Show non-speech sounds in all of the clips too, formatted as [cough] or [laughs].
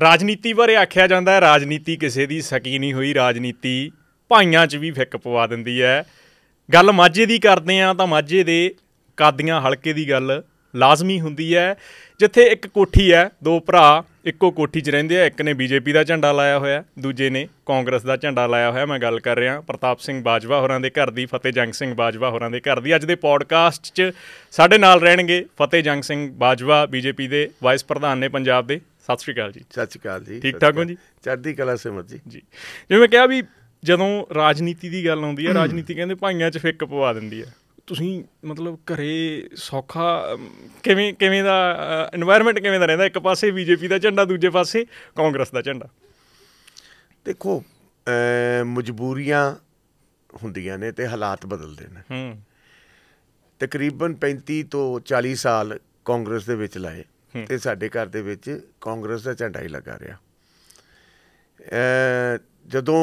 ਰਾਜਨੀਤੀ ਬਾਰੇ ਆਖਿਆ ਜਾਂਦਾ ਹੈ ਰਾਜਨੀਤੀ ਕਿਸੇ ਦੀ ਸਕੀ ਨਹੀਂ ਹੋਈ ਰਾਜਨੀਤੀ ਭਾਈਆਂ 'ਚ ਵੀ ਫਿੱਕ ਪਵਾ ਦਿੰਦੀ ਹੈ ਗੱਲ ਮਾਝੇ ਦੀ ਕਰਦੇ ਆ ਤਾਂ ਮਾਝੇ ਦੇ ਕਾਦੀਆਂ ਹਲਕੇ ਦੀ ਗੱਲ ਲਾਜ਼ਮੀ ਹੁੰਦੀ ਹੈ ਜਿੱਥੇ ਇੱਕ ਕੋਠੀ ਹੈ ਦੋ ਭਰਾ ਇੱਕੋ ਕੋਠੀ 'ਚ ਰਹਿੰਦੇ ਆ ਇੱਕ ਨੇ ਬੀਜੇਪੀ ਦਾ ਝੰਡਾ ਲਾਇਆ ਹੋਇਆ ਦੂਜੇ ਨੇ ਕਾਂਗਰਸ ਦਾ ਝੰਡਾ ਲਾਇਆ ਹੋਇਆ ਮੈਂ ਗੱਲ ਕਰ ਰਿਹਾ ਪ੍ਰਤਾਪ ਸਿੰਘ ਬਾਜਵਾ ਹੋਰਾਂ ਦੇ ਘਰ ਦੀ ਫਤਿਹ ਜੰਗ ਸਿੰਘ ਬਾਜਵਾ ਹੋਰਾਂ ਦੇ ਘਰ ਦੀ ਅੱਜ ਦੇ ਪੋਡਕਾਸਟ 'ਚ ਸਾਡੇ ਨਾਲ ਰਹਿਣਗੇ ਫਤਿਹ ਜੰਗ ਸਿੰਘ ਬਾਜਵਾ ਬੀਜੇਪੀ ਦੇ ਵਾਈਸ ਪ੍ਰਧਾਨ ਨੇ ਪੰਜਾਬ ਦੇ ਸਤਿ ਸ਼੍ਰੀ ਅਕਾਲ ਜੀ ਸਤਿ ਸ਼੍ਰੀ ਅਕਾਲ ਜੀ ਠੀਕ ਠਾਕ ਹੋ ਜੀ ਚੜ੍ਹਦੀ ਕਲਾ ਸਿਮਰ ਜੀ ਜੀ ਜਿਵੇਂ ਮੈਂ ਕਿਹਾ ਵੀ ਜਦੋਂ ਰਾਜਨੀਤੀ ਦੀ ਗੱਲ ਆਉਂਦੀ ਹੈ ਰਾਜਨੀਤੀ ਕਹਿੰਦੇ ਭਾਈਆਂ 'ਚ ਫਿੱਕ ਪਵਾ ਦਿੰਦੀ ਹੈ ਤੁਸੀਂ ਮਤਲਬ ਘਰੇ ਸੌਖਾ ਕਿਵੇਂ ਕਿਵੇਂ ਦਾ এনवायरमेंट ਕਿਵੇਂ ਦਾ ਰਹਿੰਦਾ ਇੱਕ ਪਾਸੇ ਬੀਜੇਪੀ ਦਾ ਝੰਡਾ ਦੂਜੇ ਪਾਸੇ ਕਾਂਗਰਸ ਦਾ ਝੰਡਾ ਦੇਖੋ ਮਜਬੂਰੀਆਂ ਹੁੰਦੀਆਂ ਨੇ ਤੇ ਹਾਲਾਤ ਬਦਲਦੇ ਨੇ ਹੂੰ ਤਕਰੀਬਨ 35 ਤੋਂ 40 ਸਾਲ ਕਾਂਗਰਸ ਦੇ ਵਿੱਚ ਲਾਏ ਤੇ ਸਾਡੇ ਘਰ ਦੇ ਵਿੱਚ ਕਾਂਗਰਸ ਦਾ ਝੰਡਾ ਹੀ ਲੱਗਾ ਰਿਹਾ ਜਦੋਂ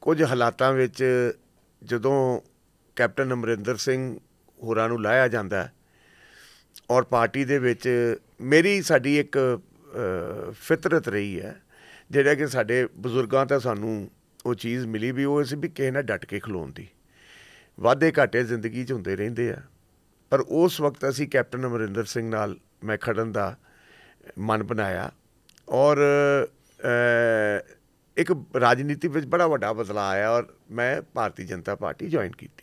ਕੁਝ ਹਾਲਾਤਾਂ ਵਿੱਚ ਜਦੋਂ ਕੈਪਟਨ ਅਮਰਿੰਦਰ ਸਿੰਘ ਹੋਰਾਂ ਨੂੰ ਲਾਇਆ ਜਾਂਦਾ ਔਰ ਪਾਰਟੀ ਦੇ ਵਿੱਚ ਮੇਰੀ ਸਾਡੀ ਇੱਕ ਫਿਤਰਤ ਰਹੀ ਹੈ ਜਿਹੜਾ ਕਿ ਸਾਡੇ ਬਜ਼ੁਰਗਾਂ ਤਾਂ ਸਾਨੂੰ ਉਹ ਚੀਜ਼ ਮਿਲੀ ਵੀ ਉਹ ਸੀ ਵੀ ਕਿਸੇ ਨਾਲ ਡਟ ਕੇ ਖਲੋਣ ਦੀ ਵਾਦੇ ਘਾਟੇ ਜ਼ਿੰਦਗੀ 'ਚ ਹੁੰਦੇ ਰਹਿੰਦੇ ਆ ਪਰ ਉਸ ਵਕਤ ਅਸੀਂ ਕੈਪਟਨ ਅਮਰਿੰਦਰ ਸਿੰਘ ਨਾਲ ਮੈਂ ਖੜਨ ਦਾ ਮਨ ਬਣਾਇਆ ਔਰ ਇੱਕ ਰਾਜਨੀਤੀ ਵਿੱਚ ਬੜਾ ਵੱਡਾ ਬਦਲਾਅ ਆਇਆ ਔਰ ਮੈਂ ਭਾਰਤੀ ਜਨਤਾ ਪਾਰਟੀ ਜੁਆਇਨ ਕੀਤੀ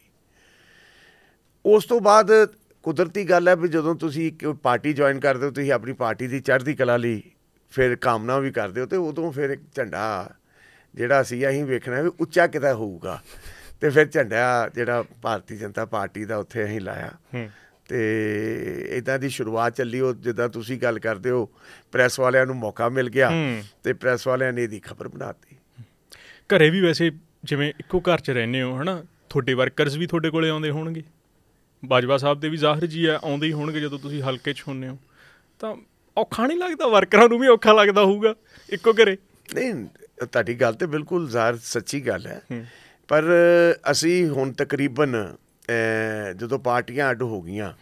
ਉਸ ਤੋਂ ਬਾਅਦ ਕੁਦਰਤੀ ਗੱਲ ਹੈ ਵੀ ਜਦੋਂ ਤੁਸੀਂ ਇੱਕ ਪਾਰਟੀ ਜੁਆਇਨ ਕਰਦੇ ਹੋ ਤੁਸੀਂ ਆਪਣੀ ਪਾਰਟੀ ਦੀ ਚੜ੍ਹਦੀ ਕਲਾ ਲਈ ਫਿਰ ਕਾਮਨਾ ਵੀ ਕਰਦੇ ਹੋ ਤੇ ਉਦੋਂ ਫਿਰ ਇੱਕ ਝੰਡਾ ਜਿਹੜਾ ਸੀ ਅਸੀਂ ਵੇਖਣਾ ਵੀ ਉੱਚਾ ਕਿਤਾ ਹੋਊਗਾ ਤੇ ਫਿਰ ਝੰਡਾ ਜਿਹੜਾ ਭਾਰਤੀ ਜਨਤਾ ਪਾਰਟੀ ਦਾ ਉੱਥੇ ਅਸੀਂ ਲਾਇਆ ਤੇ ਇਦਾਂ ਦੀ ਸ਼ੁਰੂਆਤ ਚੱਲੀ ਉਹ ਜਿੱਦਾਂ ਤੁਸੀਂ ਗੱਲ ਕਰਦੇ ਹੋ ਪ੍ਰੈਸ ਵਾਲਿਆਂ ਨੂੰ ਮੌਕਾ ਮਿਲ ਗਿਆ ਤੇ ਪ੍ਰੈਸ ਵਾਲਿਆਂ ਨੇ ਇਹਦੀ ਖਬਰ ਬਣਾਤੀ ਘਰੇ ਵੀ ਵੈਸੇ ਜਿਵੇਂ ਇੱਕੋ ਘਰ 'ਚ ਰਹਿੰਦੇ ਹੋ ਹਨਾ ਤੁਹਾਡੇ ਵਰਕਰਸ ਵੀ ਤੁਹਾਡੇ ਕੋਲੇ ਆਉਂਦੇ ਹੋਣਗੇ ਬਾਜਵਾ ਸਾਹਿਬ ਦੇ ਵੀ ਜ਼ਾਹਿਰ ਜੀ ਆ ਆਉਂਦੇ ਹੀ ਹੋਣਗੇ ਜਦੋਂ ਤੁਸੀਂ ਹਲਕੇ 'ਚ ਹੁੰਨੇ ਹੋ ਤਾਂ ਔਖਾ ਨਹੀਂ ਲੱਗਦਾ ਵਰਕਰਾਂ ਨੂੰ ਵੀ ਔਖਾ ਲੱਗਦਾ ਹੋਊਗਾ ਇੱਕੋ ਘਰੇ ਨਹੀਂ ਤੁਹਾਡੀ ਗੱਲ ਤੇ ਬਿਲਕੁਲ ਜ਼ਾਹਿਰ ਸੱਚੀ ਗੱਲ ਹੈ ਪਰ ਅਸੀਂ ਹੁਣ ਤਕਰੀਬਨ ਜਦੋਂ ਪਾਰਟੀਆਂ ਅੱਡ ਹੋ ਗਈਆਂ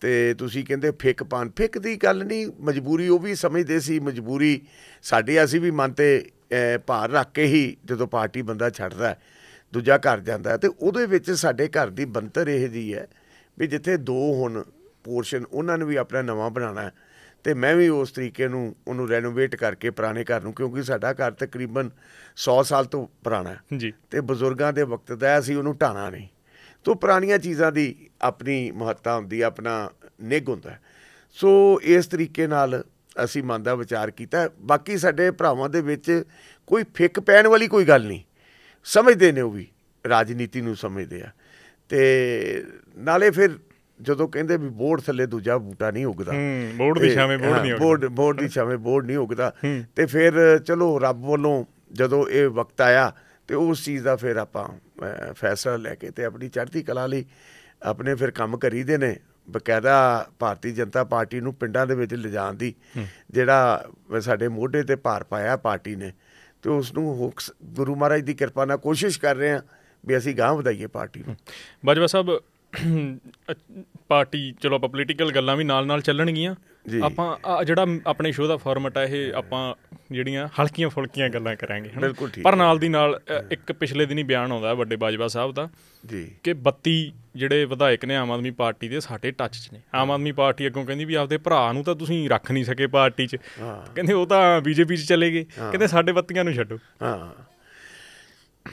ਤੇ ਤੁਸੀਂ ਕਹਿੰਦੇ ਫਿੱਕ ਪਾਨ ਫਿੱਕ ਦੀ ਗੱਲ ਨਹੀਂ ਮਜਬੂਰੀ ਉਹ ਵੀ ਸਮਝਦੇ ਸੀ ਮਜਬੂਰੀ ਸਾਡੇ ਅਸੀਂ ਵੀ ਮਨ ਤੇ ਭਾਰ ਰੱਖ ਕੇ ਹੀ ਜਦੋਂ ਪਾਰਟੀ ਬੰਦਾ ਛੱਡਦਾ ਦੂਜਾ ਘਰ ਜਾਂਦਾ ਤੇ ਉਹਦੇ ਵਿੱਚ ਸਾਡੇ ਘਰ ਦੀ ਬੰਤਰ ਇਹ ਜੀ ਹੈ ਵੀ ਜਿੱਥੇ ਦੋ ਹੁਣ ਪੋਰਸ਼ਨ ਉਹਨਾਂ ਨੇ ਵੀ ਆਪਣਾ ਨਵਾਂ ਬਣਾਉਣਾ ਤੇ ਮੈਂ ਵੀ ਉਸ ਤਰੀਕੇ ਨੂੰ ਉਹਨੂੰ ਰੈਨੋਵੇਟ ਕਰਕੇ ਪੁਰਾਣੇ ਘਰ ਨੂੰ ਕਿਉਂਕਿ ਸਾਡਾ ਘਰ ਤਕਰੀਬਨ 100 ਸਾਲ ਤੋਂ ਪੁਰਾਣਾ ਹੈ ਜੀ ਤੇ ਬਜ਼ੁਰਗਾਂ ਦੇ ਵਕਤ ਦਾ ਅਸੀਂ ਉਹਨੂੰ ਢਾਣਾ ਨਹੀਂ ਤੋਂ ਪੁਰਾਣੀਆਂ ਚੀਜ਼ਾਂ ਦੀ ਆਪਣੀ ਮਹੱਤਤਾ ਹੁੰਦੀ ਆਪਣਾ ਨਿਗ ਹੁੰਦਾ ਸੋ ਇਸ ਤਰੀਕੇ ਨਾਲ ਅਸੀਂ ਮਨ ਦਾ ਵਿਚਾਰ ਕੀਤਾ ਬਾਕੀ ਸਾਡੇ ਭਰਾਵਾਂ ਦੇ ਵਿੱਚ ਕੋਈ ਫਿੱਕ ਪੈਣ ਵਾਲੀ ਕੋਈ ਗੱਲ ਨਹੀਂ ਸਮਝਦੇ ਨੇ ਉਹ ਵੀ ਰਾਜਨੀਤੀ ਨੂੰ ਸਮਝਦੇ ਆ ਤੇ ਨਾਲੇ ਫਿਰ ਜਦੋਂ ਕਹਿੰਦੇ ਵੀ ਬੋਰਡ ਥੱਲੇ ਦੂਜਾ ਬੂਟਾ ਨਹੀਂ ਉਗਦਾ ਬੋਰਡ ਦੀ ਛਾਵੇਂ ਬੋਰਡ ਨਹੀਂ ਉਗਦਾ ਬੋਰਡ ਬੋਰਡ ਦੀ ਛਾਵੇਂ ਬੋਰਡ ਨਹੀਂ ਉਗਦਾ ਤੇ ਫਿਰ ਚਲੋ ਰੱਬ ਵੱਲੋਂ ਜਦੋਂ ਇਹ ਵਕਤ ਆਇਆ ਤੇ ਉਸ ਚੀਜ਼ ਦਾ ਫਿਰ ਆਪਾਂ ਫੈਸਲਾ ਲੈ ਕੇ ਤੇ ਆਪਣੀ ਚੜ੍ਹਦੀ ਕਲਾ ਲਈ ਆਪਣੇ ਫਿਰ ਕੰਮ ਕਰੀਦੇ ਨੇ ਬਕਾਇਦਾ ਭਾਰਤੀ ਜਨਤਾ ਪਾਰਟੀ ਨੂੰ ਪਿੰਡਾਂ ਦੇ ਵਿੱਚ ਲਿਜਾਣ ਦੀ ਜਿਹੜਾ ਸਾਡੇ ਮੋਢੇ ਤੇ ਭਾਰ ਪਾਇਆ ਪਾਰਟੀ ਨੇ ਤੇ ਉਸ ਨੂੰ ਗੁਰੂ ਮਹਾਰਾਜ ਦੀ ਕਿਰਪਾ ਨਾਲ ਕੋਸ਼ਿਸ਼ ਕਰ ਰਹੇ ਆ ਵੀ ਅਸੀਂ ਗਾਂ ਵਧਾਈਏ ਪਾਰਟੀ ਨੂੰ ਬਾਜਵਾ ਸਾਹਿਬ ਪਾਰਟੀ ਚਲੋ ਆਪਾਂ ਪੋਲੀਟੀਕਲ ਗੱਲਾਂ ਵੀ ਨਾਲ ਨਾਲ ਚੱਲਣਗੀਆਂ ਆਪਾਂ ਜਿਹੜਾ ਆਪਣੇ ਸ਼ੋਅ ਦਾ ਫਾਰਮੈਟ ਹੈ ਇਹ ਆਪਾਂ ਜਿਹੜੀਆਂ ਹਲਕੀਆਂ ਫੁਲਕੀਆਂ ਗੱਲਾਂ ਕਰਾਂਗੇ ਬਿਲਕੁਲ ਠੀਕ ਪਰ ਨਾਲ ਦੀ ਨਾਲ ਇੱਕ ਪਿਛਲੇ ਦਿਨੀ ਬਿਆਨ ਆਉਂਦਾ ਵੱਡੇ ਬਾਜਵਾ ਸਾਹਿਬ ਦਾ ਜੀ ਕਿ 32 ਜਿਹੜੇ ਵਿਧਾਇਕ ਨੇ ਆਮ ਆਦਮੀ ਪਾਰਟੀ ਦੇ ਸਾਡੇ ਟੱਚ 'ਚ ਨੇ ਆਮ ਆਦਮੀ ਪਾਰਟੀ ਅੱਗੋਂ ਕਹਿੰਦੀ ਵੀ ਆਪਦੇ ਭਰਾ ਨੂੰ ਤਾਂ ਤੁਸੀਂ ਰੱਖ ਨਹੀਂ ਸਕੇ ਪਾਰਟੀ 'ਚ ਕਹਿੰਦੇ ਉਹ ਤਾਂ ਬੀਜੇਪੀ 'ਚ ਚਲੇ ਗਏ ਕਹਿੰਦੇ ਸਾਡੇ ਬੱਤੀਆਂ ਨੂੰ ਛੱਡੋ ਹਾਂ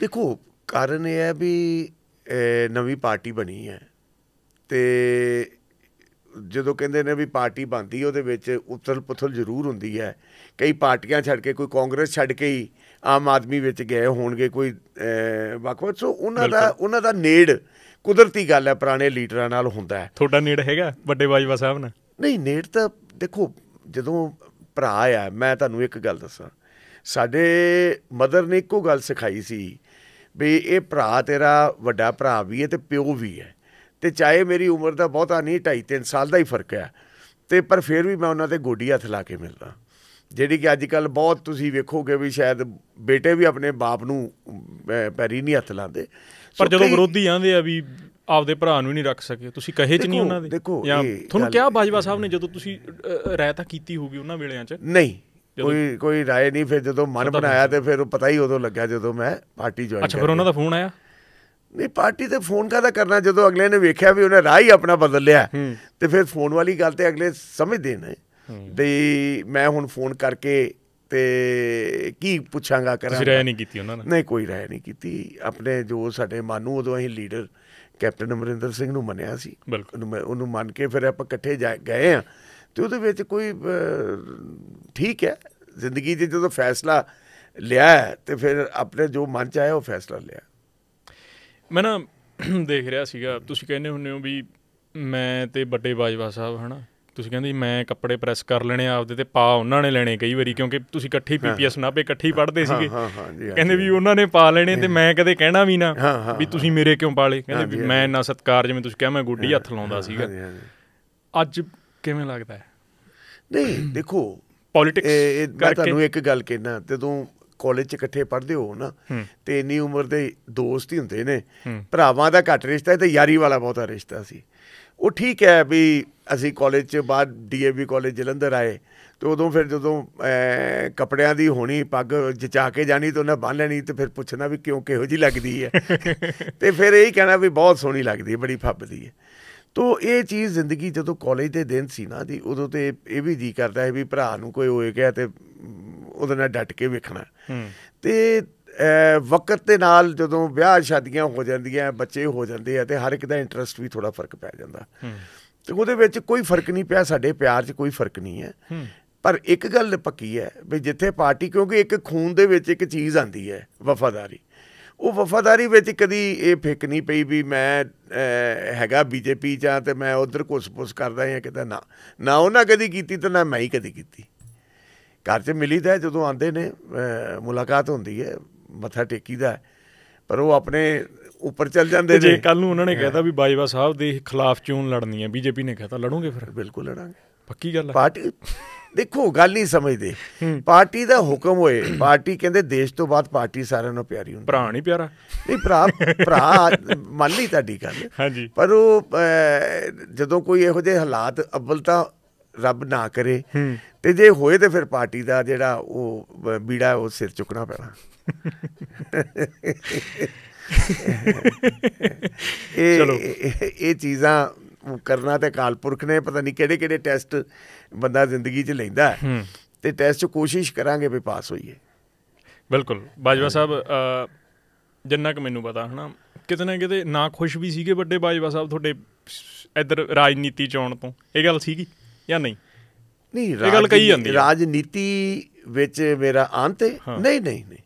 ਦੇਖੋ ਕਾਰਨ ਇਹ ਹੈ ਵੀ ਨਵੀਂ ਪਾਰਟੀ ਬਣੀ ਹੈ ਤੇ ਜਦੋਂ ਕਹਿੰਦੇ ਨੇ ਵੀ ਪਾਰਟੀ ਬਣਦੀ ਉਹਦੇ ਵਿੱਚ ਉਤਲ ਪੁਤਲ ਜ਼ਰੂਰ ਹੁੰਦੀ ਹੈ ਕਈ ਪਾਰਟੀਆਂ ਛੱਡ ਕੇ ਕੋਈ ਕਾਂਗਰਸ ਛੱਡ ਕੇ ਹੀ ਆਮ ਆਦਮੀ ਵਿੱਚ ਗਏ ਹੋਣਗੇ ਕੋਈ ਵਕਵਤ ਸੋ ਉਹਨਾਂ ਦਾ ਉਹਨਾਂ ਦਾ ਨੇੜ ਕੁਦਰਤੀ ਗੱਲ ਹੈ ਪੁਰਾਣੇ ਲੀਡਰਾਂ ਨਾਲ ਹੁੰਦਾ ਹੈ ਤੁਹਾਡਾ ਨੇੜ ਹੈਗਾ ਵੱਡੇ ਬਾਜਵਾ ਸਾਹਿਬ ਨਾਲ ਨਹੀਂ ਨੇੜ ਤਾਂ ਦੇਖੋ ਜਦੋਂ ਭਰਾ ਆ ਮੈਂ ਤੁਹਾਨੂੰ ਇੱਕ ਗੱਲ ਦੱਸਾਂ ਸਾਡੇ ਮਦਰ ਨੇ ਇੱਕੋ ਗੱਲ ਸਿਖਾਈ ਸੀ ਵੀ ਇਹ ਭਰਾ ਤੇਰਾ ਵੱਡਾ ਭਰਾ ਵੀ ਹੈ ਤੇ ਪਿਓ ਵੀ ਹੈ ਤੇ ਚਾਹੇ ਮੇਰੀ ਉਮਰ ਦਾ ਬਹੁਤਾ ਨਹੀਂ 2.5 3 ਸਾਲ ਦਾ ਹੀ ਫਰਕ ਹੈ ਤੇ ਪਰ ਫਿਰ ਵੀ ਮੈਂ ਉਹਨਾਂ ਤੇ ਗੋਡੀ ਹੱਥ ਲਾ ਕੇ ਮਿਲਦਾ ਜਿਹੜੀ ਕਿ ਅੱਜ ਕੱਲ ਬਹੁਤ ਤੁਸੀਂ ਵੇਖੋਗੇ ਵੀ ਸ਼ਾਇਦ ਬੇਟੇ ਵੀ ਆਪਣੇ ਬਾਪ ਨੂੰ ਪੈਰੀ ਨਹੀਂ ਹੱਥ ਲਾਉਂਦੇ ਪਰ ਜਦੋਂ ਵਿਰੋਧੀ ਆਂਦੇ ਆ ਵੀ ਆਪਦੇ ਭਰਾ ਨੂੰ ਹੀ ਨਹੀਂ ਰੱਖ ਸਕੇ ਤੁਸੀਂ ਕਹੇ ਚ ਨਹੀਂ ਉਹਨਾਂ ਦੇ ਜਾਂ ਤੁਹਾਨੂੰ ਕਿਹਾ ਬਾਜਵਾ ਸਾਹਿਬ ਨੇ ਜਦੋਂ ਤੁਸੀਂ ਰਾਇ ਤਾਂ ਕੀਤੀ ਹੋਗੀ ਉਹਨਾਂ ਵੇਲਿਆਂ ਚ ਨਹੀਂ ਕੋਈ ਕੋਈ ਰਾਏ ਨਹੀਂ ਫਿਰ ਜਦੋਂ ਮਨ ਬਣਾਇਆ ਤੇ ਫਿਰ ਪਤਾ ਹੀ ਉਦੋਂ ਲੱਗਿਆ ਜਦੋਂ ਮੈਂ ਪਾਰਟੀ ਜੁਆਇਨ ਅੱਛਾ ਫਿਰ ਉਹਨਾਂ ਦਾ ਫੋਨ ਆਇਆ ਨਹੀਂ ਪਾਰਟੀ ਤੇ ਫੋਨ ਕਾਦਾ ਕਰਨਾ ਜਦੋਂ ਅਗਲੇ ਨੇ ਵੇਖਿਆ ਵੀ ਉਹਨੇ ਰਾਹ ਹੀ ਆਪਣਾ ਬਦਲ ਲਿਆ ਤੇ ਫਿਰ ਫੋਨ ਵਾਲੀ ਗੱਲ ਤੇ ਅਗਲੇ ਸਮਝਦੇ ਨੇ ਵੀ ਮੈਂ ਹੁਣ ਫੋਨ ਕਰਕੇ ਤੇ ਕੀ ਪੁੱਛਾਂਗਾ ਕਰਾਂ ਤੁਸੀਂ ਰਾਇ ਨਹੀਂ ਕੀਤੀ ਉਹਨਾਂ ਨੇ ਨਹੀਂ ਕੋਈ ਰਾਇ ਨਹੀਂ ਕੀਤੀ ਆਪਣੇ ਜੋ ਸਾਡੇ ਮਾਨੂ ਉਦੋਂ ਅਸੀਂ ਲੀਡਰ ਕੈਪਟਨ ਅਮਰਿੰਦਰ ਸਿੰਘ ਨੂੰ ਮੰਨਿਆ ਸੀ ਉਹਨੂੰ ਉਹਨੂੰ ਮੰਨ ਕੇ ਫਿਰ ਆਪਾਂ ਇਕੱਠੇ ਗਏ ਆ ਤੇ ਉਹਦੇ ਵਿੱਚ ਕੋਈ ਠੀਕ ਹੈ ਜ਼ਿੰਦਗੀ ਦੇ ਜਦੋਂ ਫੈਸਲਾ ਲਿਆ ਤੇ ਫਿਰ ਆਪਣੇ ਜੋ ਮਨ ਚ ਆਇਆ ਉਹ ਫੈਸਲਾ ਲਿਆ ਮੈਂ ਨਾ [clears throat] ਦੇਖ ਰਿਹਾ ਸੀਗਾ ਤੁਸੀਂ ਕਹਿੰਦੇ ਹੁੰਨੇ ਹੋ ਵੀ ਮੈਂ ਤੇ ਵੱਡੇ ਬਾਜਵਾ ਸਾਹਿਬ ਹਨਾ ਤੁਸੀਂ ਕਹਿੰਦੇ ਮੈਂ ਕੱਪੜੇ ਪ੍ਰੈਸ ਕਰ ਲੈਣੇ ਆਪਦੇ ਤੇ ਪਾ ਉਹਨਾਂ ਨੇ ਲੈਣੇ ਕਈ ਵਾਰੀ ਕਿਉਂਕਿ ਤੁਸੀਂ ਇਕੱਠੀ ਪੀਪੀਐਸ ਨਾਪੇ ਇਕੱਠੀ ਪੜਦੇ ਸੀਗੇ ਕਹਿੰਦੇ ਵੀ ਉਹਨਾਂ ਨੇ ਪਾ ਲੈਣੇ ਤੇ ਮੈਂ ਕਦੇ ਕਹਿਣਾ ਵੀ ਨਾ ਵੀ ਤੁਸੀਂ ਮੇਰੇ ਕਿਉਂ ਪਾਲੇ ਕਹਿੰਦੇ ਵੀ ਮੈਂ ਇੰਨਾ ਸਤਕਾਰ ਜਿਵੇਂ ਤੁਸੀਂ ਕਿਹਾ ਮੈਂ ਗੁੱਡੀ ਹੱਥ ਲਾਉਂਦਾ ਸੀਗਾ ਅੱਜ ਕਿਵੇਂ ਲੱਗਦਾ ਹੈ ਨਹੀਂ ਦੇਖੋ ਪੋਲਿਟਿਕਸ ਮੈਂ ਤੁਹਾਨੂੰ ਇੱਕ ਗੱਲ ਕਹਿਣਾ ਤੇ ਤੂੰ ਕਾਲਜ 'ਚ ਇਕੱਠੇ ਪੜ੍ਹਦੇ ਹੋ ਨਾ ਤੇ ਇੰਨੀ ਉਮਰ ਦੇ ਦੋਸਤ ਹੀ ਹੁੰਦੇ ਨੇ ਭਰਾਵਾਂ ਦਾ ਘੱਟ ਰਿਸ਼ਤਾ ਤੇ ਯਾਰੀ ਵਾਲਾ ਬਹੁਤਾ ਰਿਸ਼ਤਾ ਸੀ ਉਹ ਠੀਕ ਹੈ ਵੀ ਅਸੀਂ ਕਾਲਜ 'ਚ ਬਾਅਦ ਡੀਏਵੀ ਕਾਲਜ ਜਲੰਧਰ ਆਏ ਤੇ ਉਦੋਂ ਫਿਰ ਜਦੋਂ ਕੱਪੜਿਆਂ ਦੀ ਹੋਣੀ ਪੱਗ ਜਚਾ ਕੇ ਜਾਣੀ ਤੇ ਉਹਨਾਂ ਬੰਨ ਲੈਣੀ ਤੇ ਫਿਰ ਪੁੱਛਣਾ ਵੀ ਕਿਉਂ ਕਿਹੋ ਜੀ ਲੱਗਦੀ ਹੈ [laughs] ਤੇ ਫਿਰ ਇਹ ਕਹਿਣਾ ਵੀ ਬਹੁਤ ਸੋਹਣੀ ਲੱਗਦੀ ਹੈ ਬੜੀ ਫੱਬਦੀ ਹੈ ਤੋ ਇਹ ਚੀਜ਼ ਜ਼ਿੰਦਗੀ ਜਦੋਂ ਕਾਲਜ ਦੇ ਦਿਨ ਸੀ ਨਾ ਦੀ ਉਦੋਂ ਤੇ ਇਹ ਵੀ ਜੀ ਕਰਦਾ ਹੈ ਵੀ ਭਰਾ ਨੂੰ ਕੋਈ ਹੋਏ ਗਿਆ ਤੇ ਉਹਦੇ ਨਾਲ ਡਟ ਕੇ ਵੇਖਣਾ ਤੇ ਵਕਤ ਦੇ ਨਾਲ ਜਦੋਂ ਵਿਆਹ ਸ਼ਾਦੀਆਂ ਹੋ ਜਾਂਦੀਆਂ ਬੱਚੇ ਹੋ ਜਾਂਦੇ ਆ ਤੇ ਹਰ ਇੱਕ ਦਾ ਇੰਟਰਸਟ ਵੀ ਥੋੜਾ ਫਰਕ ਪੈ ਜਾਂਦਾ ਤੇ ਉਹਦੇ ਵਿੱਚ ਕੋਈ ਫਰਕ ਨਹੀਂ ਪਿਆ ਸਾਡੇ ਪਿਆਰ 'ਚ ਕੋਈ ਫਰਕ ਨਹੀਂ ਹੈ ਪਰ ਇੱਕ ਗੱਲ ਪੱਕੀ ਹੈ ਵੀ ਜਿੱਥੇ ਪਾਰਟੀ ਕਿਉਂਕਿ ਇੱਕ ਖੂਨ ਦੇ ਵਿੱਚ ਇੱਕ ਚੀਜ਼ ਆਂਦੀ ਹੈ ਵਫਾਦਾਰੀ ਉਹ ਵਫਾਦਾਰੀ ਵਿੱਚ ਕਦੀ ਇਹ ਫਿੱਕ ਨਹੀਂ ਪਈ ਵੀ ਮੈਂ ਹੈਗਾ ਬੀਜੇਪੀ ਜਾਂ ਤੇ ਮੈਂ ਉਧਰ ਕੁਸ-ਪੁਸ ਕਰਦਾ ਜਾਂ ਕਿਤੇ ਨਾ ਨਾ ਉਹਨਾਂ ਕਦੀ ਕੀਤੀ ਤੇ ਨਾ ਮੈਂ ਹੀ ਕਦੀ ਕੀਤੀ ਘਰ 'ਚ ਮਿਲੀਦਾ ਜਦੋਂ ਆਂਦੇ ਨੇ ਮੁਲਾਕਾਤ ਹੁੰਦੀ ਹੈ ਮੱਥਾ ਟੇਕੀਦਾ ਪਰ ਉਹ ਆਪਣੇ ਉੱਪਰ ਚੱਲ ਜਾਂਦੇ ਨੇ ਜੇ ਕੱਲ ਨੂੰ ਉਹਨਾਂ ਨੇ ਕਹਿਤਾ ਵੀ ਬਾਜਵਾ ਸਾਹਿਬ ਦੇ ਖਿਲਾਫ ਚੋਣ ਲੜਨੀ ਹੈ ਬੀਜੇਪੀ ਨੇ ਕਹਿਤਾ ਲੜੋਗੇ ਫਿਰ ਬਿਲਕੁਲ ਲੜਾਂਗੇ ਪੱਕੀ ਗੱਲ ਹੈ ਪਾਰਟੀ ਦੇਖੋ ਗੱਲ ਨਹੀਂ ਸਮਝਦੇ ਪਾਰਟੀ ਦਾ ਹੁਕਮ ਹੋਏ ਪਾਰਟੀ ਕਹਿੰਦੇ ਦੇਸ਼ ਤੋਂ ਬਾਅਦ ਪਾਰਟੀ ਸਾਰਿਆਂ ਨੂੰ ਪਿਆਰੀ ਹੁੰਦੀ ਭਰਾ ਨਹੀਂ ਪਿਆਰਾ ਨਹੀਂ ਭਰਾ ਭਰਾ [laughs] ਮੰਨ ਲਈ ਤੁਹਾਡੀ ਗੱਲ ਹਾਂਜੀ ਪਰ ਉਹ ਜਦੋਂ ਕੋਈ ਇਹੋ ਜਿਹੇ ਹਾਲਾਤ ਅਵਲ ਤਾਂ ਰੱਬ ਨਾ ਕਰੇ ਤੇ ਜੇ ਹੋਏ ਤੇ ਫਿਰ ਪਾਰਟੀ ਦਾ ਜਿਹੜਾ ਉਹ ਬੀੜਾ ਉਹ ਸਿਰ ਚੁੱਕਣਾ ਪੈਣਾ [laughs] ਇਹ ਇਹ ਚੀਜ਼ਾਂ ਕਰਨਾ ਤੇ ਕਾਲਪੁਰਖ ਨੇ ਪਤਾ ਨਹੀਂ ਕਿਹੜੇ ਕਿਹੜੇ ਟੈਸਟ ਬੰਦਾ ਜ਼ਿੰਦਗੀ 'ਚ ਲੈਂਦਾ ਤੇ ਟੈਸਟ 'ਚ ਕੋਸ਼ਿਸ਼ ਕਰਾਂਗੇ ਵੀ ਪਾਸ ਹੋਈਏ ਬਿਲਕੁਲ ਬਾਜਵਾ ਸਾਹਿਬ ਜਿੰਨਾ ਕਿ ਮੈਨੂੰ ਪਤਾ ਹਨਾ ਕਿਤੇ ਨਾ ਕਿਤੇ ਨਾ ਖੁਸ਼ ਵੀ ਸੀਗੇ ਵੱਡੇ ਬਾਜਵਾ ਸਾਹਿਬ ਤੁਹਾਡੇ ਇਧਰ ਰਾਜਨੀਤੀ ਚ ਆਉਣ ਤੋਂ ਇਹ ਗੱਲ ਸੀਗੀ ਜਾਂ ਨਹੀਂ ਨਹੀਂ ਇਹ ਗੱਲ ਕਹੀ ਜਾਂਦੀ ਹੈ ਰਾਜਨੀਤੀ ਵਿੱਚ ਮੇਰਾ ਅੰਤ ਨਹੀਂ ਨਹੀਂ ਨਹੀਂ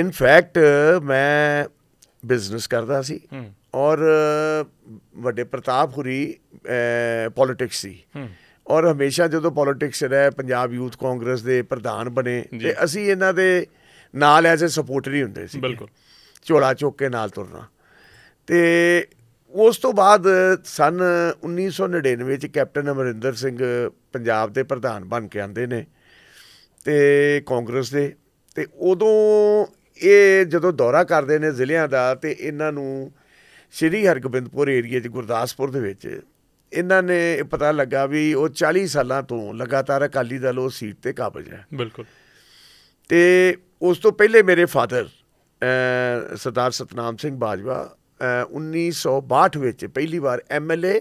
ਇਨ ਫੈਕਟ ਮੈਂ ਬਿਜ਼ਨਸ ਕਰਦਾ ਸੀ ਔਰ ਵੱਡੇ ਪ੍ਰਤਾਪ ਹੁਰੀ ਪੋਲਿਟਿਕਸ ਸੀ ਔਰ ਹਮੇਸ਼ਾ ਜਦੋਂ ਪੋਲਿਟਿਕਸ ਰਹਿ ਪੰਜਾਬ ਯੂਥ ਕਾਂਗਰਸ ਦੇ ਪ੍ਰਧਾਨ ਬਣੇ ਤੇ ਅਸੀਂ ਇਹਨਾਂ ਦੇ ਨਾਲ ਐਜ਼ ਅ ਸਪੋਰਟਰ ਹੀ ਹੁੰਦੇ ਸੀ ਬਿਲਕੁਲ ਝੋਲਾ ਚੁੱਕ ਕੇ ਨਾਲ ਤੁਰਨਾ ਤੇ ਉਸ ਤੋਂ ਬਾਅਦ ਸਨ 1999 ਵਿੱਚ ਕੈਪਟਨ ਅਮਰਿੰਦਰ ਸਿੰਘ ਪੰਜਾਬ ਦੇ ਪ੍ਰਧਾਨ ਬਣ ਕੇ ਆਂਦੇ ਨੇ ਤੇ ਕਾਂਗਰਸ ਦੇ ਤੇ ਉਦੋਂ ਇਹ ਜਦੋਂ ਦੌਰਾ ਕਰਦੇ ਨੇ ਜ਼ਿਲ੍ਹਿਆਂ ਦਾ ਤੇ ਇਹਨਾਂ ਨੂੰ ਸ਼੍ਰੀ ਹਰਗੋਬਿੰਦਪੁਰ ਏਰੀਆ 'ਚ ਗੁਰਦਾਸਪੁਰ ਦੇ ਵਿੱਚ ਇਹਨਾਂ ਨੇ ਪਤਾ ਲੱਗਾ ਵੀ ਉਹ 40 ਸਾਲਾਂ ਤੋਂ ਲਗਾਤਾਰ ਅਕਾਲੀ ਦਲ ਉਹ ਸੀਟ ਤੇ ਕਾਬਜ ਹੈ ਬਿਲਕੁਲ ਤੇ ਉਸ ਤੋਂ ਪਹਿਲੇ ਮੇਰੇ ਫਾਦਰ ਸਰਦਾਰ ਸਤਨਾਮ ਸਿੰਘ ਬਾਜਵਾ 1962 ਵਿੱਚ ਪਹਿਲੀ ਵਾਰ ਐਮਐਲਏ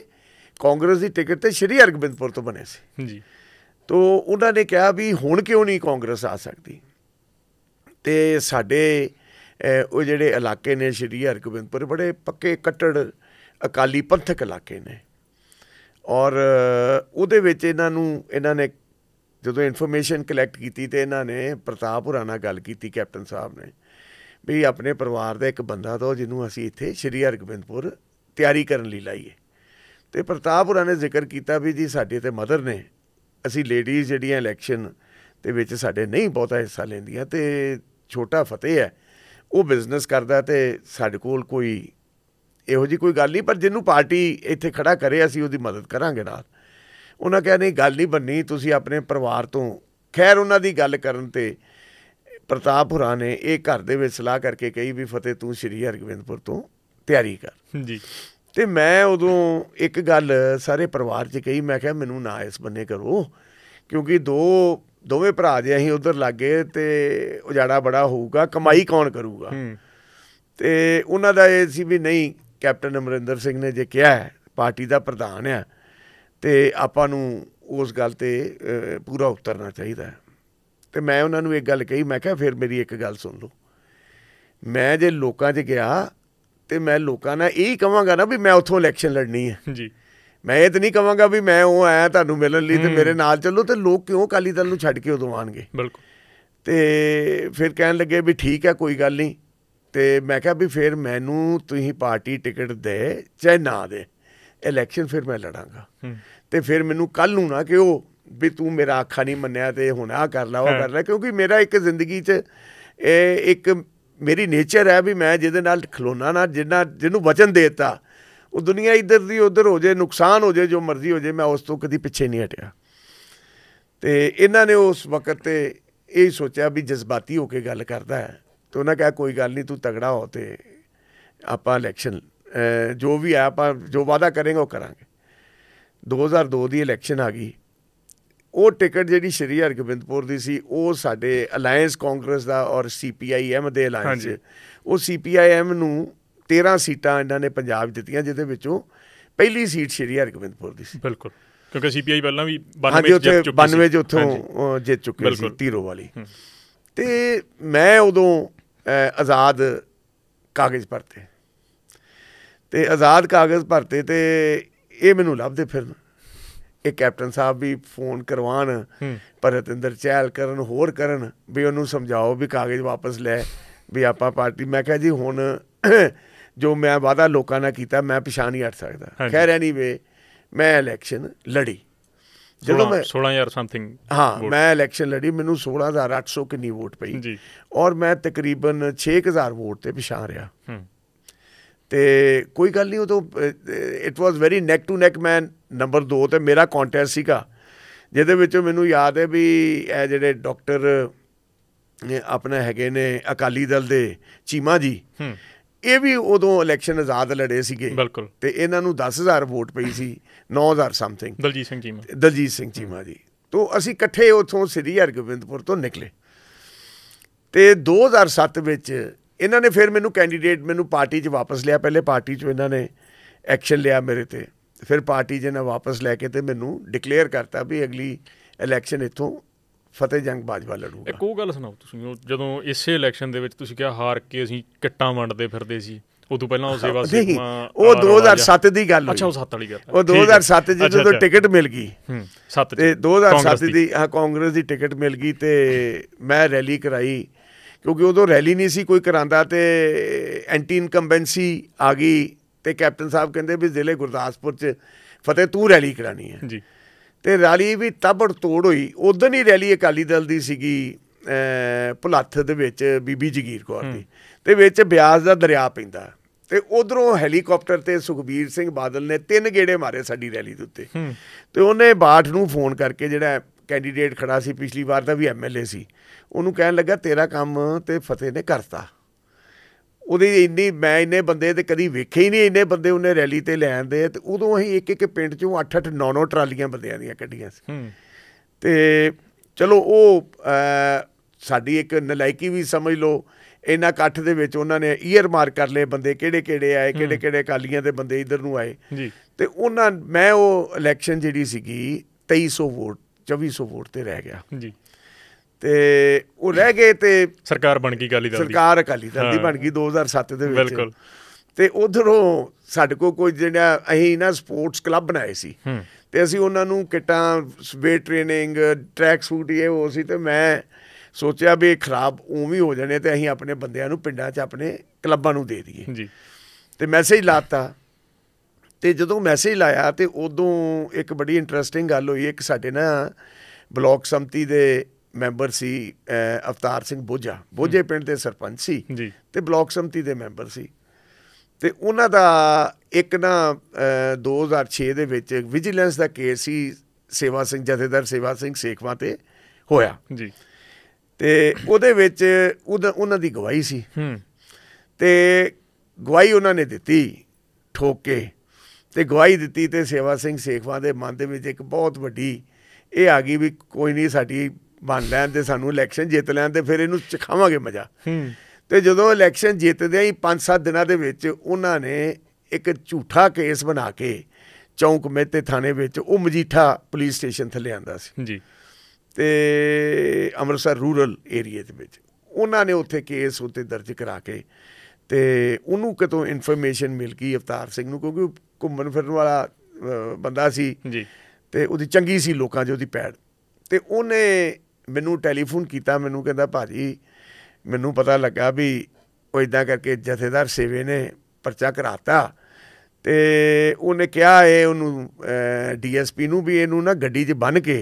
ਕਾਂਗਰਸ ਦੀ ਟਿਕਟ ਤੇ ਸ਼੍ਰੀ ਹਰਗੋਬਿੰਦਪੁਰ ਤੋਂ ਬਣੇ ਸੀ ਜੀ ਤੋਂ ਉਹਨਾਂ ਨੇ ਕਿਹਾ ਵੀ ਹੁਣ ਕਿਉਂ ਨਹੀਂ ਕਾਂਗਰਸ ਆ ਸਕਦੀ ਤੇ ਸਾਡੇ ਉਹ ਜਿਹੜੇ ਇਲਾਕੇ ਨੇ ਸ਼੍ਰੀ ਹਰਗੋਬਿੰਦਪੁਰ ਬੜੇ ਪੱਕੇ ਕੱਟੜ ਅਕਾਲੀ ਪੰਥਕ ਇਲਾਕੇ ਨੇ ਔਰ ਉਹਦੇ ਵਿੱਚ ਇਹਨਾਂ ਨੂੰ ਇਹਨਾਂ ਨੇ ਜਦੋਂ ਇਨਫੋਰਮੇਸ਼ਨ ਕਲੈਕਟ ਕੀਤੀ ਤੇ ਇਹਨਾਂ ਨੇ ਪ੍ਰਤਾਪ ਹੁਰਾਣਾ ਗੱਲ ਕੀਤੀ ਕੈਪਟਨ ਸਾਹਿਬ ਨੇ ਵੀ ਆਪਣੇ ਪਰਿਵਾਰ ਦਾ ਇੱਕ ਬੰਦਾ ਤੋਂ ਜਿਹਨੂੰ ਅਸੀਂ ਇੱਥੇ ਸ਼੍ਰੀ ਹਰਗੋਬਿੰਦਪੁਰ ਤਿਆਰੀ ਕਰਨ ਲਈ ਲਾਈਏ ਤੇ ਪ੍ਰਤਾਪ ਨੇ ਜ਼ਿਕਰ ਕੀਤਾ ਵੀ ਜੀ ਸਾਡੇ ਤੇ ਮਦਰ ਨੇ ਅਸੀਂ ਲੇਡੀਜ਼ ਜਿਹੜੀਆਂ ਇਲੈਕਸ਼ਨ ਦੇ ਵਿੱਚ ਸਾਡੇ ਨਹੀਂ ਬਹੁਤਾ ਹਿੱਸਾ ਲੈਂਦੀਆਂ ਤੇ ਛੋਟਾ ਫਤਿਹ ਹੈ ਉਹ ਬਿਜ਼ਨਸ ਕਰਦਾ ਤੇ ਸਾਡੇ ਕੋਲ ਕੋਈ ਇਹੋ ਜੀ ਕੋਈ ਗੱਲ ਨਹੀਂ ਪਰ ਜਿਹਨੂੰ ਪਾਰਟੀ ਇੱਥੇ ਖੜਾ ਕਰੇ ਅਸੀਂ ਉਹਦੀ ਮਦਦ ਕਰਾਂਗੇ ਨਾਲ ਉਹਨਾਂ ਕਹਿੰਦੇ ਨਹੀਂ ਗੱਲ ਨਹੀਂ ਬੰਨੀ ਤੁਸੀਂ ਆਪਣੇ ਪਰਿਵਾਰ ਤੋਂ ਖੈਰ ਉਹਨਾਂ ਦੀ ਗੱਲ ਕਰਨ ਤੇ ਪ੍ਰਤਾਪ ਹੁਰਾ ਨੇ ਇਹ ਘਰ ਦੇ ਵਿੱਚ ਸਲਾਹ ਕਰਕੇ ਕਹੀ ਵੀ ਫਤਿਹ ਤੂੰ ਸ਼੍ਰੀ ਹਰਗੋਬਿੰਦਪੁਰ ਤੋਂ ਤਿਆਰੀ ਕਰ ਜੀ ਤੇ ਮੈਂ ਉਦੋਂ ਇੱਕ ਗੱਲ ਸਾਰੇ ਪਰਿਵਾਰ 'ਚ ਕਹੀ ਮੈਂ ਕਿਹਾ ਮੈਨੂੰ ਨਾ ਇਸ ਬੰਨੇ ਕਰੋ ਕਿਉਂਕਿ ਦੋ ਦੋਵੇਂ ਭਰਾ ਜੇ ਅਸੀਂ ਉਧਰ ਲੱਗੇ ਤੇ ਉਜਾੜਾ ਬੜਾ ਹੋਊਗਾ ਕਮਾਈ ਕੌਣ ਕਰੂਗਾ ਤੇ ਉਹਨਾਂ ਦਾ ਇਹ ਸੀ ਵੀ ਨਹੀਂ ਕੈਪਟਨ ਅਮਰਿੰਦਰ ਸਿੰਘ ਨੇ ਜੇ ਕਿਹਾ ਪਾਰਟੀ ਦਾ ਪ੍ਰਧਾਨ ਆ ਤੇ ਆਪਾਂ ਨੂੰ ਉਸ ਗੱਲ ਤੇ ਪੂਰਾ ਉਤਰਨਾ ਚਾਹੀਦਾ ਤੇ ਮੈਂ ਉਹਨਾਂ ਨੂੰ ਇੱਕ ਗੱਲ ਕਹੀ ਮੈਂ ਕਿਹਾ ਫਿਰ ਮੇਰੀ ਇੱਕ ਗੱਲ ਸੁਣ ਲਓ ਮੈਂ ਜੇ ਲੋਕਾਂ 'ਚ ਗਿਆ ਤੇ ਮੈਂ ਲੋਕਾਂ ਨਾਲ ਇਹ ਕਹਾਂਗਾ ਨਾ ਵੀ ਮੈਂ ਉੱਥੋਂ ਇਲੈਕਸ਼ਨ ਲੜਨੀ ਹੈ ਜੀ ਮੈਂ ਇਹ ਤਾਂ ਨਹੀਂ ਕਹਾਂਗਾ ਵੀ ਮੈਂ ਉਹ ਆਇਆ ਤੁਹਾਨੂੰ ਮਿਲਣ ਲਈ ਤੇ ਮੇਰੇ ਨਾਲ ਚੱਲੋ ਤੇ ਲੋਕ ਕਿਉਂ ਕਾਲੀ ਦਲ ਨੂੰ ਛੱਡ ਕੇ ਉਦੋਂ ਆਣਗੇ ਬਿਲਕੁਲ ਤੇ ਫਿਰ ਕਹਿਣ ਲੱਗੇ ਵੀ ਠੀਕ ਹੈ ਕੋਈ ਗੱਲ ਨਹੀਂ ਤੇ ਮੈਂ ਕਿਹਾ ਵੀ ਫਿਰ ਮੈਨੂੰ ਤੁਸੀਂ ਪਾਰਟੀ ਟਿਕਟ ਦੇ ਚਾਹੇ ਨਾ ਦੇ ਇਲੈਕਸ਼ਨ ਫਿਰ ਮੈਂ ਲੜਾਂਗਾ ਤੇ ਫਿਰ ਮੈਨੂੰ ਕੱਲ ਨੂੰ ਨਾ ਕਿ ਉਹ ਵੀ ਤੂੰ ਮੇਰਾ ਆਖਾ ਨਹੀਂ ਮੰਨਿਆ ਤੇ ਹੁਣ ਆ ਕਰ ਲਾ ਉਹ ਕਰ ਲੈ ਕਿਉਂਕਿ ਮੇਰਾ ਇੱਕ ਜ਼ਿੰਦਗੀ 'ਚ ਇਹ ਇੱਕ ਮੇਰੀ ਨੇਚਰ ਹੈ ਵੀ ਮੈਂ ਜਿਹਦੇ ਨਾਲ ਖਲੋਣਾ ਨਾ ਜਿੰਨਾ ਜਿਹਨੂੰ ਵਚਨ ਦੇਤਾ ਉਹ ਦੁਨੀਆ ਇੱਧਰ ਦੀ ਉੱਧਰ ਹੋ ਜੇ ਨੁਕਸਾਨ ਹੋ ਜੇ ਜੋ ਮਰਜ਼ੀ ਹੋ ਜੇ ਮੈਂ ਉਸ ਤੋਂ ਕਦੀ ਪਿੱਛੇ ਨਹੀਂ ਹਟਿਆ ਤੇ ਇਹਨਾਂ ਨੇ ਉਸ ਵਕਤ ਤੇ ਇਹ ਸੋਚਿਆ ਵੀ ਜਜ਼ਬਾਤੀ ਹੋ ਕੇ ਗੱਲ ਕਰਦਾ ਹੈ ਤੇ ਉਹਨਾਂ ਕਹਿਆ ਕੋਈ ਗੱਲ ਨਹੀਂ ਤੂੰ ਤਗੜਾ ਹੋ ਤੇ ਆਪਾਂ ਇਲੈਕਸ਼ਨ ਜੋ ਵੀ ਆ ਆਪਾਂ ਜੋ ਵਾਅਦਾ ਕਰਾਂਗੇ ਉਹ ਕਰਾਂਗੇ 2002 ਦੀ ਇਲੈਕਸ਼ਨ ਆ ਗਈ ਉਹ ਟਿਕਟ ਜਿਹੜੀ ਸ਼੍ਰੀ ਹਰਗੋਬਿੰਦਪੁਰ ਦੀ ਸੀ ਉਹ ਸਾਡੇ ਅਲਾਈਅੰਸ ਕਾਂਗਰਸ ਦਾ ਔਰ ਸੀਪੀਆਈਐਮ ਦੇ ਅਲਾਈਅੰਸ ਉਹ ਸੀਪੀਆਈਐਮ ਨੂੰ 13 ਸੀਟਾਂ ਇਹਨਾਂ ਨੇ ਪੰਜਾਬ ਦਿੱਤੀਆਂ ਜਿਹਦੇ ਵਿੱਚੋਂ ਪਹਿਲੀ ਸੀਟ ਸ਼੍ਰੀ ਹਰਗੋਬਿੰਦਪੁਰ ਦੀ ਸੀ ਬਿਲਕੁਲ ਕਿਉਂਕਿ ਸੀਪੀਆਈ ਪਹਿਲਾਂ ਵੀ 92 ਜਿੱਤ ਚੁੱਕੀ ਸੀ 92 ਚ ਉੱਥੋਂ ਜਿੱਤ ਚੁੱਕੀ ਸੀ ਧੀਰੋ ਵਾਲੀ ਤੇ ਮੈਂ ਉਦੋਂ ਆਜ਼ਾਦ ਕਾਗਜ਼ ਭਰਤੇ ਤੇ ਆਜ਼ਾਦ ਕਾਗਜ਼ ਭਰਤੇ ਤੇ ਇਹ ਮੈਨੂੰ ਲੱਭਦੇ ਫਿਰਨ ਇਹ ਕੈਪਟਨ ਸਾਹਿਬ ਵੀ ਫੋਨ ਕਰਵਾਣ ਪਰ ਰਤਿੰਦਰ ਚਹਿਲ ਕਰਨ ਹੋਰ ਕਰਨ ਵੀ ਉਹਨੂੰ ਸਮਝਾਓ ਵੀ ਕਾਗਜ਼ ਵਾਪਸ ਲੈ ਵੀ ਆਪਾਂ ਪਾਰਟੀ ਮੈਂ ਕਿਹਾ ਜੀ ਹੁਣ ਜੋ ਮੈਂ ਵਾਦਾ ਲੋਕਾਂ ਨਾਲ ਕੀਤਾ ਮੈਂ ਪਛਾਣ ਨਹੀਂ ਹਟ ਸਕਦਾ ਖੈਰ ਐਨੀਵੇ ਮੈਂ ਇਲੈਕਸ਼ਨ ਲੜੀ ਜਦੋਂ ਮੈਂ 16000 ਸਮਥਿੰਗ ਹਾਂ ਮੈਂ ਇਲੈਕਸ਼ਨ ਲੜੀ ਮੈਨੂੰ 16800 ਕਿੰਨੀ ਵੋਟ ਪਈ ਜੀ ਔਰ ਮੈਂ ਤਕਰੀਬਨ 6000 ਵੋਟ ਤੇ ਪਛਾਣ ਰਿਹਾ ਤੇ ਕੋਈ ਗੱਲ ਨਹੀਂ ਉਹ ਤੋਂ it was very neck to neck man number 2 ਤੇ ਮੇਰਾ ਕੰਟੈਸਟ ਸੀਗਾ ਜਿਹਦੇ ਵਿੱਚ ਮੈਨੂੰ ਯਾਦ ਹੈ ਵੀ ਇਹ ਜਿਹੜੇ ਡਾਕਟਰ ਆਪਣਾ ਹੈਗੇ ਨੇ ਅਕਾਲੀ ਦਲ ਦੇ ਚੀਮਾ ਜੀ ਇਹ ਵੀ ਉਦੋਂ ਇਲੈਕਸ਼ਨ ਆਜ਼ਾਦ ਲੜੇ ਸੀਗੇ ਬਿਲਕੁਲ ਤੇ ਇਹਨਾਂ ਨੂੰ 10000 ਵੋਟ ਪਈ ਸੀ 9000 ਸਮਥਿੰਗ ਦਲਜੀਤ ਸਿੰਘ ਚੀਮਾ ਦਲਜੀਤ ਸਿੰਘ ਚੀਮਾ ਜੀ ਤੋਂ ਅਸੀਂ ਇਕੱਠੇ ਉਥੋਂ ਸ੍ਰੀ ਹਰਗੋਬਿੰਦਪੁਰ ਤੋਂ ਨਿਕਲੇ ਤੇ 2007 ਵਿੱਚ ਇਹਨਾਂ ਨੇ ਫਿਰ ਮੈਨੂੰ ਕੈਂਡੀਡੇਟ ਮੈਨੂੰ ਪਾਰਟੀ 'ਚ ਵਾਪਸ ਲਿਆ ਪਹਿਲੇ ਪਾਰਟੀ 'ਚ ਇਹਨਾਂ ਨੇ ਐਕਸ਼ਨ ਲਿਆ ਮੇਰੇ ਤੇ ਫਿਰ ਪਾਰਟੀ 'ਚ ਵਾਪਸ ਲੈ ਕੇ ਤੇ ਮੈਨੂੰ ਡਿਕਲੇਅਰ ਕਰਤਾ ਵੀ ਅਗਲੀ ਇਲੈਕਸ਼ਨ ਇਥੋਂ ਫਤਿਹ ਜੰਗ ਬਾਜਵਾ ਲੜੂਗਾ ਇੱਕ ਉਹ ਗੱਲ ਸੁਣਾਓ ਤੁਸੀਂ ਜਦੋਂ ਇਸੇ ਇਲੈਕਸ਼ਨ ਦੇ ਵਿੱਚ ਤੁਸੀਂ ਕਿਹਾ ਹਾਰ ਕੇ ਅਸੀਂ ਕਿੱਟਾਂ ਵੰਡਦੇ ਫਿਰਦੇ ਸੀ ਉਦੋਂ ਪਹਿਲਾਂ ਉਹ ਸੇਵਾ ਸੀ ਉਹ 2007 ਦੀ ਗੱਲ ਅੱਛਾ ਉਹ 7 ਵਾਲੀ ਗੱਲ ਉਹ 2007 ਜਦੋਂ ਟਿਕਟ ਮਿਲ ਗਈ ਹੂੰ 7 ਤੇ 2007 ਦੀ ਹਾਂ ਕਾਂਗਰਸ ਦੀ ਟਿਕਟ ਮਿਲ ਗਈ ਤੇ ਮੈਂ ਰੈਲੀ ਕਰਾਈ ਕਿਉਂਕਿ ਉਦੋਂ ਰੈਲੀ ਨਹੀਂ ਸੀ ਕੋਈ ਕਰਾਂਦਾ ਤੇ ਐਂਟੀ ਇਨਕੰਬੈਂਸੀ ਆ ਗਈ ਤੇ ਕੈਪਟਨ ਸਾਹਿਬ ਕਹਿੰਦੇ ਵੀ ਜ਼ਿਲ੍ਹੇ ਗੁਰਦਾਸਪੁਰ 'ਚ ਫਤਿਹ ਤੂੰ ਰੈਲੀ ਕਰਾਣੀ ਹੈ ਜੀ ਤੇ ਰੈਲੀ ਵੀ ਤਬੜ ਤੋੜ ਹੋਈ ਉਦੋਂ ਹੀ ਰੈਲੀ ਅਕਾਲੀ ਦਲ ਦੀ ਸੀਗੀ ਭੁਲੱਥ ਦੇ ਵਿੱਚ ਬੀਬੀ ਜਗੀਰ ਕੌਰ ਦੀ ਤੇ ਵਿੱਚ ਬਿਆਸ ਦਾ ਦਰਿਆ ਪੈਂਦਾ ਤੇ ਉਧਰੋਂ ਹੈਲੀਕਾਪਟਰ ਤੇ ਸੁਖਬੀਰ ਸਿੰਘ ਬਾਦਲ ਨੇ ਤਿੰਨ ਗੇੜੇ ਮਾਰੇ ਸਾਡੀ ਰੈਲੀ ਦੇ ਉੱਤੇ ਤੇ ਉਹਨੇ ਬਾਠ ਨੂੰ ਫੋਨ ਕਰਕੇ ਜਿਹੜਾ ਕੈਂਡੀਡੇਟ ਖੜਾ ਸੀ ਪਿਛਲੀ ਵਾਰ ਦਾ ਵੀ ਐਮਐਲਏ ਸੀ ਉਹਨੂੰ ਕਹਿਣ ਲੱਗਾ ਤੇਰਾ ਕੰਮ ਤੇ ਫਤਿਹ ਨੇ ਕਰਤਾ ਉਹਦੀ ਇੰਨੀ ਮੈਂ ਇੰਨੇ ਬੰਦੇ ਤੇ ਕਦੀ ਵੇਖੇ ਹੀ ਨਹੀਂ ਇੰਨੇ ਬੰਦੇ ਉਹਨੇ ਰੈਲੀ ਤੇ ਲੈ ਆਂਦੇ ਤੇ ਉਦੋਂ ਅਸੀਂ ਇੱਕ ਇੱਕ ਪਿੰਡ ਚੋਂ 8-8 9-9 ਟਰਾਲੀਆਂ ਬੰਦਿਆਂ ਦੀਆਂ ਕੱਢੀਆਂ ਸੀ ਤੇ ਚਲੋ ਉਹ ਸਾਡੀ ਇੱਕ ਨਲਾਇਕੀ ਵੀ ਸਮਝ ਲਓ ਇਹਨਾਂ ਇਕੱਠ ਦੇ ਵਿੱਚ ਉਹਨਾਂ ਨੇ ਈਅਰ ਮਾਰ ਕਰ ਲਏ ਬੰਦੇ ਕਿਹੜੇ ਕਿਹੜੇ ਆਏ ਕਿਹੜੇ ਕਿਹੜੇ ਕਾਲੀਆਂ ਦੇ ਬੰਦੇ ਇਧਰ ਨੂੰ ਆਏ ਜੀ ਤੇ ਉਹਨਾਂ ਮੈਂ ਉਹ ਇਲੈਕਸ਼ਨ ਜਿਹੜੀ ਸੀਗੀ 2300 ਵੋਟ 2400 ਵੋਟ ਤੇ ਰਹਿ ਗਿਆ ਜੀ ਤੇ ਉਹ ਰਹਿ ਗਏ ਤੇ ਸਰਕਾਰ ਬਣ ਗਈ ਅਕਾਲੀ ਦਲ ਦੀ ਸਰਕਾਰ ਅਕਾਲੀ ਦਲ ਦੀ ਬਣ ਗਈ 2007 ਦੇ ਵਿੱਚ ਬਿਲਕੁਲ ਤੇ ਉਧਰੋਂ ਸਾਡੇ ਕੋਲ ਕੋਈ ਜਿਹੜਾ ਅਸੀਂ ਨਾ ਸਪੋਰਟਸ ਕਲੱਬ ਬਣਾਏ ਸੀ ਤੇ ਅਸੀਂ ਉਹਨਾਂ ਨੂੰ ਕਿਟਾਂ ਵੇਟ ਟ੍ਰੇਨਿੰਗ ਟਰੈਕ ਸੂਟ ਇਹ ਹੋ ਸੀ ਤੇ ਮੈਂ ਸੋਚਿਆ ਵੀ ਇਹ ਖਰਾਬ ਉਵੇਂ ਹੋ ਜਾਣੇ ਤੇ ਅਸੀਂ ਆਪਣੇ ਬੰਦਿਆਂ ਨੂੰ ਪਿੰਡਾਂ 'ਚ ਆਪਣੇ ਕਲੱਬਾਂ ਨੂੰ ਦੇ ਦਈਏ ਜੀ ਤੇ ਮੈਸੇਜ ਲਾਤਾ ਤੇ ਜਦੋਂ ਮੈਸੇਜ ਲਾਇਆ ਤੇ ਉਦੋਂ ਇੱਕ ਬੜੀ ਇੰਟਰਸਟਿੰਗ ਗੱਲ ਹੋਈ ਇੱਕ ਸਾਡੇ ਨਾ ਬਲਾਕ ਸੰਮਤੀ ਦੇ ਮੈਂਬਰ ਸੀ ਅਵਤਾਰ ਸਿੰਘ ਬੋਝਾ ਬੋਝੇ ਪਿੰਡ ਦੇ ਸਰਪੰਚ ਸੀ ਤੇ ਬਲਾਕ ਸੰਮਤੀ ਦੇ ਮੈਂਬਰ ਸੀ ਤੇ ਉਹਨਾਂ ਦਾ ਇੱਕ ਨਾ 2006 ਦੇ ਵਿੱਚ ਵਿਜੀਲੈਂਸ ਦਾ ਕੇਸ ਸੀ ਸੇਵਾ ਸਿੰਘ ਜਥੇਦਾਰ ਸੇਵਾ ਸਿੰਘ ਸੇਖਵਾ ਤੇ ਹੋਇਆ ਜੀ ਤੇ ਉਹਦੇ ਵਿੱਚ ਉਹਨਾਂ ਦੀ ਗਵਾਹੀ ਸੀ ਹੂੰ ਤੇ ਗਵਾਹੀ ਉਹਨਾਂ ਨੇ ਦਿੱਤੀ ਠੋਕੇ ਤੇ ਗਵਾਹੀ ਦਿੱਤੀ ਤੇ ਸੇਵਾ ਸਿੰਘ ਸੇਖਵਾ ਦੇ ਮਨ ਦੇ ਵਿੱਚ ਇੱਕ ਬਹੁਤ ਵੱਡੀ ਇਹ ਆ ਗਈ ਵੀ ਕੋਈ ਨਹੀਂ ਸਾਡੀ ਬਣ ਲੈਣ ਤੇ ਸਾਨੂੰ ਇਲੈਕਸ਼ਨ ਜਿੱਤ ਲੈਣ ਤੇ ਫਿਰ ਇਹਨੂੰ ਚਖਾਵਾਂਗੇ ਮਜ਼ਾ ਤੇ ਜਦੋਂ ਇਲੈਕਸ਼ਨ ਜਿੱਤਦੇ ਆਂ ਹੀ 5-7 ਦਿਨਾਂ ਦੇ ਵਿੱਚ ਉਹਨਾਂ ਨੇ ਇੱਕ ਝੂਠਾ ਕੇਸ ਬਣਾ ਕੇ ਚੌਂਕ ਮੇਤੇ ਥਾਣੇ ਵਿੱਚ ਉਹ ਮਜੀਠਾ ਪੁਲਿਸ ਸਟੇਸ਼ਨ ਥੱਲੇ ਆਂਦਾ ਸੀ ਜੀ ਤੇ ਅੰਮ੍ਰਿਤਸਰ ਰੂਰਲ ਏਰੀਆ ਦੇ ਵਿੱਚ ਉਹਨਾਂ ਨੇ ਉੱਥੇ ਕੇਸ ਉੱਤੇ ਦਰਜ ਕਰਾ ਕੇ ਤੇ ਉਹਨੂੰ ਕਿਤੋਂ ਇਨਫੋਰਮੇਸ਼ਨ ਮਿਲ ਗਈ ਅਵਤਾਰ ਸਿੰਘ ਨੂੰ ਕਿਉਂਕਿ ਘੁੰਮਣ ਫਿਰਨ ਵਾਲਾ ਬੰਦਾ ਸੀ ਜੀ ਤੇ ਉਹਦੀ ਚੰਗੀ ਸੀ ਲੋਕਾਂ 'ਚ ਉਹਦੀ ਪੈੜ ਤੇ ਉਹਨੇ ਮੈਨੂੰ ਟੈਲੀਫੋਨ ਕੀਤਾ ਮੈਨੂੰ ਕਹਿੰਦਾ ਭਾਜੀ ਮੈਨੂੰ ਪਤਾ ਲੱਗਾ ਵੀ ਉਹ ਇਦਾਂ ਕਰਕੇ ਜਥੇਦਾਰ ਸੇਵੇ ਨੇ ਪਰਚਾ ਕਰਾਤਾ ਤੇ ਉਹਨੇ ਕਿਹਾ ਇਹ ਉਹਨੂੰ ਡੀਐਸਪੀ ਨੂੰ ਵੀ ਇਹਨੂੰ ਨਾ ਗੱਡੀ 'ਚ ਬੰਨ ਕੇ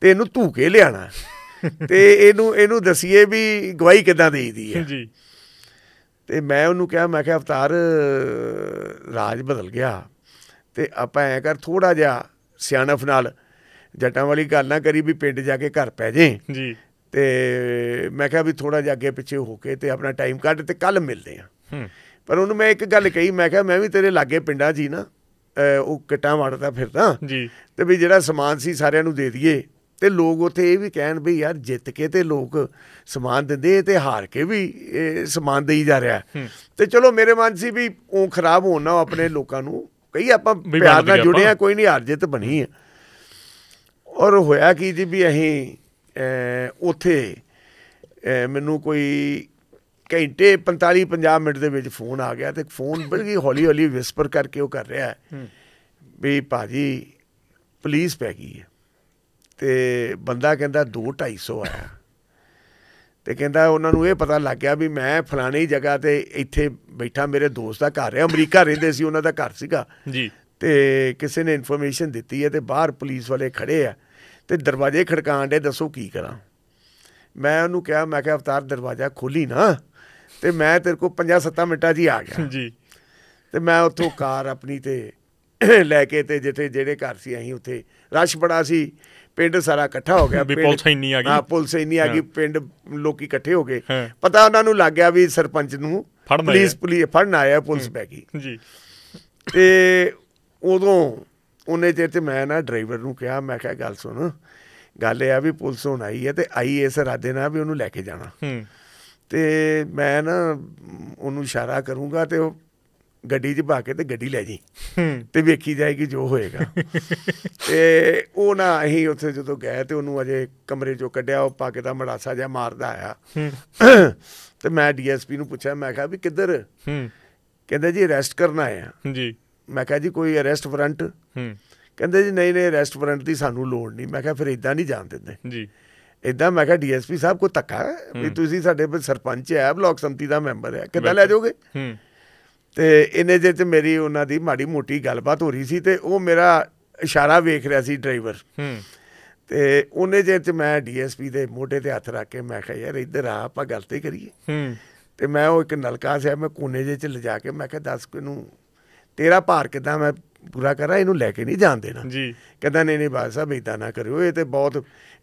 ਤੇ ਇਹਨੂੰ ਧੂਕੇ ਲਿਆਣਾ [laughs] ਤੇ ਇਹਨੂੰ ਇਹਨੂੰ ਦਸੀਏ ਵੀ ਗਵਾਹੀ ਕਿਦਾਂ ਦੇਈਦੀ ਹੈ ਜੀ ਤੇ ਮੈਂ ਉਹਨੂੰ ਕਿਹਾ ਮੈਂ ਕਿਹਾ ਅਵਤਾਰ ਰਾਜ ਬਦਲ ਗਿਆ ਤੇ ਆਪਾਂ ਐ ਕਰ ਥੋੜਾ ਜਿਹਾ ਸਿਆਣਫ ਨਾਲ ਜੱਟਾਂ ਵਾਲੀ ਗੱਲ ਨਾ ਕਰੀ ਵੀ ਪਿੰਡ ਜਾ ਕੇ ਘਰ ਪੈ ਜੇ ਜੀ ਤੇ ਮੈਂ ਕਿਹਾ ਵੀ ਥੋੜਾ ਜਿਹਾ ਅੱਗੇ ਪਿੱਛੇ ਹੋ ਕੇ ਤੇ ਆਪਣਾ ਟਾਈਮ ਕੱਢ ਤੇ ਕੱਲ ਮਿਲਦੇ ਆ ਪਰ ਉਹਨੂੰ ਮੈਂ ਇੱਕ ਗੱਲ ਕਹੀ ਮੈਂ ਕਿਹਾ ਮੈਂ ਵੀ ਤੇਰੇ ਲਾਗੇ ਪਿੰਡਾਂ ਜੀ ਨਾ ਉਹ ਕਟਾਂ ਵੜਦਾ ਫਿਰਦਾ ਜੀ ਤੇ ਵੀ ਜਿਹੜਾ ਸਮਾਨ ਸੀ ਸਾਰਿਆਂ ਨੂੰ ਦੇ ਦਈਏ ਤੇ ਲੋਕ ਉਥੇ ਇਹ ਵੀ ਕਹਿਣ ਵੀ ਯਾਰ ਜਿੱਤ ਕੇ ਤੇ ਲੋਕ ਸਮਾਨ ਦਿੰਦੇ ਤੇ ਹਾਰ ਕੇ ਵੀ ਇਹ ਸਮਾਨ ਦੇਈ ਜਾ ਰਿਹਾ ਤੇ ਚਲੋ ਮੇਰੇ ਮਨ ਸੀ ਵੀ ਉਹ ਖਰਾਬ ਹੋਣਾ ਆਪਣੇ ਲੋਕਾਂ ਨੂੰ ਕਈ ਆਪਾਂ ਪਿਆਰ ਨਾਲ ਜੁੜੇ ਆ ਕੋਈ ਨਹੀਂ ਹਾਰ ਜਿੱਤ ਬਣੀ ਆ ਔਰ ਹੋਇਆ ਕੀ ਜੀ ਵੀ ਅਸੀਂ ਉੱਥੇ ਮੈਨੂੰ ਕੋਈ ਘੰਟੇ 45 50 ਮਿੰਟ ਦੇ ਵਿੱਚ ਫੋਨ ਆ ਗਿਆ ਤੇ ਫੋਨ ਬਿਲਕੁਲ ਹੌਲੀ ਹੌਲੀ ਵਿਸਪਰ ਕਰਕੇ ਉਹ ਕਰ ਰਿਹਾ ਹੈ ਵੀ ਭਾਜੀ ਪੁਲਿਸ ਪੈ ਗਈ ਹੈ ਤੇ ਬੰਦਾ ਕਹਿੰਦਾ 2 250 ਆਇਆ ਤੇ ਕਹਿੰਦਾ ਉਹਨਾਂ ਨੂੰ ਇਹ ਪਤਾ ਲੱਗ ਗਿਆ ਵੀ ਮੈਂ ਫਲਾਣੀ ਜਗ੍ਹਾ ਤੇ ਇੱਥੇ ਬੈਠਾ ਮੇਰੇ ਦੋਸਤ ਦਾ ਘਰ ਹੈ ਅਮਰੀਕਾ ਰਹਿੰਦੇ ਸੀ ਉਹਨਾਂ ਦਾ ਘਰ ਸੀਗਾ ਜੀ ਤੇ ਕਿਸੇ ਨੇ ਇਨਫੋਰਮੇਸ਼ਨ ਦਿੱਤੀ ਹੈ ਤੇ ਬਾਹਰ ਪੁਲਿਸ ਵਾਲੇ ਖੜੇ ਆ ਤੇ ਦਰਵਾਜ਼ੇ ਖੜਕਾਣ ਦੇ ਦੱਸੋ ਕੀ ਕਰਾਂ ਮੈਂ ਉਹਨੂੰ ਕਿਹਾ ਮੈਂ ਕਿਹਾ ਅਵਤਾਰ ਦਰਵਾਜ਼ਾ ਖੋਲੀ ਨਾ ਤੇ ਮੈਂ ਤੇਰੇ ਕੋ 5-7 ਮਿੰਟਾਂ ਜੀ ਆ ਗਿਆ ਜੀ ਤੇ ਮੈਂ ਉੱਥੋਂ ਕਾਰ ਆਪਣੀ ਤੇ [clears throat] ਲੈ ਕੇ ਤੇ ਜਿੱਥੇ ਜਿਹੜੇ ਘਰ ਸੀ ਅਸੀਂ ਉੱਥੇ ਰਸ਼ ਬੜਾ ਸੀ ਪਿੰਡ ਸਾਰਾ ਇਕੱਠਾ ਹੋ ਗਿਆ ਵੀ ਪੁਲਿਸ ਇੰਨੀ ਆ ਗਈ ਹਾਂ ਪੁਲਿਸ ਇੰਨੀ ਆ ਗਈ ਪਿੰਡ ਲੋਕੀ ਇਕੱਠੇ ਹੋ ਗਏ ਪਤਾ ਉਹਨਾਂ ਨੂੰ ਲੱਗ ਗਿਆ ਵੀ ਸਰਪੰਚ ਨੂੰ ਪੁਲਿਸ ਪੁਲਿਸ ਫੜਨ ਆਇਆ ਪੁਲਿਸ ਬੈ ਗਈ ਜੀ ਤੇ ਉਦੋਂ ਉਹਨੇ ਚਿਰ ਤੇ ਮੈਂ ਨਾ ਡਰਾਈਵਰ ਨੂੰ ਕਿਹਾ ਮੈਂ ਕਿਹਾ ਗੱਲ ਸੁਣ ਗੱਲ ਇਹ ਆ ਵੀ ਪੁਲਿਸ ਹੁਣ ਆਈ ਹੈ ਤੇ ਆਈ ਇਸ ਰਾਦੇ ਨਾਲ ਵੀ ਉਹਨੂੰ ਲੈ ਕੇ ਜਾਣਾ ਤੇ ਮੈਂ ਨਾ ਉਹਨੂੰ ਇਸ਼ਾਰਾ ਕਰੂੰਗਾ ਤੇ ਉਹ ਗੱਡੀ 'ਚ ਭਾ ਕੇ ਤੇ ਗੱਡੀ ਲੈ ਜੀ ਤੇ ਵੇਖੀ ਜਾਏਗੀ ਜੋ ਹੋਏਗਾ [laughs] ਤੇ ਉਹ ਨਾ ਅਸੀਂ ਉੱਥੇ ਜਦੋਂ ਗਏ ਤੇ ਉਹਨੂੰ ਅਜੇ ਕਮਰੇ 'ਚੋਂ ਕੱਢਿਆ ਉਹ ਪਾ ਕੇ ਦਾ ਮੜਾਸਾ ਜਿਹਾ ਮਾਰਦਾ ਆਇਆ ਤੇ ਮੈਂ ਡੀਐਸਪੀ ਨੂੰ ਪੁੱਛਿਆ ਮੈਂ ਕਿਹਾ ਵੀ ਕਿੱਧਰ ਕਹਿੰਦਾ ਜੀ ਅਰੈਸਟ ਕਰਨ ਆ ਜੀ ਮੈਂ ਕਿਹਾ ਜੀ ਕੋਈ ਅਰੈਸਟ ਵਾਰੰਟ ਹੂੰ ਕਹਿੰਦੇ ਜੀ ਨਹੀਂ ਨਹੀਂ ਅਰੈਸਟ ਵਾਰੰਟ ਦੀ ਸਾਨੂੰ ਲੋੜ ਨਹੀਂ ਮੈਂ ਕਿਹਾ ਫਿਰ ਇਦਾਂ ਨਹੀਂ ਜਾਣ ਦਿੰਦੇ ਜੀ ਇਦਾਂ ਮੈਂ ਕਿਹਾ ਡੀਐਸਪੀ ਸਾਹਿਬ ਕੋ ਤੱਕਾ ਵੀ ਤੁਸੀਂ ਸਾਡੇ ਸਰਪੰਚ ਹੈ ਬਲਾਕ ਸੰਮਤੀ ਦਾ ਮੈਂਬਰ ਹੈ ਕਿੱਦਾਂ ਲੈ ਜਾਓਗੇ ਹੂੰ ਤੇ ਇਹਨੇ ਜੇ ਤੇ ਮੇਰੀ ਉਹਨਾਂ ਦੀ ਮਾੜੀ ਮੋਟੀ ਗੱਲਬਾਤ ਹੋ ਰਹੀ ਸੀ ਤੇ ਉਹ ਮੇਰਾ ਇਸ਼ਾਰਾ ਵੇਖ ਰਿਹਾ ਸੀ ਡਰਾਈਵਰ ਹੂੰ ਤੇ ਉਹਨੇ ਜੇ ਤੇ ਮੈਂ ਡੀਐਸਪੀ ਦੇ ਮੋਢੇ ਤੇ ਹੱਥ ਰੱਖ ਕੇ ਮੈਂ ਕਿਹਾ ਯਾਰ ਇੱਧਰ ਆ ਆਪਾਂ ਗੱਲ ਤੇ ਕਰੀਏ ਹੂੰ ਤੇ ਮੈਂ ਉਹ ਇੱਕ ਨਲਕਾ ਸਿਆ ਮੈਂ ਕੋਨੇ ਜੇ ਚ ਲਿਜਾ ਕੇ ਮੈਂ ਕਿਹਾ ਦੱਸ ਕਿਨੂੰ ਤੇਰਾ ਭਾਰ ਕਿਦਾਂ ਮੈਂ ਪੂਰਾ ਕਰਾਂ ਇਹਨੂੰ ਲੈ ਕੇ ਨਹੀਂ ਜਾਣ ਦੇਣਾ ਜੀ ਕਹਿੰਦਾ ਨਹੀਂ ਨਹੀਂ ਬਾਦਸ਼ਾਹ ਸਾਹਿਬ ਇਦਾਂ ਨਾ ਕਰਿਓ ਇਹ ਤੇ ਬਹੁਤ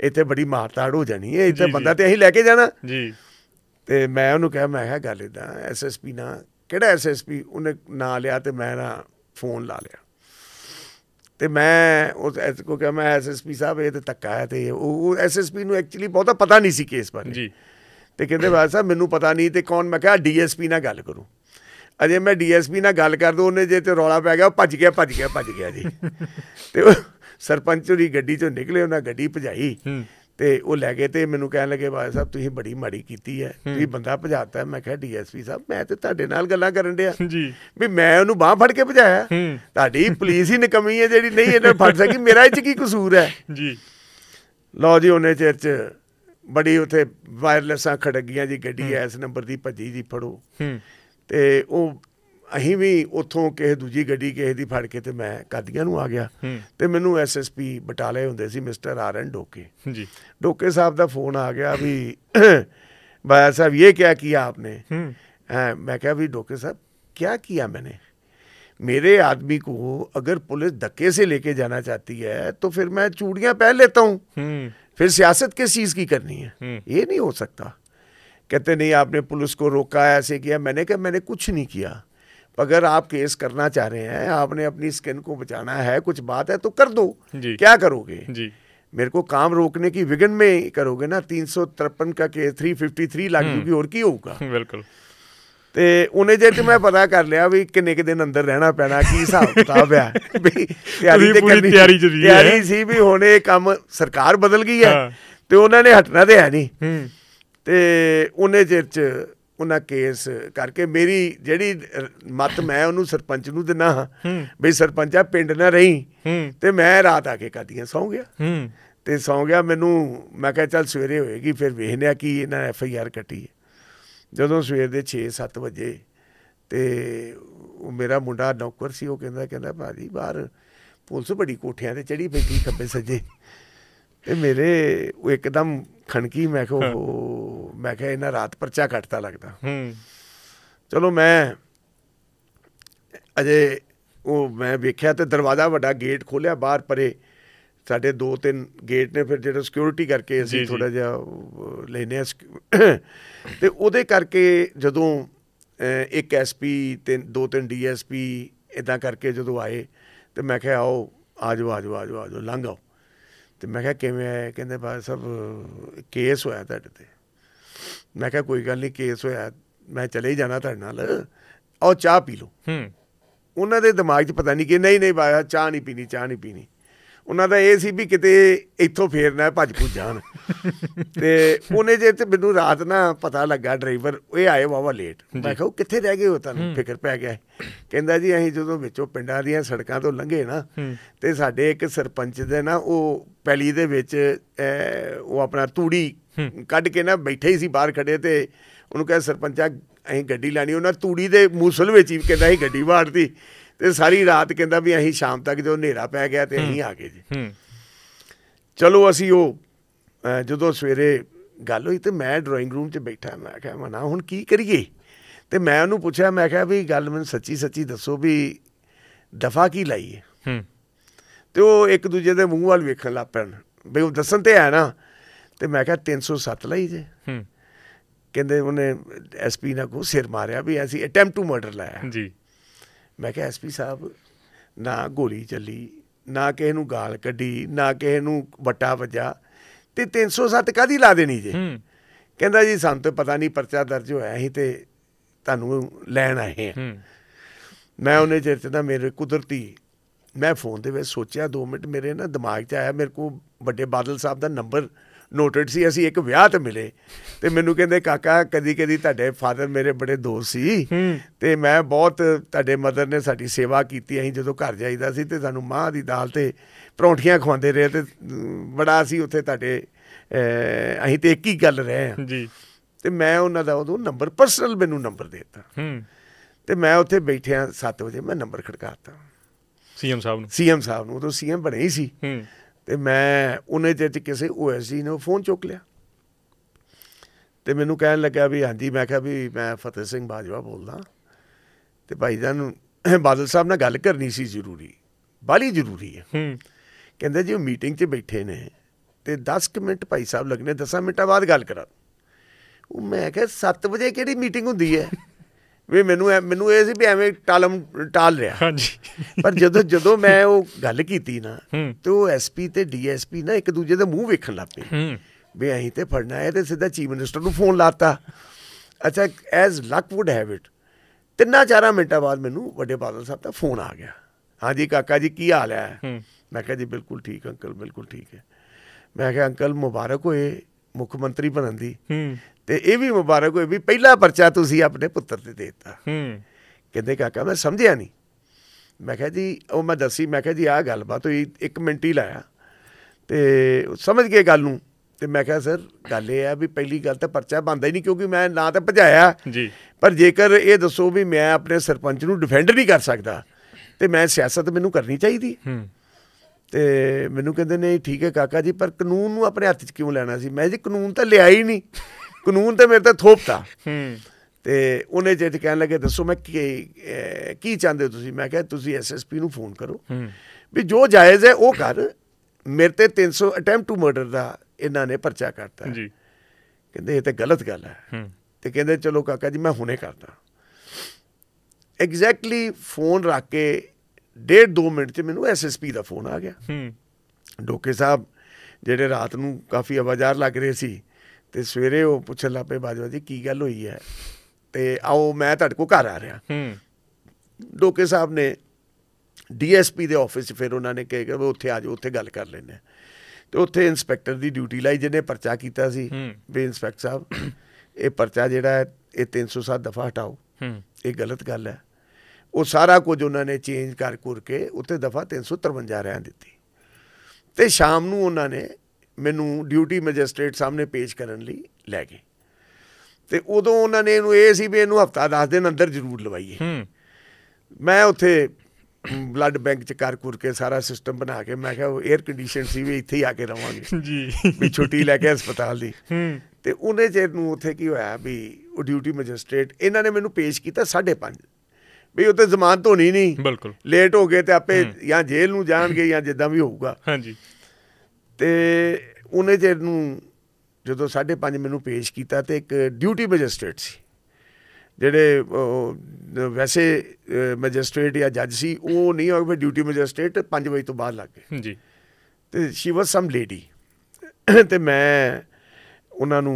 ਇੱਥੇ ਬੜੀ ਮਾਰਤਾੜ ਹੋ ਜਾਣੀ ਹੈ ਇੱਥੇ ਬੰਦਾ ਤੇ ਅਸੀਂ ਲੈ ਕੇ ਜਾਣਾ ਜੀ ਤੇ ਮੈਂ ਉਹਨੂੰ ਕਿਹਾ ਮੈਂ ਕਿਹਾ ਗੱਲ ਇਦਾਂ ਐਸਐਸਪੀ ਨਾ ਕਿਹੜਾ ਐਸਐਸਪੀ ਉਹਨੇ ਨਾਂ ਲਿਆ ਤੇ ਮੈਂ ਨਾ ਫੋਨ ਲਾ ਲਿਆ ਤੇ ਮੈਂ ਉਸ ਕੋ ਕਿਹਾ ਮੈਂ ਐਸਐਸਪੀ ਸਾਹਿਬ ਇਹ ਤੇ ਤੱਕਾ ਹੈ ਤੇ ਉਹ ਐਸਐਸਪੀ ਨੂੰ ਐਕਚੁਅਲੀ ਬਹੁਤਾ ਪਤਾ ਨਹੀਂ ਸੀ ਕੇਸ ਬਾਰੇ ਜੀ ਤੇ ਕਹਿੰਦੇ ਬਾਦਸ਼ਾਹ ਮੈਨੂੰ ਪਤਾ ਨਹੀਂ ਤੇ ਕੌਣ ਮੈਂ ਕਿਹਾ ਡੀਐਸਪੀ ਨਾਲ ਗੱਲ ਕਰੂੰ ਅਜੇ ਮੈਂ ਡੀਐਸਪੀ ਨਾਲ ਗੱਲ ਕਰ ਉਹਨੇ ਜੇ ਤੇ ਰੌਲਾ ਪੈ ਗਿਆ ਉਹ ਭੱਜ ਗਿਆ ਭੱਜ ਗਿਆ ਭੱਜ ਗਿਆ ਜੀ ਤੇ ਉਹ ਸਰਪੰਚ ਉਹਦੀ ਗੱਡੀ ਚੋਂ ਨਿਕਲੇ ਉਹਨਾਂ ਗੱਡੀ ਭਜਾਈ ਤੇ ਉਹ ਲੈ ਗਏ ਤੇ ਮੈਨੂੰ ਕਹਿਣ ਲੱਗੇ ਬਾਦ ਸਾਹਿਬ ਤੁਸੀਂ ਬੜੀ ਮਾੜੀ ਕੀਤੀ ਹੈ ਤੁਸੀਂ ਬੰਦਾ ਭਜਾਤਾ ਮੈਂ ਕਿਹਾ ਡੀਐਸਪੀ ਸਾਹਿਬ ਮੈਂ ਤੇ ਤੁਹਾਡੇ ਨਾਲ ਗੱਲਾਂ ਕਰਨ ਡਿਆ ਜੀ ਵੀ ਮੈਂ ਉਹਨੂੰ ਬਾਹ ਫੜ ਕੇ ਭਜਾਇਆ ਤੁਹਾਡੀ ਪੁਲਿਸ ਹੀ ਨਕਮੀ ਹੈ ਜਿਹੜੀ ਨਹੀਂ ਇਹਨਾਂ ਫੜ ਸਕੀ ਮੇਰਾ ਇੱਥੇ ਕੀ ਕਸੂਰ ਹੈ ਜੀ ਲਓ ਜੀ ਉਹਨੇ ਚਿਰ ਚ ਬੜੀ ਉਥੇ ਵਾਇਰਲੈਸਾਂ ਖੜਗੀਆਂ ਜੀ ਗੱਡੀ ਐਸ ਨੰਬਰ ਦੀ ਭੱਜੀ ਜੀ ਫੜੋ ਹੂੰ ਤੇ ਉਹ ਅਸੀਂ ਵੀ ਉੱਥੋਂ ਕਿਸੇ ਦੂਜੀ ਗੱਡੀ ਕਿਸੇ ਦੀ ਫੜ ਕੇ ਤੇ ਮੈਂ ਕਾਦੀਆਂ ਨੂੰ ਆ ਗਿਆ ਤੇ ਮੈਨੂੰ ਐਸਐਸਪੀ ਬਟਾਲੇ ਹੁੰਦੇ ਸੀ ਮਿਸਟਰ ਆਰਨ ਡੋਕੇ ਜੀ ਡੋਕੇ ਸਾਹਿਬ ਦਾ ਫੋਨ ਆ ਗਿਆ ਵੀ भाया साहब ये क्या किया आपने आ, मैं क्या भी डॉक्टर साहब क्या किया मैंने मेरे आदमी को अगर पुलिस धक्के से लेके जाना चाहती है तो फिर मैं चूड़ियां पहन लेता हूँ फिर सियासत किस चीज की करनी है ये नहीं हो सकता ਕਹਤੇ ਨਹੀਂ ਆਪਨੇ ਪੁਲਿਸ ਕੋ ਰੋਕਾ ਐਸੇ ਕੀਆ ਮੈਨੇ ਕਿ ਮੈਨੇ ਕੁਛ ਨਹੀਂ ਕੀਆ ਅਗਰ ਆਪ ਕੇਸ ਕਰਨਾ ਚਾਹ ਰਹੇ ਹੈ ਆਪਨੇ ਆਪਣੀ ਸਕਿਨ ਕੋ ਬਚਾਣਾ ਹੈ ਕੁਛ ਬਾਤ ਹੈ ਤੋ ਕਰ ਦੋ ਕੀ ਕਰੋਗੇ ਜੀ ਮੇਰੇ ਕੋ ਕਾਮ ਰੋਕਨੇ ਕੀ ਵਿਗਨ ਮੇ ਕਰੋਗੇ ਨਾ 353 ਕਾ ਕੇ 353 ਲੱਗ ਜੂਗੀ ਹੋਰ ਕੀ ਹੋਊਗਾ ਬਿਲਕੁਲ ਤੇ ਉਹਨੇ ਜੇ ਤੇ ਮੈਂ ਪਤਾ ਕਰ ਲਿਆ ਵੀ ਕਿੰਨੇ ਕਿ ਦਿਨ ਅੰਦਰ ਰਹਿਣਾ ਪੈਣਾ ਕੀ ਹਿਸਾਬ ਕਿਤਾਬ ਆ ਵੀ ਤਿਆਰੀ ਤੇ ਕਰਨੀ ਤਿਆਰੀ ਜਰੀ ਹੈ ਤਿਆਰੀ ਸੀ ਵੀ ਹੁਣ ਇਹ ਕੰਮ ਸਰਕਾਰ ਬਦਲ ਗਈ ਹੈ ਤੇ ਉਹਨਾਂ ਨੇ ਹਟਣਾ ਤੇ ਹੈ ਨਹੀਂ ਹੂੰ ਤੇ ਉਹਨੇ ਚਿਰ ਚ ਉਹਨਾਂ ਕੇਸ ਕਰਕੇ ਮੇਰੀ ਜਿਹੜੀ ਮਤ ਮੈਂ ਉਹਨੂੰ ਸਰਪੰਚ ਨੂੰ ਦਿਨਾ ਹਾਂ ਵੀ ਸਰਪੰਚਾ ਪਿੰਡ ਨਾ ਰਹੀ ਤੇ ਮੈਂ ਰਾਤ ਆ ਕੇ ਕਾਦੀਆਂ ਸੌ ਗਿਆ ਤੇ ਸੌ ਗਿਆ ਮੈਨੂੰ ਮੈਂ ਕਿਹਾ ਚੱਲ ਸਵੇਰੇ ਹੋਏਗੀ ਫਿਰ ਵੇਖਨੇ ਕੀ ਇਹਨਾਂ ਐਫ ਆਈ ਆਰ ਕੱਟੀ ਹੈ ਜਦੋਂ ਸਵੇਰ ਦੇ 6-7 ਵਜੇ ਤੇ ਉਹ ਮੇਰਾ ਮੁੰਡਾ ਨੌਕਰ ਸੀ ਉਹ ਕਹਿੰਦਾ ਕਹਿੰਦਾ ਭਾਜੀ ਬਾਹਰ ਪੁਲਿਸ ਬੜੀ ਕੋਠਿਆਂ ਤੇ ਚੜੀ ਬੈਠੀ ਖੱਬੇ ਸੱਜੇ ਇਹ ਮੇਰੇ ਉਹ ਇੱਕਦਮ ਖਣਕੀ ਮੈਂ ਕਿਹਾ ਉਹ ਮੈਂ ਕਿਹਾ ਇਹਨਾਂ ਰਾਤ ਪਰਚਾ ਘਟਦਾ ਲੱਗਦਾ ਹੂੰ ਚਲੋ ਮੈਂ ਅਜੇ ਉਹ ਮੈਂ ਵੇਖਿਆ ਤੇ ਦਰਵਾਜ਼ਾ ਵੱਡਾ ਗੇਟ ਖੋਲਿਆ ਬਾਹਰ ਪਰੇ ਸਾਡੇ ਦੋ ਤਿੰਨ ਗੇਟ ਨੇ ਫਿਰ ਜਿਹੜਾ ਸਿਕਿਉਰਿਟੀ ਕਰਕੇ ਅਸੀਂ ਥੋੜਾ ਜਿਹਾ ਲੈਨੇ ਆ ਤੇ ਉਹਦੇ ਕਰਕੇ ਜਦੋਂ ਇੱਕ ਐਸਪੀ ਤੇ ਦੋ ਤਿੰਨ ਡੀਐਸਪੀ ਇਦਾਂ ਕਰਕੇ ਜਦੋਂ ਆਏ ਤੇ ਮੈਂ ਕਿਹਾ ਆਓ ਆਜੋ ਆਜੋ ਆਜੋ ਆਜੋ ਲੰਘੋ ਤੇ ਮੈਂ ਕਿਹਾ ਕਿਵੇਂ ਆਇਆ ਕਹਿੰਦੇ ਬਾਦ ਸਭ ਕੇਸ ਹੋਇਆ ਤੁਹਾਡੇ ਤੇ ਮੈਂ ਕਿਹਾ ਕੋਈ ਗੱਲ ਨਹੀਂ ਕੇਸ ਹੋਇਆ ਮੈਂ ਚਲੇ ਹੀ ਜਾਣਾ ਤੁਹਾਡੇ ਨਾਲ ਆਓ ਚਾਹ ਪੀ ਲਓ ਹੂੰ ਉਹਨਾਂ ਦੇ ਦਿਮਾਗ 'ਚ ਪਤਾ ਨਹੀਂ ਕਿ ਨਹੀਂ ਨਹੀਂ ਬਾਦ ਚਾਹ ਨਹੀਂ ਪੀਣੀ ਚਾਹ ਨਹੀਂ ਪੀਣੀ ਉਹਨਾਂ ਦਾ ਇਹ ਸੀ ਵੀ ਕਿਤੇ ਇੱਥੋਂ ਫੇਰਨਾ ਭੱਜ ਜਾਣ ਤੇ ਉਹਨੇ ਜੇ ਤੇ ਮੈਨੂੰ ਰਾਤ ਨਾ ਪਤਾ ਲੱਗਾ ਡਰਾਈਵਰ ਇਹ ਆਏ ਵਾਵਾ ਲੇਟ ਮੈਂ ਕਿਹਾ ਉਹ ਕਿੱਥੇ ਰਹਿ ਗਏ ਹੋ ਤੁਹਾਨੂੰ ਫਿਕਰ ਪੈ ਗਿਆ ਕਹਿੰਦਾ ਜੀ ਅਸੀਂ ਜਦੋਂ ਵਿੱਚੋਂ ਪਿੰਡਾਂ ਦੀਆਂ ਸੜਕਾਂ ਤੋਂ ਲੰਘੇ ਨਾ ਤੇ ਸਾਡੇ ਇੱਕ ਸਰਪੰਚ ਦੇ ਨਾ ਉਹ ਪੈਲੀ ਦੇ ਵਿੱਚ ਉਹ ਆਪਣਾ ਤੂੜੀ ਕੱਢ ਕੇ ਨਾ ਬੈਠੇ ਸੀ ਬਾਹਰ ਖੜੇ ਤੇ ਉਹਨੂੰ ਕਹਿੰਦਾ ਸਰਪੰਚਾ ਅਸੀਂ ਗੱਡੀ ਲੈਣੀ ਉਹਨਾਂ ਤੂੜੀ ਦੇ ਮੂਸਲ ਵਿੱਚ ਹੀ ਕਹਿੰਦਾ ਅਸੀਂ ਗੱਡੀ ਵਾੜਦੀ ਤੇ ਸਾਰੀ ਰਾਤ ਕਹਿੰਦਾ ਵੀ ਅਸੀਂ ਸ਼ਾਮ ਤੱਕ ਜਦੋਂ ਹਨੇਰਾ ਪੈ ਗਿਆ ਤੇ ਅਸੀਂ ਆ ਗਏ ਜੀ ਚਲੋ ਅਸੀਂ ਉਹ ਜਦੋਂ ਸਵੇਰੇ ਗੱਲ ਹੋਈ ਤੇ ਮੈਂ ਡਰਾਇੰਗ ਰੂਮ 'ਚ ਬੈਠਾ ਮੈਂ ਕਿਹਾ ਮਨਾ ਹੁਣ ਕੀ ਕਰੀਏ ਤੇ ਮੈਂ ਉਹਨੂੰ ਪੁੱਛਿਆ ਮੈਂ ਕਿਹਾ ਵੀ ਗੱਲ ਮੈਨੂੰ ਸੱਚੀ ਸੱਚੀ ਦੱਸੋ ਵੀ ਦਫਾ ਕੀ ਲਾਈਏ ਹੂੰ ਤੇ ਉਹ ਇੱਕ ਦੂਜੇ ਦੇ ਮੂੰਹ ਵੱਲ ਵੇਖਣ ਲੱਗ ਪੈਣ ਬਈ ਉਹ ਦੱਸਣ ਤੇ ਆ ਨਾ ਤੇ ਮੈਂ ਕਿਹਾ 307 ਲਈ ਜੇ ਹੂੰ ਕਹਿੰਦੇ ਉਹਨੇ ਐਸਪੀ ਨਾਲ ਕੋ ਸਿਰ ਮਾਰਿਆ ਵੀ ਅਸੀਂ ਅਟੈਂਪਟ ਟੂ ਮਰਡਰ ਲਾਇਆ ਜੀ ਮੈਂ ਕਿਹਾ ਐਸਪੀ ਸਾਹਿਬ ਨਾ ਗੋਲੀ ਚੱਲੀ ਨਾ ਕਿਸੇ ਨੂੰ ਗਾਲ ਕੱਢੀ ਨਾ ਕਿਸੇ ਨੂੰ ਵੱਟਾ ਵੱਜਾ ਤੇ 307 ਕਾਦੀ ਲਾ ਦੇਣੀ ਜੇ ਕਹਿੰਦਾ ਜੀ ਸਾਨੂੰ ਤਾਂ ਪਤਾ ਨਹੀਂ ਪਰਚਾ ਦਰਜ ਹੋਇਆ ਸੀ ਤੇ ਤੁਹਾਨੂੰ ਲੈਣ ਆਏ ਆ ਮੈਂ ਉਹਨੇ ਚਿਰ ਚ ਮੇਰੇ ਕੁਦਰਤੀ ਮੈਂ ਫੋਨ ਦੇ ਵਿੱਚ ਸੋਚਿਆ 2 ਮਿੰਟ ਮੇਰੇ ਨਾ ਦਿਮਾਗ 'ਚ ਆਇਆ ਮੇਰੇ ਕੋ ਵੱਡੇ ਬਾਦਲ ਸਾਹਿਬ ਦਾ ਨੰਬਰ ਨੋਟਡ ਸੀ ਅਸੀਂ ਇੱਕ ਵਿਆਹ ਤੇ ਮਿਲੇ ਤੇ ਮੈਨੂੰ ਕਹਿੰਦੇ ਕਾਕਾ ਕਦੀ ਕਦੀ ਤੁਹਾਡੇ ਫਾਦਰ ਮੇਰੇ ਬੜੇ ਦੋਸਤ ਸੀ ਤੇ ਮੈਂ ਬਹੁਤ ਤੁਹਾਡੇ ਮਦਰ ਨੇ ਸਾਡੀ ਸੇਵਾ ਕੀਤੀ ਅਸੀਂ ਜਦੋਂ ਘਰ ਜਾਈਦਾ ਸੀ ਤੇ ਸਾਨੂੰ ਮਾਂ ਦੀ ਦਾਲ ਤੇ ਪਰੌਂਠੀਆਂ ਖਵਾਉਂਦੇ ਰਹੇ ਤੇ ਬੜਾ ਅਸੀਂ ਉੱਥੇ ਤੁਹਾਡੇ ਅਸੀਂ ਤੇ ਇੱਕ ਹੀ ਗੱਲ ਰਹੇ ਹਾਂ ਜੀ ਤੇ ਮੈਂ ਉਹਨਾਂ ਦਾ ਉਦੋਂ ਨੰਬਰ ਪਰਸਨਲ ਮੈਨੂੰ ਨੰਬਰ ਦਿੱਤਾ ਹੂੰ ਤੇ ਮੈਂ ਉੱਥੇ ਬੈਠਿਆ 7 ਵਜੇ ਮੈਂ ਨੰਬਰ ਖੜਕਾਤਾ ਸੀਐਮ ਸਾਹਿਬ ਨੂੰ ਸੀਐਮ ਸਾਹਿਬ ਨੂੰ ਤਾਂ ਸੀਐਮ ਬਣੇ ਹੀ ਸੀ ਹੂੰ ਤੇ ਮੈਂ ਉਹਨੇ ਤੇ ਕਿਸੇ ਸੀ ਨੇ ਫੋਨ ਚੁੱਕ ਲਿਆ ਤੇ ਮੈਨੂੰ ਕਹਿਣ ਲੱਗਾ ਵੀ ਹਾਂਜੀ ਮੈਂ ਕਿਹਾ ਵੀ ਮੈਂ ਫਤਿਹ ਸਿੰਘ ਬਾਜਵਾ ਬੋਲਦਾ ਤੇ ਭਾਈ ਜਾਨ ਬਾਦਲ ਸਾਹਿਬ ਨਾਲ ਗੱਲ ਕਰਨੀ ਸੀ ਜ਼ਰੂਰੀ ਬਾਲੀ ਜ਼ਰੂਰੀ ਹੈ ਹੂੰ ਕਹਿੰਦੇ ਜੀ ਉਹ ਮੀਟਿੰਗ 'ਚ ਬੈਠੇ ਨੇ ਤੇ 10 ਮਿੰਟ ਭਾਈ ਸਾਹਿਬ ਲੱਗਨੇ 10 ਮਿੰਟਾਂ ਬਾਅਦ ਗੱਲ ਕਰਾਂ ਉਹ ਮੈਂ ਕਿਹਾ 7 ਵਜੇ ਕਿਹੜੀ ਮੀਟਿੰਗ ਹੁੰਦੀ ਹੈ ਵੀ ਮੈਨੂੰ ਮੈਨੂੰ ਇਹ ਸੀ ਵੀ ਐਵੇਂ ਟਾਲਮ ਟਾਲ ਰਿਹਾ ਹਾਂਜੀ ਪਰ ਜਦੋਂ ਜਦੋਂ ਮੈਂ ਉਹ ਗੱਲ ਕੀਤੀ ਨਾ ਤੇ ਉਹ ਐਸਪੀ ਤੇ ਡੀਐਸਪੀ ਨਾ ਇੱਕ ਦੂਜੇ ਦੇ ਮੂੰਹ ਵੇਖਣ ਲੱਗ ਪਏ ਵੀ ਅਸੀਂ ਤੇ ਫੜਨਾ ਹੈ ਤੇ ਸਿੱਧਾ ਚੀਫ ਮਿਨਿਸਟਰ ਨੂੰ ਫੋਨ ਲਾਤਾ ਅੱਛਾ as luck would have it ਤਿੰਨਾ ਚਾਰਾਂ ਮਿੰਟਾਂ ਬਾਅਦ ਮੈਨੂੰ ਵੱਡੇ ਬਾਦਲ ਸਾਹਿਬ ਦਾ ਫੋਨ ਆ ਗਿਆ ਹਾਂਜੀ ਕਾਕਾ ਜੀ ਕੀ ਹਾਲ ਹੈ ਮੈਂ ਕਿਹਾ ਜੀ ਬਿਲਕੁਲ ਠੀਕ ਅੰਕਲ ਬਿਲਕੁਲ ਠੀਕ ਹੈ ਮੈਂ ਕਿਹਾ ਅੰਕਲ ਮੁਬਾਰਕ ਹੋਏ ਮੁੱਖ ਮੰਤਰੀ ਬਣਨ ਦੀ ਤੇ ਇਹ ਵੀ ਮੁਬਾਰਕ ਹੋਏ ਵੀ ਪਹਿਲਾ ਪਰਚਾ ਤੁਸੀਂ ਆਪਣੇ ਪੁੱਤਰ ਤੇ ਦਿੱਤਾ ਹੂੰ ਕਹਿੰਦੇ ਕਾਕਾ ਮੈਂ ਸਮਝਿਆ ਨਹੀਂ ਮੈਂ ਕਿਹਾ ਜੀ ਉਹ ਮੈਂ ਦੱਸੀ ਮੈਂ ਕਿਹਾ ਜੀ ਆਹ ਗੱਲਬਾਤ ਹੋਈ ਇੱਕ ਮਿੰਟ ਹੀ ਲਾਇਆ ਤੇ ਸਮਝ ਗਏ ਗੱਲ ਨੂੰ ਤੇ ਮੈਂ ਕਿਹਾ ਸਰ ਗੱਲ ਇਹ ਆ ਵੀ ਪਹਿਲੀ ਗੱਲ ਤਾਂ ਪਰਚਾ ਬੰਦਾ ਹੀ ਨਹੀਂ ਕਿਉਂਕਿ ਮੈਂ ਨਾ ਤਾਂ ਭਜਾਇਆ ਜੀ ਪਰ ਜੇਕਰ ਇਹ ਦੱਸੋ ਵੀ ਮੈਂ ਆਪਣੇ ਸਰਪੰਚ ਨੂੰ ਡਿਫੈਂਡ ਨਹੀਂ ਕਰ ਸਕਦਾ ਤੇ ਮੈਂ ਸਿਆਸਤ ਮੈਨੂੰ ਕਰਨੀ ਚਾਹੀਦੀ ਹੂੰ ਤੇ ਮੈਨੂੰ ਕਹਿੰਦੇ ਨੇ ਠੀਕ ਹੈ ਕਾਕਾ ਜੀ ਪਰ ਕਾਨੂੰਨ ਨੂੰ ਆਪਣੇ ਹੱਥ 'ਚ ਕਿਉਂ ਲੈਣਾ ਸੀ ਮੈਂ ਜੀ ਕਾਨੂੰਨ ਤਾਂ ਲਿਆ ਹੀ ਨਹੀਂ ਕਾਨੂੰਨ ਤੇ ਮੇਰੇ ਤੇ ਥੋਪਤਾ ਹੂੰ ਤੇ ਉਹਨੇ ਜੇ ਕਹਿਣ ਲੱਗੇ ਦੱਸੋ ਮੈਂ ਕੀ ਕੀ ਚਾਹੁੰਦੇ ਤੁਸੀਂ ਮੈਂ ਕਿਹਾ ਤੁਸੀਂ ਐਸਐਸਪੀ ਨੂੰ ਫੋਨ ਕਰੋ ਵੀ ਜੋ ਜਾਇਜ਼ ਹੈ ਉਹ ਕਰ ਮੇਰੇ ਤੇ 300 ਅਟੈਂਪਟ ਟੂ ਮਰਡਰ ਦਾ ਇਹਨਾਂ ਨੇ ਪਰਚਾ ਕਰਤਾ ਜੀ ਕਹਿੰਦੇ ਇਹ ਤੇ ਗਲਤ ਗੱਲ ਹੈ ਤੇ ਕਹਿੰਦੇ ਚਲੋ ਕਾਕਾ ਜੀ ਮੈਂ ਹੁਣੇ ਕਰਦਾ ਐਗਜ਼ੈਕਟਲੀ ਫੋਨ ਰੱਖ ਕੇ ਡੇਢ ਦੋ ਮਿੰਟ ਤੇ ਮੈਨੂੰ ਐਸਐਸਪੀ ਦਾ ਫੋਨ ਆ ਗਿਆ ਹੂੰ ਡੋਕੇ ਸਾਹਿਬ ਜਿਹੜੇ ਰਾਤ ਨੂੰ ਕਾਫੀ ਆਵਾਜ਼ਾਰ ਲੱਗ ਰਹੇ ਸੀ ਤੇ ਸਵੇਰੇ ਉਹ ਪੁੱਛ ਲੱਪੇ ਬਾਜਵਾ ਜੀ ਕੀ ਗੱਲ ਹੋਈ ਹੈ ਤੇ ਆਓ ਮੈਂ ਤੁਹਾਡੇ ਕੋ ਘਰ ਆ ਰਿਹਾ ਹੂੰ ਡੋਕੇ ਸਾਹਿਬ ਨੇ ਡੀਐਸਪੀ ਦੇ ਆਫਿਸ ਫਿਰ ਉਹਨਾਂ ਨੇ ਕਿਹਾ ਕਿ ਉੱਥੇ ਆ ਜਾਓ ਉੱਥੇ ਗੱਲ ਕਰ ਲੈਣੇ ਤੇ ਉੱਥੇ ਇਨਸਪੈਕਟਰ ਦੀ ਡਿਊਟੀ ਲਈ ਜਿਹਨੇ ਪਰਚਾ ਕੀਤਾ ਸੀ ਵੀ ਇਨਸਪੈਕਟਰ ਸਾਹਿਬ ਇਹ ਪਰਚਾ ਜਿਹੜਾ ਹੈ ਇਹ 307 ਦਫਾ ਹਟਾਓ ਇਹ ਗਲਤ ਗੱਲ ਹੈ ਉਹ ਸਾਰਾ ਕੁਝ ਉਹਨਾਂ ਨੇ ਚੇਂਜ ਕਰ ਕਰਕੇ ਉੱਥੇ ਉੱਤੇ ਦਫਾ 353 ਰਹਿਣ ਦਿੱਤੀ ਤੇ ਸ਼ਾਮ ਨੂੰ ਉਹਨਾਂ ਨੇ ਮੈਨੂੰ ਡਿਊਟੀ ਮੈਜਿਸਟ੍ਰੇਟ ਸਾਹਮਣੇ ਪੇਸ਼ ਕਰਨ ਲਈ ਲੈ ਗਏ ਤੇ ਉਦੋਂ ਉਹਨਾਂ ਨੇ ਇਹਨੂੰ ਇਹ ਸੀ ਵੀ ਇਹਨੂੰ ਹਫਤਾ ਦਸ ਦਿਨ ਅੰਦਰ ਜ਼ਰੂਰ ਲਵਾਈਏ ਮੈਂ ਉੱਥੇ ਬਲੱਡ ਬੈਂਕ ਚ ਕਰ ਕੁਰ ਕੇ ਸਾਰਾ ਸਿਸਟਮ ਬਣਾ ਕੇ ਮੈਂ ਕਿਹਾ ਉਹ 에ਅਰ ਕੰਡੀਸ਼ਨ ਸੀ ਵੀ ਇੱਥੇ ਹੀ ਆ ਕੇ ਰਵਾਂਗੇ ਜੀ ਵੀ ਛੁੱਟੀ ਲੈ ਕੇ ਹਸਪਤਾਲ ਦੀ ਤੇ ਉਹਨੇ ਜੇ ਨੂੰ ਉੱਥੇ ਕੀ ਹੋਇਆ ਵੀ ਉਹ ਡਿਊਟੀ ਮੈਜਿਸਟ੍ਰੇਟ ਇਹਨਾਂ ਨੇ ਮੈਨੂੰ ਪੇਸ਼ ਕੀਤਾ 5:30 ਵੀ ਉੱਤੇ ਜ਼ਮਾਨਤ ਹੋਣੀ ਨਹੀਂ ਬਿਲਕੁਲ ਲੇਟ ਹੋ ਗਏ ਤੇ ਆਪੇ ਜਾਂ ਜੇਲ੍ਹ ਨੂੰ ਜਾਣਗੇ ਜਾਂ ਜਿੱਦਾਂ ਵੀ ਹੋਊਗਾ ਹਾਂਜੀ ਤੇ ਉਹਨੇ ਜੇ ਨੂੰ ਜਦੋਂ 5:30 ਮੈਨੂੰ ਪੇਸ਼ ਕੀਤਾ ਤੇ ਇੱਕ ਡਿਊਟੀ ਮੈਜਿਸਟ੍ਰੇਟ ਸੀ ਜਿਹੜੇ ਵੈਸੇ ਮੈਜਿਸਟ੍ਰੇਟ ਜਾਂ ਜੱਜ ਸੀ ਉਹ ਨਹੀਂ ਹੋਵੇ ਡਿਊਟੀ ਮੈਜਿਸਟ੍ਰੇਟ 5 ਵਜੇ ਤੋਂ ਬਾਅਦ ਲੱਗ ਗਏ ਜੀ ਤੇ ਸ਼ੀ ਵਾਸ ਸਮ ਲੇਡੀ ਤੇ ਮੈਂ ਉਹਨਾਂ ਨੂੰ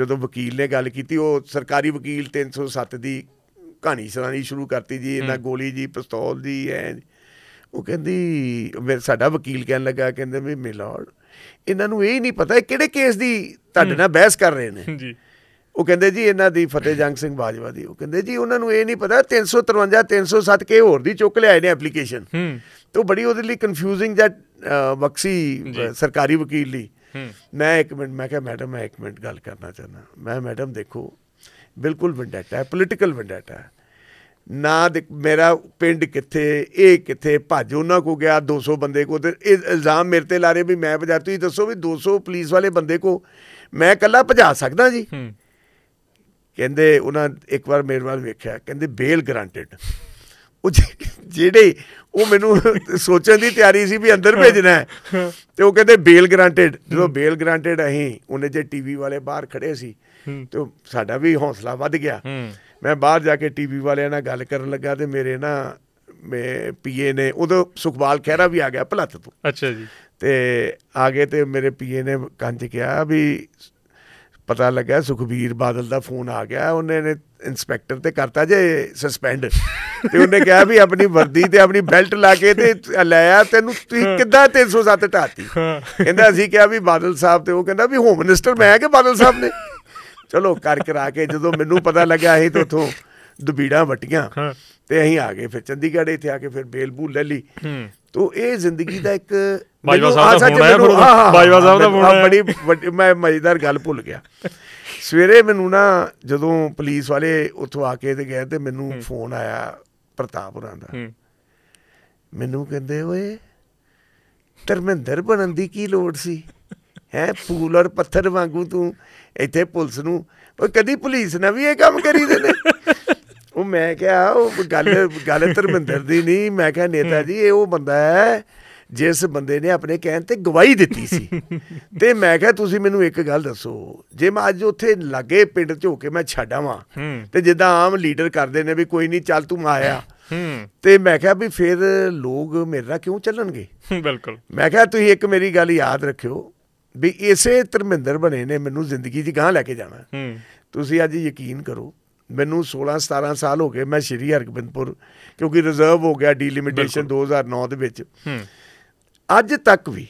ਜਦੋਂ ਵਕੀਲ ਨੇ ਗੱਲ ਕੀਤੀ ਉਹ ਸਰਕਾਰੀ ਵਕੀਲ 307 ਦੀ ਕਹਾਣੀ ਸੁਣਾਣੀ ਸ਼ੁਰੂ ਕਰਤੀ ਜੀ ਇਹਨਾਂ ਗੋਲੀ ਜੀ ਪਿਸਤੌਲ ਦੀ ਐ ਉਹ ਕਹਿੰਦੀ ਸਾਡਾ ਵਕੀਲ ਕਹਿਣ ਲੱਗਾ ਕਹਿੰਦੇ ਵੀ ਲਾਰਡ ਇਹਨਾਂ ਨੂੰ ਇਹ ਨਹੀਂ ਪਤਾ ਕਿਹੜੇ ਕੇਸ ਦੀ ਤੁਹਾਡੇ ਨਾਲ ਬਹਿਸ ਕਰ ਰਹੇ ਨੇ ਜੀ ਉਹ ਕਹਿੰਦੇ ਜੀ ਇਹਨਾਂ ਦੀ ਫਤਿਹ ਜੰਗ ਸਿੰਘ ਬਾਜਵਾ ਦੀ ਉਹ ਕਹਿੰਦੇ ਜੀ ਉਹਨਾਂ ਨੂੰ ਇਹ ਨਹੀਂ ਪਤਾ 353 307 ਕੇ ਹੋਰ ਦੀ ਚੁੱਕ ਲਿਆਏ ਨੇ ਐਪਲੀਕੇਸ਼ਨ ਹੂੰ ਤੋ ਬੜੀ ਉਹਦੇ ਲਈ ਕਨਫਿਊਜ਼ਿੰਗ ਜਾਂ ਬਕਸੀ ਸਰਕਾਰੀ ਵਕੀਲ ਲਈ ਮੈਂ ਇੱਕ ਮਿੰਟ ਮੈਂ ਕਿਹਾ ਮੈਡਮ ਮੈਂ ਇੱਕ ਮਿੰਟ ਗੱਲ ਕਰਨਾ ਚਾਹੁੰਦਾ ਮੈਂ ਮੈਡਮ ਦੇਖੋ ਬਿਲਕੁਲ ਵੰਡਾਟਾ ਹੈ ਪੋਲੀਟੀਕਲ ਵੈਂਡੇਟਾ ਹੈ ਨਾ ਮੇਰਾ ਪਿੰਡ ਕਿੱਥੇ ਇਹ ਕਿੱਥੇ ਭੱਜ ਉਹਨਾਂ ਕੋ ਗਿਆ 200 ਬੰਦੇ ਕੋ ਤੇ ਇਹ ਇਲਜ਼ਾਮ ਮੇਰੇ ਤੇ ਲਾ ਰਹੇ ਵੀ ਮੈਂ ਭਜਾ ਤੁਸੀਂ ਦੱਸੋ ਵੀ 200 ਪੁਲਿਸ ਵਾਲੇ ਬੰਦੇ ਕੋ ਮੈਂ ਇਕੱਲਾ ਭਜਾ ਸਕਦਾ ਜੀ ਕਹਿੰਦੇ ਉਹਨਾਂ ਇੱਕ ਵਾਰ ਮੇਰੇ ਵੱਲ ਵੇਖਿਆ ਕਹਿੰਦੇ ਬੇਲ ਗਰੰਟਡ ਉਹ ਜਿਹੜੇ ਉਹ ਮੈਨੂੰ ਸੋਚਣ ਦੀ ਤਿਆਰੀ ਸੀ ਵੀ ਅੰਦਰ ਭੇਜਣਾ ਤੇ ਉਹ ਕਹਿੰਦੇ ਬੇਲ ਗਰੰਟਡ ਜਦੋਂ ਬੇਲ ਗਰੰਟਡ ਅਸੀਂ ਉਹਨੇ ਜੇ ਟੀਵੀ ਵਾਲੇ ਬਾਹਰ ਖੜੇ ਸੀ ਤੇ ਸਾਡਾ ਵੀ ਹੌਸਲਾ ਵੱਧ ਗਿਆ ਮੈਂ ਬਾਹਰ ਜਾ ਕੇ ਟੀਵੀ ਵਾਲਿਆਂ ਨਾਲ ਗੱਲ ਕਰਨ ਲੱਗਾ ਤੇ ਮੇਰੇ ਨਾ ਮੇ ਪੀਏ ਨੇ ਉਦੋਂ ਸੁਖਬਾਲ ਖਹਿਰਾ ਵੀ ਆ ਗਿਆ ਭਲੱਤ ਤੋਂ ਅੱਛਾ ਜੀ ਤੇ ਆਗੇ ਤੇ ਮੇਰੇ ਪੀਏ ਨੇ ਕੰਨ ਕਿਹਾ ਵੀ ਪਤਾ ਲੱਗਾ ਸੁਖਬੀਰ ਬਾਦਲ ਦਾ ਫੋਨ ਆ ਗਿਆ ਉਹਨੇ ਨੇ ਇਨਸਪੈਕਟਰ ਤੇ ਕਰਤਾ ਜੇ ਸਸਪੈਂਡ ਤੇ ਉਹਨੇ ਕਿਹਾ ਵੀ ਆਪਣੀ ਵਰਦੀ ਤੇ ਆਪਣੀ ਬੈਲਟ ਲਾ ਕੇ ਤੇ ਲਾਇਆ ਤੈਨੂੰ ਕਿੱਦਾਂ 307 ਢਾਤੀ ਕਹਿੰਦਾ ਅਸੀਂ ਕਿਹਾ ਵੀ ਬਾਦਲ ਸਾਹਿਬ ਤੇ ਉਹ ਕਹਿੰਦਾ ਵੀ ਹੋਮ ਮਿਨਿਸਟਰ ਮੈਂ ਕਿ ਬਾਦਲ ਸਾਹਿਬ ਨੇ ਚਲੋ ਕਰ ਕਰਾ ਕੇ ਜਦੋਂ ਮੈਨੂੰ ਪਤਾ ਲੱਗਾ ਇਹ ਤਾਂ ਉਥੋਂ ਦੁਬੀੜਾਂ ਵਟੀਆਂ ਤੇ ਅਸੀਂ ਆ ਗਏ ਫਿਰ ਚੰਡੀਗੜ੍ਹ ਇੱਥੇ ਆ ਕੇ ਫਿਰ ਬੇਲਬੂ ਲੈ ਲਈ ਤੋ ਇਹ ਜ਼ਿੰਦਗੀ ਦਾ ਇੱਕ ਬਾਈਵਾ ਸਾਹਿਬ ਦਾ ਫੋਨ ਆਇਆ ਬਾਈਵਾ ਸਾਹਿਬ ਦਾ ਫੋਨ ਬੜੀ ਮੈਂ ਮਜ਼ੇਦਾਰ ਗੱਲ ਭੁੱਲ ਗਿਆ ਸਵੇਰੇ ਮੈਨੂੰ ਨਾ ਜਦੋਂ ਪੁਲਿਸ ਵਾਲੇ ਉੱਥੋਂ ਆ ਕੇ ਤੇ ਗਏ ਤੇ ਮੈਨੂੰ ਫੋਨ ਆਇਆ ਪ੍ਰਤਾਪ ਹੋਰਾਂ ਦਾ ਮੈਨੂੰ ਕਹਿੰਦੇ ਓਏ ਧਰਮਿੰਦਰ ਬਣਨ ਦੀ ਕੀ ਲੋੜ ਸੀ ਹੈ ਫੂਲ ਔਰ ਪੱਥਰ ਵਾਂਗੂ ਤੂੰ ਇੱਥੇ ਪੁਲਿਸ ਨੂੰ ਉਹ ਕਦੀ ਪੁਲਿਸ ਨਾ ਵੀ ਇਹ ਕੰਮ ਦੇ ਨੇ ਉਹ ਮੈਂ ਕਿਹਾ ਉਹ ਗੱਲ ਗੱਲ ਧਰਮਿੰਦਰ ਦੀ ਨਹੀਂ ਮੈਂ ਕਿਹਾ ਨੇਤਾ ਜੀ ਇਹ ਉਹ ਬੰਦਾ ਹੈ ਜਿਸ ਬੰਦੇ ਨੇ ਆਪਣੇ ਕਹਿਣ ਤੇ ਗਵਾਹੀ ਦਿੱਤੀ ਸੀ ਤੇ ਮੈਂ ਕਿਹਾ ਤੁਸੀਂ ਮੈਨੂੰ ਇੱਕ ਗੱਲ ਦੱਸੋ ਜੇ ਮੈਂ ਅੱਜ ਉੱਥੇ ਲੱਗੇ ਪਿੰਡ ਚ ਹੋ ਕੇ ਮੈਂ ਛੱਡਾਵਾਂ ਤੇ ਜਿੱਦਾਂ ਆਮ ਲੀਡਰ ਕਰਦੇ ਨੇ ਵੀ ਕੋਈ ਨਹੀਂ ਚੱਲ ਤੂੰ ਆਇਆ ਤੇ ਮੈਂ ਕਿਹਾ ਵੀ ਫਿਰ ਲੋਕ ਮੇਰਾ ਕਿਉਂ ਚੱਲਣਗੇ ਬਿਲਕੁਲ ਮੈਂ ਕਿਹਾ ਤੁਸੀਂ ਇੱਕ ਮੇਰੀ ਗੱਲ ਯਾਦ ਰੱਖਿਓ ਵੀ ਇਸੇ ਧਰਮਿੰਦਰ ਬਣੇ ਨੇ ਮੈਨੂੰ ਜ਼ਿੰਦਗੀ 'ਚ ਗਾਂ ਲੈ ਕੇ ਜਾਣਾ ਤੁਸੀਂ ਅੱਜ ਯਕੀਨ ਕਰੋ ਮੈਨੂੰ 16 17 ਸਾਲ ਹੋ ਗਏ ਮੈਂ ਸ਼੍ਰੀ ਹਰਗੋਬਿੰਦਪੁਰ ਕਿਉਂਕਿ ਰਿਜ਼ਰਵ ਹੋ ਗਿਆ ਡੀਲਿਮਿਟੇਸ਼ਨ 2009 ਦੇ ਵਿੱਚ ਅੱਜ ਤੱਕ ਵੀ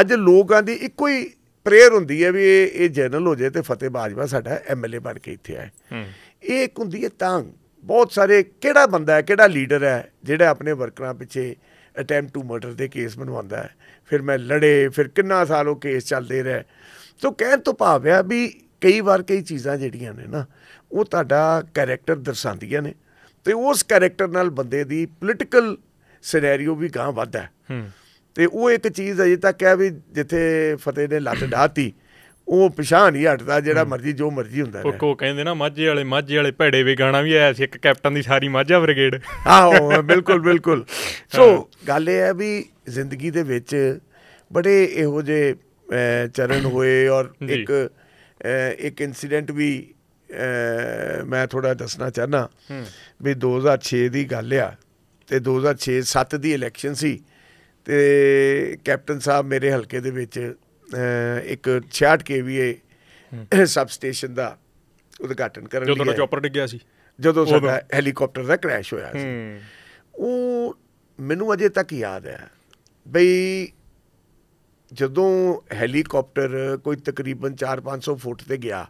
ਅੱਜ ਲੋਕਾਂ ਦੀ ਇੱਕੋ ਹੀ ਪ੍ਰੇਅਰ ਹੁੰਦੀ ਹੈ ਵੀ ਇਹ ਜਨਰਲ ਹੋ ਜਾਏ ਤੇ ਫਤਿਹ ਬਾਜਵਾ ਸਾਡਾ ਐਮਐਲਏ ਬਣ ਕੇ ਇੱਥੇ ਆਏ ਇਹ ਇੱਕ ਹੁੰਦੀ ਹੈ ਤਾਂ ਬਹੁਤ ਸਾਰੇ ਕਿਹੜਾ ਬੰਦਾ ਹੈ ਕਿਹੜਾ ਲੀਡਰ ਹੈ ਜਿਹੜਾ ਆਪਣੇ ਵਰਕਰਾਂ ਪਿੱਛੇ ਅਟੈਂਪਟ ਟੂ ਮਰਡਰ ਦੇ ਕੇਸ ਬਣਵਾਉਂਦਾ ਹੈ ਫਿਰ ਮੈਂ ਲੜੇ ਫਿਰ ਕਿੰਨਾ ਸਾਲ ਉਹ ਕੇਸ ਚੱਲਦੇ ਰਹੇ ਸੋ ਕਹਿਣ ਤੋਂ ਭਾਵ ਹੈ ਵੀ ਕਈ ਵਾਰ ਕਈ ਚੀਜ਼ਾਂ ਜਿਹੜੀਆਂ ਨੇ ਨਾ ਉਹ ਤੁਹਾਡਾ ਕੈਰੈਕਟਰ ਦਰਸਾਉਂਦੀਆਂ ਨੇ ਤੇ ਉਸ ਕੈਰੈਕਟਰ ਨਾਲ ਬੰਦੇ ਦੀ ਪੋਲੀਟੀਕਲ ਸਿਨੈਰੀਓ ਵੀ ਗਾਂ ਹੂੰ ਤੇ ਉਹ ਇੱਕ ਚੀਜ਼ ਅਜੇ ਤੱਕ ਹੈ ਵੀ ਜਿੱਥੇ ਫਤਿਹ ਨੇ ਲੱਤ ਢਾਤੀ ਉਹ ਪਛਾਣ ਨਹੀਂ ਹਟਦਾ ਜਿਹੜਾ ਮਰਜੀ ਜੋ ਮਰਜੀ ਹੁੰਦਾ ਹੈ ਕੋ ਕਹਿੰਦੇ ਨਾ ਮਾਝੇ ਵਾਲੇ ਮਾਝੇ ਵਾਲੇ ਭੈੜੇ ਵੀ ਗਾਣਾ ਵੀ ਆਇਆ ਸੀ ਇੱਕ ਕੈਪਟਨ ਦੀ ਸਾਰੀ ਮਾਝਾ ਬ੍ਰਿਗੇਡ ਆਹੋ ਬਿਲਕੁਲ ਬਿਲਕੁਲ ਸੋ ਗੱਲ ਇਹ ਹੈ ਵੀ ਜ਼ਿੰਦਗੀ ਦੇ ਵਿੱਚ ਬੜੇ ਇਹੋ ਜੇ ਚਰਨ ਹੋਏ ਔਰ ਇੱਕ ਇੱਕ ਇਨਸੀਡੈਂਟ ਵੀ ਮੈਂ ਥੋੜਾ ਦੱਸਣਾ ਚਾਹਨਾ ਵੀ 2006 ਦੀ ਗੱਲ ਆ ਤੇ 2006 7 ਦੀ ਇਲੈਕਸ਼ਨ ਸੀ ਤੇ ਕੈਪਟਨ ਸਾਹਿਬ ਮੇਰੇ ਹਲਕੇ ਦੇ ਵਿੱਚ ਇੱਕ 66 kVA ਸਬਸਟੇਸ਼ਨ ਦਾ ਉਦਘਾਟਨ ਕਰਨ ਲਈ ਜਦੋਂ ਚੌਪਰ ਡਿੱਗਿਆ ਸੀ ਜਦੋਂ ਸਾਡਾ ਹੈਲੀਕਾਪਟਰ ਦਾ ਕ੍ਰੈਸ਼ ਹੋਇਆ ਸੀ ਉਹ ਮੈਨੂੰ ਅਜੇ ਤੱਕ ਯਾਦ ਹੈ ਬਈ ਜਦੋਂ ਹੈਲੀਕਾਪਟਰ ਕੋਈ ਤਕਰੀਬਨ 4-500 ਫੁੱਟ ਤੇ ਗਿਆ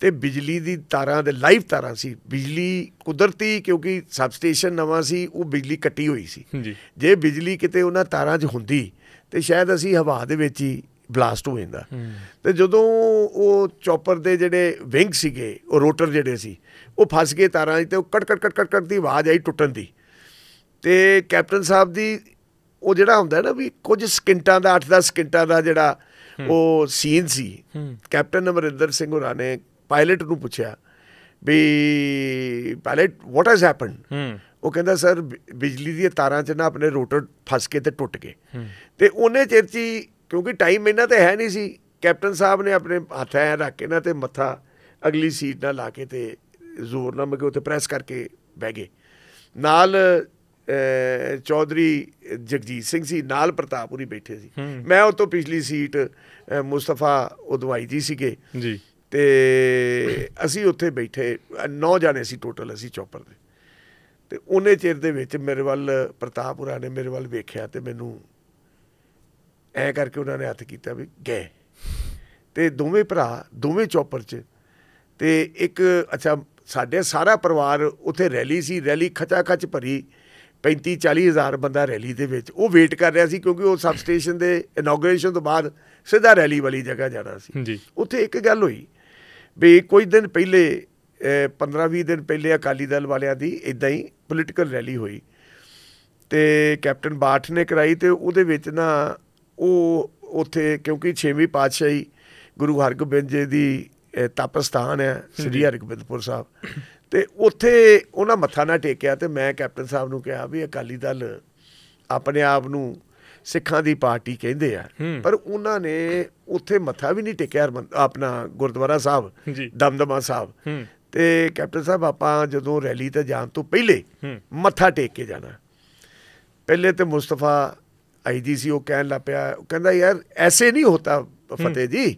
ਤੇ ਬਿਜਲੀ ਦੀ ਤਾਰਾਂ ਦੇ ਲਾਈਵ ਤਾਰਾਂ ਸੀ ਬਿਜਲੀ ਕੁਦਰਤੀ ਕਿਉਂਕਿ ਸਬਸਟੇਸ਼ਨ ਨਵਾਂ ਸੀ ਉਹ ਬਿਜਲੀ ਕੱਟੀ ਹੋਈ ਸੀ ਜੇ ਬਿਜਲੀ ਕਿਤੇ ਉਹਨਾਂ ਤਾਰਾਂ 'ਚ ਹੁੰਦੀ ਤੇ ਸ਼ਾਇਦ ਅਸੀਂ ਹਵਾ ਦੇ ਵਿੱਚ ਹੀ ਬਲਾਸਟ ਹੋ ਜਾਂਦਾ ਤੇ ਜਦੋਂ ਉਹ ਚੌਪਰ ਦੇ ਜਿਹੜੇ ਵਿੰਗ ਸੀਗੇ ਉਹ ਰੋਟਰ ਜਿਹੜੇ ਸੀ ਉਹ ਫਸ ਗਏ ਤਾਰਾਂ 'ਚ ਤੇ ਉਹ ਕਟ ਕਟ ਕਟ ਕਟ ਦੀ ਆਵਾਜ਼ ਆਈ ਟੁੱਟਣ ਦੀ ਤੇ ਕੈਪਟਨ ਸਾਹਿਬ ਦੀ ਉਹ ਜਿਹੜਾ ਹੁੰਦਾ ਨਾ ਵੀ ਕੁਝ ਸਕਿੰਟਾਂ ਦਾ 8-10 ਸਕਿੰਟਾਂ ਦਾ ਜਿਹੜਾ ਉਹ ਸੀਨ ਸੀ ਕੈਪਟਨ ਅਮਰਿੰਦਰ ਸਿੰਘ ਹੋਰਾਂ ਨੇ ਪਾਇਲਟ ਨੂੰ ਪੁੱਛਿਆ ਵੀ ਪਾਇਲਟ ਵਾਟ ਹੈਸ ਹੈਪਨਡ ਉਹ ਕਹਿੰਦਾ ਸਰ ਬਿਜਲੀ ਦੀਆਂ ਤਾਰਾਂ 'ਚ ਨਾ ਆਪਣੇ ਰੋਟਰ ਫਸ ਕੇ ਤੇ ਟੁੱਟ ਗਏ ਤੇ ਉਹਨੇ ਚਿਰ ਕਿਉਂਕਿ ਟਾਈਮ ਇਹਨਾਂ ਤੇ ਹੈ ਨਹੀਂ ਸੀ ਕੈਪਟਨ ਸਾਹਿਬ ਨੇ ਆਪਣੇ ਹੱਥ ਐ ਰੱਖ ਕੇ ਨਾ ਤੇ ਮੱਥਾ ਅਗਲੀ ਸੀਟ ਨਾਲ ਲਾ ਕੇ ਤੇ ਜ਼ੋਰ ਨਾਲ ਮਗੇ ਉੱਤੇ ਪ੍ਰੈਸ ਕਰਕੇ ਬਹਿ ਗਏ ਨਾਲ ਚੌਧਰੀ ਜਗਜੀਤ ਸਿੰਘ ਸੀ ਨਾਲ ਪ੍ਰਤਾਪਪੁਰੀ ਬੈਠੇ ਸੀ ਮੈਂ ਉਹ ਤੋਂ ਪਿਛਲੀ ਸੀਟ ਮੁਸਤਫਾ ਉਦਵਾਈ ਜੀ ਸੀਗੇ ਜੀ ਤੇ ਅਸੀਂ ਉੱਥੇ ਬੈਠੇ ਨੌ ਜਾਣੇ ਸੀ ਟੋਟਲ ਅਸੀਂ ਚੌਪਰ ਦੇ ਤੇ ਉਹਨੇ ਚਿਰ ਦੇ ਵਿੱਚ ਮੇਰੇ ਵੱਲ ਪ੍ਰਤਾਪਪੁਰਾ ਨੇ ਮੇਰੇ ਵੱਲ ਵੇਖਿਆ ਤੇ ਮੈਨੂੰ ਐ ਕਰਕੇ ਉਹਨਾਂ ਨੇ ਹੱਥ ਕੀਤਾ ਵੀ ਗਏ ਤੇ ਦੋਵੇਂ ਭਰਾ ਦੋਵੇਂ ਚੌਪਰ 'ਚ ਤੇ ਇੱਕ ਅੱਛਾ ਸਾਡੇ ਸਾਰਾ ਪਰਿਵਾਰ ਉੱਥੇ ਰੈਲੀ ਸੀ ਰੈਲੀ ਖਚਾ ਖਚ ਭਰੀ 35 40 ਹਜ਼ਾਰ ਬੰਦਾ ਰੈਲੀ ਦੇ ਵਿੱਚ ਉਹ ਵੇਟ ਕਰ ਰਿਹਾ ਸੀ ਕਿਉਂਕਿ ਉਹ ਸਬ ਸਟੇਸ਼ਨ ਦੇ ਇਨੋਗ੍ਰੇਸ਼ਨ ਤੋਂ ਬਾਅਦ ਸਿੱਧਾ ਰੈਲੀ ਵਾਲੀ ਜਗ੍ਹਾ ਜਾਣਾ ਸੀ ਉੱਥੇ ਇੱਕ ਗੱਲ ਹੋਈ ਵੀ ਕੁਝ ਦਿਨ ਪਹਿਲੇ 15-20 ਦਿਨ ਪਹਿਲੇ ਅਕਾਲੀ ਦਲ ਵਾਲਿਆਂ ਦੀ ਇਦਾਂ ਹੀ ਪੋਲੀਟੀਕਲ ਰੈਲੀ ਹੋਈ ਤੇ ਕੈਪਟਨ ਬਾਠ ਨੇ ਕਰਾਈ ਤੇ ਉਹਦੇ ਵਿੱਚ ਨਾ ਉਹ ਉੱਥੇ ਕਿਉਂਕਿ 6ਵੀਂ ਪਾਤਸ਼ਾਹੀ ਗੁਰੂ ਹਰਗੋਬਿੰਦ ਜੀ ਦੀ ਤਪਸਥਾਨ ਹੈ ਸ੍ਰੀ ਹਰਗੋਬਿੰਦਪੁਰ ਸਾਹਿਬ ਤੇ ਉੱਥੇ ਉਹਨਾਂ ਮੱਥਾ ਨਾ ਟੇਕਿਆ ਤੇ ਮੈਂ ਕੈਪਟਨ ਸਾਹਿਬ ਨੂੰ ਕਿਹਾ ਵੀ ਅਕਾਲੀ ਦਲ ਆਪਣੇ ਆਪ ਨੂੰ ਸਿੱਖਾਂ ਦੀ ਪਾਰਟੀ ਕਹਿੰਦੇ ਆ ਪਰ ਉਹਨਾਂ ਨੇ ਉੱਥੇ ਮੱਥਾ ਵੀ ਨਹੀਂ ਟੇਕਿਆ ਆਪਣਾ ਗੁਰਦੁਆਰਾ ਸਾਹਿਬ ਦਮਦਮਾ ਸਾਹਿਬ ਤੇ ਕੈਪਟਨ ਸਾਹਿਬ ਆਪਾਂ ਜਦੋਂ ਰੈਲੀ ਤੇ ਜਾਣ ਤੋਂ ਪਹਿਲੇ ਮੱਥਾ ਟੇਕ ਕੇ ਜਾਣਾ ਪਹਿਲੇ ਤੇ ਮੁਸਤਫਾ आईडीसी ਉਹ ਕਹਿਣ ਲੱਗ ਪਿਆ ਕਹਿੰਦਾ ਯਾਰ ਐਸੇ ਨਹੀਂ ਹੁੰਦਾ ਫਤਿਹ ਜੀ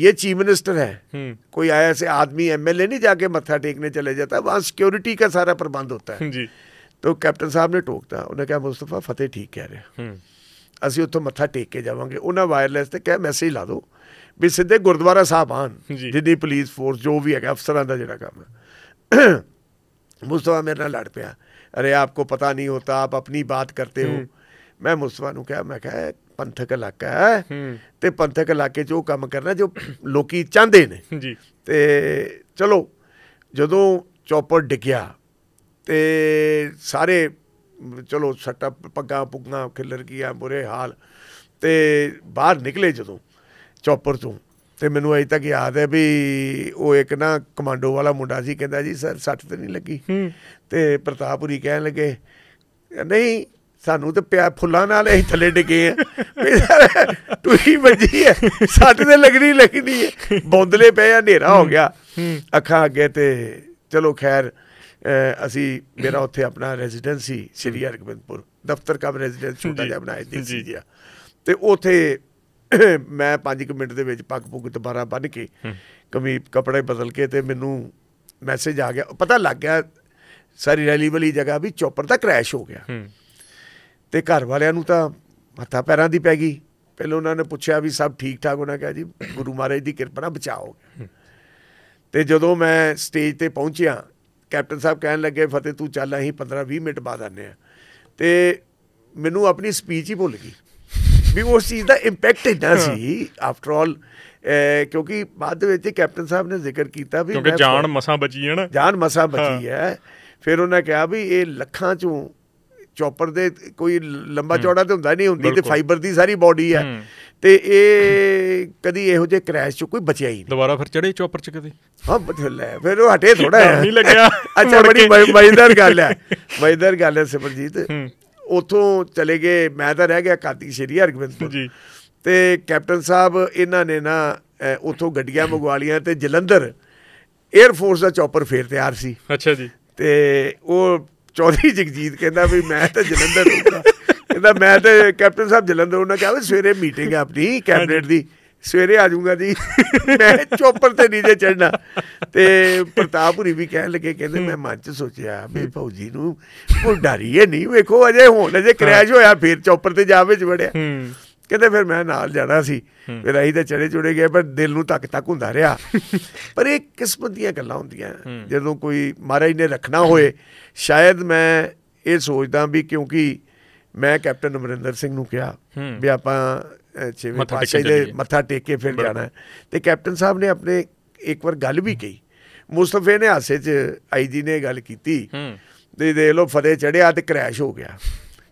ये चीफ मिनिस्टर है हम्म। कोई आया से आदमी एमएलए नहीं जाके मत्था टेकने चले जाता वहाँ सिक्योरिटी का सारा प्रबंध होता है तो कैप्टन साहब ने टोकता उन्हें कहा मुस्तफा फतेह ठीक कह रहे ਅਸੀਂ ਉੱਥੋਂ ਮੱਥਾ ਟੇਕ ਕੇ ਜਾਵਾਂਗੇ ਉਹਨਾਂ ਵਾਇਰਲੈਸ ਤੇ ਕਹਿ ਮੈਸੇਜ ਲਾ ਦਿਓ ਵੀ ਸਿੱਧੇ ਗੁਰਦੁਆਰਾ ਸਾਹਿਬ ਆਣ ਜਿੱਦੀ ਪੁਲਿਸ ਫੋਰਸ ਜੋ ਵੀ ਹੈਗਾ ਅਫਸਰਾਂ ਦਾ ਜਿਹੜਾ ਕੰਮ ਮੁਸਤਫਾ ਮੇਰੇ ਨਾਲ ਲੜ ਪਿਆ अरे आपको पता नहीं होता आप अपनी बात करते हो हम्म। ਮੈਂ ਮੁਸਵਾ ਨੂੰ ਕਿਹਾ ਮੈਂ ਕਿਹਾ ਪੰਥਕ ਇਲਾਕਾ ਹੈ ਤੇ ਪੰਥਕ ਇਲਾਕੇ 'ਚ ਉਹ ਕੰਮ ਕਰਨਾ ਜੋ ਲੋਕੀ ਚਾਹਦੇ ਨੇ ਜੀ ਤੇ ਚਲੋ ਜਦੋਂ ਚੌਪਰ ਡਿੱਗਿਆ ਤੇ ਸਾਰੇ ਚਲੋ ਸਟਾ ਪੱਗਾ ਪੁੱਗਾ ਖਿਲਰ ਗਿਆ ਬੁਰੇ ਹਾਲ ਤੇ ਬਾਹਰ ਨਿਕਲੇ ਜਦੋਂ ਚੌਪਰ ਤੋਂ ਤੇ ਮੈਨੂੰ ਅਜੇ ਤੱਕ ਯਾਦ ਹੈ ਵੀ ਉਹ ਇੱਕ ਨਾ ਕਮਾਂਡੋ ਵਾਲਾ ਮੁੰਡਾ ਸੀ ਕਹਿੰਦਾ ਜੀ ਸਰ ਸੱਟ ਤੇ ਨਹੀਂ ਲੱਗੀ ਤੇ ਪ੍ਰਤਾਪੂਰੀ ਕਹਿਣ ਲੱਗੇ ਨਹੀਂ ਸਾਨੂੰ ਤੇ ਪਿਆ ਫੁੱਲਾਂ ਨਾਲ ਅਸੀਂ ਥੱਲੇ ਡਿੱਗੇ ਆ ਟੂਹੀ ਵੱਜੀ ਹੈ ਸਾਡੇ ਤੇ ਲੱਗਣੀ ਲੱਗਣੀ ਹੈ ਬੌਂਦਲੇ ਪਏ ਆ ਹਨੇਰਾ ਹੋ ਗਿਆ ਅੱਖਾਂ ਅੱਗੇ ਤੇ ਚਲੋ ਖੈਰ ਅਸੀਂ ਮੇਰਾ ਉੱਥੇ ਆਪਣਾ ਰੈਜ਼ੀਡੈਂਸੀ ਸ਼੍ਰੀ ਹਰਗੋਬਿੰਦਪੁਰ ਦਫ਼ਤਰ ਕਾ ਰੈਜ਼ੀਡੈਂਸ ਛੋਟਾ ਜਿਹਾ ਬਣਾਇਆ ਸੀ ਜੀ ਤੇ ਉੱਥੇ ਮੈਂ 5 ਮਿੰਟ ਦੇ ਵਿੱਚ ਪੱਕ ਪੁੱਕ ਦੁਬਾਰਾ ਬੰਨ ਕੇ ਕਮੀ ਕਪੜੇ ਬਦਲ ਕੇ ਤੇ ਮੈਨੂੰ ਮੈਸੇਜ ਆ ਗਿਆ ਪਤਾ ਲੱਗ ਗਿਆ ਸਾਰੀ ਰੈਲੀ ਵਾਲੀ ਜਗ੍ਹਾ ਵੀ ਚੋਪਰ ਦਾ ਕ੍ਰੈਸ਼ ਹੋ ਗਿਆ ਤੇ ਘਰ ਵਾਲਿਆਂ ਨੂੰ ਤਾਂ ਮੱਥਾ ਪੈਰਾਂ ਦੀ ਪੈ ਗਈ ਪਹਿਲਾਂ ਉਹਨਾਂ ਨੇ ਪੁੱਛਿਆ ਵੀ ਸਭ ਠੀਕ ਠਾਕ ਉਹਨਾਂ ਕਹਿਆ ਜੀ ਗੁਰੂ ਮਹਾਰਾਜ ਦੀ ਕਿਰਪਾ ਨਾਲ ਬਚਾਓ ਤੇ ਜਦੋਂ ਮੈਂ ਸਟੇਜ ਤੇ ਪਹੁੰਚਿਆ ਕੈਪਟਨ ਸਾਹਿਬ ਕਹਿਣ ਲੱਗੇ ਫਤਿਹ ਤੂੰ ਚੱਲ ਅਸੀਂ 15 20 ਮਿੰਟ ਬਾਅਦ ਆਨੇ ਆ ਤੇ ਮੈਨੂੰ ਆਪਣੀ ਸਪੀਚ ਹੀ ਭੁੱਲ ਗਈ ਵੀ ਉਸ ਚੀਜ਼ ਦਾ ਇੰਪੈਕਟ ਇੰਨਾ ਸੀ ਆਫਟਰ ਆਲ ਕਿਉਂਕਿ ਬਾਅਦ ਵਿੱਚ ਕੈਪਟਨ ਸਾਹਿਬ ਨੇ ਜ਼ਿਕਰ ਕੀਤਾ ਵੀ ਕਿਉਂਕਿ ਜਾਨ ਮਸਾਂ ਬਚੀ ਹੈ ਨਾ ਜਾਨ ਮਸਾਂ ਬਚੀ ਹੈ ਫਿਰ ਉਹਨਾਂ ਕਿਹਾ ਵੀ ਇਹ ਲੱਖਾਂ ਚੋਂ ਚੌਪਰ ਦੇ ਕੋਈ ਲੰਬਾ ਚੌੜਾ ਤੇ ਹੁੰਦਾ ਨਹੀਂ ਹੁੰਦੀ ਤੇ ਫਾਈਬਰ ਦੀ ਸਾਰੀ ਬਾਡੀ ਹੈ ਤੇ ਇਹ ਕਦੀ ਇਹੋ ਜਿਹੇ ਕ੍ਰੈਸ਼ ਚ ਕੋਈ ਬਚਿਆ ਹੀ ਨਹੀਂ ਦੁਬਾਰਾ ਫਿਰ ਚੜੇ ਚੌਪਰ ਚ ਕਦੇ ਹਾਂ ਬਥੇ ਲੈ ਫਿਰ ਉਹ ਹਟੇ ਥੋੜਾ ਨਹੀਂ ਲੱਗਿਆ [laughs] ਅੱਛਾ ਬੜੀ ਮਜ਼ੇਦਾਰ ਗੱਲ ਹੈ ਮਜ਼ੇਦਾਰ ਗੱਲ ਹੈ ਸਿਮਰਜੀਤ ਉਥੋਂ ਚਲੇ ਗਏ ਮੈਂ ਤਾਂ ਰਹਿ ਗਿਆ ਕਾਤੀ ਸ਼੍ਰੀ ਹਰਗੋਬਿੰਦਪੁਰ ਜੀ ਤੇ ਕੈਪਟਨ ਸਾਹਿਬ ਇਹਨਾਂ ਨੇ ਨਾ ਉਥੋਂ ਗੱਡੀਆਂ ਮੰਗਵਾ ਲੀਆਂ ਤੇ ਜਲੰਧਰ 에ਅਰ ਫੋਰਸ ਦਾ ਚੌਪਰ ਫੇਰ ਤਿਆਰ ਸੀ ਅੱਛਾ ਜੀ ਤੇ ਉਹ ਚੌਧਰੀ ਜਗਜੀਤ ਕਹਿੰਦਾ ਵੀ ਮੈਂ ਤਾਂ ਜਲੰਧਰ ਰਹੂੰਗਾ ਕਹਿੰਦਾ ਮੈਂ ਤਾਂ ਕੈਪਟਨ ਸਾਹਿਬ ਜਲੰਧਰ ਉਹਨਾਂ ਕਿਹਾ ਵੀ ਸਵੇਰੇ ਮੀਟਿੰਗ ਹੈ ਆਪਣੀ ਕੈਬਨਿਟ ਦੀ ਸਵੇਰੇ ਆ ਜਾਊਗਾ ਜੀ ਮੈਂ ਚੋਪਰ ਤੇ ਨੀਚੇ ਚੜਨਾ ਤੇ ਪ੍ਰਤਾਪਪੁਰੀ ਵੀ ਕਹਿਣ ਲੱਗੇ ਕਹਿੰਦੇ ਮੈਂ ਮਨ ਚ ਸੋਚਿਆ ਵੀ ਫੌਜੀ ਨੂੰ ਉਹ ਡਰੀਏ ਨਹੀਂ ਵੇਖੋ ਅਜੇ ਹੁਣ ਅਜੇ ਕ੍ਰੈਸ਼ ਹੋਇਆ ਫਿਰ ਚੋਪਰ ਤੇ ਜਾ ਵਿੱਚ ਵੜਿਆ ਕਹਿੰਦੇ ਫਿਰ ਮੈਂ ਨਾਲ ਜਾਣਾ ਸੀ ਫਿਰ ਅਸੀਂ ਤਾਂ ਚੜੇ ਚੁੜੇ ਗਏ ਪਰ ਦਿਲ ਨੂੰ ਤੱਕ ਤੱਕ ਹੁੰਦਾ ਰਿਹਾ [laughs] ਪਰ ਇਹ ਕਿਸਮਤ ਦੀਆਂ ਗੱਲਾਂ ਹੁੰਦੀਆਂ ਜਦੋਂ ਕੋਈ ਮਹਾਰਾਜ ਨੇ ਰੱਖਣਾ ਹੋਏ ਸ਼ਾਇਦ ਮੈਂ ਇਹ ਸੋਚਦਾ ਵੀ ਕਿਉਂਕਿ ਮੈਂ ਕੈਪਟਨ ਅਮਰਿੰਦਰ ਸਿੰਘ ਨੂੰ ਕਿਹਾ ਵੀ ਆਪਾਂ ਛੇਵੇਂ ਪਾਤਸ਼ਾਹ ਦੇ ਮੱਥਾ ਟੇਕ ਕੇ ਫਿਰ ਜਾਣਾ ਤੇ ਕੈਪਟਨ ਸਾਹਿਬ ਨੇ ਆਪਣੇ ਇੱਕ ਵਾਰ ਗੱਲ ਵੀ ਕਹੀ ਮੁਸਤਫੇ ਨੇ ਹਾਸੇ 'ਚ ਆਈਜੀ ਨੇ ਗੱਲ ਕੀਤੀ ਤੇ ਦੇਖ ਲਓ ਫਤਿਹ ਚੜਿਆ ਤੇ ਕ੍ਰੈਸ਼ ਹੋ ਗਿਆ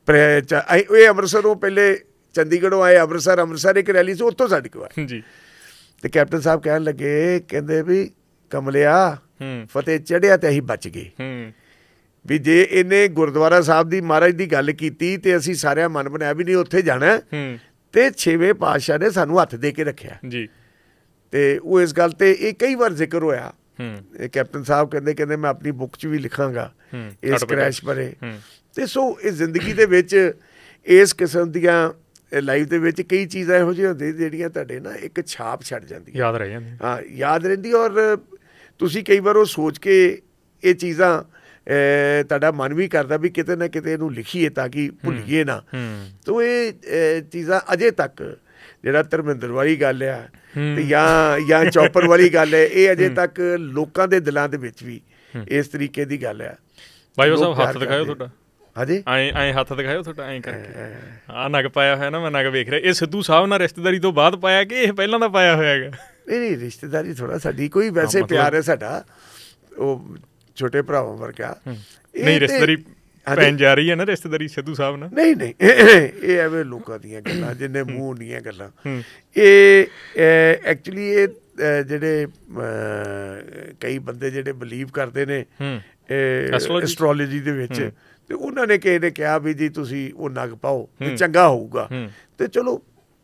ਪਰ ਇਹ ਅੰਮ੍ਰਿਤਸਰੋਂ ਪਹਿਲੇ ਚੰਡੀਗੜ੍ਹੋਂ ਆਏ ਅੰਮ੍ਰਿਤਸਰ ਅੰਮ੍ਰਿਤਸਰ ਇੱਕ ਰੈਲੀ ਸੀ ਉੱਥੋਂ ਸਾਡੇ ਕੋਲ ਜੀ ਤੇ ਕੈਪਟਨ ਸਾਹਿਬ ਕਹਿਣ ਲੱਗੇ ਕਹਿੰਦੇ ਵੀ ਕਮਲਿਆ ਫਤਿਹ ਚੜਿਆ ਤੇ ਅਸੀਂ ਬਚ ਗਏ ਹੂੰ ਵੀ ਜੇ ਇਹਨੇ ਗੁਰਦੁਆਰਾ ਸਾਹਿਬ ਦੀ ਮਹਾਰਾਜ ਦੀ ਗੱਲ ਕੀਤੀ ਤੇ ਅਸੀਂ ਸਾਰਿਆਂ ਮਨ ਬਣਾਇਆ ਵੀ ਨਹੀਂ ਉੱਥੇ ਜਾਣਾ ਹੂੰ ਤੇ ਛੇਵੇਂ ਪਾਤਸ਼ਾਹ ਨੇ ਸਾਨੂੰ ਹੱਥ ਦੇ ਕੇ ਰੱਖਿਆ ਜੀ ਤੇ ਉਹ ਇਸ ਗੱਲ ਤੇ ਇਹ ਕਈ ਵਾਰ ਜ਼ਿਕਰ ਹੋਇਆ ਹੂੰ ਇਹ ਕੈਪਟਨ ਸਾਹਿਬ ਕਹਿੰਦੇ ਕਹਿੰਦੇ ਮੈਂ ਆਪਣੀ ਬੁੱਕ 'ਚ ਵੀ ਲਿਖਾਂਗਾ ਇਸ ਕ੍ਰੈਸ਼ ਬਾਰੇ ਤੇ ਸੋ ਇਹ ਜ਼ਿੰਦਗੀ ਦੇ ਵਿੱਚ ਇਸ ਕਿਸਮ ਦੀਆਂ ਲਾਈਫ ਦੇ ਵਿੱਚ ਕਈ ਚੀਜ਼ਾਂ ਇਹੋ ਜਿਹੀਆਂ ਹੁੰਦੀਆਂ ਜਿਹੜੀਆਂ ਤੁਹਾਡੇ ਨਾ ਇੱਕ ਛਾਪ ਛੱਡ ਜਾਂਦੀ ਯਾਦ ਰਹਿ ਜਾਂਦੀ ਹਾਂ ਯਾਦ ਰਹਿੰਦੀ ਔਰ ਤੁਸੀਂ ਕਈ ਵਾਰ ਉਹ ਸੋਚ ਕੇ ਇਹ ਚੀਜ਼ਾਂ ਤੁਹਾਡਾ ਮਨ ਵੀ ਕਰਦਾ ਵੀ ਕਿਤੇ ਨਾ ਕਿਤੇ ਇਹਨੂੰ ਲਿਖੀਏ ਤਾਂ ਕਿ ਭੁੱਲੀਏ ਨਾ ਤੋਂ ਇਹ ਚੀਜ਼ਾਂ ਅਜੇ ਤੱਕ ਜਿਹੜਾ ਧਰਮਿੰਦਰ ਵਾਲੀ ਗੱਲ ਆ ਤੇ ਜਾਂ ਜਾਂ ਚੌਪਰ ਵਾਲੀ ਗੱਲ ਹੈ ਇਹ ਅਜੇ ਤੱਕ ਲੋਕਾਂ ਦੇ ਦਿਲਾਂ ਦੇ ਵਿੱਚ ਵੀ ਇਸ ਤਰੀਕੇ ਦੀ ਗੱਲ ਆ ਭਾਈ ਸਾਹਿਬ ਹੱਥ ਦਿਖਾਓ ਤੁਹਾਡਾ ਹਾਂਜੀ ਐ ਐ ਹੱਥ ਦਿਖਾਇਓ ਤੁਹਾਡਾ ਐ ਕਰਕੇ ਆ ਨਗ ਪਾਇਆ ਹੋਇਆ ਨਾ ਮੈਂ ਨਗ ਵੇਖ ਰਿਹਾ ਇਹ ਸਿੱਧੂ ਸਾਹਿਬ ਨਾਲ ਰਿਸ਼ਤੇਦਾਰੀ ਤੋਂ ਬਾਅਦ ਪਾਇਆ ਕਿ ਇਹ ਪਹਿਲਾਂ ਦਾ ਪਾਇਆ ਹੋਇਆ ਹੈਗਾ ਨਹੀਂ ਨਹੀਂ ਰਿਸ਼ਤੇਦਾਰੀ ਥੋੜਾ ਸਾਡੀ ਕੋਈ ਵੈਸੇ ਪਿਆਰ ਹੈ ਸਾਡਾ ਉਹ ਛੋਟੇ ਭਰਾਵਾਂ ਵਰਗਾ ਨਹੀਂ ਰਿਸ਼ਤੇਦਾਰੀ ਪੈਣ ਜਾ ਰਹੀ ਹੈ ਨਾ ਰਿਸ਼ਤੇਦਾਰੀ ਸਿੱਧੂ ਸਾਹਿਬ ਨਾਲ ਨਹੀਂ ਨਹੀਂ ਇਹ ਐਵੇਂ ਲੋਕਾਂ ਦੀਆਂ ਗੱਲਾਂ ਜਿੰਨੇ ਮੂੰਹ ਹੁੰਦੀਆਂ ਗੱਲਾਂ ਇਹ ਐਕਚੁਅਲੀ ਇਹ ਜਿਹੜੇ ਕਈ ਬੰਦੇ ਜਿਹੜੇ ਬਲੀਵ ਕਰਦੇ ਨੇ ਐਸਟ੍ਰੋਲੋਜੀ ਦੇ ਵਿੱਚ ਤੇ ਉਹਨਾਂ ਨੇ ਕਿਹਾ ਨੇ ਕਿਹਾ ਵੀ ਜੀ ਤੁਸੀਂ ਉਹ ਨਗ ਪਾਓ ਤੇ ਚੰਗਾ ਹੋਊਗਾ ਤੇ ਚਲੋ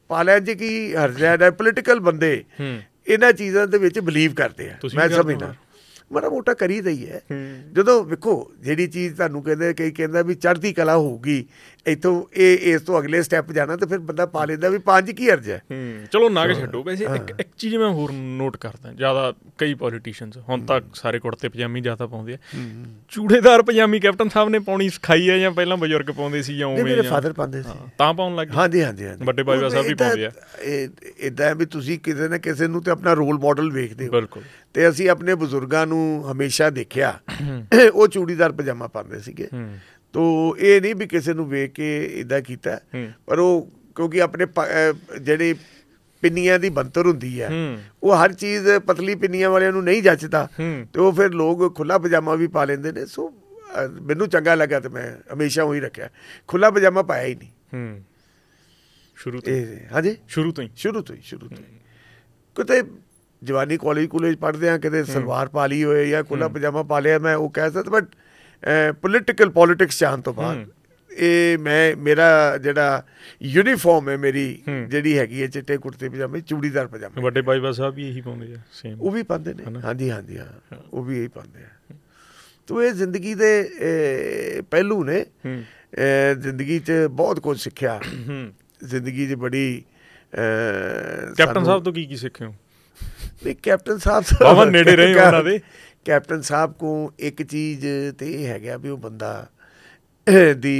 ਪਾਲਿਆ ਜੀ ਕੀ ਹਰਜਾ ਹੈ ਪੋਲੀਟੀਕਲ ਬੰਦੇ ਇਹਨਾਂ ਚੀਜ਼ਾਂ ਦੇ ਵਿੱਚ ਬਲੀਵ ਕਰਦੇ ਆ ਮੈਂ ਸਮਝਦਾ ਮਰਾ ਮੋਟਾ ਕਰੀ ਰਹੀ ਹੈ ਜਦੋਂ ਵੇਖੋ ਜਿਹੜੀ ਚੀਜ਼ ਤੁਹਾਨੂੰ ਕਹਿੰਦੇ ਕਈ ਕਹਿੰਦਾ ਵੀ ਚੜ੍ਹਦੀ ਕਲਾ ਹੋਊਗੀ ਇਥੋਂ ਇਹ ਇਸ ਤੋਂ ਅਗਲੇ ਸਟੈਪ ਜਾਣਾ ਤੇ ਫਿਰ ਬੰਦਾ ਪਾ ਲੈਂਦਾ ਵੀ ਪੰਜ ਕੀ ਅਰਜ ਹੈ ਚਲੋ ਨਾ ਕੇ ਛੱਡੋ ਵੈਸੇ ਇੱਕ ਇੱਕ ਚੀਜ਼ ਮੈਂ ਹੋਰ ਨੋਟ ਕਰਦਾ ਜਿਆਦਾ ਕਈ ਪੋਲੀਟੀਸ਼ੀਅਨਸ ਹੁਣ ਤੱਕ ਸਾਰੇ ਕੁੜਤੇ ਪਜਾਮੀ ਜਿਆਦਾ ਪਾਉਂਦੇ ਆ ਚੂੜੇਦਾਰ ਪਜਾਮੀ ਕੈਪਟਨ ਸਾਹਿਬ ਨੇ ਪਾਉਣੀ ਸਿਖਾਈ ਹੈ ਜਾਂ ਪਹਿਲਾਂ ਬਜ਼ੁਰਗ ਪਾਉਂਦੇ ਸੀ ਜਾਂ ਉਵੇਂ ਮੇਰੇ ਫਾਦਰ ਪਾਉਂਦੇ ਸੀ ਤਾਂ ਪਾਉਣ ਲੱਗੇ ਹਾਂਜੀ ਹਾਂਜੀ ਹਾਂਜੀ ਵੱਡੇ ਬਾਈ ਸਾਹਿਬ ਵੀ ਪਾਉਂਦੇ ਆ ਇਹ ਇਦਾਂ ਵੀ ਤੁਸੀਂ ਕਿਸੇ ਨਾ ਕਿਸੇ ਨੂੰ ਤੇ ਆਪਣਾ ਰੋਲ ਮਾਡਲ ਵੇਖਦੇ ਹੋ ਬਿਲਕੁਲ ਤੇ ਅਸੀਂ ਆਪਣੇ ਬਜ਼ੁਰਗਾਂ ਨੂੰ ਹਮੇਸ਼ਾ ਦੇਖਿਆ ਉਹ ਚੂੜੀਦਾਰ ਪਜਾਮਾ ਪਾਉਂਦੇ ਸੀਗੇ ਤੋ ਇਹ ਨਹੀਂ ਵੀ ਕਿਸੇ ਨੂੰ ਵੇਖ ਕੇ ਇਦਾਂ ਕੀਤਾ ਪਰ ਉਹ ਕਿਉਂਕਿ ਆਪਣੇ ਜਿਹੜੇ ਪਿੰਨੀਆਂ ਦੀ ਬੰਤਰ ਹੁੰਦੀ ਹੈ ਉਹ ਹਰ ਚੀਜ਼ ਪਤਲੀ ਪਿੰਨੀਆਂ ਵਾਲਿਆਂ ਨੂੰ ਨਹੀਂ ਜੱਚਦਾ ਤੇ ਉਹ ਫਿਰ ਲੋਕ ਖੁੱਲਾ ਪਜਾਮਾ ਵੀ ਪਾ ਲੈਂਦੇ ਨੇ ਸੋ ਮੈਨੂੰ ਚੰਗਾ ਲੱਗਾ ਤੇ ਮੈਂ ਹਮੇਸ਼ਾ ਉਹੀ ਰੱਖਿਆ ਖੁੱਲਾ ਪਜਾਮਾ ਪਾਇਆ ਹੀ ਨਹੀਂ ਸ਼ੁਰੂ ਤੋਂ ਹਾਂਜੀ ਸ਼ੁਰੂ ਤੋਂ ਹੀ ਸ਼ੁਰੂ ਤੋਂ ਹੀ ਸ਼ੁਰੂ ਤੋਂ ਕਿਤੇ ਜਵਾਨੀ ਕਾਲਜ ਕੋਲੇਜ ਪੜਦੇ ਆ ਕਿਤੇ ਸਲਵਾਰ ਪਾ ਲਈ ਹੋਏ ਜਾਂ ਖੁੱਲਾ ਪਜਾਮਾ ਪਾ ਲਿਆ ਮੈਂ ਉਹ ਕਹਿ ਸਕਦਾ ਬਟ ਪੋਲਿਟੀਕਲ ਪੋਲਿਟਿਕਸ ਜਾਣ ਤੋਂ ਬਾਅਦ ਇਹ ਮੈਂ ਮੇਰਾ ਜਿਹੜਾ ਯੂਨੀਫਾਰਮ ਹੈ ਮੇਰੀ ਜਿਹੜੀ ਹੈਗੀ ਹੈ ਚਿੱਟੇ ਕੁੜਤੇ ਪਜਾਮੇ ਚੂੜੀਦਾਰ ਪਜਾਮੇ ਵੱਡੇ ਬਾਈਬਾ ਸਾਹਿਬ ਵੀ ਇਹੀ ਪਾਉਂਦੇ ਆ ਸੇਮ ਉਹ ਵੀ ਪਾਉਂਦੇ ਨੇ ਹਾਂਜੀ ਹਾਂਜੀ ਹਾਂ ਉਹ ਵੀ ਇਹੀ ਪਾਉਂਦੇ ਆ ਤੋ ਇਹ ਜ਼ਿੰਦਗੀ ਦੇ ਪਹਿਲੂ ਨੇ ਜ਼ਿੰਦਗੀ 'ਚ ਬਹੁਤ ਕੁਝ ਸਿੱਖਿਆ ਜ਼ਿੰਦਗੀ 'ਚ ਬੜੀ ਕੈਪਟਨ ਸਾਹਿਬ ਤੋਂ ਕੀ ਕੀ ਸਿੱਖਿਆ ਨਹੀਂ ਕੈਪਟਨ ਸਾਹਿਬ ਬਹੁਤ ਨੇੜੇ ਰਹੇ ਉਹਨਾਂ ਦੇ ਕੈਪਟਨ ਸਾਹਿਬ ਕੋ ਇੱਕ ਚੀਜ਼ ਤੇ ਇਹ ਹੈਗਾ ਵੀ ਉਹ ਬੰਦਾ ਦੀ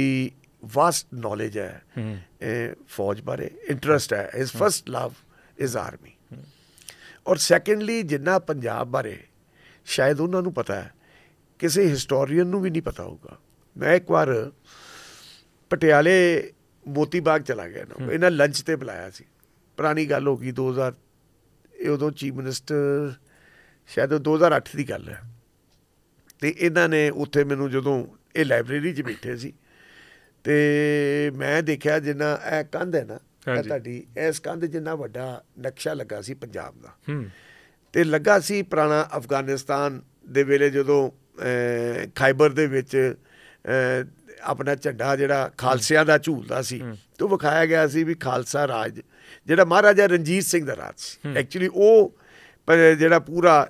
ਵਾਸਟ ਨੌਲੇਜ ਹੈ ਫੌਜ ਬਾਰੇ ਇੰਟਰਸਟ ਹੈ his first love is army ਔਰ ਸੈਕੰਡਲੀ ਜਿੰਨਾ ਪੰਜਾਬ ਬਾਰੇ ਸ਼ਾਇਦ ਉਹਨਾਂ ਨੂੰ ਪਤਾ ਹੈ ਕਿਸੇ ਹਿਸਟੋਰੀਅਨ ਨੂੰ ਵੀ ਨਹੀਂ ਪਤਾ ਹੋਊਗਾ ਮੈਂ ਇੱਕ ਵਾਰ ਪਟਿਆਲੇ ਮੋਤੀ ਬਾਗ ਚਲਾ ਗਿਆ ਨਾ ਇਹਨਾਂ ਲੰਚ ਤੇ ਬੁਲਾਇਆ ਸੀ ਪੁਰਾਣੀ ਗੱਲ ਹੋ ਗਈ 2000 ਇਹ ਉਦੋਂ ਚੀਫ ਮਿਨਿਸਟਰ ਸ਼ਾਇਦ ਉਹ 2008 ਦੀ ਗੱਲ ਹੈ ਤੇ ਇਹਨਾਂ ਨੇ ਉੱਥੇ ਮੈਨੂੰ ਜਦੋਂ ਇਹ ਲਾਇਬ੍ਰੇਰੀ 'ਚ ਬੈਠੇ ਸੀ ਤੇ ਮੈਂ ਦੇਖਿਆ ਜਿੰਨਾ ਇਹ ਕੰਧ ਹੈ ਨਾ ਇਹ ਤੁਹਾਡੀ ਇਸ ਕੰਧ ਜਿੰਨਾ ਵੱਡਾ ਨਕਸ਼ਾ ਲੱਗਾ ਸੀ ਪੰਜਾਬ ਦਾ ਤੇ ਲੱਗਾ ਸੀ ਪੁਰਾਣਾ ਅਫਗਾਨਿਸਤਾਨ ਦੇ ਵੇਲੇ ਜਦੋਂ ਖਾਈਬਰ ਦੇ ਵਿੱਚ ਆਪਣਾ ਝੰਡਾ ਜਿਹੜਾ ਖਾਲਸਿਆਂ ਦਾ ਝੂਲਦਾ ਸੀ ਤੋ ਵਿਖਾਇਆ ਗਿਆ ਸੀ ਵੀ ਖਾਲਸਾ ਰਾਜ ਜਿਹੜਾ ਮਹਾਰਾਜਾ ਰਣਜੀਤ ਸਿੰਘ ਦਾ ਰਾਜ ਸੀ ਐਕਚੁਅਲੀ ਉਹ ਪਰ ਜਿਹੜਾ ਪੂਰਾ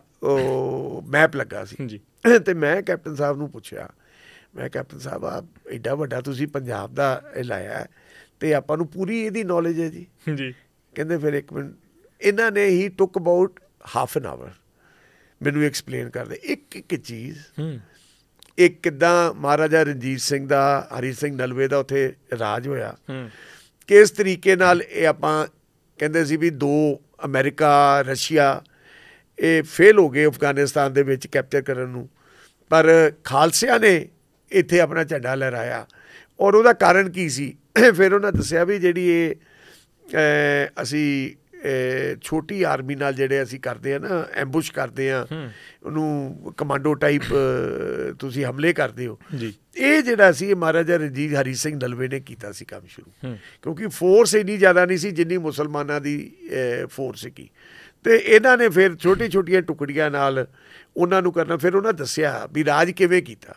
ਮੈਪ ਲੱਗਾ ਸੀ ਜੀ ਤੇ ਮੈਂ ਕੈਪਟਨ ਸਾਹਿਬ ਨੂੰ ਪੁੱਛਿਆ ਮੈਂ ਕੈਪਟਨ ਸਾਹਿਬ ਆ ਐਡਾ ਵੱਡਾ ਤੁਸੀਂ ਪੰਜਾਬ ਦਾ ਲਾਇਆ ਤੇ ਆਪਾਂ ਨੂੰ ਪੂਰੀ ਇਹਦੀ ਨੌਲੇਜ ਹੈ ਜੀ ਜੀ ਕਹਿੰਦੇ ਫਿਰ ਇੱਕ ਮਿੰਟ ਇਹਨਾਂ ਨੇ ਹੀ took about half an hour ਮੈਨੂੰ ਐਕਸਪਲੇਨ ਕਰਦੇ ਇੱਕ ਇੱਕ ਚੀਜ਼ ਹੂੰ ਇੱਕ ਕਿਦਾਂ ਮਹਾਰਾਜਾ ਰਣਜੀਤ ਸਿੰਘ ਦਾ ਹਰੀ ਸਿੰਘ ਨਲਵੇ ਦਾ ਉੱਥੇ ਰਾਜ ਹੋਇਆ ਹੂੰ ਕਿਸ ਤਰੀਕੇ ਨਾਲ ਇਹ ਆਪਾਂ ਕਹਿੰਦੇ ਸੀ ਵੀ ਦੋ ਅਮਰੀਕਾ ਰਸ਼ੀਆ ਇਹ ਫੇਲ ਹੋ ਗਏ ਅਫਗਾਨਿਸਤਾਨ ਦੇ ਵਿੱਚ ਕੈਪਚਰ ਕਰਨ ਨੂੰ ਪਰ ਖਾਲਸਿਆਂ ਨੇ ਇੱਥੇ ਆਪਣਾ ਝੰਡਾ ਲਹਿਰਾਇਆ ਔਰ ਉਹਦਾ ਕਾਰਨ ਕੀ ਸੀ ਫਿਰ ਉਹਨਾਂ ਦੱਸਿਆ ਵੀ ਜਿਹੜੀ ਇਹ ਅਸੀਂ ਛੋਟੀ ਆਰਮੀ ਨਾਲ ਜਿਹੜੇ ਅਸੀਂ ਕਰਦੇ ਆ ਨਾ ਐਮਬੁਸ਼ ਕਰਦੇ ਆ ਉਹਨੂੰ ਕਮਾਂਡੋ ਟਾਈਪ ਤੁਸੀਂ ਹਮਲੇ ਕਰਦੇ ਹੋ ਇਹ ਜਿਹੜਾ ਸੀ ਇਹ ਮਹਾਰਾਜਾ ਰਣਜੀਤ ਹਰੀ ਸਿੰਘ ਨਲਵੇ ਨੇ ਕੀਤਾ ਸੀ ਕੰਮ ਸ਼ੁਰੂ ਕਿਉਂਕਿ ਫੋਰਸ ਇੰਨੀ ਜ਼ਿਆਦਾ ਨਹੀਂ ਸੀ ਜਿੰਨੀ ਮੁਸਲਮਾਨਾਂ ਦੀ ਫੋਰਸ ਸੀ ਤੇ ਇਹਨਾਂ ਨੇ ਫਿਰ ਛੋਟੀ ਛੋਟੀਆਂ ਟੁਕੜੀਆਂ ਨਾਲ ਉਹਨਾਂ ਨੂੰ ਕਰਨਾ ਫਿਰ ਉਹਨਾਂ ਦੱਸਿਆ ਵੀ ਰਾਜ ਕਿਵੇਂ ਕੀਤਾ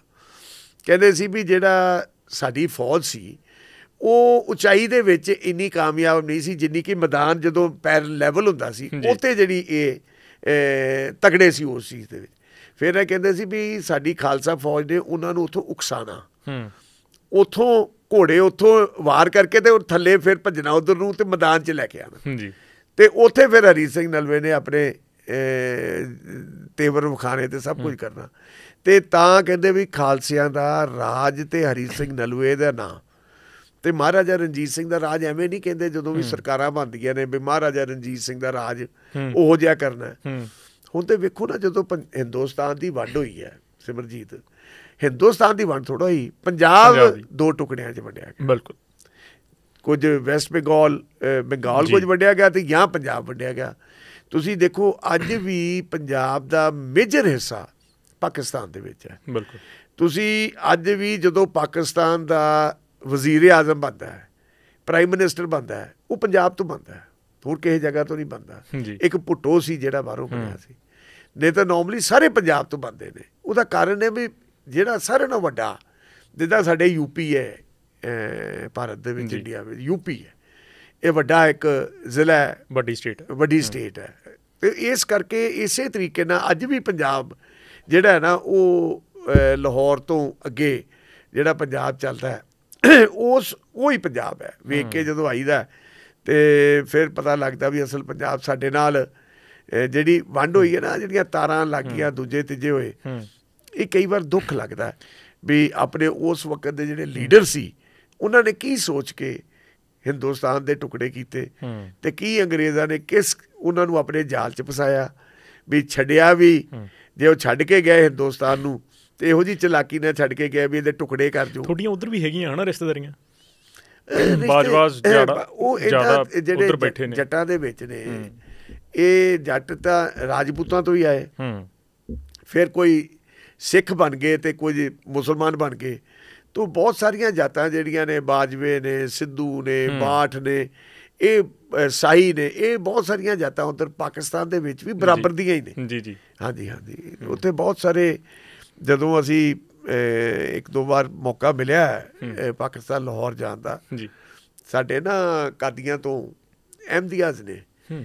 ਕਹਿੰਦੇ ਸੀ ਵੀ ਜਿਹੜਾ ਸਾਡੀ ਫੌਜ ਸੀ ਉਹ ਉਚਾਈ ਦੇ ਵਿੱਚ ਇੰਨੀ ਕਾਮਯਾਬ ਨਹੀਂ ਸੀ ਜਿੰਨੀ ਕਿ ਮੈਦਾਨ ਜਦੋਂ ਪੈਰ ਲੈਵਲ ਹੁੰਦਾ ਸੀ ਉੱਥੇ ਜਿਹੜੀ ਇਹ ਤਗੜੇ ਸੀ ਉਸ ਚੀਜ਼ ਦੇ ਵਿੱਚ ਫਿਰ ਇਹ ਕਹਿੰਦੇ ਸੀ ਵੀ ਸਾਡੀ ਖਾਲਸਾ ਫੌਜ ਨੇ ਉਹਨਾਂ ਨੂੰ ਉੱਥੋਂ ਉਕਸਾਣਾ ਹੂੰ ਉੱਥੋਂ ਘੋੜੇ ਉੱਥੋਂ ਵਾਰ ਕਰਕੇ ਤੇ ਉਹ ਥੱਲੇ ਫਿਰ ਭੱਜਣਾ ਉਧਰ ਨੂੰ ਤੇ ਮੈਦਾਨ 'ਚ ਲੈ ਕੇ ਆਣਾ ਜੀ ਤੇ ਉੱਥੇ ਫਿਰ ਹਰੀ ਸਿੰਘ ਨਲਵੇ ਨੇ ਆਪਣੇ ਤੇਵਰ ਵਖਾਣੇ ਤੇ ਸਭ ਕੁਝ ਕਰਨਾ ਤੇ ਤਾਂ ਕਹਿੰਦੇ ਵੀ ਖਾਲਸਿਆਂ ਦਾ ਰਾਜ ਤੇ ਹਰੀ ਸਿੰਘ ਨਲਵੇ ਦਾ ਨਾਂ ਤੇ ਮਹਾਰਾਜਾ ਰਣਜੀਤ ਸਿੰਘ ਦਾ ਰਾਜ ਐਵੇਂ ਨਹੀਂ ਕਹਿੰਦੇ ਜਦੋਂ ਵੀ ਸਰਕਾਰਾਂ ਬਣਦੀਆਂ ਨੇ ਵੀ ਮਹਾਰਾਜਾ ਰਣਜੀਤ ਸਿੰਘ ਦਾ ਰਾਜ ਉਹ ਜਿਆ ਕਰਨਾ ਹੁਣ ਤੇ ਵੇਖੋ ਨਾ ਜਦੋਂ ਹਿੰਦੁਸਤਾਨ ਦੀ ਵੰਡ ਹੋਈ ਹੈ ਸਿਮਰਜੀਤ ਹਿੰਦੁਸਤਾਨ ਦੀ ਵੰਡ ਥੋੜਾ ਹੀ ਪੰਜਾਬ ਦੋ ਟੁਕੜਿਆਂ 'ਚ ਵੰਡਿਆ ਗਿਆ ਬਿਲਕੁਲ ਕੁਝ ਵੈਸਟ ਬੰਗਾਲ ਬੰਗਾਲ ਕੁਝ ਵੱਡਿਆ ਗਿਆ ਤੇ ਜਾਂ ਪੰਜਾਬ ਵੱਡਿਆ ਗਿਆ ਤੁਸੀਂ ਦੇਖੋ ਅੱਜ ਵੀ ਪੰਜਾਬ ਦਾ ਮੇਜਰ ਹਿੱਸਾ ਪਾਕਿਸਤਾਨ ਦੇ ਵਿੱਚ ਹੈ ਬਿਲਕੁਲ ਤੁਸੀਂ ਅੱਜ ਵੀ ਜਦੋਂ ਪਾਕਿਸਤਾਨ ਦਾ ਵਜ਼ੀਰ ਆਜ਼ਮ ਬਣਦਾ ਹੈ ਪ੍ਰਾਈਮ ਮਿਨਿਸਟਰ ਬਣਦਾ ਹੈ ਉਹ ਪੰਜਾਬ ਤੋਂ ਬਣਦਾ ਹੈ ਹੋਰ ਕਿਸੇ ਜਗ੍ਹਾ ਤੋਂ ਨਹੀਂ ਬਣਦਾ ਇੱਕ ਭੁੱਟੋ ਸੀ ਜਿਹੜਾ ਬਾਹਰੋਂ ਬਣਿਆ ਸੀ ਨਹੀਂ ਤਾਂ ਨਾਰਮਲੀ ਸਾਰੇ ਪੰਜਾਬ ਤੋਂ ਬਣਦੇ ਨੇ ਉਹਦਾ ਕਾਰਨ ਹੈ ਵੀ ਜਿਹੜਾ ਸਾਰਿਆਂ ਨਾਲੋਂ ਵੱਡਾ ਜਿੱਦਾਂ ਸਾਡੇ ਯੂਪੀ ਹੈ ਭਾਰਤ ਦੇ ਵਿੱਚ ਇੰਡੀਆ ਵਿੱਚ ਯੂਪੀ ਹੈ ਇਹ ਵੱਡਾ ਇੱਕ ਜ਼ਿਲ੍ਹਾ ਹੈ ਵੱਡੀ ਸਟੇਟ ਵੱਡੀ ਸਟੇਟ ਹੈ ਇਸ ਕਰਕੇ ਇਸੇ ਤਰੀਕੇ ਨਾਲ ਅੱਜ ਵੀ ਪੰਜਾਬ ਜਿਹੜਾ ਹੈ ਨਾ ਉਹ ਲਾਹੌਰ ਤੋਂ ਅੱਗੇ ਜਿਹੜਾ ਪੰਜਾਬ ਚੱਲਦਾ ਹੈ ਉਸ ਉਹ ਹੀ ਪੰਜਾਬ ਹੈ ਵੇਖ ਕੇ ਜਦੋਂ ਆਈਦਾ ਤੇ ਫਿਰ ਪਤਾ ਲੱਗਦਾ ਵੀ ਅਸਲ ਪੰਜਾਬ ਸਾਡੇ ਨਾਲ ਜਿਹੜੀ ਵੰਡ ਹੋਈ ਹੈ ਨਾ ਜਿਹੜੀਆਂ ਤਾਰਾਂ ਲੱਗੀਆਂ ਦੂਜੇ ਤੀਜੇ ਹੋਏ ਇਹ ਕਈ ਵਾਰ ਦੁੱਖ ਲੱਗਦਾ ਵੀ ਆਪਣੇ ਉਸ ਵਕਤ ਦੇ ਜਿਹੜੇ ਲੀਡਰ ਸੀ ਉਹਨਾਂ ਨੇ ਕੀ ਸੋਚ ਕੇ ਹਿੰਦੁਸਤਾਨ ਦੇ ਟੁਕੜੇ ਕੀਤੇ ਤੇ ਕੀ ਅੰਗਰੇਜ਼ਾਂ ਨੇ ਕਿਸ ਉਹਨਾਂ ਨੂੰ ਆਪਣੇ ਜਾਲ 'ਚ ਫਸਾਇਆ ਵੀ ਛੱਡਿਆ ਵੀ ਜੇ ਉਹ ਛੱਡ ਕੇ ਗਏ ਹਿੰਦੁਸਤਾਨ ਨੂੰ ਤੇ ਇਹੋ ਜੀ ਚਲਾਕੀ ਨਾਲ ਛੱਡ ਕੇ ਗਏ ਵੀ ਇਹਦੇ ਟੁਕੜੇ ਕਰ ਜੋ ਥੋੜੀਆਂ ਉਧਰ ਵੀ ਹੈਗੀਆਂ ਹਨਾ ਰਿਸ਼ਤੇਦਾਰੀਆਂ [clears throat] ਬਾਜਵਾਜ ਜਿਆਦਾ ਉਹ ਇਹਨਾਂ ਜਿਹੜੇ ਜੱਟਾਂ ਦੇ ਵਿੱਚ ਨੇ ਇਹ ਜੱਟ ਤਾਂ ਰਾਜਪੂਤਾਂ ਤੋਂ ਹੀ ਆਏ ਫਿਰ ਕੋਈ ਸਿੱਖ ਬਣ ਗਏ ਤੇ ਕੁਝ ਮੁਸਲਮਾਨ ਬਣ ਗਏ ਤੋਂ ਬਹੁਤ ਸਾਰੀਆਂ ਜਾਤਾਂ ਜਿਹੜੀਆਂ ਨੇ ਬਾਜਵੇ ਨੇ ਸਿੱਧੂ ਨੇ ਬਾਠ ਨੇ ਇਹ ਸਾਈ ਨੇ ਇਹ ਬਹੁਤ ਸਾਰੀਆਂ ਜਾਤਾਂ ਉਧਰ ਪਾਕਿਸਤਾਨ ਦੇ ਵਿੱਚ ਵੀ ਬਰਾਬਰ ਦੀਆਂ ਹੀ ਨੇ ਜੀ ਜੀ ਹਾਂਜੀ ਹਾਂਜੀ ਉੱਥੇ ਬਹੁਤ ਸਾਰੇ ਜਦੋਂ ਅਸੀਂ ਇੱਕ ਦੋ ਵਾਰ ਮੌਕਾ ਮਿਲਿਆ ਪਾਕਿਸਤਾਨ ਲਾਹੌਰ ਜਾਣ ਦਾ ਜੀ ਸਾਡੇ ਨਾ ਕਾਦੀਆਂ ਤੋਂ ਅਹਿਮਦੀਆਜ਼ ਨੇ ਹੂੰ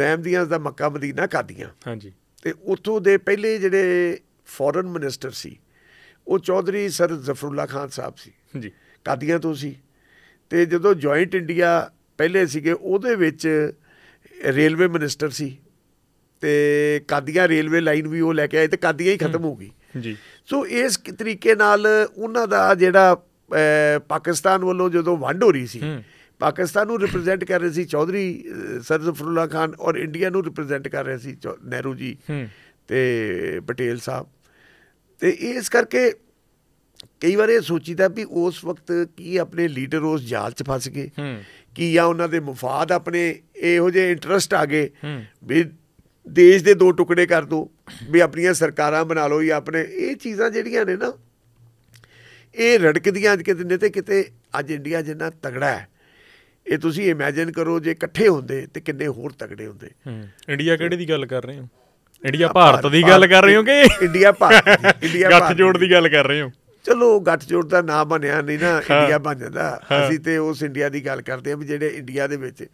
ਅਹਿਮਦੀਆਜ਼ ਦਾ ਮੱਕਾ ਮਦੀਨਾ ਕਾਦੀਆਂ ਹਾਂਜੀ ਤੇ ਉੱਥੋਂ ਦੇ ਪਹਿਲੇ ਜਿਹੜੇ ਫੋਰਨ ਮਿਨਿਸਟਰ ਸੀ ਉਹ ਚੌਧਰੀ ਸਰ ਜ਼ਫਰੁੱਲਾ ਖਾਨ ਸਾਹਿਬ ਸੀ ਜੀ ਕਾਦੀਆਂ ਤੋਂ ਸੀ ਤੇ ਜਦੋਂ ਜੁਆਇੰਟ ਇੰਡੀਆ ਪਹਿਲੇ ਸੀਗੇ ਉਹਦੇ ਵਿੱਚ ਰੇਲਵੇ ਮਿਨਿਸਟਰ ਸੀ ਤੇ ਕਾਦੀਆਂ ਰੇਲਵੇ ਲਾਈਨ ਵੀ ਉਹ ਲੈ ਕੇ ਆਏ ਤੇ ਕਾਦੀਆਂ ਹੀ ਖਤਮ ਹੋ ਗਈ ਜੀ ਸੋ ਇਸ ਤਰੀਕੇ ਨਾਲ ਉਹਨਾਂ ਦਾ ਜਿਹੜਾ ਪਾਕਿਸਤਾਨ ਵੱਲੋਂ ਜਦੋਂ ਵੰਡ ਹੋ ਰਹੀ ਸੀ ਪਾਕਿਸਤਾਨ ਨੂੰ ਰਿਪਰੈਜ਼ੈਂਟ ਕਰ ਰਹੇ ਸੀ ਚੌਧਰੀ ਸਰ ਜ਼ਫਰੁੱਲਾ ਖਾਨ ਔਰ ਇੰਡੀਆ ਨੂੰ ਰਿਪਰੈਜ਼ੈਂਟ ਕਰ ਰਹੇ ਸੀ ਨਹਿਰੂ ਜੀ ਤੇ ਪਟੇਲ ਸਾਹਿਬ ਤੇ ਇਸ ਕਰਕੇ ਕਈ ਵਾਰ ਇਹ ਸੋਚੀਦਾ ਵੀ ਉਸ ਵਕਤ ਕੀ ਆਪਣੇ ਲੀਡਰ ਉਸ ਜਾਲ 'ਚ ਫਸ ਗਏ ਕਿ ਜਾਂ ਉਹਨਾਂ ਦੇ ਮਫਾਦ ਆਪਣੇ ਇਹੋ ਜਿਹੇ ਇੰਟਰਸਟ ਆ ਗਏ ਵੀ ਦੇਸ਼ ਦੇ ਦੋ ਟੁਕੜੇ ਕਰ ਦੋ ਵੀ ਆਪਣੀਆਂ ਸਰਕਾਰਾਂ ਬਣਾ ਲਓ ਜਾਂ ਆਪਣੇ ਇਹ ਚੀਜ਼ਾਂ ਜਿਹੜੀਆਂ ਨੇ ਨਾ ਇਹ ਰੜਕਦੀਆਂ ਅੱਜ ਕਿਤੇ ਨੇ ਤੇ ਕਿਤੇ ਅੱਜ ਇੰਡੀਆ ਜਿੰਨਾ ਤਗੜਾ ਹੈ ਇਹ ਤੁਸੀਂ ਇਮੇਜਿਨ ਕਰੋ ਜੇ ਇਕੱਠੇ ਹੁੰਦੇ ਤੇ ਕਿੰਨੇ ਹੋਰ ਤਗੜੇ ਹੁੰਦੇ ਇੰਡੀਆ ਕਿਹੜੇ ਦੀ ਗੱਲ ਕਰ ਰਹੇ ਹੋ ਇੰਡੀਆ ਭਾਰਤ ਦੀ ਗੱਲ ਕਰ ਰਹੇ ਹੋ ਕਿ ਇੰਡੀਆ ਭਾਰਤ ਦੀ ਇੰਡੀਆ ਭਾਰਤ ਗੱਠ ਜੋੜ ਦੀ ਗੱਲ ਕਰ ਰਹੇ ਹੋ ਚਲੋ ਗੱਠਜੋੜ ਦਾ ਨਾਮ ਬਣਿਆ ਨਹੀਂ ਨਾ ਇੰਡੀਆ ਬਣ ਜਾਂਦਾ ਅਸੀਂ ਤੇ ਉਸ ਇੰਡੀਆ ਦੀ ਗੱਲ ਕਰਦੇ ਆ ਵੀ ਜਿਹੜੇ ਇੰਡੀਆ ਦੇ ਵਿੱਚ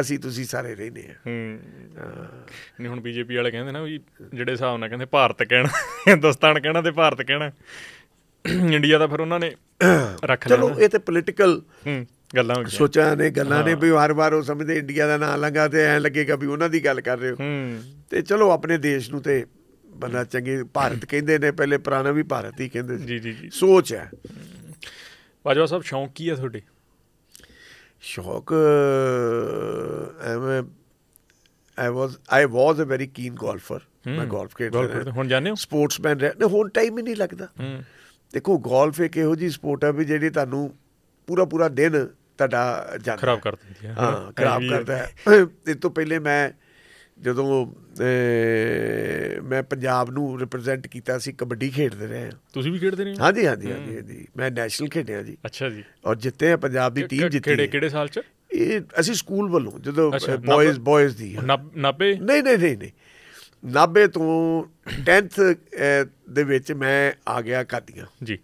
ਅਸੀਂ ਤੁਸੀਂ ਸਾਰੇ ਰਹਿੰਦੇ ਆ ਹੂੰ ਨਹੀਂ ਹੁਣ ਬੀਜੇਪੀ ਵਾਲੇ ਕਹਿੰਦੇ ਨਾ ਵੀ ਜਿਹੜੇ ਹਿਸਾਬ ਨਾਲ ਕਹਿੰਦੇ ਭਾਰਤ ਕਹਿਣਾ ਹਿੰਦੁਸਤਾਨ ਕਹਿਣਾ ਤੇ ਭਾਰਤ ਕਹਿਣਾ ਇੰਡੀਆ ਦਾ ਫਿਰ ਉਹਨਾਂ ਨੇ [coughs] ਰੱਖ ਲਿਆ ਚਲੋ ਇਹ ਤੇ ਪੋਲੀਟੀਕਲ ਗੱਲਾਂ ਹੋ ਗਈਆਂ ਸੋਚਾਂ ਨੇ ਗੱਲਾਂ ਨੇ ਵੀ ਹਰ ਵਾਰ ਉਹ ਸਮਝਦੇ ਇੰਡੀਆ ਦਾ ਨਾਂ ਲੰਗਾ ਤੇ ਐ ਲੱਗੇਗਾ ਵੀ ਉਹਨਾਂ ਦੀ ਗੱਲ ਕਰ ਰਹੇ ਹੋ ਤੇ ਚਲੋ ਆਪਣੇ ਦੇਸ਼ ਨੂੰ ਤੇ ਬੰਦਾ ਚੰਗੇ ਭਾਰਤ ਕਹਿੰਦੇ ਨੇ ਪਹਿਲੇ ਪੁਰਾਣਾ ਵੀ ਭਾਰਤ ਹੀ ਕਹਿੰਦੇ ਸੀ ਜੀ ਜੀ ਜੀ ਸੋਚ ਹੈ ਬਾਜਵਾ ਸਾਹਿਬ ਸ਼ੌਂਕ ਕੀ ਹੈ ਤੁਹਾਡੇ ਸ਼ੌਕ ਐਵੇਂ I was I was a very keen golfer ਮੈਂ ਗੋਲਫ ਖੇਡਦਾ ਹੁਣ ਜਾਣਦੇ ਹੋ ਸਪੋਰਟਸਮੈਨ ਰਹਿ ਹੁਣ ਟਾਈਮ ਹੀ ਨਹੀਂ ਲੱਗਦਾ ਦੇਖੋ ਗੋਲਫ ਇੱਕ ਇਹੋ ਜੀ ਸਪੋਰਟ ਹੈ ਵੀ ਜਿਹੜੀ ਤੁਹਾਨੂੰ ਪੂਰਾ ਪੂਰਾ ਦਿਨ ਤੁਹਾਡਾ ਜਾਂ ਖਰਾਬ ਕਰ ਦਿੰਦੀ ਹੈ ਹਾਂ ਖਰਾਬ ਕਰਦਾ ਹੈ ਇਸ ਤੋਂ ਪਹਿਲੇ ਮੈਂ ਜਦੋਂ ਮੈਂ ਪੰਜਾਬ ਨੂੰ ਰਿਪਰੈਜ਼ੈਂਟ ਕੀਤਾ ਸੀ ਕਬੱਡੀ ਖੇਡਦੇ ਰਹੇ ਹਾਂ ਤੁਸੀਂ ਵੀ ਖੇਡਦੇ ਰਹੇ ਹਾਂਜੀ ਹਾਂਜੀ ਹਾਂਜੀ ਮੈਂ ਨੈਸ਼ਨਲ ਖੇਡਿਆ ਜੀ ਅੱਛਾ ਜੀ ਔਰ ਜਿੱਤੇ ਆ ਪੰਜਾਬ ਦੀ ਟੀਮ ਜਿੱਤੀ ਕਿਹੜੇ ਕਿਹੜੇ ਸਾਲ ਚ ਇਹ ਅਸੀਂ ਸਕੂਲ ਵੱਲੋਂ ਜਦੋਂ ਬॉयਜ਼ ਬॉयਜ਼ ਦੀ 90 ਨਹੀਂ ਨਹੀਂ ਨਹੀਂ ਨਹੀਂ 90 ਤੋਂ 10th ਦੇ ਵਿੱਚ ਮੈਂ ਆ ਗਿਆ ਕਾਦੀਆਂ ਜੀ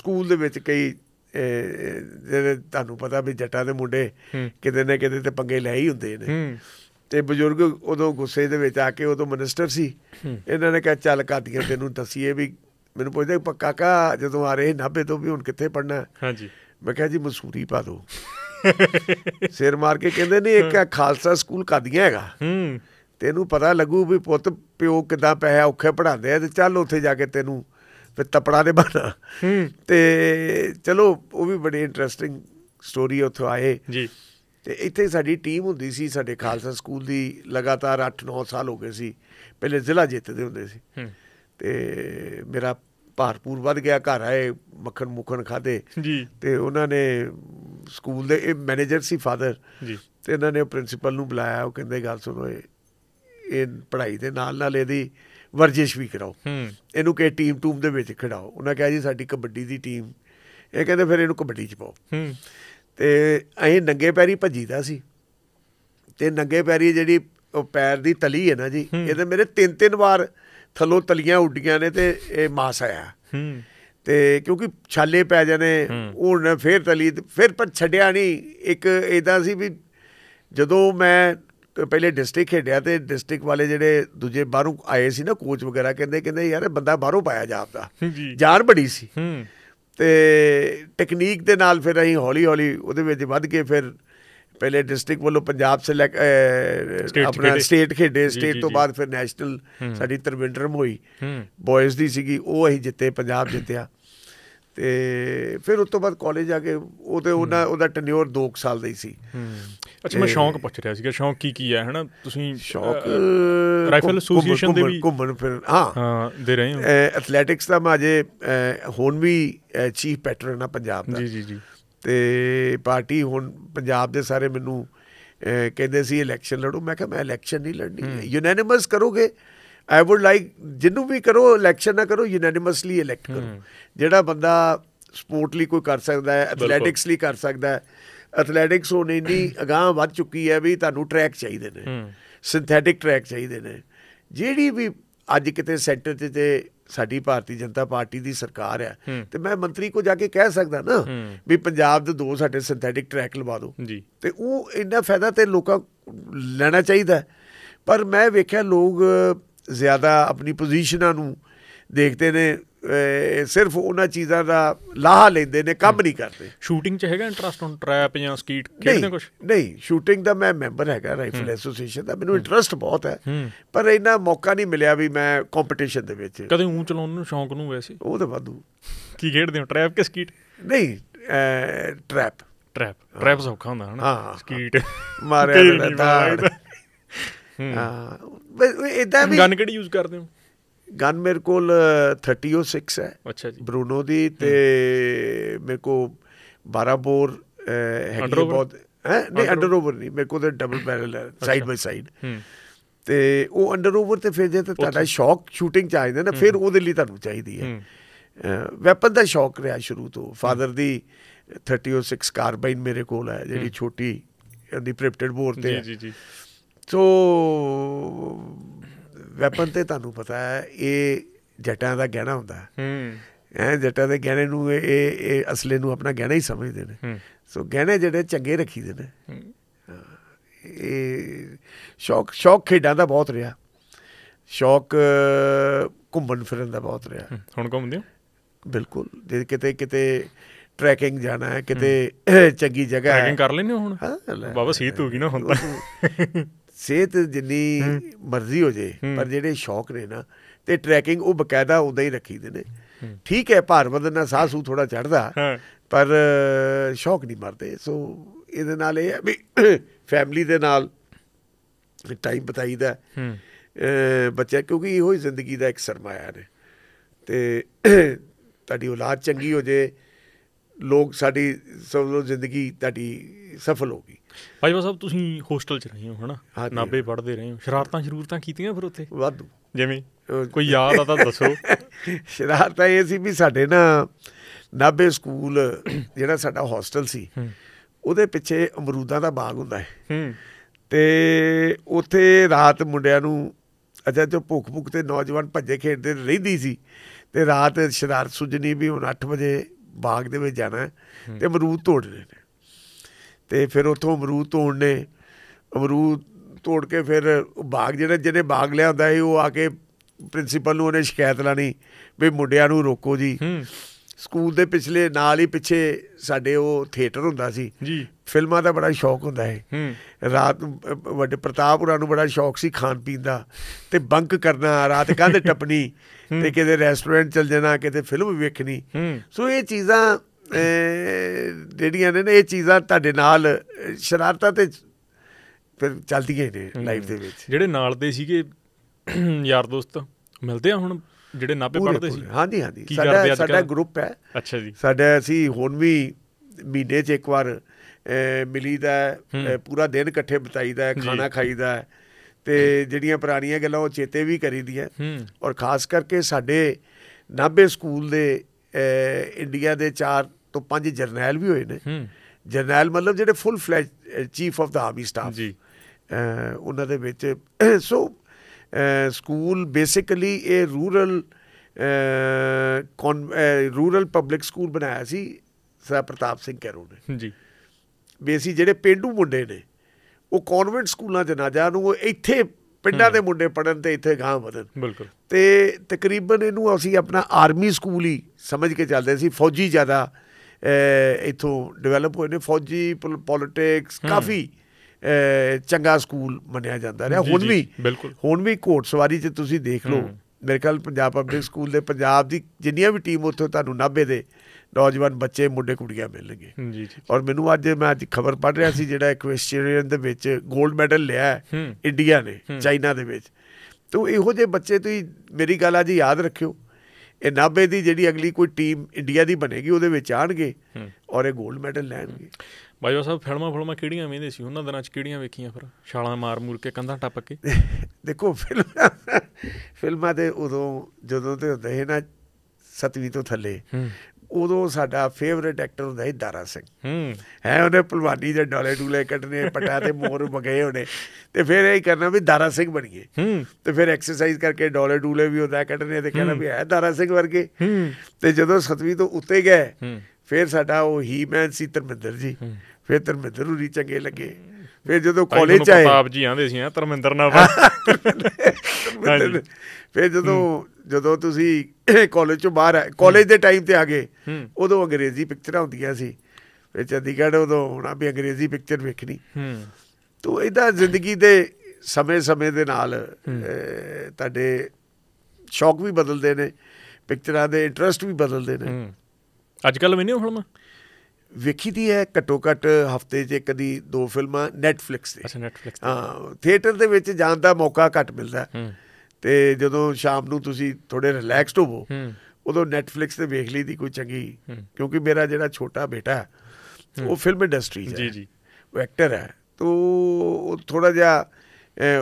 ਸਕੂਲ ਦੇ ਵਿੱਚ ਕਈ ਜਿਹੜੇ ਤੁਹਾਨੂੰ ਪਤਾ ਵੀ ਜੱਟਾਂ ਦੇ ਮੁੰਡੇ ਕਿਤੇ ਨਾ ਕਿਤੇ ਤੇ ਪੰਗੇ ਲੈ ਹੀ ਹੁੰਦੇ ਨੇ ਤੇ ਬਜ਼ੁਰਗ ਉਦੋਂ ਗੁੱਸੇ ਦੇ ਵਿੱਚ ਆ ਕੇ ਉਦੋਂ ਮਿਨਿਸਟਰ ਸੀ ਇਹਨਾਂ ਨੇ ਕਿਹਾ ਚੱਲ ਕਾਦੀਆਂ ਤੈਨੂੰ ਦਸੀਏ ਵੀ ਮੈਨੂੰ ਪੁੱਛਦੇ ਕਾਕਾ ਜਦੋਂ ਆ ਰਹੇ ਨਾਭੇ ਤੋਂ ਵੀ ਹੁਣ ਕਿੱਥੇ ਪੜਨਾ ਹਾਂਜੀ ਮੈਂ ਕਿਹਾ ਜੀ ਮਸੂਰੀ ਪਾ ਦੋ ਸਿਰ ਮਾਰ ਕੇ ਕਹਿੰਦੇ ਨਹੀਂ ਇੱਕ ਖਾਲਸਾ ਸਕੂਲ ਕਾਦੀਆਂ ਹੈਗਾ ਹੂੰ ਤੈਨੂੰ ਪਤਾ ਲੱਗੂ ਵੀ ਪੁੱਤ ਪਿਓ ਕਿਦਾਂ ਪੈਸਾ ਔਖੇ ਪੜਾਉਂਦੇ ਆ ਤੇ ਚੱਲ ਉੱਥੇ ਜਾ ਕੇ ਤੈਨੂੰ ਫਿਰ ਤਪੜਾ ਦੇ ਬਣਾ ਤੇ ਚਲੋ ਉਹ ਵੀ ਬੜੀ ਇੰਟਰਸਟਿੰਗ ਸਟੋਰੀ ਉੱਥੋਂ ਆਏ ਜੀ ਤੇ ਇੱਥੇ ਸਾਡੀ ਟੀਮ ਹੁੰਦੀ ਸੀ ਸਾਡੇ ਖਾਲਸਾ ਸਕੂਲ ਦੀ ਲਗਾਤਾਰ 8-9 ਸਾਲ ਹੋ ਗਏ ਸੀ ਪਹਿਲੇ ਜ਼ਿਲ੍ਹਾ ਜਿੱਤਦੇ ਹੁੰਦੇ ਸੀ ਤੇ ਮੇਰਾ ਭਾਰਪੂਰ ਵੱਧ ਗਿਆ ਘਰ ਆਏ ਮੱਖਣ ਮੁਖਣ ਖਾਦੇ ਜੀ ਤੇ ਉਹਨਾਂ ਨੇ ਸਕੂਲ ਦੇ ਇਹ ਮੈਨੇਜਰ ਸੀ ਫਾਦਰ ਜੀ ਤੇ ਇਹਨਾਂ ਨੇ ਪ੍ਰਿੰਸੀਪਲ ਨੂੰ ਬੁਲਾਇਆ ਉਹ ਕਹਿੰਦੇ ਗੱਲ ਸੁਣੋ ਇਹ ਪੜ੍ਹਾਈ ਦੇ ਨਾਲ ਨਾਲ ਇਹਦੀ ਵਰਜਿਸ਼ ਵੀ ਕਰਾਓ ਇਹਨੂੰ ਕਿ ਟੀਮ ਟੂਮ ਦੇ ਵਿੱਚ ਖੜਾਓ ਉਹਨਾਂ ਕਹਿਆ ਜੀ ਸਾਡੀ ਕਬੱਡੀ ਦੀ ਟੀਮ ਇਹ ਕਹਿੰਦੇ ਫਿਰ ਇਹਨੂੰ ਕਬੱਡੀ 'ਚ ਪਾਓ ਤੇ ਅਸੀਂ ਨੰਗੇ ਪੈਰੀ ਭੱਜੀਦਾ ਸੀ ਤੇ ਨੰਗੇ ਪੈਰੀ ਜਿਹੜੀ ਉਹ ਪੈਰ ਦੀ ਤਲੀ ਹੈ ਨਾ ਜੀ ਇਹਦੇ ਮੇਰੇ ਤਿੰਨ ਤਿੰਨ ਵਾਰ ਥੱਲੋਂ ਤਲੀਆਂ ਉੱਡੀਆਂ ਨੇ ਤੇ ਇਹ ਮਾਸ ਆਇਆ ਤੇ ਕਿਉਂਕਿ ਛਾਲੇ ਪੈ ਜਾਣੇ ਹੁਣ ਫੇਰ ਤਲੀ ਫਿਰ ਪਰ ਛੱਡਿਆ ਨਹੀਂ ਇੱਕ ਇਦਾਂ ਸੀ ਵੀ ਜਦੋਂ ਮੈਂ ਪਹਿਲੇ ਡਿਸਟ੍ਰਿਕਟ ਖੇਡਿਆ ਤੇ ਡਿਸਟ੍ਰਿਕਟ ਵਾਲੇ ਜਿਹੜੇ ਦੂਜੇ ਬਾਹਰੋਂ ਆਏ ਸੀ ਨਾ ਕੋਚ ਵਗੈਰਾ ਕਹਿੰਦੇ ਕਹਿੰਦੇ ਯਾਰ ਬੰਦਾ ਬਾਹਰੋਂ ਪਾਇਆ ਜਾਂਦਾ ਜਾਨ ਬੜੀ ਸੀ ਤੇ ਟੈਕਨੀਕ ਦੇ ਨਾਲ ਫਿਰ ਅਸੀਂ ਹੌਲੀ ਹੌਲੀ ਉਹਦੇ ਵਿੱਚ ਵੱਧ ਕੇ ਫਿਰ ਪਹਿਲੇ ਡਿਸਟ੍ਰਿਕਟ ਵੱਲੋਂ ਪੰਜਾਬ ਸਿਲੈਕਟ ਆਪਣਾ ਸਟੇਟ ਖੇਡੇ ਸਟੇਟ ਤੋਂ ਬਾਅਦ ਫਿਰ ਨੈਸ਼ਨਲ ਸਾਡੀ ਤਰਵਿੰਦਰਮ ਹੋਈ ਬॉयਜ਼ ਦੀ ਸੀਗੀ ਉਹ ਅਸੀਂ ਜਿੱਤੇ ਪੰਜਾਬ ਜਿੱਤਿਆ ਤੇ ਫਿਰ ਉਸ ਤੋਂ ਬਾਅਦ ਕਾਲਜ ਆ ਕੇ ਉਹ ਤੇ ਉਹਦਾ ਟੈਨਿਓਰ 2 ਸਾਲ ਦਾ ਹੀ ਸੀ ਅੱਛਾ ਮੈਂ ਸ਼ੌਂਕ ਪੁੱਛ ਰਿਹਾ ਸੀਗਾ ਸ਼ੌਂਕ ਕੀ ਕੀ ਹੈ ਹਨਾ ਤੁਸੀਂ ਸ਼ੌਂਕ ਰਾਈਫਲ ਐਸੋਸੀਏਸ਼ਨ ਦੇ ਵੀ ਘੁੰਮਣ ਫਿਰ ਹਾਂ ਹਾਂ ਦੇ ਰਹੇ ਹਾਂ ਐਥਲੈਟਿਕਸ ਦਾ ਮੈਂ ਅਜੇ ਹੁਣ ਵੀ ਚੀਫ ਪੈਟਰਨ ਆ ਪੰਜਾਬ ਦਾ ਜੀ ਜੀ ਜੀ ਤੇ ਪਾਰਟੀ ਹੁਣ ਪੰਜਾਬ ਦੇ ਸਾਰੇ ਮੈਨੂੰ ਕਹਿੰਦੇ ਸੀ ਇਲੈਕਸ਼ਨ ਲੜੋ ਮੈਂ ਕਿਹਾ ਮੈਂ ਇਲੈਕਸ਼ਨ ਨਹੀਂ ਲੜਨੀ ਯੂਨੈਨਿਮਸ ਕਰੋਗੇ ਆਈ ਊਡ ਲਾਈਕ ਜਿੰਨੂੰ ਵੀ ਕਰੋ ਇਲੈਕਸ਼ਨ ਨਾ ਕਰੋ ਯੂਨੈਨਿਮਸਲੀ ਇਲੈਕਟ ਕਰੋ ਜਿਹੜਾ ਬੰਦਾ ਸਪੋਰਟ ਲਈ ਕੋਈ ਕਰ ਸਕਦਾ ਹੈ ਐਥਲੈਟਿਕਸ ਲਈ ਕਰ ਸਕਦਾ ਹੈ ਐਥਲੈਟਿਕਸ ਹੁਣ ਇੰਨੀ [clears throat] ਅਗਾਹ ਵੱਧ ਚੁੱਕੀ ਹੈ ਵੀ ਤੁਹਾਨੂੰ ਟਰੈਕ ਚਾਹੀਦੇ ਨੇ ਸਿੰਥੈਟਿਕ ਟਰੈਕ ਚਾਹੀਦੇ ਨੇ ਜਿਹੜੀ ਵੀ ਅੱਜ ਕਿਤੇ ਸੈਂਟਰ ਤੇ ਤੇ ਸਾਡੀ ਭਾਰਤੀ ਜਨਤਾ ਪਾਰਟੀ ਦੀ ਸਰਕਾਰ ਹੈ ਤੇ ਮੈਂ ਮੰਤਰੀ ਕੋ ਜਾ ਕੇ ਕਹਿ ਸਕਦਾ ਨਾ ਵੀ ਪੰਜਾਬ ਦੇ ਦੋ ਸਾਡੇ ਸਿੰਥੈਟਿਕ ਟਰੈਕ ਲਵਾ ਦਿਓ ਤੇ ਉਹ ਇੰਨਾ ਫਾਇਦਾ ਤੇ ਲੋਕਾਂ ਲੈਣਾ ਚਾਹੀਦਾ ਪਰ ਮੈਂ ਵੇਖਿਆ ਲੋਕ ਜ਼ਿਆਦਾ ਆਪਣੀ ਪੋਜੀਸ਼ਨਾਂ ਨੂੰ ਦੇਖਦੇ ਨੇ ਸਿਰਫ ਉਹਨਾਂ ਚੀਜ਼ਾਂ ਦਾ ਲਾਹਾ ਲੈਂਦੇ ਨੇ ਕੰਮ ਨਹੀਂ ਕਰਦੇ ਸ਼ੂਟਿੰਗ 'ਚ ਹੈਗਾ ਇੰਟਰਸਟ ਹੁਣ ਟ੍ਰੈਪ ਜਾਂ ਸਕੀਟ ਖੇਡਦੇ ਕੁਝ ਨਹੀਂ ਸ਼ੂਟਿੰਗ ਦਾ ਮੈਂ ਮੈਂਬਰ ਹੈਗਾ ਰਾਈਫਲ ਐਸੋਸੀਏਸ਼ਨ ਦਾ ਮੈਨੂੰ ਇੰਟਰਸਟ ਬਹੁਤ ਹੈ ਪਰ ਇਹਨਾਂ ਮੌਕਾ ਨਹੀਂ ਮਿਲਿਆ ਵੀ ਮੈਂ ਕੰਪੀਟੀਸ਼ਨ ਦੇ ਵਿੱਚ ਕਦੇ ਉਂ ਚਲਾਉਣ ਨੂੰ ਸ਼ੌਂਕ ਨੂੰ ਵੈਸੇ ਉਹ ਤਾਂ ਵਾਧੂ ਕੀ ਖੇਡਦੇ ਹੋ ਟ੍ਰੈਪ ਕਿ ਸਕੀਟ ਨਹੀਂ ਟ੍ਰੈਪ ਟ੍ਰੈਪ ਟ੍ਰੈਪ ਸੌਖਾ ਹੁੰਦਾ ਹਨਾ ਸਕੀਟ ਮਾਰਿਆ ਜਾਂਦਾ ਹਾਂ ਬਸ ਇਦਾਂ ਵੀ ਗਨ ਕਿਹੜੀ ਯੂਜ਼ ਕਰਦੇ ਹੋ ਗਨ ਮੇਰੇ ਕੋਲ 306 ਹੈ ਅੱਛਾ ਜੀ ਬਰੂਨੋ ਦੀ ਤੇ ਮੇਰੇ ਕੋ 12 ਬੋਰ ਹੈਗੀ ਬਹੁਤ ਹੈ ਨਹੀਂ ਅੰਡਰ ਓਵਰ ਨਹੀਂ ਮੇਰੇ ਕੋਲ ਤੇ ਡਬਲ ਬੈਰਲ ਹੈ ਸਾਈਡ ਬਾਈ ਸਾਈਡ ਤੇ ਉਹ ਅੰਡਰ ਓਵਰ ਤੇ ਫਿਰ ਜੇ ਤੁਹਾਡਾ ਸ਼ੌਕ ਸ਼ੂਟਿੰਗ ਚਾਹੀਦਾ ਨਾ ਫਿਰ ਉਹਦੇ ਲਈ ਤੁਹਾਨੂੰ ਚਾਹੀਦੀ ਹੈ ਵੈਪਨ ਦਾ ਸ਼ੌਕ ਰਿਹਾ ਸ਼ੁਰੂ ਤੋਂ ਫਾਦਰ ਦੀ 306 ਕਾਰਬਾਈਨ ਮੇਰੇ ਕੋਲ ਹੈ ਜਿਹੜੀ ਛੋਟੀ ਪ੍ਰਿਪਟਡ ਬੋਰ ਤੇ ਜੀ ਜੀ ਜੀ ਸੋ ਵੈਪਨ ਤੇ ਤੁਹਾਨੂੰ ਪਤਾ ਹੈ ਇਹ ਜੱਟਾਂ ਦਾ ਗਹਿਣਾ ਹੁੰਦਾ ਹੂੰ ਐ ਜੱਟਾਂ ਦੇ ਗਹਿਣੇ ਨੂੰ ਇਹ ਇਹ ਅਸਲੇ ਨੂੰ ਆਪਣਾ ਗਹਿਣਾ ਹੀ ਸਮਝਦੇ ਨੇ ਸੋ ਗਹਿਣੇ ਜਿਹੜੇ ਚੰਗੇ ਰੱਖੀਦੇ ਨੇ ਇਹ ਸ਼ੌਕ ਸ਼ੌਕ ਖੇਡਾਂ ਦਾ ਬਹੁਤ ਰਿਹਾ ਸ਼ੌਕ ਘੁੰਮਣ ਫਿਰਨ ਦਾ ਬਹੁਤ ਰਿਹਾ ਹੁਣ ਘੁੰਮਦੇ ਹੋ ਬਿਲਕੁਲ ਜੇ ਕਿਤੇ ਕਿਤੇ ਟ੍ਰੈਕਿੰਗ ਜਾਣਾ ਹੈ ਕਿਤੇ ਚੰਗੀ ਜਗ੍ਹਾ ਹੈ ਟ੍ਰੈਕਿੰਗ ਕਰ ਲੈਨੇ ਹੁਣ ਬਾਬਾ ਸੀਤ ਹੋ ਗਈ ਨਾ ਹੁਣ ਤਾਂ ਸਿਹਤ ਜਿੰਨੀ ਮਰਜ਼ੀ ਹੋ ਜੇ ਪਰ ਜਿਹੜੇ ਸ਼ੌਕ ਨੇ ਨਾ ਤੇ ਟਰੈਕਿੰਗ ਉਹ ਬਕਾਇਦਾ ਉਦਾਂ ਹੀ ਰੱਖੀਦੇ ਨੇ ਠੀਕ ਹੈ ਭਾਰ ਵਧਨ ਨਾਲ ਸਾਹ ਸੂ ਥੋੜਾ ਚੜਦਾ ਪਰ ਸ਼ੌਕ ਨਹੀਂ ਮਰਦੇ ਸੋ ਇਹਦੇ ਨਾਲ ਇਹ ਹੈ ਵੀ ਫੈਮਿਲੀ [coughs] ਦੇ ਨਾਲ ਟਾਈਮ ਬਤਾਈਦਾ ਬੱਚਾ ਕਿਉਂਕਿ ਇਹੋ ਹੀ ਜ਼ਿੰਦਗੀ ਦਾ ਇੱਕ ਸਰਮਾਇਆ ਨੇ ਤੇ [coughs] ਤੁਹਾਡੀ ਔਲਾਦ ਚੰਗੀ ਹੋ ਜੇ ਲੋਕ ਸਾਡੀ ਸਭ ਨੂੰ ਜ਼ਿੰਦਗੀ ਤੁਹਾਡੀ ਸਫਲ ਹੋਗੀ ਭਾਈ ਸਾਹਿਬ ਤੁਸੀਂ ਹੋਸਟਲ 'ਚ ਰਹੇ ਹੋ ਹਨਾ ਨਾਬੇ ਪੜਦੇ ਰਹੇ ਹੋ ਸ਼ਰਾਰਤਾਂ ਤਾਂ ਕੀਤੀਆਂ ਫਿਰ ਉੱਥੇ ਵਾਧੂ ਜਿਵੇਂ ਕੋਈ ਯਾਦ ਆ ਤਾਂ ਦੱਸੋ [laughs] ਸ਼ਰਾਰਤਾਂ ਇਹ ਸੀ ਵੀ ਸਾਡੇ ਨਾ ਨਾਬੇ ਸਕੂਲ ਜਿਹੜਾ ਸਾਡਾ ਹੋਸਟਲ ਸੀ ਉਹਦੇ ਪਿੱਛੇ ਅਮਰੂਦਾਂ ਦਾ ਬਾਗ ਹੁੰਦਾ ਹੈ ਤੇ ਉੱਥੇ ਰਾਤ ਮੁੰਡਿਆਂ ਨੂੰ ਅਜਾ ਜੋ ਭੁੱਖ ਭੁੱਖ ਤੇ ਨੌਜਵਾਨ ਭੱਜੇ ਖੇਡਦੇ ਰਹਿੰਦੀ ਸੀ ਤੇ ਰਾਤ ਸ਼ਰਾਰਤ ਸੁਜਣੀ ਵੀ ਹੁਣ 8 ਵਜੇ ਬਾਗ ਦੇ ਵਿੱਚ ਜਾਣਾ ਤੇ ਅਮਰੂਦ ਤੋੜਨੇ ਨੇ ਤੇ ਫਿਰ ਉੱਥੋਂ ਅਮਰੂਦ ਤੋੜਨੇ ਅਮਰੂਦ ਤੋੜ ਕੇ ਫਿਰ ਬਾਗ ਜਿਹੜੇ ਜਿਹਨੇ ਬਾਗ ਲਿਆਂਦਾ ਸੀ ਉਹ ਆ ਕੇ ਪ੍ਰਿੰਸੀਪਲ ਨੂੰ ਉਹਨੇ ਸ਼ਿਕਾਇਤ ਲਾਣੀ ਵੀ ਮੁੰਡਿਆਂ ਨੂੰ ਰੋਕੋ ਜੀ ਸਕੂਲ ਦੇ ਪਿਛਲੇ ਨਾਲ ਹੀ ਪਿੱਛੇ ਸਾਡੇ ਉਹ ਥੀਏਟਰ ਹੁੰਦਾ ਸੀ ਜੀ ਫਿਲਮਾਂ ਦਾ ਬੜਾ ਸ਼ੌਕ ਹੁੰਦਾ ਹੈ ਰਾਤ ਵੱਡੇ ਪ੍ਰਤਾਪ ਹੋਰਾਂ ਨੂੰ ਬੜਾ ਸ਼ੌਕ ਸੀ ਖਾਣ ਪੀਣ ਦਾ ਤੇ ਬੰਕ ਕਰਨਾ ਰਾਤ ਕਾਹਦੇ ਟੱਪਣੀ ਤੇ ਕਿਤੇ ਰੈਸਟੋਰੈਂਟ ਚਲ ਜਾਣਾ ਕਿਤੇ ਫਿਲਮ ਵੇਖਣੀ ਸੋ ਇਹ ਚੀਜ਼ਾਂ ਜਿਹੜੀਆਂ ਨੇ ਨਾ ਇਹ ਚੀਜ਼ਾਂ ਤੁਹਾਡੇ ਨਾਲ ਸ਼ਰਾਰਤਾਂ ਤੇ ਫਿਰ ਚੱਲਦੀਆਂ ਨੇ ਲਾਈਫ ਦੇ ਵਿੱਚ ਜਿਹੜੇ ਨਾਲ ਦੇ ਸੀਗੇ ਯਾਰ ਦੋਸਤ ਮਿਲਦੇ ਆ ਹੁਣ ਜਿਹੜੇ ਨਾਪੇ ਪੜਦੇ ਸੀ ਹਾਂਜੀ ਹਾਂਜੀ ਸਾਡਾ ਸਾਡਾ ਗਰੁੱਪ ਹੈ ਅੱਛਾ ਜੀ ਸਾਡਾ ਅਸੀਂ ਹੁਣ ਵੀ ਮਹੀਨੇ 'ਚ ਇੱਕ ਵਾਰ ਮਿਲੀਦਾ ਪੂਰਾ ਦਿਨ ਇਕੱਠੇ ਬਤਾਈਦਾ ਖਾਣਾ ਖਾਈਦਾ ਤੇ ਜਿਹੜੀਆਂ ਪੁਰਾਣੀਆਂ ਗੱਲਾਂ ਉਹ ਚੇਤੇ ਵੀ ਕਰੀਦੀਆਂ ਔਰ ਖਾਸ ਕਰਕੇ ਸਾਡੇ ਨਾਬੇ ਸਕੂਲ ਦੇ ਇੰਡੀਆ ਦੇ ਚਾਰ ਤੋਂ ਪੰਜ ਜਰਨੈਲ ਵੀ ਹੋਏ ਨੇ ਜਰਨੈਲ ਮਤਲਬ ਜਿਹੜੇ full fledged chief of the army staff ਜੀ ਉਹਨਾਂ ਦੇ ਵਿੱਚ ਸੋ ਸਕੂਲ ਬੇਸਿਕਲੀ ਇਹ ਰੂਰਲ ਰੂਰਲ ਪਬਲਿਕ ਸਕੂਲ ਬਣਾਇਆ ਸੀ ਸਰ ਪ੍ਰਤਾਪ ਸਿੰਘ ਕੈਰੋ ਨੇ ਜੀ ਬੇਸੀ ਜਿਹੜੇ ਪਿੰਡੂ ਮੁੰਡੇ ਨੇ ਉਹ ਕਨਵੈਂਟ ਸਕੂਲਾਂ ਦੇ ਨਾ ਜਾਣ ਉਹ ਇੱਥੇ ਪਿੰਡਾਂ ਦੇ ਮੁੰਡੇ ਪੜਨ ਤੇ ਇੱਥੇ ਗਾਂ ਵਧਣ ਬਿਲਕੁਲ ਤੇ ਤਕਰੀਬਨ ਇਹਨੂੰ ਅਸੀਂ ਆਪਣਾ ਆਰਮੀ ਸਕੂਲ ਹੀ ਸਮਝ ਕੇ ਚੱਲਦੇ ਸੀ ਫੌਜੀ ਜ਼ਿਆਦਾ ਇਥੋਂ ਡਿਵੈਲਪ ਹੋਏ ਨੇ ਫੌਜੀ ਪੋਲਿਟਿਕਸ ਕਾਫੀ ਚੰਗਾ ਸਕੂਲ ਮੰਨਿਆ ਜਾਂਦਾ ਰਿਹਾ ਹੁਣ ਵੀ ਹੁਣ ਵੀ ਘੋੜ ਸਵਾਰੀ 'ਚ ਤੁਸੀਂ ਦੇਖ ਲਓ ਮੇਰੇ ਖਿਆਲ ਪੰਜਾਬ ਪਬਲਿਕ ਸਕੂਲ ਦੇ ਪੰਜਾਬ ਦੀ ਜਿੰਨੀਆਂ ਵੀ ਟੀਮ ਉੱਥੇ ਤੁਹਾਨੂੰ ਨਾਭੇ ਦੇ ਨੌਜਵਾਨ ਬੱਚੇ ਮੁੰਡੇ ਕੁੜੀਆਂ ਮਿਲਣਗੇ ਜੀ ਜੀ ਔਰ ਮੈਨੂੰ ਅੱਜ ਮੈਂ ਅੱਜ ਖਬਰ ਪੜ ਰਿਹਾ ਸੀ ਜਿਹੜਾ ਇਕਵੈਸਟਰੀਅਨ ਦੇ ਵਿੱਚ 골ਡ ਮੈਡਲ ਲਿਆ ਇੰਡੀਆ ਨੇ ਚਾਈਨਾ ਦੇ ਵਿੱਚ ਤੋ ਇਹੋ ਜਿਹੇ ਬੱਚੇ ਤੁਸੀਂ ਮੇਰੀ ਗੱਲ ਅੱਜ ਯਾਦ ਰੱਖਿਓ ਇਹ ਨਾਬੇ ਦੀ ਜਿਹੜੀ ਅਗਲੀ ਕੋਈ ਟੀਮ ਇੰਡੀਆ ਦੀ ਬਣੇਗੀ ਉਹਦੇ ਵਿੱਚ ਆਣਗੇ ਔਰ ਇਹ 골ਡ ਮੈਡਲ ਲੈਣਗੇ ਬਾਈਓ ਸਾਹਿਬ ਫਿਲਮਾਂ ਫਿਲਮਾਂ ਕਿਹੜੀਆਂ ਵੇਂਦੇ ਸੀ ਉਹਨਾਂ ਦਿਨਾਂ 'ਚ ਕਿਹੜੀਆਂ ਵੇਖੀਆਂ ਫਿਰ ਛਾਲਾਂ ਮਾਰ ਮੂਰ ਕੇ ਕੰਧਾਂ ਟੱਪ ਕੇ [laughs] ਦੇਖੋ ਫਿਲਮਾਂ ਫਿਲਮਾਂ ਦੇ ਉਦੋਂ ਜਦੋਂ ਤੇ ਹੁੰਦੇ ਸੀ ਨਾ ਸਤਵੀਂ ਤੋਂ ਥੱਲੇ ਉਦੋਂ ਸਾਡਾ ਫੇਵਰਿਟ ਐਕਟਰ ਹੁੰਦਾ ਸੀ ਦਾਰਾ ਸਿੰਘ ਹੂੰ ਹੈ ਉਹਨੇ ਪਹਿਲਵਾਨੀ ਦੇ ਡਾਲੇ ਡੂਲੇ ਕੱਟਨੇ ਪਟਾ ਤੇ ਮੋਰ ਬਗੇ ਹੋਣੇ ਤੇ ਫਿਰ ਇਹ ਕਰਨਾ ਵੀ ਦਾਰਾ ਸਿੰਘ ਬਣੀਏ ਹੂੰ ਤੇ ਫਿਰ ਐਕਸਰਸਾਈਜ਼ ਕਰਕੇ ਡਾਲੇ ਡੂਲੇ ਵੀ ਉਹਦਾ ਕੱਟਨੇ ਤੇ ਕਹਿਣਾ ਵੀ ਹੈ ਦਾਰਾ ਸਿੰਘ ਵਰਗੇ ਹੂੰ ਤੇ ਜਦੋਂ ਸਤਵੀ ਤੋਂ ਉੱਤੇ ਗਏ ਫਿਰ ਸਾਡਾ ਉਹ ਹੀ ਮੈਨ ਸੀ ਧਰਮਿੰਦਰ ਜੀ ਫਿਰ ਧਰਮਿੰਦਰ ਰੀ ਚੰਗੇ ਲੱਗੇ ਫਿਰ ਜਦੋਂ ਕਾਲਜ ਚ ਆਏ ਪ੍ਰਤਾਪ ਜੀ ਆਂਦੇ ਸੀ ਆ ਧਰਮਿੰਦਰ ਨਾਲ ਫਿਰ ਜਦੋਂ ਜਦੋਂ ਤੁਸੀਂ ਕਾਲਜ ਚੋਂ ਬਾਹਰ ਆਏ ਕਾਲਜ ਦੇ ਟਾਈਮ ਤੇ ਆ ਗਏ ਉਦੋਂ ਅੰਗਰੇਜ਼ੀ ਪਿਕਚਰਾਂ ਹੁੰਦੀਆਂ ਸੀ ਫਿਰ ਚੰਡੀਗੜ੍ਹ ਉਦੋਂ ਹੁਣਾਂ ਵੀ ਅੰਗਰੇਜ਼ੀ ਪਿਕਚਰ ਵੇਖਣੀ ਹੂੰ ਤੋ ਇਹਦਾ ਜ਼ਿੰਦਗੀ ਦੇ ਸਮੇਂ-ਸਮੇਂ ਦੇ ਨਾਲ ਤੁਹਾਡੇ ਸ਼ੌਕ ਵੀ ਬਦਲਦੇ ਨੇ ਪਿਕਚਰਾਂ ਦੇ ਇੰਟਰਸਟ ਵੀ ਬਦਲਦੇ ਨੇ ਅੱਜ ਕੱਲ ਹੁਣ ਫਿਲਮਾਂ ਵੇਖੀ ਦੀ ਹੈ ਘੱਟੋ ਘੱਟ ਹਫਤੇ 'ਚ ਕਦੀ ਦੋ ਫਿਲਮਾਂ ਨੈਟਫਲਿਕਸ ਤੇ ਅੱਛਾ ਨੈਟਫਲਿਕਸ ਤੇ ਹਾਂ ਥੀਏਟਰ ਦੇ ਵਿੱਚ ਜਾਣ ਦਾ ਮੌਕਾ ਘੱਟ ਮਿਲਦਾ ਤੇ ਜਦੋਂ ਸ਼ਾਮ ਨੂੰ ਤੁਸੀਂ ਥੋੜੇ ਰਿਲੈਕਸਡ ਹੋਵੋ ਉਦੋਂ ਨੈਟਫਲਿਕਸ ਤੇ ਵੇਖ ਲਈ ਦੀ ਕੋਈ ਚੰਗੀ ਕਿਉਂਕਿ ਮੇਰਾ ਜਿਹੜਾ ਛੋਟਾ ਬੇਟਾ ਉਹ ਫਿਲਮ ਇੰਡਸਟਰੀ 'ਚ ਹੈ ਜੀ ਜੀ ਉਹ ਐਕਟਰ ਹੈ ਤੋ ਉਹ ਥੋੜਾ ਜਿਹਾ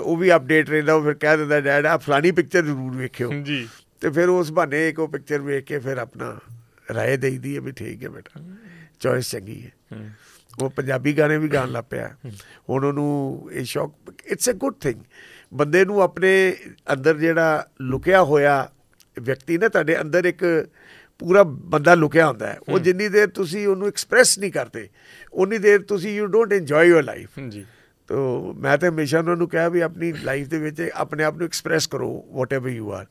ਉਹ ਵੀ ਅਪਡੇਟ ਰਹਿੰਦਾ ਉਹ ਫਿਰ ਕਹਿ ਦਿੰਦਾ ਡੈਡ ਆ ਫਲਾਣੀ ਪਿਕਚਰ ਜ਼ਰੂਰ ਵੇਖਿਓ ਜੀ ਤੇ ਫਿਰ ਉਸ ਬਹਾਨੇ ਇੱਕ ਉਹ ਪਿਕਚਰ ਵੇਖ ਕੇ ਫਿਰ ਆਪਣਾ ਰਾਏ ਦੇਈਦੀ ਹੈ ਵੀ ਠੀਕ ਹੈ ਬੇਟਾ ਚੋਇਸ ਚੰਗੀ ਹੈ ਉਹ ਪੰਜਾਬੀ ਗਾਣੇ ਵੀ ਗਾਣ ਲੱਗ ਪਿਆ ਹੁਣ ਉਹਨੂੰ ਇਹ ਸ਼ੌਕ ਇਟਸ ਅ ਗੁੱਡ ਥਿੰਗ ਬੰਦੇ ਨੂੰ ਆਪਣੇ ਅੰਦਰ ਜਿਹੜਾ ਲੁਕਿਆ ਹੋਇਆ ਵਿਅਕਤੀ ਨੇ ਤੁਹਾਡੇ ਅੰਦਰ ਇੱਕ ਪੂਰਾ ਬੰਦਾ ਲੁਕਿਆ ਹੁੰਦਾ ਹੈ ਉਹ ਜਿੰਨੀ ਦੇਰ ਤੁਸੀਂ ਉਹਨੂੰ ਐਕਸਪ੍ਰੈਸ ਨਹੀਂ ਕਰਦੇ ਉਨੀ ਦੇਰ ਤੁਸੀਂ you don't enjoy your life ਜੀ ਤੋ ਮੈਂ ਤੇ ਮਿਸ਼ਨ ਨੂੰ ਕਿਹਾ ਵੀ ਆਪਣੀ ਲਾਈਫ ਦੇ ਵਿੱਚ ਆਪਣੇ ਆਪ ਨੂੰ ਐਕਸਪ੍ਰੈਸ ਕਰੋ ਵਾਟ ਏਵਰ ਯੂ ਆਰ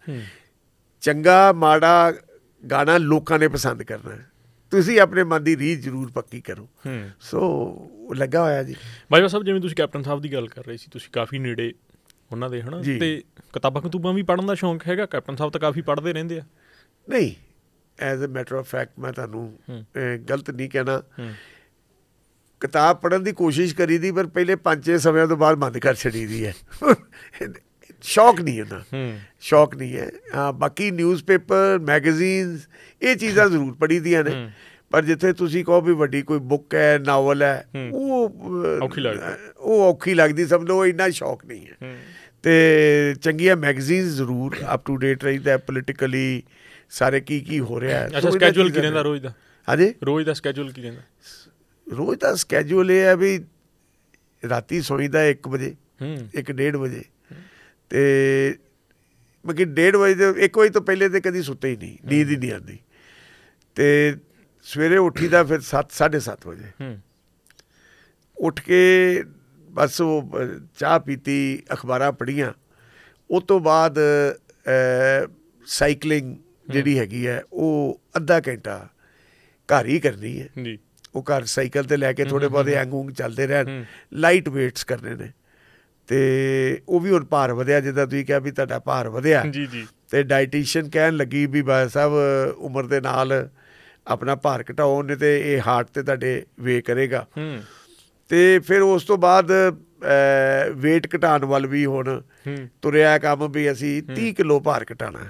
ਚੰਗਾ ਮਾੜਾ ਗਾਣਾ ਲੋਕਾਂ ਨੇ ਪਸੰਦ ਕਰਨਾ ਹੈ ਤੁਸੀਂ ਆਪਣੇ ਮਨ ਦੀ ਰੀਤ ਜ਼ਰੂਰ ਪੱਕੀ ਕਰੋ ਸੋ ਲੱਗਾ ਹੋਇਆ ਜੀ ਬਾਈਵਾ ਸਾਹਿਬ ਜਿਵੇਂ ਤੁਸੀਂ ਕੈਪਟਨ ਸਾਹਿਬ ਦੀ ਗੱਲ ਕਰ ਰਹੇ ਸੀ ਤੁਸੀਂ ਕਾਫੀ ਨੇੜੇ ਉਹਨਾਂ ਦੇ ਹਨਾ ਤੇ ਕਿਤਾਬਾਂ ਕਿਤੂਬਾਂ ਵੀ ਪੜਨ ਦਾ ਸ਼ੌਂਕ ਹੈਗਾ ਕੈਪਟਨ ਸਾਹਿਬ ਤਾਂ ਕਾਫੀ ਪੜਦੇ ਰਹਿੰਦੇ ਆ ਨਹੀਂ as a matter of fact ਮੈਂ ਤੁਹਾਨੂੰ ਗਲਤ ਨਹੀਂ ਕਹਿਣਾ ਕਿਤਾਬ ਪੜਨ ਦੀ ਕੋਸ਼ਿਸ਼ ਕਰੀ ਦੀ ਪਰ ਪਹਿਲੇ 5-6 ਸਮਿਆਂ ਤੋਂ ਬਾਅਦ ਬੰਦ ਕਰ ਛੱਡੀ ਦੀ ਹੈ ਸ਼ੌਕ ਨਹੀਂ ਉਹਨਾਂ ਸ਼ੌਕ ਨਹੀਂ ਹੈ ਆ ਬਾਕੀ ਨਿਊਜ਼ਪੇਪਰ ਮੈਗਜ਼ੀਨਸ ਇਹ ਚੀਜ਼ਾਂ [laughs] ਜ਼ਰੂਰ ਪੜੀਦੀਆਂ ਨੇ ਪਰ ਜਿੱਥੇ ਤੁਸੀਂ ਕਹੋ ਵੀ ਵੱਡੀ ਕੋਈ ਬੁੱਕ ਹੈ ਨਾਵਲ ਹੈ ਉਹ ਔਖੀ ਲੱਗਦੀ ਉਹ ਔਖੀ ਲੱਗਦੀ ਸਭ ਨੂੰ ਇੰਨਾ ਸ਼ੌਕ ਨਹੀਂ ਹੈ ਤੇ ਚੰਗੀਆਂ ਮੈਗਜ਼ੀਨ ਜ਼ਰੂਰ ਅਪ ਟੂ ਡੇਟ ਰਹਿੰਦਾ ਪੋਲੀਟੀਕਲੀ ਸਾਰੇ ਕੀ ਕੀ ਹੋ ਰਿਹਾ ਹੈ ਅੱਛਾ ਸਕੇਜੂਲ ਕੀ ਰਹਿੰਦਾ ਰੋਜ਼ ਦਾ ਹਾਂਜੀ ਰੋਜ਼ ਦਾ ਸਕੇਜੂਲ ਕੀ ਰਹਿੰਦਾ ਰੋਜ਼ ਦਾ ਸਕੇਜੂਲ ਇਹ ਹੈ ਵੀ ਰਾਤੀ ਸੋਈਦਾ 1 ਵਜੇ ਹੂੰ 1:30 ਵਜੇ ਤੇ ਮਤਲਬ 1:30 ਵਜੇ ਦੇ 1 ਵਜੇ ਤੋਂ ਪਹਿਲੇ ਤੇ ਕਦੀ ਸੁੱਤੇ ਹੀ ਨਹੀਂ ਨੀਂਦ ਹੀ ਨਹੀਂ ਆਉਂਦੀ ਤੇ ਸਵੇਰੇ ਉੱਠੀਦਾ ਫਿਰ 7 7:30 ਵਜੇ ਉੱਠ ਕੇ ਬਸ ਉਹ ਚਾਹ ਪੀਤੀ ਅਖਬਾਰਾਂ ਪੜ੍ਹੀਆਂ ਉਸ ਤੋਂ ਬਾਅਦ ਸਾਈਕਲਿੰਗ ਜਿਹੜੀ ਹੈਗੀ ਹੈ ਉਹ ਅੱਧਾ ਘੰਟਾ ਘਰ ਹੀ ਕਰਨੀ ਹੈ ਜੀ ਉਹ ਘਰ ਸਾਈਕਲ ਤੇ ਲੈ ਕੇ ਥੋੜੇ ਬਹੁਤੇ ਐਂਗੂੰਗ ਚੱਲਦੇ ਰਹਿਣ ਲਾਈਟ weights ਕਰਨੇ ਨੇ ਤੇ ਉਹ ਵੀ ਹੁਣ ਭਾਰ ਵਧਿਆ ਜਿੱਦਾਂ ਤੁਸੀਂ ਕਿਹਾ ਵੀ ਤੁਹਾਡਾ ਭਾਰ ਵਧਿਆ ਜੀ ਜੀ ਤੇ ਡਾਈਟੀਸ਼ੀਅਨ ਕਹਿਣ ਲੱਗੀ ਵੀ ਬਾਈ ਸਾਹਿਬ ਉਮਰ ਦੇ ਨਾਲ ਆਪਣਾ ਭਾਰ ਘਟਾਓ ਨਹੀਂ ਤੇ ਇਹ ਹਾਰਟ ਤੇ ਤੁਹਾਡੇ ਵੇ ਕਰੇਗਾ ਹੂੰ ਤੇ ਫਿਰ ਉਸ ਤੋਂ ਬਾਅਦ ਵੇਟ ਘਟਾਉਣ ਵੱਲ ਵੀ ਹੁਣ ਤੁਰਿਆ ਕੰਮ ਵੀ ਅਸੀਂ 30 ਕਿਲੋ ਭਾਰ ਘਟਾਣਾ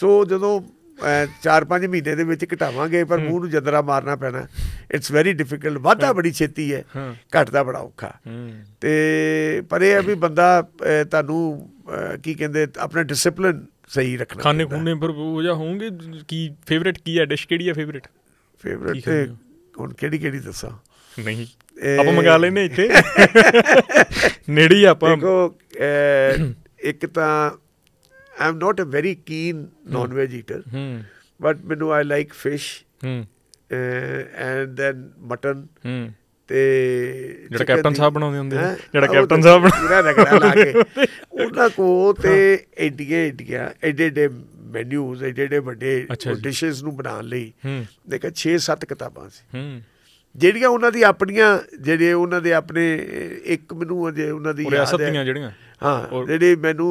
ਸੋ ਜਦੋਂ 4-5 ਮਹੀਨੇ ਦੇ ਵਿੱਚ ਘਟਾਵਾਂਗੇ ਪਰ ਮੂੰਹ ਨੂੰ ਜਦਰਾ ਮਾਰਨਾ ਪੈਣਾ ਇਟਸ ਵੈਰੀ ਡਿਫਿਕਲਟ ਵਾਧਾ ਬੜੀ ਛੇਤੀ ਹੈ ਘਟਦਾ ਬੜਾ ਔਖਾ ਤੇ ਪਰ ਇਹ ਹੈ ਵੀ ਬੰਦਾ ਤੁਹਾਨੂੰ ਕੀ ਕਹਿੰਦੇ ਆਪਣਾ ਡਿਸਪਲਿਨ ਸਹੀ ਰੱਖਣਾ ਖਾਣੇ ਖੁੰਨੇ ਪਰ ਉਹ ਜਾਂ ਹੋਣਗੇ ਕੀ ਫੇਵਰਿਟ ਕੀ ਹੈ ਡਿਸ਼ ਕਿਹੜੀ ਹੈ ਫੇਵਰਿਟ ਫੇਵਰਿਟ ਤੇ ਹੁਣ ਕਿਹੜੀ ਕਿਹੜੀ ਦੱਸਾਂ ਨਹੀਂ ਆਪਾਂ ਮੰਗਾ ਲੈਨੇ ਇੱਥੇ [laughs] ਨੇੜੀ ਆਪਾਂ ਦੇਖੋ ਇੱਕ ਤਾਂ I'm not a very keen non veg eater but ਮੈਨੂੰ I like fish and then mutton ਤੇ ਜਿਹੜਾ ਕੈਪਟਨ ਸਾਹਿਬ ਬਣਾਉਂਦੇ ਹੁੰਦੇ ਜਿਹੜਾ ਕੈਪਟਨ ਸਾਹਿਬ ਬਣਾ ਲਾ ਕੇ [laughs] ਉਹਨਾਂ ਕੋ ਤੇ ਐਡੀਏ ਐਡੀਆ ਐਡੇ ਐਡੇ ਮੈਨੂਜ਼ ਐਡੇ ਐਡੇ ਵੱਡੇ ਡਿਸ਼ਸ ਨੂੰ ਬਣਾਉਣ ਲਈ ਦੇਖਾ 6-7 ਕਿਤਾਬਾਂ ਸੀ ਜਿਹੜੀਆਂ ਉਹਨਾਂ ਦੀ ਆਪਣੀਆਂ ਜਿਹੜੇ ਉਹਨਾਂ ਦੇ ਆਪਣੇ ਇੱਕ ਮੈਨੂੰ ਅਜੇ ਉਹਨਾਂ ਦੀ ਯਾਦ ਹੈ ਦੀਆਂ ਜਿਹੜੀਆਂ ਹਾਂ ਜਿਹੜੇ ਮੈਨੂੰ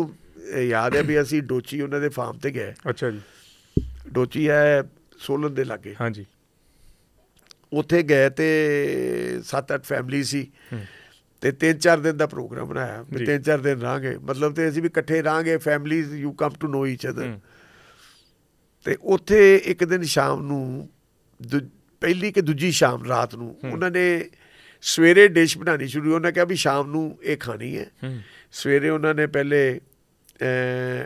ਯਾਦ ਹੈ ਵੀ ਅਸੀਂ ਡੋਚੀ ਉਹਨਾਂ ਦੇ ਫਾਰਮ ਤੇ ਗਏ ਅੱਛਾ ਜੀ ਡੋਚੀ ਹੈ ਸੋਲਨ ਦੇ ਲਾਗੇ ਹਾਂਜੀ ਉੱਥੇ ਗਏ ਤੇ 7-8 ਫੈਮਿਲੀ ਸੀ ਤੇ ਤਿੰਨ ਚਾਰ ਦਿਨ ਦਾ ਪ੍ਰੋਗਰਾਮ ਬਣਾਇਆ ਵੀ ਤਿੰਨ ਚਾਰ ਦਿਨ ਰਾਂਗੇ ਮਤਲਬ ਤੇ ਅਸੀਂ ਵੀ ਇਕੱਠੇ ਰਾਂਗੇ families you come to know each other ਤੇ ਉੱਥੇ ਇੱਕ ਦਿਨ ਸ਼ਾਮ ਨੂੰ ਪਹਿਲੀ ਕਿ ਦੂਜੀ ਸ਼ਾਮ ਰਾਤ ਨੂੰ ਉਹਨਾਂ ਨੇ ਸਵੇਰੇ ਡਿਸ਼ ਬਣਾਣੀ ਸ਼ੁਰੂ ਉਹਨਾਂ ਕਿਹਾ ਵੀ ਸ਼ਾਮ ਨੂੰ ਇਹ ਖਾਣੀ ਹੈ ਸਵੇਰੇ ਉਹਨਾਂ ਨੇ ਪਹਿਲੇ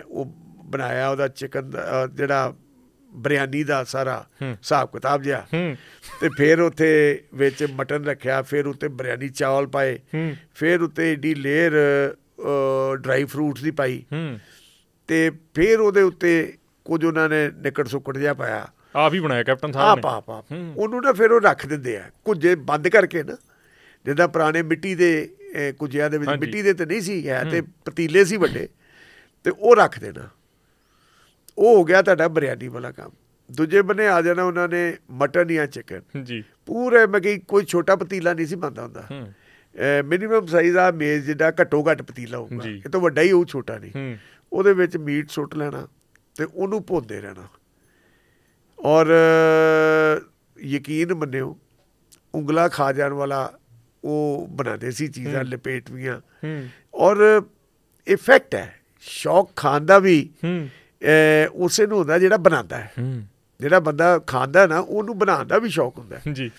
ਉਹ ਬਣਾਇਆ ਉਹਦਾ ਚਿਕਨ ਜਿਹੜਾ ਬਰੀਆਨੀ ਦਾ ਸਾਰਾ ਹਿਸਾਬ ਕਿਤਾਬ ਜਿਆ ਤੇ ਫਿਰ ਉਥੇ ਵਿੱਚ ਮਟਨ ਰੱਖਿਆ ਫਿਰ ਉਤੇ ਬਰੀਆਨੀ ਚਾਵਲ ਪਾਏ ਫਿਰ ਉਤੇ ਏਡੀ ਲੇਅਰ ਡਰਾਈ ਫਰੂਟਸ ਦੀ ਪਾਈ ਤੇ ਫਿਰ ਉਹਦੇ ਉੱਤੇ ਕੁਝ ਉਹਨਾਂ ਨੇ ਨਿਕੜ ਸੁਕੜ ਜਿਆ ਪਾਇਆ ਆਪ ਹੀ ਬਣਾਇਆ ਕੈਪਟਨ ਸਾਹਿਬ ਨੇ ਆਪ ਆਪ ਉਹਨੂੰ ਨਾ ਫਿਰ ਉਹ ਰੱਖ ਦਿੰਦੇ ਆ ਕੁਝ ਬੰਦ ਕਰਕੇ ਨਾ ਜਿੱਦਾਂ ਪੁਰਾਣੇ ਮਿੱਟੀ ਦੇ ਕੁਝਿਆਂ ਦੇ ਵਿੱਚ ਮਿੱਟੀ ਦੇ ਤੇ ਨਹੀਂ ਸੀ ਹੈ ਤੇ ਪਤੀਲੇ ਸੀ ਵੱਡੇ ਤੇ ਉਹ ਰੱਖ ਦੇਣਾ ਉਹ ਹੋ ਗਿਆ ਤੁਹਾਡਾ ਬਰੀਆਨੀ ਵਾਲਾ ਕੰਮ ਦੂਜੇ ਬਨੇ ਆ ਜਾਣਾ ਉਹਨਾਂ ਨੇ ਮਟਨ ਜਾਂ ਚਿਕਨ ਜੀ ਪੂਰੇ ਮੈਂ ਕਿ ਕੋਈ ਛੋਟਾ ਪਤੀਲਾ ਨਹੀਂ ਸੀ ਬੰਦਾ ਹੁੰਦਾ ਮਿਨੀਮਮ ਸਾਈਜ਼ ਆ ਮੇਜ਼ ਜਿਹੜਾ ਘੱਟੋ ਘੱਟ ਪਤੀਲਾ ਹੋਊਗਾ ਇਹ ਤੋਂ ਵੱਡਾ ਹੀ ਉਹ ਛੋਟਾ ਨਹੀਂ ਉਹਦੇ ਵਿੱਚ ਮੀਟ ਸੁੱਟ ਲੈਣਾ ਤੇ ਉਹਨੂੰ ਭੁੰਦੇ ਰਹਿਣਾ ਔਰ ਯਕੀਨ ਮੰਨਿਓ ਉਂਗਲਾ ਖਾ ਜਾਣ ਵਾਲਾ ਉਹ ਬਣਾਦੇ ਸੀ ਚੀਜ਼ਾਂ ਲਪੇਟਵੀਆਂ ਔਰ ਇਫੈਕਟ ਹੈ ਸ਼ੌਕ ਖਾਣ ਦਾ ਵੀ ਉਸੇ ਨੂੰ ਹੁੰਦਾ ਜਿਹੜਾ ਬਣਾਉਂਦਾ ਹੈ ਜਿਹੜਾ ਬੰਦਾ ਖਾਂਦਾ ਨਾ ਉਹਨੂੰ ਬਣਾਉਣ ਦਾ ਵੀ ਸ਼ੌਕ ਹੁੰਦਾ ਜੀ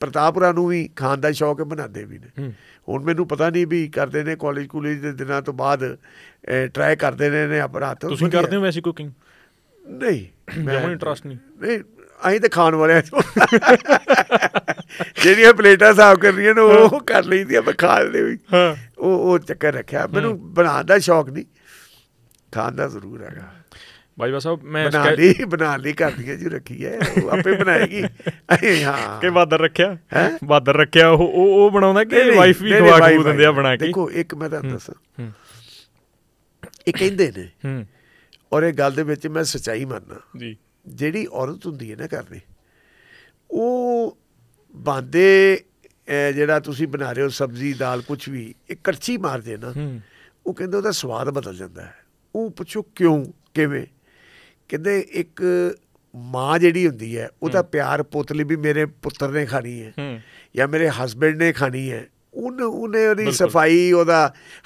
ਪ੍ਰਤਾਪੁਰਾ ਨੂੰ ਵੀ ਖਾਣ ਦਾ ਸ਼ੌਕ ਹੈ ਵੀ ਨੇ ਹੁਣ ਮੈਨੂੰ ਪਤਾ ਨਹੀਂ ਵੀ ਕਰਦੇ ਨੇ ਕਾਲਜ ਕੁਲੇਜ ਦੇ ਦਿਨਾਂ ਤੋਂ ਬਾਅਦ ਟਰਾਈ ਕਰਦੇ ਨੇ ਨੇ ਆਪਣਾ ਹੱਥ ਤੁਸੀਂ ਕਰਦੇ ਹੋ ਵੈਸੀ ਕੁਕਿੰਗ ਨਹੀਂ ਮੈਨੂੰ ਇੰਟਰਸਟ ਨਹੀਂ ਨਹੀਂ ਅਹੀਂ ਤਾਂ ਖਾਣ ਵਾਲੇ ਆ ਜਿਹੜੀਆਂ ਪਲੇਟਾਂ ਸਾਫ਼ ਕਰਨੀਆਂ ਨੇ ਉਹ ਕਰ ਲਈਦੀਆਂ ਮੈਂ ਖਾ ਲਈ ਵੀ ਹਾਂ ਉਹ ਉਹ ਚੱਕਰ ਰੱਖਿਆ ਮੈਨੂੰ ਬਣਾਉਣ ਦਾ ਸ਼ੌਕ ਨਹੀਂ ਖਾਂਦਾ ਜ਼ਰੂਰ ਹੈਗਾ ਭਾਈ ਬਸ ਮੈਂ ਬਣਾ ਲਈ ਬਣਾ ਲਈ ਕਰਦੀ ਹੈ ਜੀ ਰੱਖੀ ਹੈ ਉਹ ਆਪੇ ਬਣਾਏਗੀ ਹਾਂ ਕਿ ਬਾਦਰ ਰੱਖਿਆ ਹੈ ਬਾਦਰ ਰੱਖਿਆ ਉਹ ਉਹ ਬਣਾਉਂਦਾ ਕਿ ਵਾਈਫ ਵੀ ਦਵਾ ਕੇ ਦਿੰਦੇ ਆ ਬਣਾ ਕੇ ਦੇਖੋ ਇੱਕ ਮੈਂ ਤਾਂ ਦੱਸਾਂ ਇਹ ਕਹਿੰਦੇ ਨੇ ਹੂੰ ਔਰ ਇਹ ਗੱਲ ਦੇ ਵਿੱਚ ਮੈਂ ਸਚਾਈ ਮੰਨਦਾ ਜੀ ਜਿਹੜੀ ਔਰਤ ਹੁੰਦੀ ਹੈ ਨਾ ਕਰਨੀ ਉਹ ਬਾਂਦੇ ਜਿਹੜਾ ਤੁਸੀਂ ਬਣਾ ਰਹੇ ਹੋ ਸਬਜ਼ੀ ਦਾਲ ਕੁਝ ਵੀ ਇਹ ਕੜਛੀ ਦੇਣਾ ਨਾ ਉਹ ਕਹਿੰਦੇ ਉਹਦਾ ਸਵਾਦ ਬਦਲ ਜਾਂਦਾ ਹੈ ਉਹ ਪੁੱਛੋ ਕਿਉਂ ਕਿਵੇਂ ਕਹਿੰਦੇ ਇੱਕ ਮਾਂ ਜਿਹੜੀ ਹੁੰਦੀ ਹੈ ਉਹਦਾ ਪਿਆਰ ਪੁੱਤ ਲਈ ਵੀ ਮੇਰੇ ਪੁੱਤਰ ਨੇ ਖਾਣੀ ਹੈ ਜਾਂ ਮੇਰੇ ਹਸਬੰਡ ਨੇ ਖਾਣੀ ਹੈ ਉਹਨੇ ਉਹਨੇ ਉਹਦੀ ਸਫਾਈ ਉਹਦਾ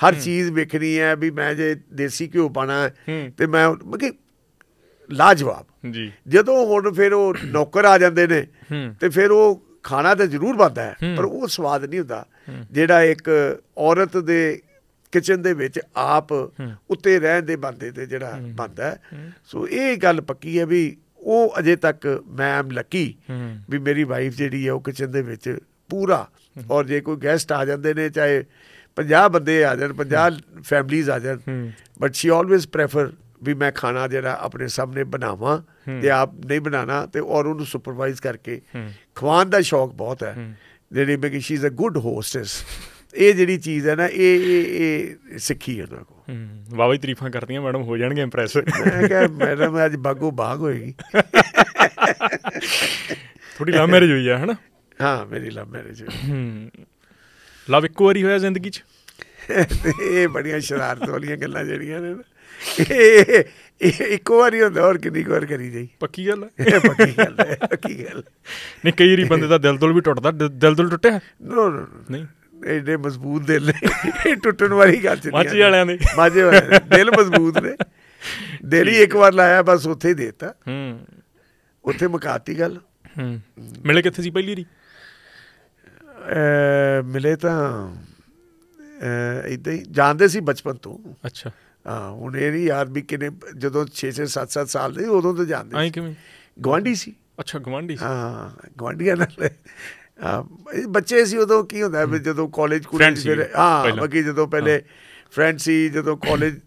ਹਰ ਚੀਜ਼ ਵੇਖਣੀ ਹੈ ਵੀ ਮੈਂ ਜੇ ਦੇਸੀ ਘਿਓ ਪਾਣਾ ਤੇ ਮੈਂ ਕਿ ਲਾਜਵਾਬ ਜੀ ਜਦੋਂ ਹੁਣ ਫਿਰ ਉਹ ਨੌਕਰ ਆ ਜਾਂਦੇ ਨੇ ਤੇ ਫਿਰ ਉਹ ਖਾਣਾ ਤਾਂ ਜ਼ਰੂਰ ਬਣਦਾ ਹੈ ਪਰ ਉਹ ਸਵਾਦ ਨਹੀਂ ਹੁੰਦਾ ਜਿਹੜਾ ਇੱਕ ਔਰਤ ਦੇ ਕਿਚਨ ਦੇ ਵਿੱਚ ਆਪ ਉੱਤੇ ਰਹਿਣ ਦੇ ਬੰਦੇ ਤੇ ਜਿਹੜਾ ਬੰਦਾ ਸੋ ਇਹ ਗੱਲ ਪੱਕੀ ਹੈ ਵੀ ਉਹ ਅਜੇ ਤੱਕ ਮੈਂ ਐਮ ਲੱਕੀ ਵੀ ਮੇਰੀ ਵਾਈਫ ਜਿਹੜੀ ਹੈ ਉਹ ਕਿਚਨ ਦੇ ਵਿੱਚ ਪੂਰਾ ਔਰ ਜੇ ਕੋਈ ਗੈਸਟ ਆ ਜਾਂਦੇ ਨੇ ਚਾਹੇ 50 ਬੰਦੇ ਆ ਜਾਣ 50 ਫੈਮਲੀਜ਼ ਆ ਜਾਣ ਬਟ ਸ਼ੀ ਆਲਵੇਸ ਪ੍ਰੇਫਰ ਵੀ ਮੈਂ ਖਾਣਾ ਜਿਹੜਾ ਆਪਣੇ ਸਾਹਮਣੇ ਬਣਾਵਾਂ ਤੇ ਆਪ ਨਹੀਂ ਬਣਾਣਾ ਤੇ ਔਰ ਉਹਨੂੰ ਸੁਪਰਵਾਈਜ਼ ਕਰਕੇ ਖਵਾਨ ਦਾ ਸ਼ੌਕ ਬਹੁਤ ਹੈ ਜਿਹੜੀ Bikki she is a good hostess ਇਹ ਜਿਹੜੀ ਚੀਜ਼ ਹੈ ਨਾ ਇਹ ਇਹ ਸਿੱਖੀ ਹੈ ਉਹਨਾਂ ਕੋ ਵਾਹ ਵਾਹ ਤਰੀਫਾਂ ਕਰਦੀਆਂ ਮੈਡਮ ਹੋ ਜਾਣਗੇ ਇੰਪ੍ਰੈਸ ਮੈਂ ਕਿਹਾ ਮੈਡਮ ਅੱਜ ਬਾਗੋ ਬਾਗ ਹੋਏਗੀ ਥੋੜੀ ਲਵ ਮੈਰਿਜ ਹੋਈ ਹੈ ਹਨਾ ਹਾਂ ਮੇਰੀ ਲਵ ਮੈਰਿਜ ਹੂੰ ਲਵ ਇੱਕ ਵਾਰੀ ਹੋਇਆ ਜ਼ਿੰਦਗੀ 'ਚ ਇਹ ਬੜੀਆਂ ਸ਼ਰਾਰਤ ਵਾਲੀਆਂ ਗੱਲਾਂ ਜਿਹੜੀਆਂ ਨੇ ਇਹ ਇੱਕ ਵਾਰੀ ਹੁੰਦਾ ਹੋਰ ਕਿੰਨੀ ਵਾਰ ਕਰੀ ਜਾਈ ਪੱਕੀ ਗੱਲ ਹੈ ਪੱਕੀ ਗੱਲ ਹੈ ਪੱਕੀ ਗੱਲ ਨਹੀਂ ਕਈ ਵਾਰੀ ਬੰਦੇ ਦਾ ਦਿਲ ਦੁਲ ਵੀ ਟੁੱਟਦਾ ਦਿਲ ਦੁਲ ਟੁੱਟਿਆ ਨਹੀਂ ਐਡੇ ਮਜ਼ਬੂਤ ਦਿਲ ਨੇ ਇਹ ਟੁੱਟਣ ਵਾਲੀ ਗੱਲ ਨਹੀਂ ਮਾਝੇ ਵਾਲਿਆਂ ਦੇ ਮਾਝੇ ਵਾਲਿਆਂ ਦੇ ਦਿਲ ਮਜ਼ਬੂਤ ਨੇ ਦਿੱਲੀ ਇੱਕ ਵਾਰ ਲਾਇਆ ਬਸ ਉੱਥੇ ਹੀ ਦੇਤਾ ਹੂੰ ਉੱਥੇ ਮੁਕਾਤੀ ਗੱਲ ਹੂੰ ਮਿਲੇ ਕਿੱਥੇ ਸੀ ਪਹਿਲੀ ਵਾਰੀ ਮਿਲੇ ਤਾਂ ਇਦਾਂ ਹੀ ਜਾਣਦੇ ਸੀ ਬਚਪਨ ਤੋਂ ਅੱਛਾ ਹਾਂ ਹੁਣ ਇਹ ਨਹੀਂ ਯਾਦ ਵੀ ਕਿਨੇ ਜਦੋਂ 6 6 7 7 ਸਾਲ ਦੇ ਉਦੋਂ ਤੋਂ ਜਾਣਦੇ ਸੀ ਆਈ ਕਿਵੇਂ ਗਵਾਂਢੀ ਸੀ ਅੱਛਾ ਗਵਾਂਢੀ ਹਾਂ ਗਵਾਂਢੀਆਂ ਨਾਲ ਬੱਚੇ ਸੀ ਉਦੋਂ ਕੀ ਹੁੰਦਾ ਵੀ ਜਦੋਂ ਕਾਲਜ ਕੁਲੇਜ ਫਿਰ ਹਾਂ ਬਾਕੀ ਜਦੋਂ ਪਹਿਲੇ ਫਰੈਂਡ ਸੀ ਜਦੋਂ ਕਾਲਜ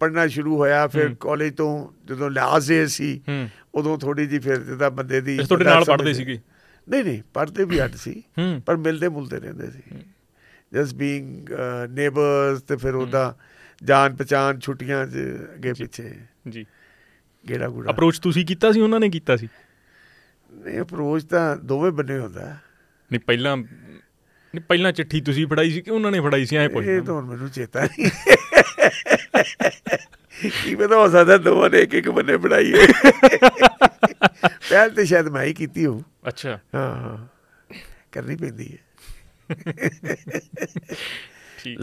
ਪੜਨਾ ਸ਼ੁਰੂ ਹੋਇਆ ਫਿਰ ਕਾਲਜ ਤੋਂ ਜਦੋਂ ਲਾਜ਼ੇ ਸੀ ਉਦੋਂ ਥੋੜੀ ਜੀ ਫਿਰ ਜਿਹਦਾ ਬੰਦੇ ਦੀ ਤੁਹਾਡੇ ਨਾਲ ਪੜਦੇ ਸੀਗੇ ਨਹੀਂ ਨਹੀਂ ਪੜਦੇ ਵੀ ਅੱਡ ਸੀ ਪਰ ਮਿਲਦੇ ਮੁਲਦੇ ਰਹਿੰਦੇ ਸੀ ਜਸ ਬੀਇੰਗ ਨੇਬਰਸ ਤੇ ਫਿਰ ਉਹਦਾ ਜਾਣ ਪਛਾਣ ਛੁੱਟੀਆਂ ਚ ਅੱਗੇ ਪਿੱਛੇ ਜੀ ਗੇੜਾ ਗੁੜਾ ਅਪਰੋਚ ਤੁਸੀਂ ਕੀਤਾ ਸੀ ਉਹਨਾਂ ਨੇ ਕੀਤਾ ਸੀ ਨਹੀਂ ਅਪਰੋਚ ਤਾਂ ਦੋਵੇਂ ਬੰਨੇ ਹੁੰਦਾ ਹੈ ਨਹੀਂ ਪਹਿਲਾਂ ਨਹੀਂ ਪਹਿਲਾਂ ਚਿੱਠੀ ਤੁਸੀਂ ਫੜਾਈ ਸੀ ਕਿ ਉਹਨਾਂ ਨੇ ਫੜਾਈ ਸੀ ਐ ਪੁੱਛਣਾ ਇਹ ਤਾਂ ਮੈਨੂੰ ਚੇਤਾ ਨਹੀਂ ਕੀ ਪਤਾ ਹੋ ਸਕਦਾ ਦੋਵਾਂ ਨੇ ਇੱਕ ਇੱਕ ਬੰਨੇ ਫੜਾਈ ਹੈ ਪਹਿਲ ਤੇ ਸ਼ਾਇਦ ਮੈਂ ਹੀ ਕੀਤੀ ਹੋ ਅੱਛਾ ਹਾਂ ਹਾਂ ਕਰਨੀ ਪੈਂਦੀ ਹੈ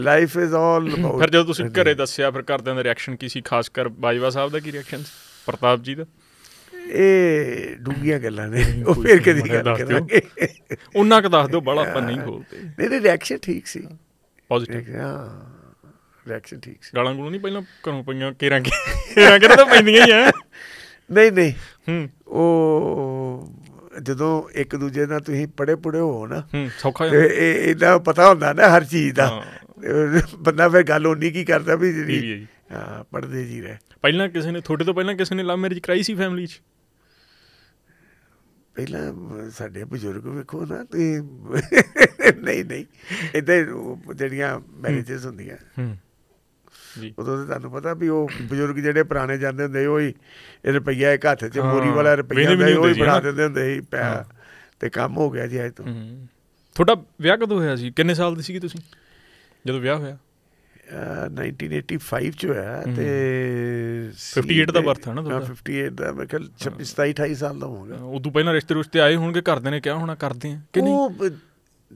ਲਾਈਫ ਇਜ਼ ਆਲ ਅਬਾਊਟ ਫਿਰ ਜਦੋਂ ਤੁਸੀਂ ਘਰੇ ਦੱਸਿਆ ਫਿਰ ਘਰਦਿਆਂ ਦਾ ਰਿਐਕਸ਼ਨ ਕੀ ਸੀ ਖਾਸ ਕਰ ਬਾਜਵਾ ਸਾਹਿਬ ਦਾ ਕੀ ਰਿਐਕਸ਼ਨ ਸੀ ਪ੍ਰਤਾਪ ਜੀ ਦਾ ਇਹ ਡੂੰਘੀਆਂ ਗੱਲਾਂ ਨੇ ਉਹ ਫਿਰ ਕਦੀ ਗੱਲ ਕਰਾਂਗੇ ਉਹਨਾਂ ਕ ਦੱਸ ਦਿਓ ਬੜਾ ਆਪਾਂ ਨਹੀਂ ਖੋਲਦੇ ਨਹੀਂ ਨਹੀਂ ਰਿਐਕਸ਼ਨ ਠੀਕ ਸੀ ਪੋਜ਼ਿਟਿਵ ਹਾਂ ਰਿਐਕਸ਼ਨ ਠੀਕ ਸੀ ਗਾਲਾਂ ਗੁਲਾਂ ਨਹੀਂ ਪਹਿਲਾਂ ਘਰੋਂ ਪਈਆਂ ਕੇਰਾਂ ਕੇਰਾਂ ਕੇਰਾਂ ਤਾਂ ਪੈਂਦੀਆਂ ਹੀ ਆ ਨਹੀਂ ਨਹੀਂ ਹੂੰ ਉਹ ਜਦੋਂ ਇੱਕ ਦੂਜੇ ਨਾਲ ਤੁਸੀਂ ਪੜੇ ਪੜੇ ਹੋ ਨਾ ਸੌਖਾ ਤੇ ਇਹ ਇਹਦਾ ਪਤਾ ਹੁੰਦਾ ਨਾ ਹਰ ਚੀਜ਼ ਦਾ ਬੰਦਾ ਫਿਰ ਗੱਲ ਉਹਨੀ ਕੀ ਕਰਦਾ ਵੀ ਜਿਹੜੀ ਹਾਂ ਪੜਦੇ ਜੀ ਰਹਿ ਪਹਿਲਾਂ ਕਿਸੇ ਨੇ ਤੁਹਾਡੇ ਤੋਂ ਪਹਿਲਾਂ ਕਿਸੇ ਨੇ ਲਵ ਮੈਰਿਜ ਕਰਾਈ ਸੀ ਫੈਮਿਲੀ 'ਚ ਪਹਿਲਾਂ ਸਾਡੇ ਬਜ਼ੁਰਗ ਵੇਖੋ ਨਾ ਤੇ ਨਹੀਂ ਨਹੀਂ ਇਦਾਂ ਜਿਹੜੀਆਂ ਮੈਰਿਜਸ ਹੁੰਦੀਆਂ ਹੂੰ ਜੀ ਉਦੋਂ ਤੁਹਾਨੂੰ ਪਤਾ ਵੀ ਉਹ ਬਜ਼ੁਰਗ ਜਿਹੜੇ ਪੁਰਾਣੇ ਜਾਂਦੇ ਹੁੰਦੇ ਉਹ ਹੀ ਇਹ ਰੁਪਈਆ ਇੱਕ ਹੱਥ 'ਚ ਮੋਰੀ ਵਾਲਾ ਰੁਪਈਆ ਦੇ ਉਹ ਹੀ ਬਣਾ ਦਿੰਦੇ ਹੁੰਦੇ ਸੀ ਪੈ ਤੇ ਕੰਮ ਹੋ ਗਿਆ ਜੀ ਅੱਜ ਤੋਂ ਤੁਹਾਡਾ ਵਿਆਹ ਕਦੋਂ ਹੋਇਆ ਸੀ ਕਿੰਨੇ ਸਾਲ ਦੇ ਸੀਗੀ ਤੁਸੀਂ ਜਦੋਂ ਵਿਆਹ ਹੋਇਆ 1985 ਚ ਹੋਇਆ ਤੇ 58 ਦਾ ਬਰਥ ਹੈ ਨਾ ਤੁਹਾਡਾ 58 ਦਾ ਮੈਂ ਕਿਹਾ 26 27 ਸਾਲ ਦਾ ਹੋਊਗਾ ਉਦੋਂ ਪਹਿਲਾਂ ਰਿਸ਼ਤੇ ਰੁਸ਼ਤੇ ਆਏ ਹੋਣਗੇ ਕਰਦੇ ਨੇ ਕਿਹਾ ਹੋਣਾ ਕਰਦੇ ਆ ਕਿ ਨਹੀਂ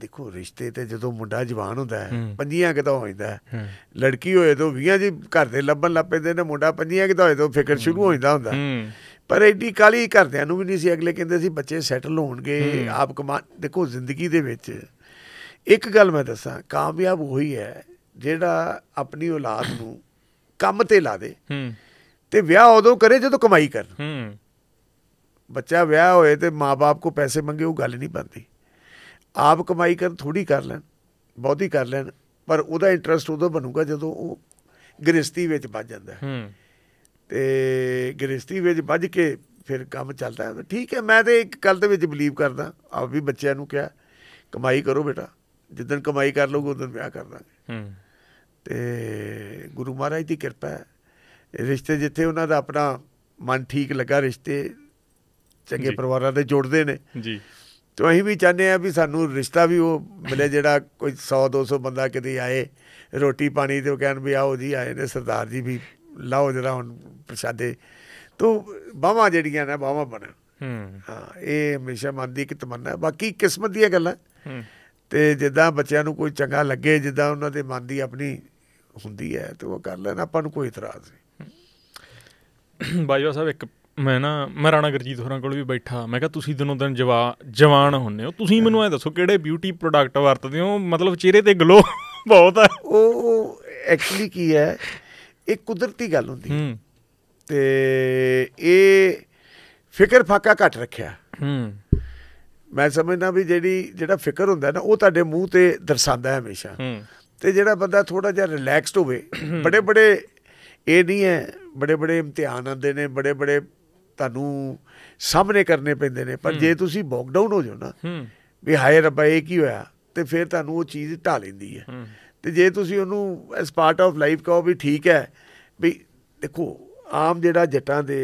ਦੇਖੋ ਰਿਸ਼ਤੇ ਤੇ ਜਦੋਂ ਮੁੰਡਾ ਜਵਾਨ ਹੁੰਦਾ ਹੈ ਪੰਜੀਆਂ ਕਿਦਾ ਹੋ ਜਾਂਦਾ ਹੈ ਲੜਕੀ ਹੋਏ ਤੋਂ ਵੀਆਂ ਜੀ ਘਰ ਦੇ ਲੱਭਣ ਲੱਪੇਦੇ ਨੇ ਮੁੰਡਾ ਪੰਜੀਆਂ ਕਿਦਾ ਹੋਏ ਤੋਂ ਫਿਕਰ ਸ਼ੁਰੂ ਹੋ ਜਾਂਦਾ ਹੁੰਦਾ ਪਰ ਐਡੀ ਕਾਲੀ ਆ ਨੂੰ ਵੀ ਨਹੀਂ ਸੀ ਅਗਲੇ ਕਹਿੰਦੇ ਸੀ ਬੱਚੇ ਸੈਟਲ ਹੋਣਗੇ ਆਪ ਕਮਾ ਦੇਖੋ ਜ਼ਿੰਦਗੀ ਦੇ ਵਿੱਚ ਇੱਕ ਗੱਲ ਮੈਂ ਦੱਸਾਂ ਕਾਮਯਾਬ ਹੋਈ ਹੈ ਜਿਹੜਾ ਆਪਣੀ ਔਲਾਦ ਨੂੰ ਕੰਮ ਤੇ ਲਾ ਦੇ ਹੂੰ ਤੇ ਵਿਆਹ ਉਦੋਂ ਕਰੇ ਜਦੋਂ ਕਮਾਈ ਕਰ ਹੂੰ ਬੱਚਾ ਵਿਆਹ ਹੋਏ ਤੇ ਮਾਪੇ ਕੋ ਪੈਸੇ ਮੰਗੇ ਉਹ ਗੱਲ ਨਹੀਂ ਬਣਦੀ ਆਪ ਕਮਾਈ ਕਰਨ ਥੋੜੀ ਕਰ ਲੈਣ ਬਹੁਤੀ ਕਰ ਲੈਣ ਪਰ ਉਹਦਾ ਇੰਟਰਸਟ ਉਦੋਂ ਬਣੂਗਾ ਜਦੋਂ ਉਹ ਗ੍ਰਸਤੀ ਵਿੱਚ ਵੱਜ ਜਾਂਦਾ ਹੂੰ ਤੇ ਗ੍ਰਸਤੀ ਵਿੱਚ ਵੱਜ ਕੇ ਫਿਰ ਕੰਮ ਚੱਲਦਾ ਠੀਕ ਹੈ ਮੈਂ ਤੇ ਇੱਕ ਗੱਲ ਦੇ ਵਿੱਚ ਬਲੀਵ ਕਰਦਾ ਆਪ ਵੀ ਬੱਚਿਆਂ ਨੂੰ ਕਿਹਾ ਕਮਾਈ ਕਰੋ ਬੇਟਾ ਜਿੱਦਣ ਕਮਾਈ ਕਰ ਲੋਗੇ ਉਦੋਂ ਵਿਆਹ ਕਰ ਦਾਂਗੇ ਹੂੰ ਤੇ ਗੁਰੂ ਮਹਾਰਾਜ ਦੀ ਕਿਰਪਾ ਹੈ ਰਿਸ਼ਤੇ ਜਿੱਥੇ ਉਹਨਾਂ ਦਾ ਆਪਣਾ ਮਨ ਠੀਕ ਲੱਗਾ ਰਿਸ਼ਤੇ ਚੰਗੇ ਪਰਿਵਾਰਾਂ ਦੇ ਜੋੜਦੇ ਨੇ ਜੀ ਤੋ ਅਸੀਂ ਵੀ ਚਾਹਨੇ ਆ ਵੀ ਸਾਨੂੰ ਰਿਸ਼ਤਾ ਵੀ ਉਹ ਮਿਲੇ ਜਿਹੜਾ ਕੋਈ 100 200 ਬੰਦਾ ਕਿਤੇ ਆਏ ਰੋਟੀ ਪਾਣੀ ਤੇ ਉਹ ਕਹਿਣ ਵੀ ਆਓ ਜੀ ਆਏ ਨੇ ਸਰਦਾਰ ਜੀ ਵੀ ਲਾਓ ਜਰਾ ਹੁਣ ਪ੍ਰਸ਼ਾਦੇ ਤੋ ਬਾਵਾ ਜਿਹੜੀਆਂ ਨੇ ਬਾਵਾ ਬਣ ਹਾਂ ਇਹ ਹਮੇਸ਼ਾ ਮਨ ਦੀ ਇੱਕ ਤਮੰਨਾ ਬਾਕੀ ਕਿਸਮਤ ਦੀਆਂ ਗੱਲਾਂ ਤੇ ਜਿੱਦਾਂ ਬੱਚਿਆਂ ਨੂੰ ਕੋਈ ਚੰਗਾ ਲੱਗੇ ਜਿੱਦਾਂ ਉਹਨਾਂ ਦੇ ਮਨ ਦੀ ਆਪਣੀ ਹੁੰਦੀ ਹੈ ਤੇ ਉਹ ਕਰ ਲੈਣ ਆਪਾਂ ਨੂੰ ਕੋਈ ਇਤਰਾਜ਼ ਨਹੀਂ ਬਾਈਓ ਸਾਹਿਬ ਇੱਕ ਮੈਂ ਨਾ ਮੈਂ ਰਾਣਾ ਗਰਜੀਤ ਹੋਰਾਂ ਕੋਲ ਵੀ ਬੈਠਾ ਮੈਂ ਕਿਹਾ ਤੁਸੀਂ ਦਿਨੋਂ ਦਿਨ ਜਵਾਨ ਹੁੰਨੇ ਹੋ ਤੁਸੀਂ ਮੈਨੂੰ ਐ ਦੱਸੋ ਕਿਹੜੇ ਬਿਊਟੀ ਪ੍ਰੋਡਕਟ ਵਰਤਦੇ ਹੋ ਮਤਲਬ ਚਿਹਰੇ ਤੇ ਗਲੋ [laughs] ਬਹੁਤ ਹੈ ਉਹ ਐਕਚੁਅਲੀ ਕੀ ਹੈ ਇਹ ਕੁਦਰਤੀ ਗੱਲ ਹੁੰਦੀ ਹੈ ਤੇ ਇਹ ਫਿਕਰ ਫਾਕਾ ਘੱਟ ਰੱਖਿਆ ਹੂੰ ਮੈਂ ਸਮਝਦਾ ਵੀ ਜਿਹੜੀ ਜਿਹੜਾ ਫਿਕਰ ਹੁੰਦਾ ਨਾ ਉਹ ਤੁਹਾਡੇ ਮੂੰਹ ਤੇ ਦਰਸਾਉਂਦਾ ਹੈ ਹਮੇਸ਼ਾ ਹੂੰ ਤੇ ਜਿਹੜਾ ਬੰਦਾ ਥੋੜਾ ਜਿਹਾ ਰਿਲੈਕਸਡ ਹੋਵੇ ਬੜੇ ਬੜੇ ਇਹ ਨਹੀਂ ਹੈ ਬੜੇ ਬੜੇ ਇਮਤਿਹਾਨ ਆਉਂਦੇ ਨੇ ਬੜੇ ਬੜੇ ਤੁਹਾਨੂੰ ਸਾਹਮਣੇ ਕਰਨੇ ਪੈਂਦੇ ਨੇ ਪਰ ਜੇ ਤੁਸੀਂ ਬੌਕ ਡਾਊਨ ਹੋ ਜਾਓ ਨਾ ਵੀ ਹਾਏ ਰੱਬਾ ਇਹ ਕੀ ਹੋਇਆ ਤੇ ਫਿਰ ਤੁਹਾਨੂੰ ਉਹ ਚੀਜ਼ ਢਾ ਲੈਂਦੀ ਹੈ ਤੇ ਜੇ ਤੁਸੀਂ ਉਹਨੂੰ ਐਸ ਪਾਰਟ ਆਫ ਲਾਈਫ ਕਹੋ ਵੀ ਠੀਕ ਹੈ ਵੀ ਦੇਖੋ ਆਮ ਜਿਹੜਾ ਜੱਟਾਂ ਦੇ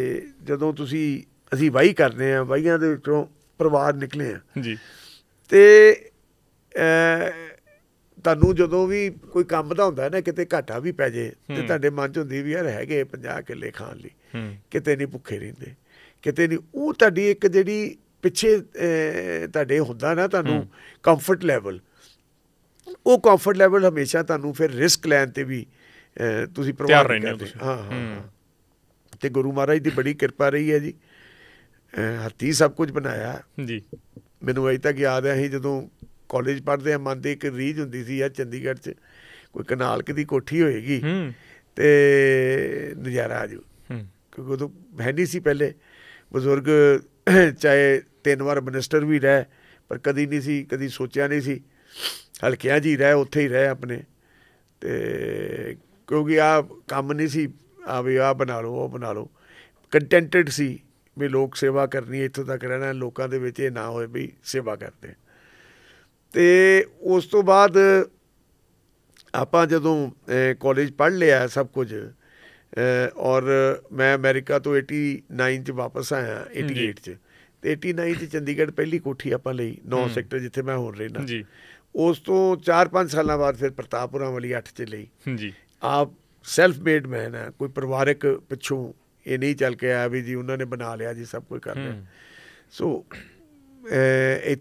ਜਦੋਂ ਤੁਸੀਂ ਅਸੀਂ ਵਾਹੀ ਕਰਦੇ ਆ ਵਾਹੀਆਂ ਦੇ ਵਿੱਚੋਂ ਪਰਿਵਾਰ ਨਿਕਲੇ ਆ ਜੀ ਤੇ ਤੁਹਾਨੂੰ ਜਦੋਂ ਵੀ ਕੋਈ ਕੰਮ ਦਾ ਹੁੰਦਾ ਨਾ ਕਿਤੇ ਘਾਟਾ ਵੀ ਪੈ ਜੇ ਤੇ ਤੁਹਾਡੇ ਮਨ 'ਚ ਹੁੰਦੀ ਵੀ ਯਾਰ ਹੈਗੇ 50 ਕਿੱਲੇ ਖਾਣ ਲਈ ਕਿਤੇ ਨਹੀਂ ਭੁੱਖੇ ਰਹਿੰਦੇ ਕਿਤੇ ਨਹੀਂ ਉਹ ਤੁਹਾਡੀ ਇੱਕ ਜਿਹੜੀ ਪਿੱਛੇ ਤੁਹਾਡੇ ਹੁੰਦਾ ਨਾ ਤੁਹਾਨੂੰ ਕੰਫਰਟ ਲੈਵਲ ਉਹ ਕੰਫਰਟ ਲੈਵਲ ਹਮੇਸ਼ਾ ਤੁਹਾਨੂੰ ਫਿਰ ਰਿਸਕ ਲੈਣ ਤੇ ਵੀ ਤੁਸੀਂ ਪ੍ਰਭਾਵ ਕਰਦੇ ਹਾਂ ਹਾਂ ਤੇ ਗੁਰੂ ਮਹਾਰਾਜ ਦੀ ਬੜੀ ਕਿਰਪਾ ਰਹੀ ਹੈ ਜੀ ਹੱਤੀ ਸਭ ਕੁਝ ਬਣਾਇਆ ਜੀ ਮੈਨੂੰ ਅਜੇ ਤੱਕ ਯਾਦ ਹੈ ਅਸੀਂ ਜਦੋਂ ਕਾਲਜ ਪੜ੍ਹਦੇ ਆ ਮੰਨਦੇ ਇੱਕ ਰੀਜ ਹੁੰਦੀ ਸੀ ਆ ਚੰਡੀਗੜ੍ਹ 'ਚ ਕੋਈ ਕਨਾਲ ਦੀ ਕੋਠੀ ਹੋਏਗੀ ਤੇ ਨਜ਼ਾਰਾ ਆ ਜੂ ਕਿਉਂਕਿ ਉਦੋਂ ਹੈ ਨਹੀਂ ਸੀ ਪਹਿਲੇ ਬਜ਼ੁਰਗ ਚਾਹੇ ਤਿੰਨ ਵਾਰ ਮਿਨਿਸਟਰ ਵੀ ਰਹੇ ਪਰ ਕਦੀ ਨਹੀਂ ਸੀ ਕਦੀ ਸੋਚਿਆ ਨਹੀਂ ਸੀ ਹਲਕਿਆਂ ਜੀ ਰਹੇ ਉੱਥੇ ਹੀ ਰਹੇ ਆਪਣੇ ਤੇ ਕਿਉਂਕਿ ਆ ਕੰਮ ਨਹੀਂ ਸੀ ਆ ਵੀ ਆ ਬਣਾ ਲਓ ਉਹ ਬਣਾ ਲਓ ਕੰਟੈਂਟਡ ਸੀ ਵੀ ਲੋਕ ਸੇਵਾ ਕਰਨੀ ਇੱਥੋਂ ਤੱਕ ਰਹਿਣਾ ਲੋਕਾਂ ਦੇ ਵਿੱਚ ਇਹ ਨਾ ਹੋਏ ਵੀ ਸੇਵਾ ਕਰਦੇ ਤੇ ਉਸ ਤੋਂ ਬਾਅਦ ਆਪਾਂ ਜਦੋਂ ਕਾਲਜ ਪੜ੍ਹ ਲਿਆ ਸਭ ਕੁਝ ਔਰ ਮੈਂ ਅਮਰੀਕਾ ਤੋਂ 89 ਚ ਵਾਪਸ ਆਇਆ 88 ਚ ਤੇ 89 ਚ ਚੰਡੀਗੜ੍ਹ ਪਹਿਲੀ ਕੋਠੀ ਆਪਾਂ ਲਈ 9 ਸੈਕਟਰ ਜਿੱਥੇ ਮੈਂ ਹੁਣ ਰਹਿਣਾ ਜੀ ਉਸ ਤੋਂ 4-5 ਸਾਲਾਂ ਬਾਅਦ ਫਿਰ ਪ੍ਰਤਾਪਪੁਰਾਂ ਵਾਲੀ 8 ਚ ਲਈ ਜੀ ਆਪ ਸੈਲਫ ਮੇਡ ਮੈਨ ਹੈ ਕੋਈ ਪਰਿਵਾਰਕ ਪਿੱਛੋਂ ਇਹ ਨਹੀਂ ਚੱਲ ਕੇ ਆਇਆ ਵੀ ਜੀ ਉਹਨਾਂ ਨੇ ਬਣਾ ਲਿਆ ਜੀ ਸਭ ਕੁਝ ਕਰ ਲਿਆ ਸੋ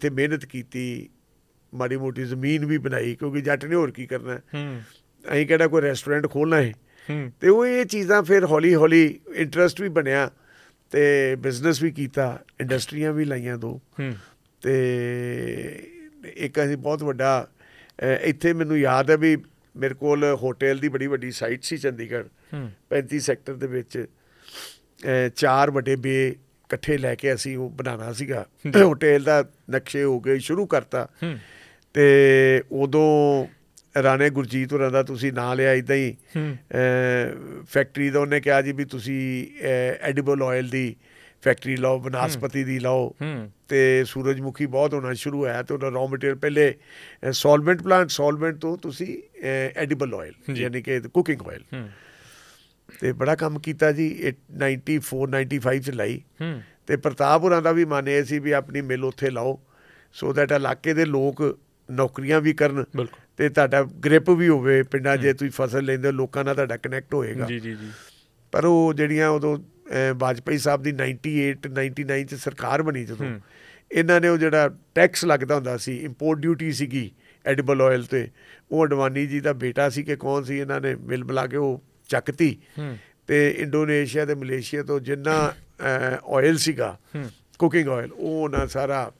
ਤੇ ਮਿਹਨਤ ਕੀਤੀ ਮਾੜੀ ਮੋਟੀ ਜ਼ਮੀਨ ਵੀ ਬਣਾਈ ਕਿਉਂਕਿ ਜੱਟ ਨੇ ਹੋਰ ਕੀ ਕਰਨਾ ਹੈ ਅਸੀਂ ਕਿਹੜਾ ਕੋਈ ਰੈਸਟੋਰੈਂਟ ਖੋਲਣਾ ਹੈ ਤੇ ਉਹ ਇਹ ਚੀਜ਼ਾਂ ਫਿਰ ਹੌਲੀ ਹੌਲੀ ਇੰਟਰਸਟ ਵੀ ਬਣਿਆ ਤੇ ਬਿਜ਼ਨਸ ਵੀ ਕੀਤਾ ਇੰਡਸਟਰੀਆਂ ਵੀ ਲਾਈਆਂ ਦੋ ਹੂੰ ਤੇ ਇੱਕ ਅਸੀਂ ਬਹੁਤ ਵੱਡਾ ਇੱਥੇ ਮੈਨੂੰ ਯਾਦ ਹੈ ਵੀ ਮੇਰੇ ਕੋਲ ਹੋਟਲ ਦੀ ਬੜੀ ਵੱਡੀ ਸਾਈਟ ਸੀ ਚੰਡੀਗੜ੍ਹ 35 ਸੈਕਟਰ ਦੇ ਵਿੱਚ ਚਾਰ ਵੱਡੇ ਬੇ ਇਕੱਠੇ ਲੈ ਕੇ ਅਸੀਂ ਉਹ ਬਣਾਉਣਾ ਸੀਗਾ ਹੋਟਲ ਦਾ ਨਕਸ਼ੇ ਹੋ ਗਏ ਸ਼ੁਰੂ ਕਰਤਾ ਹੂੰ ਤੇ ਉਦੋਂ ਰਾਣੇ ਗੁਰਜੀਤ ਹੋਰਾਂ ਦਾ ਤੁਸੀਂ ਨਾਂ ਲਿਆ ਇਦਾਂ ਹੀ ਫੈਕਟਰੀ ਦਾ ਉਹਨੇ ਕਿਹਾ ਜੀ ਵੀ ਤੁਸੀਂ ਐਡੀਬਲ ਆਇਲ ਦੀ ਫੈਕਟਰੀ ਲਾਓ ਬਨਾਸਪਤੀ ਦੀ ਲਾਓ ਤੇ ਸੂਰਜਮੁਖੀ ਬਹੁਤ ਹੋਣਾ ਸ਼ੁਰੂ ਹੋਇਆ ਤੇ ਉਹਦਾ ਰੌ ਮਟੀਰੀਅਲ ਪਹਿਲੇ ਸੋਲਵੈਂਟ ਪਲਾਂਟ ਸੋਲਵੈਂਟ ਤੋਂ ਤੁਸੀਂ ਐਡੀਬਲ ਆਇਲ ਯਾਨੀ ਕਿ ਕੁਕਿੰਗ ਆਇਲ ਤੇ ਬੜਾ ਕੰਮ ਕੀਤਾ ਜੀ 94 95 ਚ ਲਈ ਤੇ ਪ੍ਰਤਾਪ ਹੋਰਾਂ ਦਾ ਵੀ ਮਾਨੇ ਸੀ ਵੀ ਆਪਣੀ ਮਿਲ ਉੱਥੇ ਲਾਓ ਸੋ ਦੈਟ ਇਲਾਕੇ ਦੇ ਲੋਕ ਨੌਕਰੀਆਂ ਵੀ ਕਰਨ ਤੇ ਤੁਹਾਡਾ ਗ੍ਰਿਪ ਵੀ ਹੋਵੇ ਪਿੰਡਾਂ ਜੇ ਤੁਸੀਂ ਫਸਲ ਲੈਂਦੇ ਹੋ ਲੋਕਾਂ ਨਾਲ ਤੁਹਾਡਾ ਕਨੈਕਟ ਹੋਏਗਾ ਜੀ ਜੀ ਜੀ ਪਰ ਉਹ ਜਿਹੜੀਆਂ ਉਦੋਂ ਬਾਜਪਾਈ ਸਾਹਿਬ ਦੀ 98 99 ਚ ਸਰਕਾਰ ਬਣੀ ਜਦੋਂ ਇਹਨਾਂ ਨੇ ਉਹ ਜਿਹੜਾ ਟੈਕਸ ਲੱਗਦਾ ਹੁੰਦਾ ਸੀ ਇੰਪੋਰਟ ਡਿਊਟੀ ਸੀਗੀ ਐਡੀਬਲ ਆਇਲ ਤੇ ਉਹ ਅਡਵਾਨੀ ਜੀ ਦਾ ਬੇਟਾ ਸੀ ਕਿ ਕੌਣ ਸੀ ਇਹਨਾਂ ਨੇ ਮਿਲ ਬਲਾ ਕੇ ਉਹ ਚੱਕਤੀ ਤੇ ਇੰਡੋਨੇਸ਼ੀਆ ਤੇ ਮਲੇਸ਼ੀਆ ਤੋਂ ਜਿੰਨਾ ਆਇਲ ਸੀਗਾ ਕੁਕਿੰਗ ਆਇਲ ਉਹ ਨਾ ਸਾਰਾ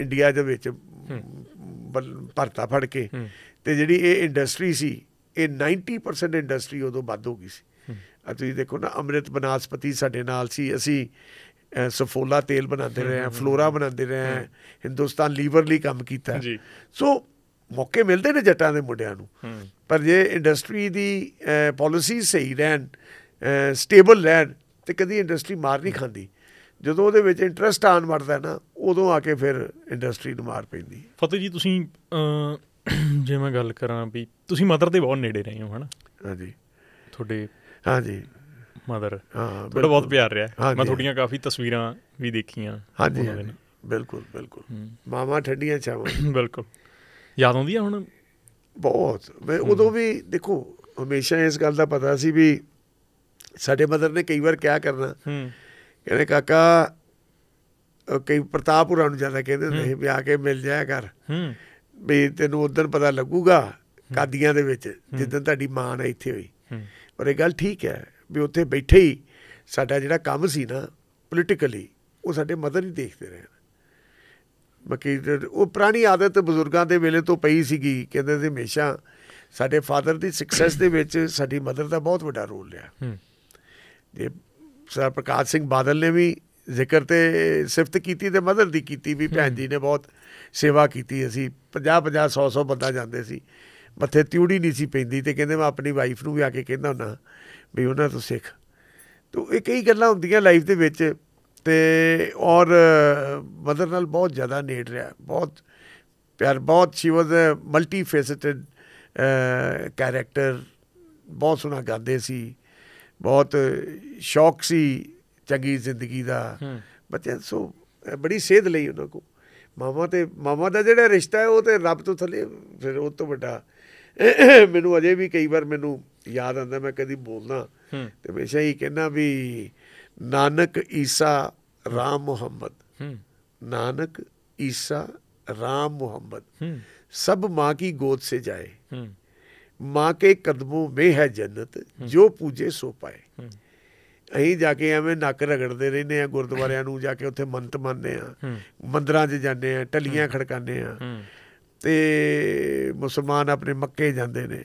ਇੰਡੀਆ ਦੇ ਵਿੱਚ ਭਰਤਾ ਫੜ ਕੇ ਤੇ ਜਿਹੜੀ ਇਹ ਇੰਡਸਟਰੀ ਸੀ ਇਹ 90% ਇੰਡਸਟਰੀ ਉਦੋਂ ਵੱਧ ਹੋ ਗਈ ਸੀ ਤੁਸੀਂ ਦੇਖੋ ਨਾ ਅੰਮ੍ਰਿਤ ਬਨਾਸਪਤੀ ਸਾਡੇ ਨਾਲ ਸੀ ਅਸੀਂ ਸਫੋਲਾ ਤੇਲ ਬਣਾਉਂਦੇ ਰਹੇ ਆ ਫਲੋਰਾ ਬਣਾਉਂਦੇ ਰਹੇ ਆ ਹਿੰਦੁਸਤਾਨ ਲੀਵਰ ਲਈ ਕੰਮ ਕੀਤਾ ਸੋ ਮੌਕੇ ਮਿਲਦੇ ਨੇ ਜੱਟਾਂ ਦੇ ਮੁੰਡਿਆਂ ਨੂੰ ਪਰ ਜੇ ਇੰਡਸਟਰੀ ਦੀ ਪਾਲਿਸੀ ਸਹੀ ਰਹਿਣ ਸਟੇਬਲ ਰਹਿਣ ਤੇ ਕਦੀ ਇੰਡਸਟਰੀ ਮਾਰ ਨਹੀਂ ਖਾਂਦੀ ਜਦੋਂ ਉਹਦੇ ਵਿੱਚ ਇੰਟਰਸਟ ਆਣ ਵੜਦਾ ਨਾ ਉਦੋਂ ਆ ਕੇ ਫਿਰ ਇੰਡਸਟਰੀ ਨੂੰ ਮਾਰ ਪੈਂਦੀ ਫਤਿਹ ਜੀ ਤੁਸੀਂ ਜੇ ਮੈਂ ਗੱਲ ਕਰਾਂ ਵੀ ਤੁਸੀਂ ਮਦਰ ਦੇ ਬਹੁਤ ਨੇੜੇ ਰਹੇ ਹੋ ਹਨਾ ਹਾਂਜੀ ਤੁਹਾਡੇ ਹਾਂਜੀ ਮਦਰ ਹਾਂ ਬੜਾ ਬਹੁਤ ਪਿਆਰ ਰਿਹਾ ਮੈਂ ਤੁਹਾਡੀਆਂ ਕਾਫੀ ਤਸਵੀਰਾਂ ਵੀ ਦੇਖੀਆਂ ਹਾਂਜੀ ਬਿਲਕੁਲ ਬਿਲਕੁਲ ਮਾਮਾ ਠੰਡੀਆਂ ਚਾਵਾਂ [coughs] ਬਿਲਕੁਲ ਯਾਦ ਆਉਂਦੀ ਆ ਹੁਣ ਬਹੁਤ ਮੈਂ ਉਦੋਂ ਵੀ ਦੇਖੋ ਹਮੇਸ਼ਾ ਇਸ ਗੱਲ ਦਾ ਪਤਾ ਸੀ ਵੀ ਸਾਡੇ ਮਦਰ ਨੇ ਕਈ ਵਾਰ ਕਿਹਾ ਕਰਨਾ ਕਹਿੰਦੇ ਕਾਕਾ ਕਈ ਪ੍ਰਤਾਪਪੁਰਾਂ ਨੂੰ ਜ਼ਿਆਦਾ ਕਹਿੰਦੇ ਹੁੰਦੇ ਸੀ ਵੀ ਆ ਕੇ ਮਿਲ ਜਾਇਆ ਕਰ ਹੂੰ ਵੀ ਤੈਨੂੰ ਉਦੋਂ ਪਤਾ ਲੱਗੂਗਾ ਕਾਦੀਆਂ ਦੇ ਵਿੱਚ ਜਿੱਦਾਂ ਤੁਹਾਡੀ ਮਾਂ ਨੇ ਇੱਥੇ ਹੋਈ ਪਰ ਇਹ ਗੱਲ ਠੀਕ ਹੈ ਵੀ ਉੱਥੇ ਬੈਠੇ ਹੀ ਸਾਡਾ ਜਿਹੜਾ ਕੰਮ ਸੀ ਨਾ ਪੋਲੀਟੀਕਲੀ ਉਹ ਸਾਡੇ ਮਦਰ ਹੀ ਦੇਖਦੇ ਰਹੇ ਬਾਕੀ ਉਹ ਪੁਰਾਣੀ ਆਦਤ ਬਜ਼ੁਰਗਾਂ ਦੇ ਵੇਲੇ ਤੋਂ ਪਈ ਸੀਗੀ ਕਹਿੰਦੇ ਸੀ ਹਮੇਸ਼ਾ ਸਾਡੇ ਫਾਦਰ ਦੀ ਸਕਸੈਸ ਦੇ ਵਿੱਚ ਸਾਡੀ ਮਦਰ ਦਾ ਬਹੁਤ ਵੱਡਾ ਰੋਲ ਰਿਹਾ ਹੂੰ ਜੇ ਸਰ ਪ੍ਰਕਾਸ਼ ਸਿੰਘ ਬਾਦਲ ਨੇ ਵੀ ਜ਼ਿਕਰ ਤੇ ਸਿਫਤ ਕੀਤੀ ਤੇ ਮਦਦ ਦੀ ਕੀਤੀ ਵੀ ਭੈਣ ਜੀ ਨੇ ਬਹੁਤ ਸੇਵਾ ਕੀਤੀ ਅਸੀਂ 50 50 100 100 ਬੰਦਾ ਜਾਂਦੇ ਸੀ ਮੱਥੇ ਤਿਉੜੀ ਨਹੀਂ ਸੀ ਪੈਂਦੀ ਤੇ ਕਹਿੰਦੇ ਮੈਂ ਆਪਣੀ ਵਾਈਫ ਨੂੰ ਵੀ ਆ ਕੇ ਕਹਿੰਦਾ ਹੁੰਦਾ ਵੀ ਉਹਨਾਂ ਤੋਂ ਸਿੱਖ ਤੋ ਇਹ ਕਈ ਗੱਲਾਂ ਹੁੰਦੀਆਂ ਲਾਈਫ ਦੇ ਵਿੱਚ ਤੇ ਔਰ ਮਦਰ ਨਾਲ ਬਹੁਤ ਜ਼ਿਆਦਾ ਨੇੜ ਰਿਹਾ ਬਹੁਤ ਪਿਆਰ ਬਹੁਤ she was a multifaceted character ਬਹੁਤ ਸੁਣਾ ਗਾਉਂਦੇ ਸੀ ਬਹੁਤ ਸ਼ੌਕ ਸੀ ਚੰਗੀ ਜ਼ਿੰਦਗੀ ਦਾ ਬੱਚੇ ਸੋ ਬੜੀ ਸੇਧ ਲਈ ਉਹਨਾਂ ਕੋ ਮਾਮਾ ਤੇ ਮਾਮਾ ਦਾ ਜਿਹੜਾ ਰਿਸ਼ਤਾ ਹੈ ਉਹ ਤੇ ਰੱਬ ਤੋਂ ਥੱਲੇ ਫਿਰ ਉਹ ਤੋਂ ਵੱਡਾ ਮੈਨੂੰ ਅਜੇ ਵੀ ਕਈ ਵਾਰ ਮੈਨੂੰ ਯਾਦ ਆਉਂਦਾ ਮੈਂ ਕਦੀ ਬੋਲਦਾ ਤੇ ਹਮੇਸ਼ਾ ਹੀ ਕਹਿੰਦਾ ਵੀ ਨਾਨਕ ਈਸਾ ਰਾਮ ਮੁਹੰਮਦ ਨਾਨਕ ਈਸਾ ਰਾਮ ਮੁਹੰਮਦ ਸਭ ਮਾਂ ਕੀ ਗੋਦ ਸੇ ਜਾਏ ਮਾਂ ਕੇ ਕਦਮੋਂ ਮੇ ਹੈ ਜੰਨਤ ਜੋ ਪੂਜੇ ਸੋ ਪਾਏ ਅਸੀਂ ਜਾ ਕੇ ਐਵੇਂ ਨੱਕ ਰਗੜਦੇ ਰਹਿੰਦੇ ਆ ਗੁਰਦੁਆਰਿਆਂ ਨੂੰ ਜਾ ਕੇ ਉੱਥੇ ਮੰਤ ਮੰਨਦੇ ਆ ਮੰਦਰਾਂ 'ਚ ਜਾਂਦੇ ਆ ਟੱਲੀਆਂ ਖੜਕਾਉਂਦੇ ਆ ਤੇ ਮੁਸਲਮਾਨ ਆਪਣੇ ਮੱਕੇ ਜਾਂਦੇ ਨੇ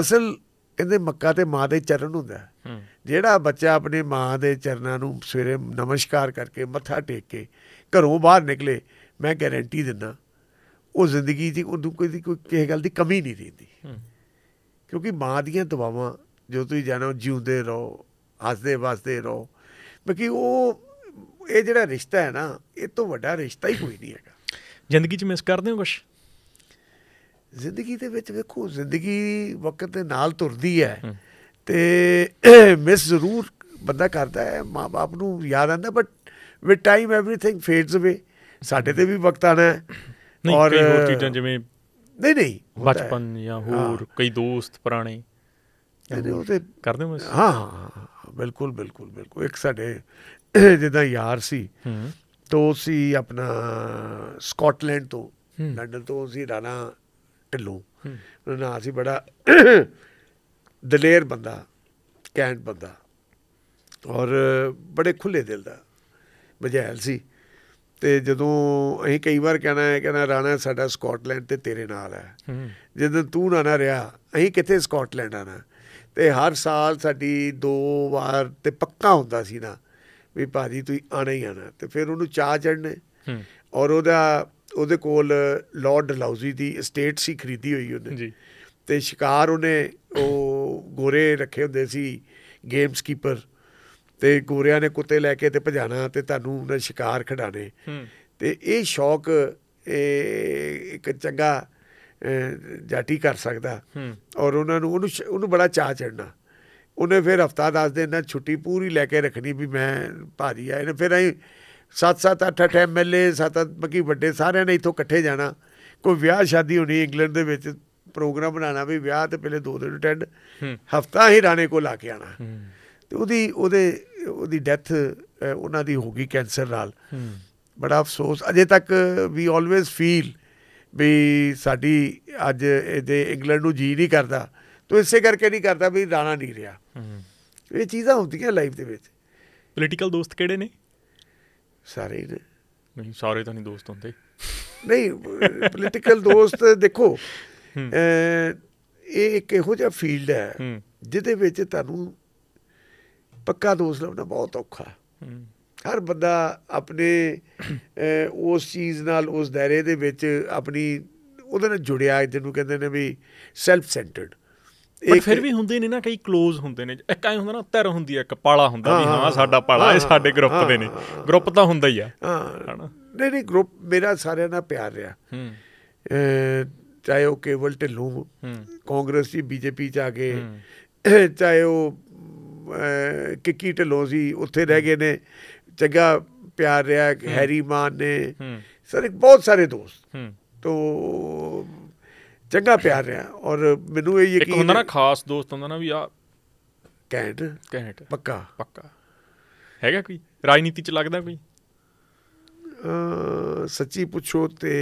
ਅਸਲ ਕਹਿੰਦੇ ਮੱਕਾ ਤੇ ਮਾਂ ਦੇ ਚਰਨ ਹੁੰਦਾ ਜਿਹੜਾ ਬੱਚਾ ਆਪਣੇ ਮਾਂ ਦੇ ਚਰਨਾਂ ਨੂੰ ਸਵੇਰੇ ਨਮਸਕਾਰ ਕਰਕੇ ਮੱਥਾ ਟੇਕ ਕੇ ਘਰੋਂ ਬਾਹਰ ਨਿਕਲੇ ਮੈਂ ਗਾਰੰਟੀ ਦਿੰਦਾ ਉਹ ਜ਼ਿੰਦਗੀ ਦੀ ਉਹਨੂੰ ਕੋਈ ਕੋਈ ਕਿਸੇ ਗੱਲ ਦੀ ਕਮੀ ਨਹੀਂ ਰਹਿੰਦੀ ਕਿਉਂਕਿ ਮਾਂ ਦੀਆਂ ਦੁਆਵਾਂ ਜੋ ਤੁਸੀਂ ਜਾਣੋ ਜਿਉਂਦੇ ਰਹੋ ਹੱਸਦੇ ਵਸਦੇ ਰਹੋ ਕਿਉਂਕਿ ਉਹ ਇਹ ਜਿਹੜਾ ਰਿਸ਼ਤਾ ਹੈ ਨਾ ਇਹ ਤੋਂ ਵੱਡਾ ਰਿਸ਼ਤਾ ਹੀ ਕੋਈ ਨਹੀਂ ਹੈਗਾ ਜ਼ਿੰਦਗੀ 'ਚ ਮਿਸ ਕਰਦੇ ਹੋ ਕੁਝ ਜ਼ਿੰਦਗੀ ਦੇ ਵਿੱਚ ਵੇਖੋ ਜ਼ਿੰਦਗੀ ਵਕਤ ਦੇ ਨਾਲ ਤੁਰਦੀ ਹੈ ਤੇ ਮਿਸ [clears throat] ਜ਼ਰੂਰ ਬੰਦਾ ਕਰਦਾ ਹੈ ਮਾਪੇ ਨੂੰ ਯਾਦ ਆਉਂਦਾ but with time everything fades away ਸਾਡੇ ਤੇ ਵੀ ਵਕਤ ਆਣਾ ਹੈ [clears throat] ਔਰ ਕਈ ਹੋਰ ਚੀਜ਼ਾਂ ਜਿਵੇਂ ਨਹੀਂ ਨਹੀਂ ਬਚਪਨ ਜਾਂ ਹੋਰ ਕਈ ਦੋਸਤ ਪੁਰਾਣੇ ਕਰਦੇ ਹਾਂ ਹਾਂ ਬਿਲਕੁਲ ਬਿਲਕੁਲ ਬਿਲਕੁਲ ਇੱਕ ਸਾਡੇ [coughs] ਜਿੱਦਾਂ ਯਾਰ ਸੀ ਤੋਂ ਸੀ ਆਪਣਾ ਸਕਾਟਲੈਂਡ ਤੋਂ ਲੰਡਨ ਤੋਂ ਸੀ ਰਾਣਾ ਢਿੱਲੋਂ ਨਾ ਸੀ ਬੜਾ [coughs] ਦਲੇਰ ਬੰਦਾ ਕੈਂਟ ਬੰਦਾ ਔਰ ਬੜੇ ਖੁੱਲੇ ਦਿਲ ਦਾ ਬਜਾਇਲ ਸੀ ਤੇ ਜਦੋਂ ਅਸੀਂ ਕਈ ਵਾਰ ਕਹਿਣਾ ਹੈ ਕਹਿੰਦਾ ਰਾਣਾ ਸਾਡਾ ਸਕਾਟਲੈਂਡ ਤੇ ਤੇਰੇ ਨਾਲ ਹੈ ਜਦੋਂ ਤੂੰ ਨਾ ਨਾ ਰਿਹਾ ਅਸੀਂ ਕਿੱਥੇ ਸਕਾਟਲੈਂਡ ਆਣਾ ਤੇ ਹਰ ਸਾਲ ਸਾਡੀ ਦੋ ਵਾਰ ਤੇ ਪੱਕਾ ਹੁੰਦਾ ਸੀ ਨਾ ਵੀ ਭਾਜੀ ਤੁਸੀਂ ਆਣਾ ਹੀ ਆਣਾ ਤੇ ਫਿਰ ਉਹਨੂੰ ਚਾਹ ਚੜਨੇ ਔਰ ਉਹਦਾ ਉਹਦੇ ਕੋਲ ਲਾਰਡ ਲਾਉਜ਼ੀ ਦੀ ਏਸਟੇਟ ਸੀ ਖਰੀਦੀ ਹੋਈ ਉਹਨੇ ਜੀ ਤੇ ਸ਼ਿਕਾਰ ਉਹਨੇ ਉਹ ਗੋਰੇ ਰੱਖੇ ਹੁੰਦੇ ਸੀ ਗੇਮਸ ਕੀਪਰ ਤੇ ਗੋਰਿਆਂ ਨੇ ਕੁੱਤੇ ਲੈ ਕੇ ਤੇ ਭਜਾਣਾ ਤੇ ਤੁਹਾਨੂੰ ਉਹਨਾਂ ਸ਼ਿਕਾਰ ਖਿਡਾਣੇ ਤੇ ਇਹ ਸ਼ੌਕ ਇਹ ਇੱਕ ਚੰਗਾ ਜਾਟੀ ਕਰ ਸਕਦਾ ਔਰ ਉਹਨਾਂ ਨੂੰ ਉਹਨੂੰ ਉਹਨੂੰ ਬੜਾ ਚਾਹ ਚੜਨਾ ਉਹਨੇ ਫਿਰ ਹਫਤਾ ਦੱਸ ਦੇਣਾ ਛੁੱਟੀ ਪੂਰੀ ਲੈ ਕੇ ਰੱਖਣੀ ਵੀ ਮੈਂ ਭਾਰੀ ਆ ਇਹਨੇ ਫਿਰ ਅਸੀਂ ਸੱਤ ਸੱਤ ਅੱਠ ਅੱਠ ਐਮਐਲਏ ਸੱਤ 8 ਮੱਕੀ ਵੱਡੇ ਸਾਰਿਆਂ ਨੇ ਇੱਥੋਂ ਇਕੱਠੇ ਜਾਣਾ ਕੋਈ ਵਿਆਹ ਸ਼ਾਦੀ ਹੋਣੀ ਇੰਗਲੈਂਡ ਦੇ ਵਿੱਚ ਪ੍ਰੋਗਰਾਮ ਬਣਾਣਾ ਵੀ ਵਿਆਹ ਤੇ ਪਹਿਲੇ ਦੋ ਦਿਨ ਅਟੈਂਡ ਹਫਤਾ ਹੀ ਰਾਣੇ ਕੋ ਲਾ ਕੇ ਆਣਾ ਤੇ ਉਹਦੀ ਉਹਦੇ ਉਹਦੀ ਡੈਥ ਉਹਨਾਂ ਦੀ ਹੋ ਗਈ ਕੈਂਸਰ ਨਾਲ ਬੜਾ ਅਫਸੋਸ ਅਜੇ ਤੱਕ ਵੀ ਆਲਵੇਸ ਫੀਲ ਵੀ ਸਾਡੀ ਅੱਜ ਇਹਦੇ ਇੰਗਲੈਂਡ ਨੂੰ ਜੀ ਨਹੀਂ ਕਰਦਾ ਤੋ ਇਸੇ ਕਰਕੇ ਨਹੀਂ ਕਰਦਾ ਵੀ ਰਾਣਾ ਨਹੀਂ ਰਿਹਾ ਇਹ ਚੀਜ਼ਾਂ ਹੁੰਦੀਆਂ ਲਾਈਫ ਦੇ ਵਿੱਚ ਪੋਲੀਟੀਕਲ ਦੋਸਤ ਕਿਹੜੇ ਨੇ ਸਾਰੇ ਨਹੀਂ ਸਾਰੇ ਤਾਂ ਨਹੀਂ ਦੋਸਤ ਹੁੰਦੇ ਨਹੀਂ ਪੋਲੀਟੀਕਲ ਦੋਸਤ ਦੇਖੋ ਇਹ ਇੱਕ ਇਹੋ ਜਿਹਾ ਫੀਲਡ ਹੈ ਜਿਹਦੇ ਵਿੱਚ ਤੁਹਾਨੂੰ ਪੱਕਾ ਦੋਸਤ ਲੱਭਣਾ ਬਹੁਤ ਔਖਾ ਹੈ ਹਰ ਬੰਦਾ ਆਪਣੇ ਉਸ ਚੀਜ਼ ਨਾਲ ਉਸ ਦਾਇਰੇ ਦੇ ਵਿੱਚ ਆਪਣੀ ਉਹਦੇ ਨਾਲ ਜੁੜਿਆ ਜਿਹਨੂੰ ਕਹਿੰਦੇ ਨੇ ਵੀ ਸੈਲਫ ਸੈਂਟਰਡ ਇਹ ਫਿਰ ਵੀ ਹੁੰਦੇ ਨੇ ਨਾ ਕਈ ক্লোਜ਼ ਹੁੰਦੇ ਨੇ ਇੱਕ ਐ ਹੁੰਦਾ ਨਾ ਤਰ ਹੁੰਦੀ ਹੈ ਇੱਕ ਪਾਲਾ ਹੁੰਦਾ ਵੀ ਹਾਂ ਸਾਡਾ ਪਾਲਾ ਇਹ ਸਾਡੇ ਗਰੁੱਪ ਦੇ ਨੇ ਗਰੁੱਪ ਤਾਂ ਹੁੰਦਾ ਹੀ ਆ ਹਾਂ ਨਹੀਂ ਨਹੀਂ ਗਰੁੱਪ ਮੇਰਾ ਸਾਰਿਆਂ ਨਾਲ ਪਿਆਰ ਰਿਹਾ ਹੂੰ ਚਾਹੇ ਉਹ ਕੇਵਲ ਢਿੱਲੋਂ ਕਾਂਗਰਸ ਦੀ ਬੀਜੇਪੀ ਚ ਆ ਕੇ ਚਾਹੇ ਉਹ ਕਿੱਕੀ ਢਿੱਲੋਂ ਸੀ ਉੱਥੇ ਰਹਿ ਗਏ ਨੇ जगह प्यार रहा ਹੈਰੀ ਮਾਨ ਨੇ ਸਰ ਇੱਕ ਬਹੁਤ ਸਾਰੇ ਦੋਸਤ ਤੋਂ ਜਗਾ ਪਿਆਰ ਰਿਹਾ ਔਰ ਮੈਨੂੰ ਇਹ ਯਕੀਨ ਇੱਕ ਹੁੰਦਾ ਨਾ ਖਾਸ ਦੋਸਤ ਹੁੰਦਾ ਨਾ ਵੀ ਆ ਕੈਂਟ ਕੈਂਟ ਪੱਕਾ ਪੱਕਾ ਹੈਗਾ ਕੋਈ ਰਾਜਨੀਤੀ ਚ ਲੱਗਦਾ ਕੋਈ ਸੱਚੀ ਪੁੱਛੋ ਤੇ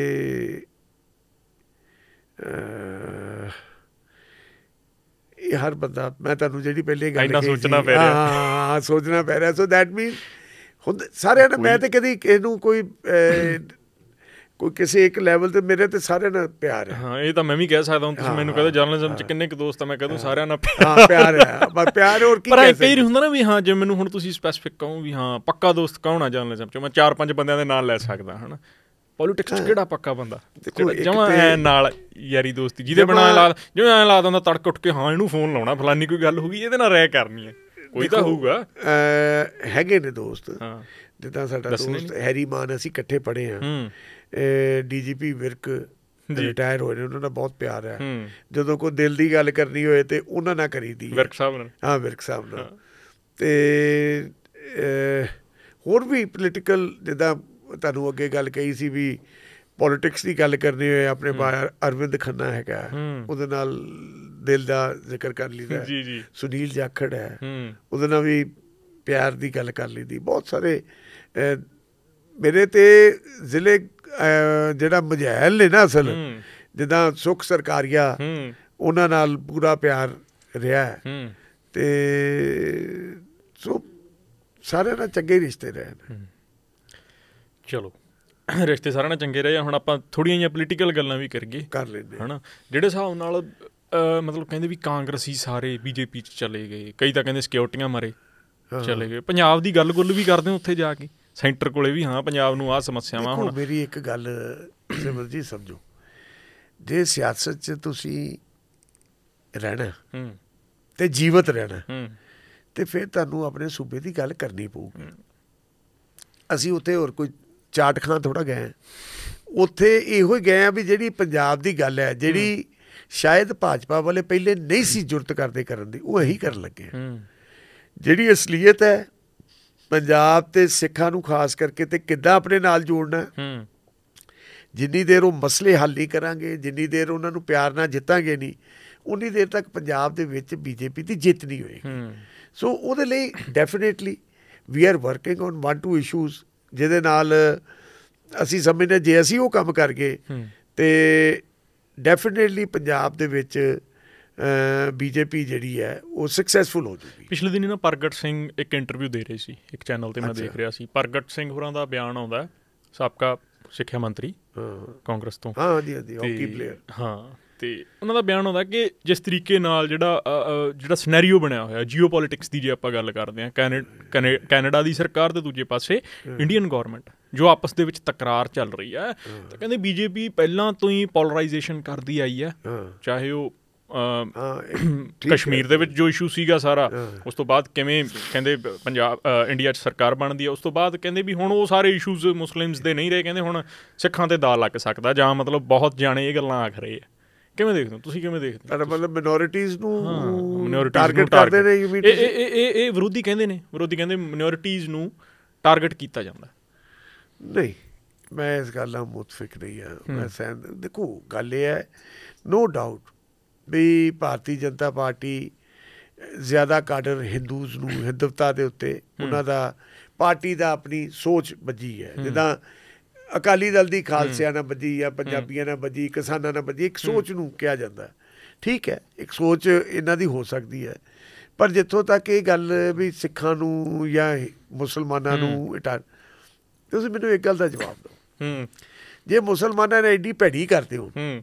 ਇਹ ਹਰ ਬੰਦਾ ਮੈਂ ਤੁਹਾਨੂੰ ਜਿਹੜੀ ਪਹਿਲੇ ਗੱਲ ਕਹੀ ਸੀ ਸੋਚਣਾ ਪੈ ਰਿਹਾ ਹਾਂ ਸੋਚਣਾ ਪੈ ਰਿਹਾ ਸੋ ਦੈਟ ਮੀਨਸ ਹੁਣ ਸਾਰਿਆਂ ਨੇ ਮੈਂ ਤੇ ਕਦੀ ਇਹਨੂੰ ਕੋਈ ਕੋਈ ਕਿਸੇ ਇੱਕ ਲੈਵਲ ਤੇ ਮੇਰੇ ਤੇ ਸਾਰਿਆਂ ਨਾਲ ਪਿਆਰ ਹੈ ਹਾਂ ਇਹ ਤਾਂ ਮੈਂ ਵੀ ਕਹਿ ਸਕਦਾ ਹਾਂ ਤੁਸੀਂ ਮੈਨੂੰ ਕਹਿੰਦੇ ਜਰਨਲਿਜ਼ਮ ਚ ਕਿੰਨੇ ਕੁ ਦੋਸਤ ਆ ਮੈਂ ਕਹਿੰਦਾ ਸਾਰਿਆਂ ਨਾਲ ਹਾਂ ਪਿਆਰ ਹੈ ਪਰ ਪਿਆਰ ਹੋਰ ਕੀ ਕਹਿੰਦੇ ਪਰ ਇਹ ਹੁੰਦਾ ਨਾ ਵੀ ਹਾਂ ਜੇ ਮੈਨੂੰ ਹੁਣ ਤੁਸੀਂ ਸਪੈਸੀਫਿਕ ਕਹੋ ਵੀ ਹਾਂ ਪੱਕਾ ਦੋਸਤ ਕੌਣ ਆ ਜਰਨਲਿਜ਼ਮ ਚ ਮੈਂ ਚਾਰ ਪੰਜ ਬੰਦਿਆਂ ਦੇ ਨਾਮ ਲੈ ਸਕਦਾ ਹਾਂ ਪੋਲਿਟਿਕਸ ਚ ਕਿਹੜਾ ਪੱਕਾ ਬੰਦਾ ਜਮਾ ਐ ਨਾਲ ਯਾਰੀ ਦੋਸਤੀ ਜਿਹਦੇ ਬਣਾ ਲਾ ਜਿਵੇਂ ਐ ਲਾ ਦਿੰਦਾ ਤੜਕ ਉੱਠ ਕੇ ਹਾਂ ਇਹਨੂੰ ਫੋਨ ਲਾਉਣਾ ਫਲਾਨੀ ਕੋਈ ਗੱਲ ਹੋ ਗਈ ਇਹਦੇ ਨਾਲ ਰਹਿ ਕਰਨੀ ਹੈ ਕੋਈ ਤਾਂ ਹੋਊਗਾ ਹੈਗੇ ਨੇ ਦੋਸਤ ਹਾਂ ਜਿੱਦਾਂ ਸਾਡਾ ਦੋਸਤ ਹੈਰੀ ਮਾਨ ਅਸੀਂ ਇਕੱਠੇ ਪੜ੍ਹੇ ਆ ਡੀਜੀਪੀ ਵਿਰਕ ਰਿਟਾਇਰ ਹੋਏ ਨੇ ਉਹਨਾਂ ਦਾ ਬਹੁਤ ਪਿਆਰ ਹੈ ਜਦੋਂ ਕੋਈ ਦਿਲ ਦੀ ਗੱਲ ਕਰਨੀ ਹੋਏ ਤੇ ਉਹਨਾਂ ਨਾਲ ਕਰੀਦੀ ਵਿਰਕ ਸਾਹਿਬ ਨਾਲ ਹਾਂ ਵਿਰਕ ਸਾਹਿਬ ਨਾਲ ਤੇ ਹੋਰ ਵੀ ਪੋਲਿਟੀਕਲ ਜਿੱਦਾਂ ਤੁਹਾਨੂੰ ਅੱਗੇ ਗੱਲ ਕਹੀ ਸੀ ਵੀ ਪੋਲਿਟਿਕਸ ਦੀ ਗੱਲ ਕਰਦੇ ਹੋਏ ਆਪਣੇ ਬਾਹਰ ਅਰਵਿੰਦ ਖੰਨਾ ਹੈਗਾ ਉਹਦੇ ਨਾਲ ਦਿਲ ਦਾ ਜ਼ਿਕਰ ਕਰ ਲੀਦਾ ਜੀ ਜੀ ਸੁਨੀਲ ਜਾਖੜ ਹੈ ਉਹਦੇ ਨਾਲ ਵੀ ਪਿਆਰ ਦੀ ਗੱਲ ਕਰ ਲਈਦੀ ਬਹੁਤ ਸਾਰੇ ਮੇਰੇ ਤੇ ਜ਼ਿਲ੍ਹੇ ਜਿਹੜਾ ਮਜਹਿਲ ਨੇ ਨਾ ਅਸਲ ਜਿੱਦਾਂ ਸੁਖ ਸਰਕਾਰੀਆ ਉਹਨਾਂ ਨਾਲ ਪੂਰਾ ਪਿਆਰ ਰਿਹਾ ਹੈ ਤੇ ਸੋ ਸਾਰੇ ਨਾਲ ਚੰਗੇ ਰਿਸ਼ਤੇ ਰਹੇ ਚਲੋ ਰਿਸ਼ਤੇ ਸਾਰਿਆਂ ਨਾਲ ਚੰਗੇ ਰਹੇ ਹੁਣ ਆਪਾਂ ਥੋੜੀਆਂ ਜਿਹੀਆਂ ਪੋਲੀਟੀਕਲ ਗੱਲਾਂ ਵੀ ਕਰੀਏ ਕਰ ਲੈਂਦੇ ਹਨਾ ਜਿਹੜੇ ਸਾਹਬ ਨਾਲ ਮਤਲਬ ਕਹਿੰਦੇ ਵੀ ਕਾਂਗਰਸੀ ਸਾਰੇ ਬੀਜੇਪੀ ਚ ਚਲੇ ਗਏ ਕਈ ਤਾਂ ਕਹਿੰਦੇ ਸਿਕਿਉਰਟੀਆਂ ਮਾਰੇ ਚਲੇ ਗਏ ਪੰਜਾਬ ਦੀ ਗੱਲ-ਗੁੱਲ ਵੀ ਕਰਦੇ ਉੱਥੇ ਜਾ ਕੇ ਸੈਂਟਰ ਕੋਲੇ ਵੀ ਹਾਂ ਪੰਜਾਬ ਨੂੰ ਆਹ ਸਮੱਸਿਆਵਾਂ ਹੁਣ ਮੇਰੀ ਇੱਕ ਗੱਲ ਜੀ ਸਮਝੋ ਜੇ ਸਿਆਸਤ 'ਚ ਤੁਸੀਂ ਰਹਿਣਾ ਹੂੰ ਤੇ ਜੀਵਤ ਰਹਿਣਾ ਹੂੰ ਤੇ ਫਿਰ ਤੁਹਾਨੂੰ ਆਪਣੇ ਸੂਬੇ ਦੀ ਗੱਲ ਕਰਨੀ ਪਊਗੀ ਅਸੀਂ ਉੱਥੇ ਹੋਰ ਕੋਈ ਚਾਟਖਾਂ ਥੋੜਾ ਗਏ ਉੱਥੇ ਇਹੋ ਹੀ ਗਏ ਆ ਵੀ ਜਿਹੜੀ ਪੰਜਾਬ ਦੀ ਗੱਲ ਹੈ ਜਿਹੜੀ ਸ਼ਾਇਦ ਭਾਜਪਾ ਵਾਲੇ ਪਹਿਲੇ ਨਹੀਂ ਸੀ ਜੁਰਤ ਕਰਦੇ ਕਰਨ ਦੀ ਉਹ ਇਹੀ ਕਰਨ ਲੱਗੇ ਜਿਹੜੀ ਅਸਲੀਅਤ ਹੈ ਪੰਜਾਬ ਤੇ ਸਿੱਖਾਂ ਨੂੰ ਖਾਸ ਕਰਕੇ ਤੇ ਕਿੱਦਾਂ ਆਪਣੇ ਨਾਲ ਜੋੜਨਾ ਜਿੰਨੀ ਦੇਰ ਉਹ ਮਸਲੇ ਹੱਲ ਨਹੀਂ ਕਰਾਂਗੇ ਜਿੰਨੀ ਦੇਰ ਉਹਨਾਂ ਨੂੰ ਪਿਆਰ ਨਾਲ ਜਿੱਤਾਂਗੇ ਨਹੀਂ ਉਨੀ ਦੇਰ ਤੱਕ ਪੰਜਾਬ ਦੇ ਵਿੱਚ ਬੀਜੇਪੀ ਦੀ ਜਿੱਤ ਨਹੀਂ ਹੋਏਗੀ ਸੋ ਉਹਦੇ ਲਈ definitely we are working on one two issues ਜਿਹਦੇ ਨਾਲ ਅਸੀਂ ਸਮਝਦੇ ਜੇ ਅਸੀਂ ਉਹ ਕੰਮ ਕਰ ਗਏ ਤੇ ਡੈਫੀਨਿਟਲੀ ਪੰਜਾਬ ਦੇ ਵਿੱਚ ਬੀਜੇਪੀ ਜਿਹੜੀ ਹੈ ਉਹ ਸਕਸੈਸਫੁਲ ਹੋ ਜੂਗੀ ਪਿਛਲੇ ਦਿਨ ਨਾ ਪ੍ਰਗਟ ਸਿੰਘ ਇੱਕ ਇੰਟਰਵਿਊ ਦੇ ਰਹੇ ਸੀ ਇੱਕ ਚੈਨਲ ਤੇ ਮੈਂ ਦੇਖ ਰਿਹਾ ਸੀ ਪ੍ਰਗਟ ਸਿੰਘ ਹੋਰਾਂ ਦਾ ਬਿਆਨ ਆਉਂਦਾ ਸਾਬਕਾ ਸਿੱਖਿਆ ਮੰਤਰੀ ਕਾਂਗਰਸ ਤੋਂ ਹਾਂ ਜੀ ਹਾਂ ਜੀ ਹਾਕੀ ਪਲੇਅਰ ਹਾਂ ਤੇ ਉਹਨਾਂ ਦਾ ਬਿਆਨ ਹੁੰਦਾ ਕਿ ਜਿਸ ਤਰੀਕੇ ਨਾਲ ਜਿਹੜਾ ਜਿਹੜਾ ਸਿਨੈਰੀਓ ਬਣਿਆ ਹੋਇਆ ਜੀਓਪੋਲਿਟਿਕਸ ਦੀ ਜੇ ਆਪਾਂ ਗੱਲ ਕਰਦੇ ਆ ਕੈਨੇਡਾ ਦੀ ਸਰਕਾਰ ਤੇ ਦੂਜੇ ਪਾਸੇ ਇੰਡੀਅਨ ਗਵਰਨਮੈਂਟ ਜੋ ਆਪਸ ਦੇ ਵਿੱਚ ਤਕਰਾਰ ਚੱਲ ਰਹੀ ਹੈ ਤਾਂ ਕਹਿੰਦੇ ਬੀਜੇਪੀ ਪਹਿਲਾਂ ਤੋਂ ਹੀ ਪੋਲਰਾਈਜੇਸ਼ਨ ਕਰਦੀ ਆਈ ਹੈ ਚਾਹੇ ਉਹ ਕਸ਼ਮੀਰ ਦੇ ਵਿੱਚ ਜੋ ਇਸ਼ੂ ਸੀਗਾ ਸਾਰਾ ਉਸ ਤੋਂ ਬਾਅਦ ਕਿਵੇਂ ਕਹਿੰਦੇ ਪੰਜਾਬ ਇੰਡੀਆ 'ਚ ਸਰਕਾਰ ਬਣਦੀ ਹੈ ਉਸ ਤੋਂ ਬਾਅਦ ਕਹਿੰਦੇ ਵੀ ਹੁਣ ਉਹ ਸਾਰੇ ਇਸ਼ੂਜ਼ ਮੁਸਲਿਮਸ ਦੇ ਨਹੀਂ ਰਹੇ ਕਹਿੰਦੇ ਹੁਣ ਸਿੱਖਾਂ ਤੇ ਦਾ ਲੱਗ ਸਕਦਾ ਜਾਂ ਮਤਲਬ ਬਹੁਤ ਜਾਣੇ ਇਹ ਗੱਲਾਂ ਆਖ ਰਹੇ ਆ ਕਿਵੇਂ ਦੇਖਦੇ ਹੋ ਤੁਸੀਂ ਕਿਵੇਂ ਦੇਖਦੇ ਹੋ ਮਤਲਬ ਮਿਨੋਰਿਟੀਜ਼ ਨੂੰ ਟਾਰਗੇਟ ਕਰਦੇ ਨੇ ਇਹ ਇਹ ਇਹ ਇਹ ਵਿਰੋਧੀ ਕਹਿੰਦੇ ਨੇ ਵਿਰੋਧੀ ਕਹਿੰਦੇ ਮਿਨੋਰਿਟੀਜ਼ ਨੂੰ ਟਾਰਗੇਟ ਕੀਤਾ ਜਾਂਦਾ ਨਹੀਂ ਮੈਂ ਇਸ ਗੱਲ ਨਾਲ ਮੁਤਫਿਕ ਨਹੀਂ ਹਾਂ ਮੈਂ ਸੈਨ ਦੇਖੋ ਗੱਲ ਇਹ ਹੈ ਨੋ ਡਾਊਟ ਵੀ ਭਾਰਤੀ ਜਨਤਾ ਪਾਰਟੀ ਜ਼ਿਆਦਾ ਕਾਡਰ ਹਿੰਦੂਜ਼ ਨੂੰ ਹਿੰਦੂਤਾ ਦੇ ਉੱਤੇ ਉਹਨਾਂ ਦਾ ਪਾਰਟੀ ਦਾ ਆਪਣੀ ਸੋਚ ਬੱਜੀ ਹੈ ਜਿੱਦਾਂ ਅਕਾਲੀ ਦਲ ਦੀ ਖਾਲਸਿਆਂ ਨਾਲ ਬੱਜੀ ਜਾਂ ਪੰਜਾਬੀਆਂ ਨਾਲ ਬੱਜੀ ਕਿਸਾਨਾਂ ਨਾਲ ਬੱਜੀ ਇੱਕ ਸੋਚ ਨੂੰ ਕਿਹਾ ਜਾਂਦਾ ਠੀਕ ਹੈ ਇੱਕ ਸੋਚ ਇਹਨਾਂ ਦੀ ਹੋ ਸਕਦੀ ਹੈ ਪਰ ਜਿੱਥੋਂ ਤੱਕ ਇਹ ਗੱਲ ਵੀ ਸਿੱਖਾਂ ਨੂੰ ਜਾਂ ਮੁਸਲਮਾਨਾਂ ਨੂੰ ਇਟਾ ਤੁਸੀਂ ਮੈਨੂੰ ਇੱਕ ਗੱਲ ਦਾ ਜਵਾਬ ਦਿਓ ਹੂੰ ਜੇ ਮੁਸਲਮਾਨਾਂ ਨੇ ਐਡੀ ਭੈੜੀ ਕਰਦੇ ਹੋ ਹੂੰ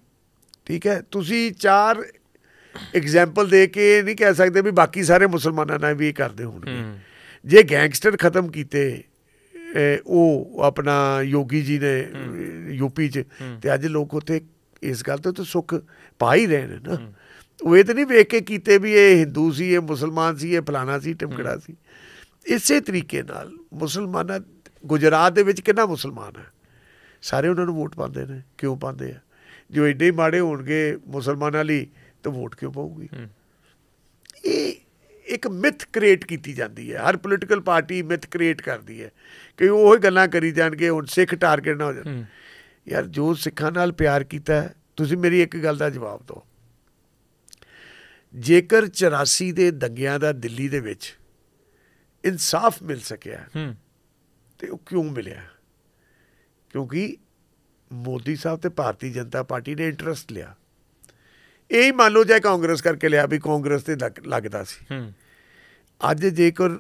ਠੀਕ ਹੈ ਤੁਸੀਂ ਚਾਰ ਐਗਜ਼ਾਮਪਲ ਦੇ ਕੇ ਨਹੀਂ ਕਹਿ ਸਕਦੇ ਵੀ ਬਾਕੀ ਸਾਰੇ ਮੁਸਲਮਾਨਾਂ ਨਾਲ ਵੀ ਇਹ ਕਰਦੇ ਹੋਣਗੇ ਜੇ ਗੈਂਗਸਟਰ ਖਤਮ ਕੀਤੇ ਉਹ ਆਪਣਾ ਯੋਗੀ ਜੀ ਨੇ ਯੂਪੀ 'ਚ ਤੇ ਅੱਜ ਲੋਕ ਉੱਥੇ ਇਸ ਗੱਲ ਤੋਂ ਤਾਂ ਸੁੱਖ ਪਾ ਹੀ ਰਹੇ ਨੇ ਨਾ ਉਹ ਇਹ ਤਾਂ ਨਹੀਂ ਵੇਖ ਕੇ ਕੀਤੇ ਵੀ ਇਹ ਹਿੰਦੂ ਸੀ ਇਹ ਮੁਸਲਮਾਨ ਸੀ ਇਹ ਫਲਾਣਾ ਸੀ ਟਿਮਕੜਾ ਸੀ ਇਸੇ ਤਰੀਕੇ ਨਾਲ ਮੁਸਲਮਾਨਾਂ ਗੁਜਰਾਤ ਦੇ ਵਿੱਚ ਕਿੰਨਾ ਮੁਸਲਮਾਨ ਹੈ ਸਾਰੇ ਉਹਨਾਂ ਨੂੰ ਵੋਟ ਪਾਉਂਦੇ ਨੇ ਕਿਉਂ ਪਾਉਂਦੇ ਆ ਜੋ ਐਡੇ ਮਾੜੇ ਹੋਣਗੇ ਮੁਸਲਮਾਨਾਂ ਲਈ ਤਾਂ ਵੋਟ ਕਿਉਂ ਪਾਉਗੀ ਇਹ ਇੱਕ ਮਿਥ ਕ੍ਰੀਏਟ ਕੀਤੀ ਜਾਂਦੀ ਹੈ ਹਰ ਪੋਲੀਟੀਕਲ ਪਾਰਟੀ ਮਿਥ ਕ੍ਰੀਏਟ ਕਰਦੀ ਹੈ ਕਿ ਉਹ ਹੀ ਗੱਲਾਂ ਕਰੀ ਜਾਣਗੇ ਹੁਣ ਸਿੱਖ ਟਾਰਗੇਟ ਨਾ ਹੋ ਜਾਣ ਯਾਰ ਜੋ ਸਿੱਖਾਂ ਨਾਲ ਪਿਆਰ ਕੀਤਾ ਤੁਸੀਂ ਮੇਰੀ ਇੱਕ ਗੱਲ ਦਾ ਜਵਾਬ ਦਿਓ ਜੇਕਰ 84 ਦੇ ਦੰਗਿਆਂ ਦਾ ਦਿੱਲੀ ਦੇ ਵਿੱਚ ਇਨਸਾਫ ਮਿਲ ਸਕਿਆ ਤੇ ਉਹ ਕਿਉਂ ਮਿਲਿਆ ਕਿਉਂਕਿ ਮੋਦੀ ਸਾਹਿਬ ਤੇ ਭਾਰਤੀ ਜਨਤਾ ਪਾਰਟੀ ਨੇ ਇੰਟਰਸਟ ਲਿਆ ਇਹ ਹੀ ਮੰਨ ਲਓ ਜੇ ਕਾਂਗਰਸ ਕਰਕੇ ਲਿਆ ਵੀ ਕਾਂਗਰਸ ਤੇ ਲੱਗਦਾ ਸੀ ਅੱਜ ਜੇਕਰ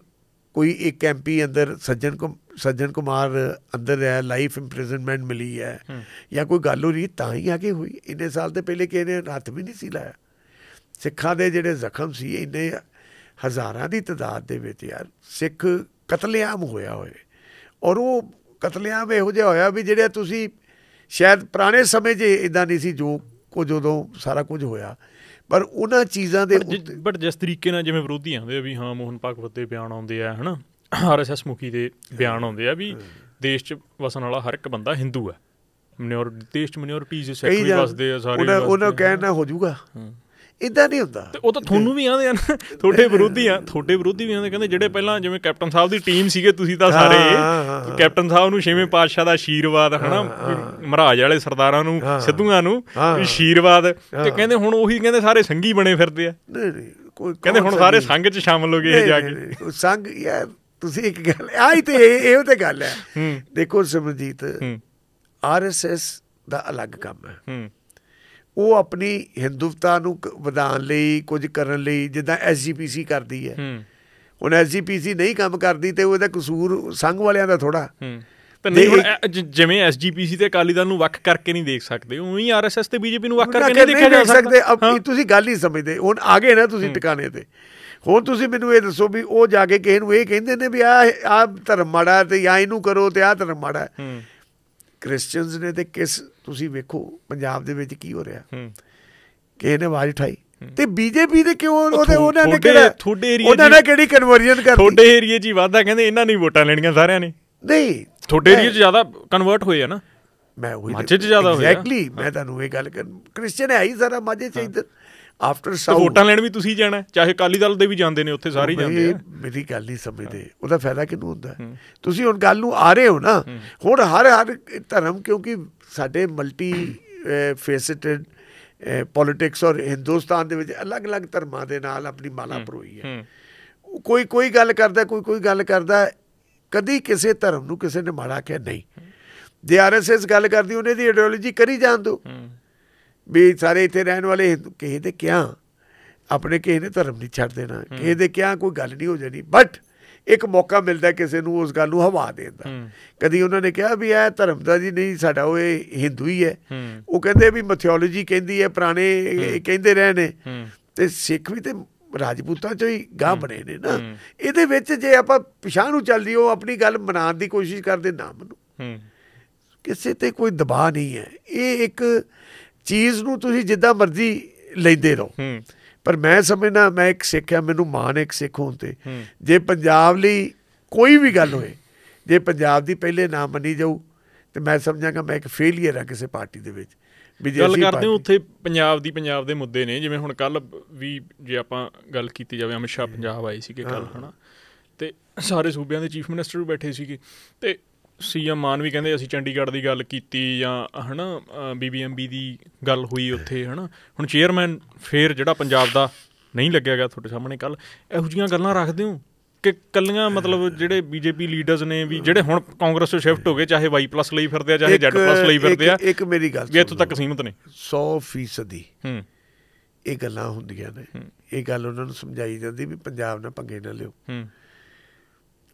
ਕੋਈ ਇੱਕ ਐਮਪੀ ਅੰਦਰ ਸੱਜਣ ਕੋ ਸੱਜਣ ਕੁਮਾਰ ਅੰਦਰ ਹੈ ਲਾਈਫ ਇੰਪ੍ਰਿਜ਼ਨਮੈਂਟ ਮਿਲੀ ਹੈ ਜਾਂ ਕੋਈ ਗੱਲ ਹੋ ਰਹੀ ਤਾਂ ਹੀ ਆ ਕੇ ਹੋਈ ਇੰਨੇ ਸਾਲ ਤੇ ਪਹਿਲੇ ਕਿਹਨੇ ਹੱਥ ਵੀ ਨਹੀਂ ਸੀ ਲਾਇਆ ਸਿੱਖਾਂ ਦੇ ਜਿਹੜੇ ਜ਼ਖਮ ਸੀ ਇੰਨੇ ਹਜ਼ਾਰਾਂ ਦੀ ਤਦਾਦ ਦੇ ਵਿੱਚ ਯਾਰ ਸਿੱਖ ਕਤਲੇਆਮ ਹੋਇਆ ਹੋਏ ਔਰ ਉਹ ਕਤਲੇਆਮ ਇਹੋ ਜਿਹਾ ਹੋਇਆ ਵੀ ਜਿਹੜੇ ਤੁਸੀਂ ਸ਼ਾਇਦ ਪੁਰਾਣੇ ਸਮੇਂ 'ਚ ਇਦਾਂ ਨਹੀਂ ਸੀ ਜੋ ਕੋ ਜਦੋਂ ਸਾਰਾ ਕੁਝ ਹੋਇਆ ਪਰ ਉਹਨਾਂ ਚੀਜ਼ਾਂ ਦੇ ਬਟ ਜਿਸ ਤਰੀਕੇ ਨਾਲ ਜਿਵੇਂ ਵਿਰੋਧੀ ਆਉਂਦੇ ਆ ਵੀ ਹਾਂ ਮੋਹਨ ਭਾਗਵਤ ਦੇ ਬਿਆਨ ਆਉਂਦੇ ਆ ਹਨਾ ਆਰਐਸਐਸ ਮੁਖੀ ਦੇ ਬਿਆਨ ਆਉਂਦੇ ਆ ਵੀ ਦੇਸ਼ 'ਚ ਵਸਣ ਵਾਲਾ ਹਰ ਇੱਕ ਬੰਦਾ ਹਿੰਦੂ ਹੈ ਮਿਨੋਰ ਦੇਸ਼ 'ਚ ਮਿਨੋਰਟੀਜ਼ ਸੈਕਟਰੀ ਵਸਦੇ ਆ ਸਾਰੇ ਉਹਨਾਂ ਉਹਨਾਂ ਕਹਿਣਾ ਹੋ ਜਾਊਗਾ ਇਦਾਂ ਨਹੀਂ ਹੁੰਦਾ ਉਹ ਤਾਂ ਤੁਹਾਨੂੰ ਵੀ ਆਂਦੇ ਆ ਨਾ ਤੁਹਾਡੇ ਵਿਰੋਧੀ ਆ ਤੁਹਾਡੇ ਵਿਰੋਧੀ ਵੀ ਆਂਦੇ ਕਹਿੰਦੇ ਜਿਹੜੇ ਪਹਿਲਾਂ ਜਿਵੇਂ ਕੈਪਟਨ ਸਾਹਿਬ ਦੀ ਟੀਮ ਸੀਗੇ ਤੁਸੀਂ ਤਾਂ ਸਾਰੇ ਕੈਪਟਨ ਸਾਹਿਬ ਨੂੰ ਛੇਵੇਂ ਪਾਤਸ਼ਾਹ ਦਾ ਆਸ਼ੀਰਵਾਦ ਹਨਾ ਮਹਾਰਾਜ ਵਾਲੇ ਸਰਦਾਰਾਂ ਨੂੰ ਸਿੱਧੂਆਂ ਨੂੰ ਆਸ਼ੀਰਵਾਦ ਤੇ ਕਹਿੰਦੇ ਹੁਣ ਉਹੀ ਕਹਿੰਦੇ ਸਾਰੇ ਸੰਗੀ ਬਣੇ ਫਿਰਦੇ ਆ ਨਹੀਂ ਨਹੀਂ ਕੋਈ ਕਹਿੰਦੇ ਹੁਣ ਸਾਰੇ ਸੰਗ 'ਚ ਸ਼ਾਮਲ ਹੋ ਗਏ ਜਾ ਕੇ ਸੰਗ ਯਾ ਤੁਸੀਂ ਇੱਕ ਗੱਲ ਆਈ ਤੇ ਇਹ ਉਹ ਤੇ ਗੱਲ ਹੈ ਦੇਖੋ ਸਮਜੀਤ ਆਰਐਸਐਸ ਦਾ ਅਲੱਗ ਕੰਮ ਹੈ ਉਹ ਆਪਣੀ ਹਿੰਦੂਤਾ ਨੂੰ ਵਧਾਉਣ ਲਈ ਕੁਝ ਕਰਨ ਲਈ ਜਿੱਦਾਂ ਐਸਜੀਪੀਸੀ ਕਰਦੀ ਹੈ ਹੁਣ ਐਸਜੀਪੀਸੀ ਨਹੀਂ ਕੰਮ ਕਰਦੀ ਤੇ ਉਹਦਾ ਕਸੂਰ ਸੰਘ ਵਾਲਿਆਂ ਦਾ ਥੋੜਾ ਤੇ ਨਹੀਂ ਹੁਣ ਜਿਵੇਂ ਐਸਜੀਪੀਸੀ ਤੇ ਅਕਾਲੀ ਦਲ ਨੂੰ ਵੱਖ ਕਰਕੇ ਨਹੀਂ ਦੇਖ ਸਕਦੇ ਉਵੇਂ ਆਰਐਸਐਸ ਤੇ ਬੀਜੇਪੀ ਨੂੰ ਵੱਖ ਕਰਕੇ ਨਹੀਂ ਦੇਖਿਆ ਜਾ ਸਕਦੇ ਤੁਸੀਂ ਗੱਲ ਹੀ ਸਮਝਦੇ ਹੁਣ ਆਗੇ ਨਾ ਤੁਸੀਂ ਟਿਕਾਣੇ ਤੇ ਹੋਰ ਤੁਸੀਂ ਮੈਨੂੰ ਇਹ ਦੱਸੋ ਵੀ ਉਹ ਜਾ ਕੇ ਕਿਸੇ ਨੂੰ ਇਹ ਕਹਿੰਦੇ ਨੇ ਵੀ ਆ ਆ ਧਰਮ ਮਾੜਾ ਤੇ ਆ ਇਹਨੂੰ ਕਰੋ ਤੇ ਆ ਧਰਮ ਮਾੜਾ ਕ੍ਰਿਸਚੀਅਨਸ ਨੇ ਤੇ ਕਿਸ ਤੁਸੀਂ ਵੇਖੋ ਪੰਜਾਬ ਦੇ ਵਿੱਚ ਕੀ ਹੋ ਰਿਹਾ ਕਿਸੇ ਨੇ ਆਵਾਜ਼ ਉਠਾਈ ਤੇ ਬੀਜੇਪੀ ਦੇ ਕਿਉਂ ਉਹਦੇ ਉਹਨਾਂ ਨੇ ਕਿਹੜਾ ਤੁਹਾਡੇ ਏਰੀਆ ਉਹਨਾਂ ਨੇ ਕਿਹੜੀ ਕਨਵਰਜਨ ਕਰਤੀ ਤੁਹਾਡੇ ਏਰੀਆ ਜੀ ਵਾਦਾ ਕਹਿੰਦੇ ਇਹਨਾਂ ਨੇ ਵੋਟਾਂ ਲੈਣੀਆਂ ਸਾਰਿਆਂ ਨੇ ਨਹੀਂ ਤੁਹਾਡੇ ਏਰੀਆ 'ਚ ਜ਼ਿਆਦਾ ਕਨਵਰਟ ਹੋਏ ਆ ਨਾ ਮੈਂ ਉਹੀ ਮਾਝੇ 'ਚ ਜ਼ਿਆਦਾ ਹੋਏ ਐਗਜ਼ੈਕਟਲੀ ਮੈਂ ਤੁਹਾਨੂੰ ਇਹ ਗੱਲ ਕਰ ਕ੍ਰਿਸਚੀਅਨ ਹੈ ਹੀ ਜ਼ਰਾ ਮਾਝੇ 'ਚ ਇੱਧਰ ਆਫਟਰ ਸਾਊਥ ਵੋਟਾਂ ਲੈਣ ਵੀ ਤੁਸੀਂ ਜਾਣਾ ਚਾਹੇ ਕਾਲੀ ਦਲ ਦੇ ਵੀ ਜਾਂਦੇ ਨੇ ਉੱਥੇ ਸਾਰੇ ਜਾਂਦੇ ਆ ਮੇਰੀ ਗੱਲ ਨਹੀਂ ਸਮਝਦੇ ਉਹਦਾ ਫਾਇਦਾ ਕਿਹਨੂੰ ਹੁੰਦਾ ਤੁਸੀਂ ਹੁਣ ਗੱਲ ਨੂੰ ਆ ਰਹੇ ਹੋ ਨਾ ਹੁਣ ਹਰ ਹਰ ਧਰਮ ਕਿਉਂਕਿ ਸਾਡੇ ਮਲਟੀ ਫੇਸਿਟਡ ਪੋਲਿਟਿਕਸ ਔਰ ਹਿੰਦੁਸਤਾਨ ਦੇ ਵਿੱਚ ਅਲੱਗ-ਅਲੱਗ ਧਰਮਾਂ ਦੇ ਨਾਲ ਆਪਣੀ ਮਾਲਾ ਪਰੋਈ ਹੈ ਕੋਈ ਕੋਈ ਗੱਲ ਕਰਦਾ ਕੋਈ ਕੋਈ ਗੱਲ ਕਰਦਾ ਕਦੀ ਕਿਸੇ ਧਰਮ ਨੂੰ ਕਿਸੇ ਨੇ ਮਾੜਾ ਕਿਹਾ ਨਹੀਂ ਜੇ ਆਰਐਸਐਸ ਗੱਲ ਕਰਦੀ ਉਹਨੇ ਦੀ ਆਈਡੀਓਲੋਜੀ ਕਰੀ ਜਾਣ ਦੋ ਵੀ ਸਾਰੇ ਇੱਥੇ ਰਹਿਣ ਵਾਲੇ ਕਿਸੇ ਦੇ ਕਿਹਾ ਆਪਣੇ ਕਿਸੇ ਨੇ ਧਰਮ ਨਹੀਂ ਛੱਡ ਦੇਣਾ ਕਿਸੇ ਦੇ ਕਿਹਾ ਕੋਈ ਗੱਲ ਨਹੀਂ ਹੋ ਜਾਣੀ ਬਟ ਇੱਕ ਮੌਕਾ ਮਿਲਦਾ ਕਿਸੇ ਨੂੰ ਉਸ ਗੱਲ ਨੂੰ ਹਵਾ ਦੇਣ ਦਾ ਕਦੀ ਉਹਨਾਂ ਨੇ ਕਿਹਾ ਵੀ ਇਹ ਧਰਮ ਦਾ ਜੀ ਨਹੀਂ ਸਾਡਾ ਉਹ ਹਿੰਦੂ ਹੀ ਹੈ ਉਹ ਕਹਿੰਦੇ ਵੀ ਮਥਿਓਲੋਜੀ ਕਹਿੰਦੀ ਹੈ ਪੁਰਾਣੇ ਕਹਿੰਦੇ ਰਹੇ ਨੇ ਤੇ ਸਿੱਖ ਵੀ ਤੇ ਰਾਜਪੂਤਾਂ ਚੋਂ ਹੀ ਗਾਹ ਬਣੇ ਨੇ ਨਾ ਇਹਦੇ ਵਿੱਚ ਜੇ ਆਪਾਂ ਪਿਛਾਂ ਨੂੰ ਚੱਲਦੀ ਉਹ ਆਪਣੀ ਗੱਲ ਮਨਾਉਣ ਦੀ ਕੋਸ਼ਿਸ਼ ਕਰਦੇ ਨਾ ਮਨੂੰ ਕਿਸੇ ਤੇ ਕੋਈ ਦਬਾਅ ਨਹੀਂ ਹੈ ਇਹ ਇੱਕ ਚੀਜ਼ ਨੂੰ ਤੁਸੀਂ ਜਿੱਦਾਂ ਮਰਜ਼ੀ ਲੈਂਦੇ ਰਹੋ ਪਰ ਮੈਂ ਸਮਝਣਾ ਮੈਂ ਇੱਕ ਸਿੱਖ ਆ ਮੈਨੂੰ ਮਾਣ ਇੱਕ ਸਿੱਖ ਹੋਣ ਤੇ ਜੇ ਪੰਜਾਬ ਲਈ ਕੋਈ ਵੀ ਗੱਲ ਹੋਏ ਜੇ ਪੰਜਾਬ ਦੀ ਪਹਿਲੇ ਨਾਮ ਮੰਨੀ ਜਾਊ ਤੇ ਮੈਂ ਸਮਝਾਂਗਾ ਮੈਂ ਇੱਕ ਫੇਲਿਅਰ ਆ ਕਿਸੇ ਪਾਰਟੀ ਦੇ ਵਿੱਚ ਗੱਲ ਕਰਦੇ ਹਾਂ ਉੱਥੇ ਪੰਜਾਬ ਦੀ ਪੰਜਾਬ ਦੇ ਮੁੱਦੇ ਨੇ ਜਿਵੇਂ ਹੁਣ ਕੱਲ ਵੀ ਜੇ ਆਪਾਂ ਗੱਲ ਕੀਤੀ ਜਾਵੇ ਅਮਿਤ ਸ਼ਾਹ ਪੰਜਾਬ ਆਏ ਸੀਗੇ ਕੱਲ ਹਨਾ ਤੇ ਸਾਰੇ ਸੂਬਿਆਂ ਦੇ ਚੀਫ ਮਿਨਿਸਟਰ ਵੀ ਬੈਠੇ ਸੀਗੇ ਤੇ ਸੀਐਮ ਮਾਨਵੀ ਕਹਿੰਦੇ ਅਸੀਂ ਚੰਡੀਗੜ੍ਹ ਦੀ ਗੱਲ ਕੀਤੀ ਜਾਂ ਹਨਾ ਬੀਬੀਐਮਬੀ ਦੀ ਗੱਲ ਹੋਈ ਉੱਥੇ ਹਨਾ ਹੁਣ ਚੇਅਰਮੈਨ ਫੇਰ ਜਿਹੜਾ ਪੰਜਾਬ ਦਾ ਨਹੀਂ ਲੱਗਿਆ ਗਿਆ ਤੁਹਾਡੇ ਸਾਹਮਣੇ ਕੱਲ ਇਹੋ ਜੀਆਂ ਗੱਲਾਂ ਰੱਖਦੇ ਹੋ ਕਿ ਕੱਲੀਆਂ ਮਤਲਬ ਜਿਹੜੇ ਬੀਜੇਪੀ ਲੀਡਰਸ ਨੇ ਵੀ ਜਿਹੜੇ ਹੁਣ ਕਾਂਗਰਸ ਤੋਂ ਸ਼ਿਫਟ ਹੋ ਗਏ ਚਾਹੇ Y+ ਲਈ ਫਿਰਦੇ ਆ ਚਾਹੇ Z+ ਲਈ ਫਿਰਦੇ ਆ ਇੱਕ ਮੇਰੀ ਗੱਲ ਵੀ ਇੱਥੋਂ ਤੱਕ ਸੀਮਤ ਨੇ 100% ਹੂੰ ਇਹ ਗੱਲਾਂ ਹੁੰਦੀਆਂ ਨੇ ਇਹ ਗੱਲ ਉਹਨਾਂ ਨੂੰ ਸਮਝਾਈ ਜਾਂਦੀ ਵੀ ਪੰਜਾਬ ਨਾਲ ਪੰਗੇ ਨਾ ਲਿਓ ਹੂੰ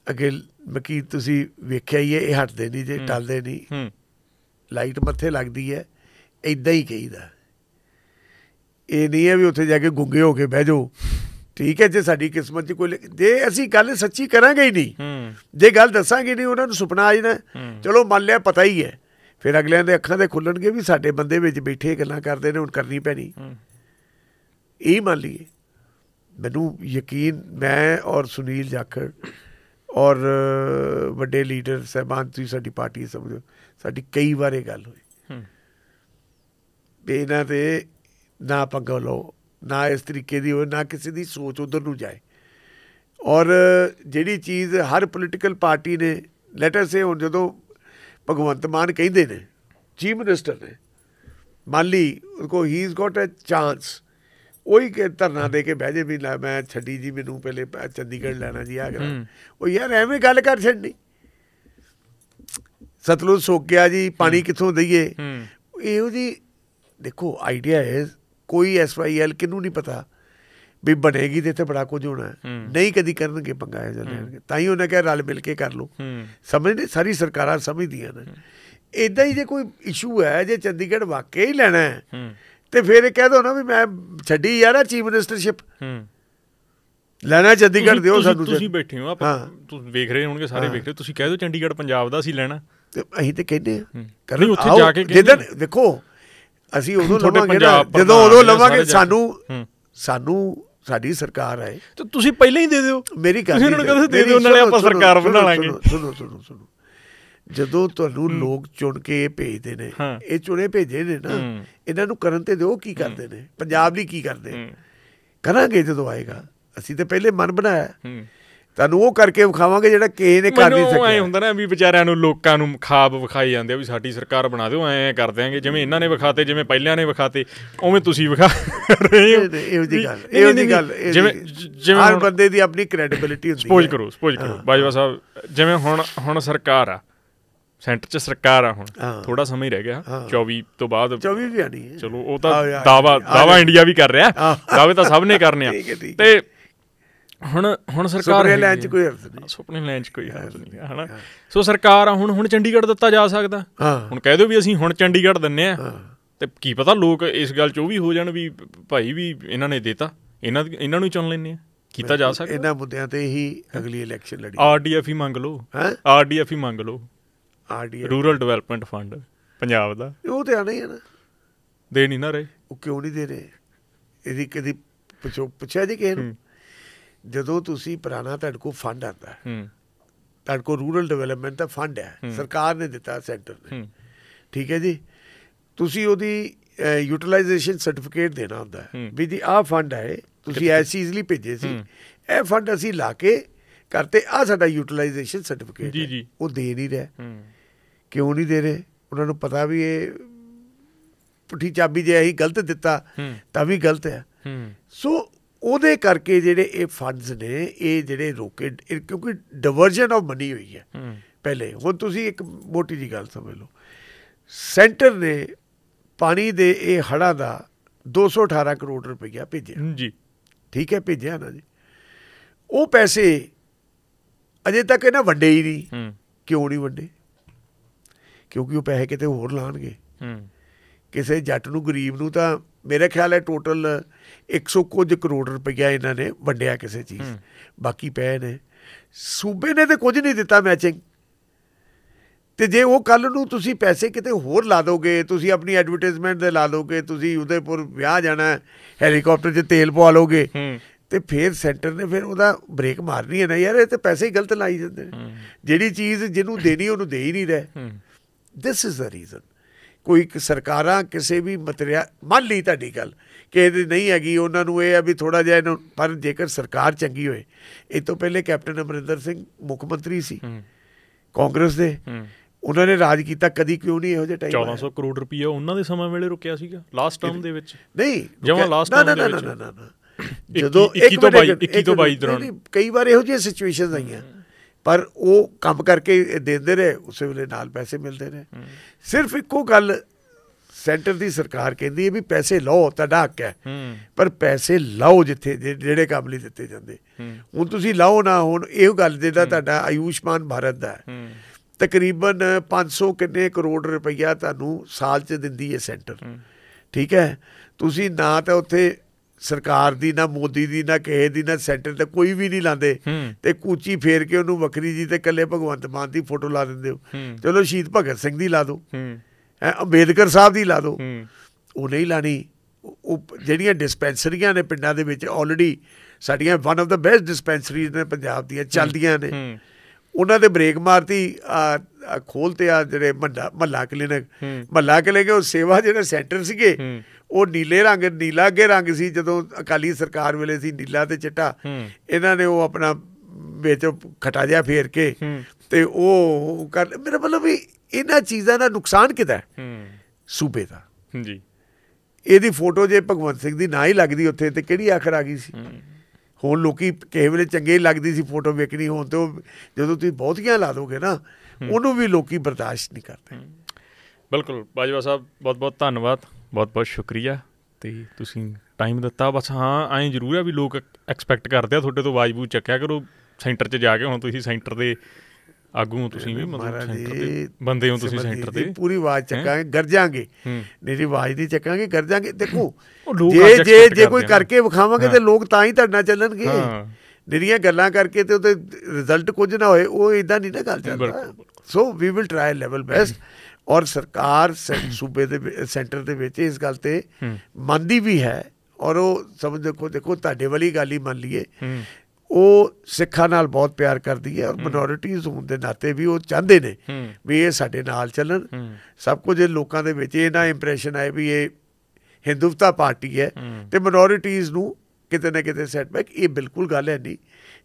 ਅਗੇ ਮਕੀ ਤੁਸੀਂ ਵੇਖਿਆ ਹੀ ਹੈ ਇਹ ਹਟਦੇ ਨਹੀਂ ਜੇ ਟਲਦੇ ਨਹੀਂ ਹੂੰ ਲਾਈਟ ਮੱਥੇ ਲੱਗਦੀ ਹੈ ਇਦਾਂ ਹੀ ਕਹੀਦਾ ਇਹ ਨਹੀਂ ਹੈ ਵੀ ਉੱਥੇ ਜਾ ਕੇ ਗੁੰਗੇ ਹੋ ਕੇ ਬਹਿ ਜਾਓ ਠੀਕ ਹੈ ਜੇ ਸਾਡੀ ਕਿਸਮਤ 'ਚ ਕੋਈ ਜੇ ਅਸੀਂ ਗੱਲ ਸੱਚੀ ਕਰਾਂਗੇ ਹੀ ਨਹੀਂ ਜੇ ਗੱਲ ਦੱਸਾਂਗੇ ਨਹੀਂ ਉਹਨਾਂ ਨੂੰ ਸੁਪਨਾ ਆ ਜਾਣਾ ਚਲੋ ਮੰਨ ਲਿਆ ਪਤਾ ਹੀ ਹੈ ਫਿਰ ਅਗਲਿਆਂ ਦੇ ਅੱਖਾਂ ਦੇ ਖੁੱਲਣਗੇ ਵੀ ਸਾਡੇ ਬੰਦੇ ਵਿੱਚ ਬੈਠੇ ਗੱਲਾਂ ਕਰਦੇ ਨੇ ਹੁਣ ਕਰਨੀ ਪੈਣੀ ਇਹ ਮੰਨ ਲਈਏ ਮੈਨੂੰ ਯਕੀਨ ਮੈਂ ਔਰ ਸੁਨੀਲ ਜਾਖੜ ਔਰ ਵੱਡੇ ਲੀਡਰ ਸਹਿਬਾਨ ਤੁਸੀਂ ਸਾਡੀ ਪਾਰਟੀ ਸਮਝੋ ਸਾਡੀ ਕਈ ਵਾਰੇ ਗੱਲ ਹੋਈ ਤੇ ਇਹਨਾਂ ਤੇ ਨਾ ਪੰਗਾ ਨਾ ਇਸ ਤਰੀਕੇ ਦੀ ਹੋਵੇ ਨਾ ਕਿਸੇ ਦੀ ਸੋਚ ਉਧਰ ਨੂੰ ਜਾਏ ਔਰ ਜਿਹੜੀ ਚੀਜ਼ ਹਰ ਪੋਲੀਟੀਕਲ ਪਾਰਟੀ ਨੇ ਲੈਟ ਅਸ ਸੇ ਹੁਣ ਜਦੋਂ ਭਗਵੰਤ ਮਾਨ ਕਹਿੰਦੇ ਨੇ ਚੀਫ ਮਿਨਿਸਟਰ ਨੇ ਮੰਨ ਲਈ ਕੋ ਹੀ ਇਜ਼ ਗਾਟ ਅ ਚਾਂਸ ਉਹੀ ਕਿ ਧਰਨਾ ਦੇ ਕੇ ਬਹਿ ਜੇ ਵੀ ਮੈਂ ਛੱਡੀ ਜੀ ਮੈਨੂੰ ਪਹਿਲੇ ਚੰਡੀਗੜ੍ਹ ਲੈਣਾ ਜੀ ਆਗਰਾ ਉਹ ਯਾਰ ਐਵੇਂ ਗੱਲ ਕਰ ਛੱਡਣੀ ਸਤਲੁਜ ਸੋਕਿਆ ਜੀ ਪਾਣੀ ਕਿੱਥੋਂ ਦਈਏ ਇਹੋ ਜੀ ਦੇਖੋ ਆਈਡੀਆ ਹੈ ਕੋਈ ਐਸਵਾਈਐਲ ਕਿਨੂੰ ਨਹੀਂ ਪਤਾ ਵੀ ਬਣੇਗੀ ਤੇ ਇੱਥੇ ਬੜਾ ਕੁਝ ਹੋਣਾ ਨਹੀਂ ਕਦੀ ਕਰਨਗੇ ਪੰਗਾ ਇਹ ਜਾਂਦੇ ਤਾਂ ਹੀ ਉਹਨੇ ਕਿਹਾ ਰਲ ਮਿਲ ਕੇ ਕਰ ਸਮਝ ਸਮਝਦੇ ਸਾਰੀ ਸਰਕਾਰਾਂ ਸਮਝਦੀਆਂ ਨੇ ਇਦਾਂ ਹੀ ਜੇ ਕੋਈ ਇਸ਼ੂ ਹੈ ਜੇ ਚੰਡੀਗੜ੍ਹ ਵਾਕਿਆ ਹੀ ਲੈਣਾ ਹੈ ਤੇ ਫਿਰ ਇਹ ਕਹਿ ਦੋ ਨਾ ਵੀ ਮੈਂ ਛੱਡੀ ਯਾਰ ਆ ਚੀਫ ਮਿਨਿਸਟਰਸ਼ਿਪ ਹੂੰ ਲੈਣਾ ਚੰਡੀਗੜ੍ਹ ਦਿਓ ਸਾਨੂੰ ਤੁਸੀਂ ਬੈਠੇ ਹੋ ਆਪਾਂ ਤੁਸੀਂ ਵੇਖ ਰਹੇ ਹੋਣਗੇ ਸਾਰੇ ਵੇਖ ਰਹੇ ਤੁਸੀਂ ਕਹਿ ਦਿਓ ਚੰਡੀਗੜ੍ਹ ਪੰਜਾਬ ਦਾ ਸੀ ਲੈਣਾ ਤੇ ਅਸੀਂ ਤੇ ਕਹਿੰਦੇ ਆ ਕਰਨੀ ਉੱਥੇ ਜਾ ਕੇ ਜਦੋਂ ਦੇਖੋ ਅਸੀਂ ਉਦੋਂ ਲਵਾਂਗੇ ਜਦੋਂ ਉਦੋਂ ਲਵਾਂਗੇ ਸਾਨੂੰ ਸਾਨੂੰ ਸਾਡੀ ਸਰਕਾਰ ਆਏ ਤੇ ਤੁਸੀਂ ਪਹਿਲਾਂ ਹੀ ਦੇ ਦਿਓ ਮੇਰੀ ਗੱਲ ਤੁਸੀਂ ਉਹਨਾਂ ਨੂੰ ਕਹਿੰਦੇ ਦੇ ਦਿਓ ਨਾਲੇ ਆਪਾਂ ਸਰਕਾਰ ਬਣਾ ਲਾਂਗੇ ਸੁਣੋ ਸੁਣੋ ਸੁਣੋ ਜਦੋਂ ਤੁਹਾਨੂੰ ਲੋਕ ਚੁਣ ਕੇ ਭੇਜਦੇ ਨੇ ਇਹ ਚੁਣੇ ਭੇਜੇ ਨੇ ਨਾ ਇਹਨਾਂ ਨੂੰ ਕਰਨ ਤੇ ਦਿਓ ਕੀ ਕਰਦੇ ਨੇ ਪੰਜਾਬ ਲਈ ਕੀ ਕਰਦੇ ਕਰਾਂਗੇ ਜਦੋਂ ਆਏਗਾ ਅਸੀਂ ਤੇ ਪਹਿਲੇ ਮਨ ਬਣਾਇਆ ਤੁਹਾਨੂੰ ਉਹ ਕਰਕੇ ਵਿਖਾਵਾਂਗੇ ਜਿਹੜਾ ਕਿਸੇ ਨੇ ਕਰ ਨਹੀਂ ਸਕਿਆ ਮੈਨੂੰ ਹੁੰਦਾ ਨਾ ਵੀ ਵਿਚਾਰਿਆਂ ਨੂੰ ਲੋਕਾਂ ਨੂੰ ਖਾਬ ਵਿਖਾਈ ਜਾਂਦੇ ਆ ਵੀ ਸਾਡੀ ਸਰਕਾਰ ਬਣਾ ਦਿਓ ਐ ਕਰ ਦਿਆਂਗੇ ਜਿਵੇਂ ਇਹਨਾਂ ਨੇ ਵਿਖਾਤੇ ਜਿਵੇਂ ਪਹਿਲਿਆਂ ਨੇ ਵਿਖਾਤੇ ਉਵੇਂ ਤੁਸੀਂ ਵਿਖਾ ਰਹੇ ਹੋ ਇਹੋ ਜੀ ਗੱਲ ਇਹੋ ਜੀ ਗੱਲ ਜਿਵੇਂ ਜਿਵੇਂ ਹਰ ਬੰਦੇ ਦੀ ਆਪਣੀ ਕ੍ਰੈਡੀਬਿਲਟੀ ਹੁੰਦੀ ਹੈ ਸਪੋਜ਼ ਕਰੋ ਸਪੋਜ਼ ਕਰੋ ਬਾਜਵਾ ਸਾਹਿਬ ਜਿਵੇਂ ਹੁਣ ਹੁਣ ਸਰਕਾਰ ਆ ਸੈਂਟਰ 'ਚ ਸਰਕਾਰ ਆ ਹੁਣ ਥੋੜਾ ਸਮਾਂ ਹੀ ਰਹਿ ਗਿਆ 24 ਤੋਂ ਬਾਅਦ 24 ਵੀ ਆਣੀ ਹੈ ਚਲੋ ਉਹ ਤਾਂ ਦਾਵਾ ਦਾਵਾ ਇੰਡੀਆ ਵੀ ਕਰ ਰਿਹਾ ਦਾਵੇ ਤਾਂ ਸਭ ਨੇ ਕਰਨੇ ਆ ਤੇ ਹੁਣ ਹੁਣ ਸਰਕਾਰ ਸੁਪਨੇ ਲੈਣ 'ਚ ਕੋਈ ਹਰਜ ਨਹੀਂ ਸੁਪਨੇ ਲੈਣ 'ਚ ਕੋਈ ਹਰਜ ਨਹੀਂ ਹਨਾ ਸੋ ਸਰਕਾਰ ਆ ਹੁਣ ਹੁਣ ਚੰਡੀਗੜ੍ਹ ਦਿੱਤਾ ਜਾ ਸਕਦਾ ਹੁਣ ਕਹਿ ਦਿਓ ਵੀ ਅਸੀਂ ਹੁਣ ਚੰਡੀਗੜ੍ਹ ਦਿੰਨੇ ਆ ਤੇ ਕੀ ਪਤਾ ਲੋਕ ਇਸ ਗੱਲ 'ਚ ਉਹ ਵੀ ਹੋ ਜਾਣ ਵੀ ਭਾਈ ਵੀ ਇਹਨਾਂ ਨੇ ਦਿੱਤਾ ਇਹਨਾਂ ਇਹਨਾਂ ਨੂੰ ਚੁਣ ਲੈਣੇ ਆ ਕੀਤਾ ਜਾ ਸਕਦਾ ਇਹਨਾਂ ਮੁੱਦਿਆਂ ਤੇ ਹੀ ਅਗਲੀ ਇਲੈਕਸ਼ਨ ਲੜੀ ਆਰਡੀਐਫ ਹੀ ਮੰਗ ਲਓ ਹੈ ਆਰਡੀਐਫ ਹੀ ਮੰਗ ਲਓ RDF rural development fund Punjab ਦਾ ਉਹ ਤੇ ਆਣਾ ਹੀ ਆ ਨਾ ਦੇ ਨਹੀਂ ਨਾ ਰਹੇ ਉਹ ਕਿਉਂ ਨਹੀਂ ਦੇ ਰਹੇ ਇਹਦੀ ਕਦੀ ਪੁੱਛੋ ਪੁੱਛਿਆ ਜੀ ਕਿਸੇ ਨੂੰ ਜਦੋਂ ਤੁਸੀਂ ਪੁਰਾਣਾ ਤੁਹਾਡੇ ਕੋਲ ਫੰਡ ਆਂਦਾ ਹੂੰ ਤੁਹਾਡੇ ਕੋਲ ਰੂਰਲ ਡਿਵੈਲਪਮੈਂਟ ਦਾ ਫੰਡ ਹੈ ਸਰਕਾਰ ਨੇ ਦਿੱਤਾ ਸੈਂਟਰ ਨੇ ਠੀਕ ਹੈ ਜੀ ਤੁਸੀਂ ਉਹਦੀ ਯੂਟਿਲਾਈਜੇਸ਼ਨ ਸਰਟੀਫਿਕੇਟ ਦੇਣਾ ਹੁੰਦਾ ਹੈ ਵੀ ਜੀ ਆਹ ਫੰਡ ਹੈ ਤੁਸੀਂ ਐਸ ਈਜ਼ਲੀ ਭੇਜੇ ਸੀ ਇਹ ਫੰਡ ਅਸੀਂ ਲਾ ਕੇ ਕਰਤੇ ਆ ਸਾਡਾ ਯੂਟਿਲਾਈਜੇਸ਼ਨ ਸਰਟੀਫਿਕੇਟ ਜੀ ਜੀ ਉਹ ਦੇ ਨਹੀਂ ਰਿਹਾ ਹੂੰ ਕਿਉਂ ਨਹੀਂ ਦੇ ਰਹੇ ਉਹਨਾਂ ਨੂੰ ਪਤਾ ਵੀ ਇਹ ਪੁੱਠੀ ਚਾਬੀ ਜੇ ਅਸੀਂ ਗਲਤ ਦਿੱਤਾ ਤਾਂ ਵੀ ਗਲਤ ਹੈ ਸੋ ਉਹਦੇ ਕਰਕੇ ਜਿਹੜੇ ਇਹ ਫੰਡਸ ਨੇ ਇਹ ਜਿਹੜੇ ਰੋਕੇ ਕਿਉਂਕਿ ਡਿਵਰਜਨ ਆਫ ਮਨੀ ਹੋਈ ਹੈ ਪਹਿਲੇ ਹੁਣ ਤੁਸੀਂ ਇੱਕ ਮੋਟੀ ਜੀ ਗੱਲ ਸਮਝ ਲਓ ਸੈਂਟਰ ਨੇ ਪਾਣੀ ਦੇ ਇਹ ਹੜਾ ਦਾ 218 ਕਰੋੜ ਰੁਪਇਆ ਭੇਜਿਆ ਜੀ ਠੀਕ ਹੈ ਭੇਜਿਆ ਨਾ ਜੀ ਉਹ ਪੈਸੇ ਅਜੇ ਤੱਕ ਇਹਨਾਂ ਵੱਡੇ ਹੀ ਨਹੀਂ ਕਿਉਂ ਨਹੀਂ ਵੱਡੇ ਕਿਉਂਕਿ ਉਹ ਪੈਸੇ ਕਿਤੇ ਹੋਰ ਲਾਣਗੇ ਹੂੰ ਕਿਸੇ ਜੱਟ ਨੂੰ ਗਰੀਬ ਨੂੰ ਤਾਂ ਮੇਰੇ ਖਿਆਲ ਹੈ ਟੋਟਲ 100 ਕੁਝ ਕਰੋੜ ਰੁਪਈਆ ਇਹਨਾਂ ਨੇ ਵੰਡਿਆ ਕਿਸੇ ਚੀਜ਼ ਬਾਕੀ ਪਏ ਨੇ ਸੂਬੇ ਨੇ ਤੇ ਕੁਝ ਨਹੀਂ ਦਿੱਤਾ ਮੈਚਿੰਗ ਤੇ ਜੇ ਉਹ ਕੱਲ ਨੂੰ ਤੁਸੀਂ ਪੈਸੇ ਕਿਤੇ ਹੋਰ ਲਾ ਦੋਗੇ ਤੁਸੀਂ ਆਪਣੀ ਐਡਵਰਟਾਈਜ਼ਮੈਂਟ ਦੇ ਲਾ ਲੋਗੇ ਤੁਸੀਂ ਉਦੈਪੁਰ ਵਿਆਹ ਜਾਣਾ ਹੈਲੀਕਾਪਟਰ 'ਚ ਤੇਲ ਪਵਾ ਲੋਗੇ ਤੇ ਫਿਰ ਸੈਂਟਰ ਨੇ ਫਿਰ ਉਹਦਾ ਬ੍ਰੇਕ ਮਾਰਨੀ ਹੈ ਨਾ ਯਾਰ ਇਹ ਤੇ ਪੈਸੇ ਹੀ ਗਲਤ ਲਾਈ ਜਾਂਦੇ ਨੇ ਜਿਹੜੀ ਚੀਜ਼ ਜਿਹਨੂੰ ਦੇਣੀ ਉਹਨੂੰ ਦੇ ਹੀ ਨਹੀਂ ਰਹੇ ਦਿਸ ਇਜ਼ ਅ ਰੀਜ਼ਨ ਕੋਈ ਸਰਕਾਰਾਂ ਕਿਸੇ ਵੀ ਮਤਰੀਆ ਮੰਨ ਲਈ ਤੁਹਾਡੀ ਗੱਲ ਕਿ ਇਹਦੀ ਨਹੀਂ ਹੈਗੀ ਉਹਨਾਂ ਨੂੰ ਇਹ ਆ ਵੀ ਥੋੜਾ ਜਿਹਾ ਇਹਨੂੰ ਪਰ ਜੇਕਰ ਸਰਕਾਰ ਚੰਗੀ ਹੋਏ ਇਹ ਤੋਂ ਪਹਿਲੇ ਕੈਪਟਨ ਅਮਰਿੰਦਰ ਸਿੰਘ ਮੁੱਖ ਮੰਤਰੀ ਸੀ ਕਾਂਗਰਸ ਦੇ ਉਹਨਾਂ ਨੇ ਰਾਜ ਕੀਤਾ ਕਦੀ ਕਿਉਂ ਨਹੀਂ ਇਹੋ ਜਿਹਾ ਟਾਈਮ 1400 ਕਰੋੜ ਰੁਪਏ ਉਹਨਾਂ ਦੇ ਸਮੇਂ ਵੇਲੇ ਰੁਕਿਆ ਸੀਗਾ ਲਾਸਟ ਟਰਮ ਦੇ ਵਿੱਚ ਨਹੀਂ ਜਿਵੇਂ ਲਾਸਟ ਟਰਮ ਦੇ ਵਿੱਚ ਜਦੋਂ 21 ਤੋਂ 22 21 ਤੋਂ 22 ਦੌਰਾਨ ਕਈ ਵਾਰ ਇਹੋ ਜਿਹੀਆਂ ਸਿਚੁਏਸ਼ਨਸ ਆਈਆਂ ਪਰ ਉਹ ਕੰਮ ਕਰਕੇ ਦਿੰਦੇ ਰਹੇ ਉਸੇ ਵੇਲੇ ਨਾਲ ਪੈਸੇ ਮਿਲਦੇ ਨੇ ਸਿਰਫ ਇੱਕੋ ਗੱਲ ਸੈਂਟਰ ਦੀ ਸਰਕਾਰ ਕਹਿੰਦੀ ਹੈ ਵੀ ਪੈਸੇ ਲਾਓ ਤੁਹਾਡਾ ਹੱਕ ਹੈ ਪਰ ਪੈਸੇ ਲਾਓ ਜਿੱਥੇ ਜਿਹੜੇ ਕੰਮ ਲਈ ਦਿੱਤੇ ਜਾਂਦੇ ਹੁਣ ਤੁਸੀਂ ਲਾਓ ਨਾ ਹੁਣ ਇਹ ਗੱਲ ਜਿਹੜਾ ਤੁਹਾਡਾ ਆਯੂਸ਼ਮਾਨ ਭਾਰਤ ਦਾ ਤਕਰੀਬਨ 500 ਕਿੰਨੇ ਕਰੋੜ ਰੁਪਈਆ ਤੁਹਾਨੂੰ ਸਾਲ 'ਚ ਦਿੰਦੀ ਹੈ ਸੈਂਟਰ ਠੀਕ ਹੈ ਤੁਸੀਂ ਨਾ ਤਾਂ ਉੱਥੇ ਸਰਕਾਰ ਦੀ ਨਾ ਮੋਦੀ ਦੀ ਨਾ ਕਿਸੇ ਦੀ ਨਾ ਸੈਂਟਰ ਤੇ ਕੋਈ ਵੀ ਨਹੀਂ ਲਾਂਦੇ ਤੇ ਕੂਚੀ ਫੇਰ ਕੇ ਉਹਨੂੰ ਵਕਰੀ ਜੀ ਤੇ ਕੱਲੇ ਭਗਵੰਤ ਮਾਨ ਦੀ ਫੋਟੋ ਲਾ ਦਿੰਦੇ ਹੋ ਚਲੋ ਸ਼ਹੀਦ ਭਗਤ ਸਿੰਘ ਦੀ ਲਾ ਦੋ ਹੈ ਅੰਬੇਦਕਰ ਸਾਹਿਬ ਦੀ ਲਾ ਦੋ ਉਹ ਨਹੀਂ ਲਾਣੀ ਉਹ ਜਿਹੜੀਆਂ ਡਿਸਪੈਂਸਰੀਆਂ ਨੇ ਪਿੰਡਾਂ ਦੇ ਵਿੱਚ ਆਲਰੇਡੀ ਸਾਡੀਆਂ one of the best dispensaries ਨੇ ਪੰਜਾਬ ਦੀਆਂ ਚੱਲਦੀਆਂ ਨੇ ਉਹਨਾਂ ਦੇ ਬ੍ਰੇਕ ਮਾਰਤੀ ਖੋਲਤੇ ਆ ਜਿਹੜੇ ਮੱਲਾ ਮੱਲਾ ਕਲੀਨਿਕ ਮੱਲਾ ਕਲੀਨਿਕ ਉਹ ਸੇਵਾ ਜਿਹੜੇ ਸੈਂਟਰ ਸੀਗੇ ਉਹ ਨੀਲੇ ਰੰਗ ਨੀਲਾ ਗੇ ਰੰਗ ਸੀ ਜਦੋਂ ਅਕਾਲੀ ਸਰਕਾਰ ਵੇਲੇ ਸੀ ਨੀਲਾ ਤੇ ਚਿੱਟਾ ਇਹਨਾਂ ਨੇ ਉਹ ਆਪਣਾ ਵਿੱਚ ਖਟਾ ਜਿਆ ਫੇਰ ਕੇ ਤੇ ਉਹ ਕਰ ਮੇਰਾ ਮਤਲਬ ਵੀ ਇਹਨਾਂ ਚੀਜ਼ਾਂ ਦਾ ਨੁਕਸਾਨ ਕਿਦਾ ਸੂਬੇ ਦਾ ਜੀ ਇਹਦੀ ਫੋਟੋ ਜੇ ਭਗਵੰਤ ਸਿੰਘ ਦੀ ਨਾ ਹੀ ਲੱਗਦੀ ਉੱਥੇ ਤੇ ਕਿਹੜੀ ਆਖਰ ਆ ਗਈ ਸੀ ਹੋਰ ਲੋਕੀ ਕਿਸੇ ਵੇਲੇ ਚੰਗੇ ਲੱਗਦੀ ਸੀ ਫੋਟੋ ਵੇਖਣੀ ਹੋਣ ਤੇ ਉਹ ਜਦੋਂ ਤੁਸੀਂ ਬਹੁਤੀਆਂ ਲਾ ਦੋਗੇ ਨਾ ਉਹਨੂੰ ਵੀ ਲੋਕੀ ਬਰਦਾਸ਼ਤ ਨਹੀਂ ਕਰਦੇ ਬਿਲਕੁਲ ਬਾਜਵਾ ਸਾਹਿਬ ਬਹੁਤ ਬਹੁਤ ਧੰਨਵਾਦ ਬਹੁਤ-ਬਹੁਤ ਸ਼ੁਕਰੀਆ ਤੇ ਤੁਸੀਂ ਟਾਈਮ ਦਿੱਤਾ ਬਸ ਹਾਂ ਐਂ ਜ਼ਰੂਰ ਆ ਵੀ ਲੋਕ ਐਕਸਪੈਕਟ ਕਰਦੇ ਆ ਤੁਹਾਡੇ ਤੋਂ ਵਾਜਬੂ ਚੱਕਿਆ ਕਰੋ ਸੈਂਟਰ 'ਚ ਜਾ ਕੇ ਹੁਣ ਤੁਸੀਂ ਸੈਂਟਰ ਦੇ ਆਗੂ ਤੁਸੀਂ ਵੀ ਮਤਲਬ ਸੈਂਟਰ ਦੇ ਬੰਦੇ ਹੋ ਤੁਸੀਂ ਸੈਂਟਰ ਦੇ ਪੂਰੀ ਆਵਾਜ਼ ਚੱਕਾਂਗੇ ਗਰਜਾਂਗੇ ਮੇਰੀ ਆਵਾਜ਼ ਦੀ ਚੱਕਾਂਗੇ ਗਰਜਾਂਗੇ ਦੇਖੋ ਜੇ ਜੇ ਜੇ ਕੋਈ ਕਰਕੇ ਵਿਖਾਵਾਂਗੇ ਤੇ ਲੋਕ ਤਾਂ ਹੀ ਤੜਨਾ ਚੱਲਣਗੇ ਜਿਹੜੀਆਂ ਗੱਲਾਂ ਕਰਕੇ ਤੇ ਉਹਦੇ ਰਿਜ਼ਲਟ ਕੁਝ ਨਾ ਹੋਏ ਉਹ ਇਦਾਂ ਨਹੀਂ ਨਾ ਗੱਲ ਚੱਲਦਾ so we will try level best ਔਰ ਸਰਕਾਰ ਸੂਬੇ ਦੇ ਸੈਂਟਰ ਦੇ ਵਿੱਚ ਇਸ ਗੱਲ ਤੇ ਮੰਨਦੀ ਵੀ ਹੈ ਔਰ ਉਹ ਸਮਝ ਦੇਖੋ ਦੇਖੋ ਤੁਹਾਡੇ ਵਾਲੀ ਗੱਲ ਹੀ ਮੰਨ ਲਈਏ ਉਹ ਸਿੱਖਾਂ ਨਾਲ ਬਹੁਤ ਪਿਆਰ ਕਰਦੀ ਹੈ ਔਰ ਮਿਨੋਰਿਟੀਜ਼ ਹੋਣ ਦੇ ਨਾਤੇ ਵੀ ਉਹ ਚਾਹੁੰਦੇ ਨੇ ਵੀ ਇਹ ਸਾਡੇ ਨਾਲ ਚੱਲਣ ਸਭ ਕੁਝ ਲੋਕਾਂ ਦੇ ਵਿੱਚ ਇਹ ਨਾ ਇੰਪ੍ਰੈਸ਼ਨ ਆਏ ਵੀ ਇਹ ਹਿੰਦੂਤਾ ਪਾਰਟੀ ਹੈ ਤੇ ਮਿਨੋਰਿਟੀਜ਼ ਨੂੰ ਕਿਤੇ ਨਾ ਕਿਤੇ ਸੈਟਬੈਕ ਇਹ ਬਿਲਕੁਲ ਗੱਲ ਹੈ ਨਹੀਂ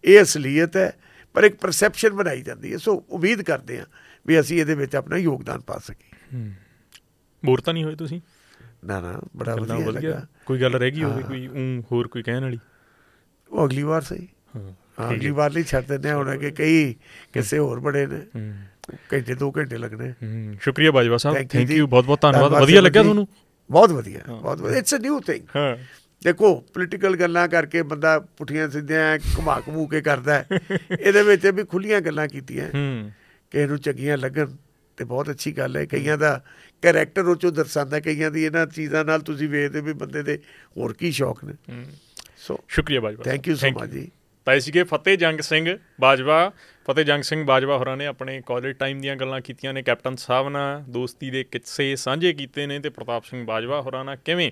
ਇਹ ਅਸਲੀਅਤ ਹੈ ਪਰ ਇੱਕ ਪਰਸੈਪਸ਼ਨ ਬਣਾਈ ਜਾਂਦੀ ਹੈ ਸੋ ਉਮੀਦ ਕਰਦੇ ਆ ਵੀ ਅਸੀਂ ਇਹਦੇ ਵਿੱਚ ਆਪਣਾ ਯੋਗਦਾਨ ਪਾ ਸਕੀਏ ਹੂੰ ਤਾਂ ਨਹੀਂ ਹੋਏ ਤੁਸੀਂ ਨਾ ਨਾ ਬੜਾ ਵਧੀਆ ਲੱਗਾ ਕੋਈ ਗੱਲ ਰਹਿ ਗਈ ਹੋਵੇ ਕੋਈ ਉਂ ਹੋਰ ਕੋਈ ਕਹਿਣ ਵਾਲੀ ਉਹ ਅਗਲੀ ਵਾਰ ਸਹੀ ਹਾਂ ਅਗਲੀ ਵਾਰ ਲਈ ਛੱਡ ਦਿੰਦੇ ਹੁਣ ਕੇ ਕਈ ਕਿਸੇ ਹੋਰ ਬੜੇ ਨੇ ਘੰਟੇ ਦੋ ਘੰਟੇ ਲੱਗਣੇ ਹੂੰ ਸ਼ੁਕਰੀਆ ਬਾਜਵਾ ਸਾਹਿਬ ਥੈਂਕ ਯੂ ਬਹੁਤ ਬਹੁਤ ਧੰਨਵਾਦ ਵਧੀਆ ਲੱਗਿਆ ਤੁਹਾਨੂੰ ਬਹੁਤ ਵਧੀਆ ਬਹੁਤ ਵਧੀਆ ਇਟਸ ਅ ਨਿਊ ਥਿੰਗ ਹਾਂ ਦੇਖੋ ਪੋਲੀਟੀਕਲ ਗੱਲਾਂ ਕਰਕੇ ਬੰਦਾ ਪੁੱਠੀਆਂ ਸਿੱਧੀਆਂ ਘੁਮਾ ਘਮੂ ਕੇ ਕਰਦਾ [laughs] ਇਹਦੇ ਵਿੱਚ ਵੀ ਖੁੱਲੀਆਂ ਗੱਲਾਂ ਕੀਤੀਆਂ ਹੂੰ ਕਿਸੇ ਨੂੰ ਚੰਗੀਆਂ ਲੱਗਣ ਤੇ ਬਹੁਤ ਅੱਛੀ ਗੱਲ ਹੈ ਕਈਆਂ ਦਾ ਕੈਰੈਕਟਰ ਉਹ ਚੋਂ ਦਰਸਾਉਂਦਾ ਕਈਆਂ ਦੀ ਇਹਨਾਂ ਚੀਜ਼ਾਂ ਨਾਲ ਤੁਸੀਂ ਵੇਖਦੇ ਵੀ ਬੰਦੇ ਦੇ ਹੋਰ ਕੀ ਸ਼ੌਕ ਨੇ ਸੋ ਸ਼ੁਕਰੀਆ Bajwa thank you so much ji ਤਾਂ ਇਹ ਕੇ ਫਤਿਹ ਜੰਗ ਸਿੰਘ ਬਾਜਵਾ ਫਤਿਹ ਜੰਗ ਸਿੰਘ ਬਾਜਵਾ ਹੋਰਾਂ ਨੇ ਆਪਣੇ ਕਾਲਜ ਟਾਈਮ ਦੀਆਂ ਗੱਲਾਂ ਕੀਤੀਆਂ ਨੇ ਕੈਪਟਨ ਸਾਹਿਬ ਨਾਲ ਦੋਸਤੀ ਦੇ ਕਿੱਸੇ ਸਾਂਝੇ ਕੀਤੇ ਨੇ ਤੇ ਪ੍ਰਤਾਪ ਸਿੰਘ ਬਾਜਵਾ ਹੋਰਾਂ ਨਾਲ ਕਿਵੇਂ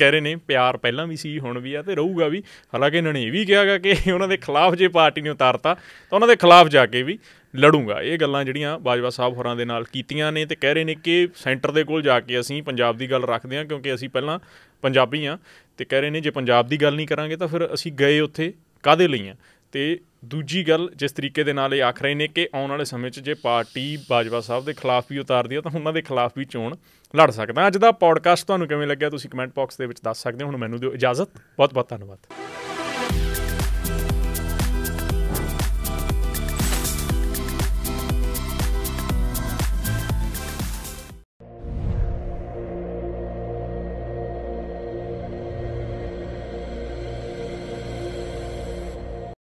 ਕਹ ਰਹੇ ਨੇ ਪਿਆਰ ਪਹਿਲਾਂ ਵੀ ਸੀ ਹੁਣ ਵੀ ਆ ਤੇ ਰਹੂਗਾ ਵੀ ਹਾਲਾਂਕਿ ਇਹਨਾਂ ਨੇ ਇਹ ਵੀ ਕਿਹਾਗਾ ਕਿ ਉਹਨਾਂ ਦੇ ਖਿਲਾਫ ਜੇ ਪਾਰਟੀ ਨੇ ਉਤਾਰਤਾ ਤਾਂ ਉਹਨਾਂ ਦੇ ਖਿਲਾਫ ਜਾ ਕੇ ਵੀ ਲੜੂਗਾ ਇਹ ਗੱਲਾਂ ਜਿਹੜੀਆਂ ਬਾਜਵਾ ਸਾਹਿਬ ਹੋਰਾਂ ਦੇ ਨਾਲ ਕੀਤੀਆਂ ਨੇ ਤੇ ਕਹਿ ਰਹੇ ਨੇ ਕਿ ਸੈਂਟਰ ਦੇ ਕੋਲ ਜਾ ਕੇ ਅਸੀਂ ਪੰਜਾਬ ਦੀ ਗੱਲ ਰੱਖਦੇ ਹਾਂ ਕਿਉਂਕਿ ਅਸੀਂ ਪਹਿਲਾਂ ਪੰਜਾਬੀ ਆ ਤੇ ਕਹਿ ਰਹੇ ਨੇ ਜੇ ਪੰਜਾਬ ਦੀ ਗੱਲ ਨਹੀਂ ਕਰਾਂਗੇ ਤਾਂ ਫਿਰ ਅਸੀਂ ਗਏ ਉੱਥੇ ਕਾਦੇ ਲਈ ਆ ਤੇ ਦੂਜੀ ਗੱਲ ਜਿਸ ਤਰੀਕੇ ਦੇ ਨਾਲ ਇਹ ਆਖ ਰਹੇ ਨੇ ਕਿ ਆਉਣ ਵਾਲੇ ਸਮੇਂ 'ਚ ਜੇ ਪਾਰਟੀ ਬਾਜਵਾ ਸਾਹਿਬ ਦੇ ਖਿਲਾਫ ਵੀ ਉਤਾਰਦੀ ਆ ਤਾਂ ਉਹਨਾਂ ਦੇ ਖਿਲਾਫ ਵੀ ਚੋਣ ਲੜ ਸਕਦਾ ਅੱਜ ਦਾ ਪੌਡਕਾਸਟ ਤੁਹਾਨੂੰ ਕਿਵੇਂ ਲੱਗਿਆ ਤੁਸੀਂ ਕਮੈਂਟ ਬਾਕਸ ਦੇ ਵਿੱਚ ਦੱਸ ਸਕਦੇ ਹੋ ਹੁਣ ਮੈਨੂੰ ਦਿਓ ਇਜਾਜ਼ਤ ਬਹੁਤ ਬਹੁਤ ਧੰਨਵਾਦ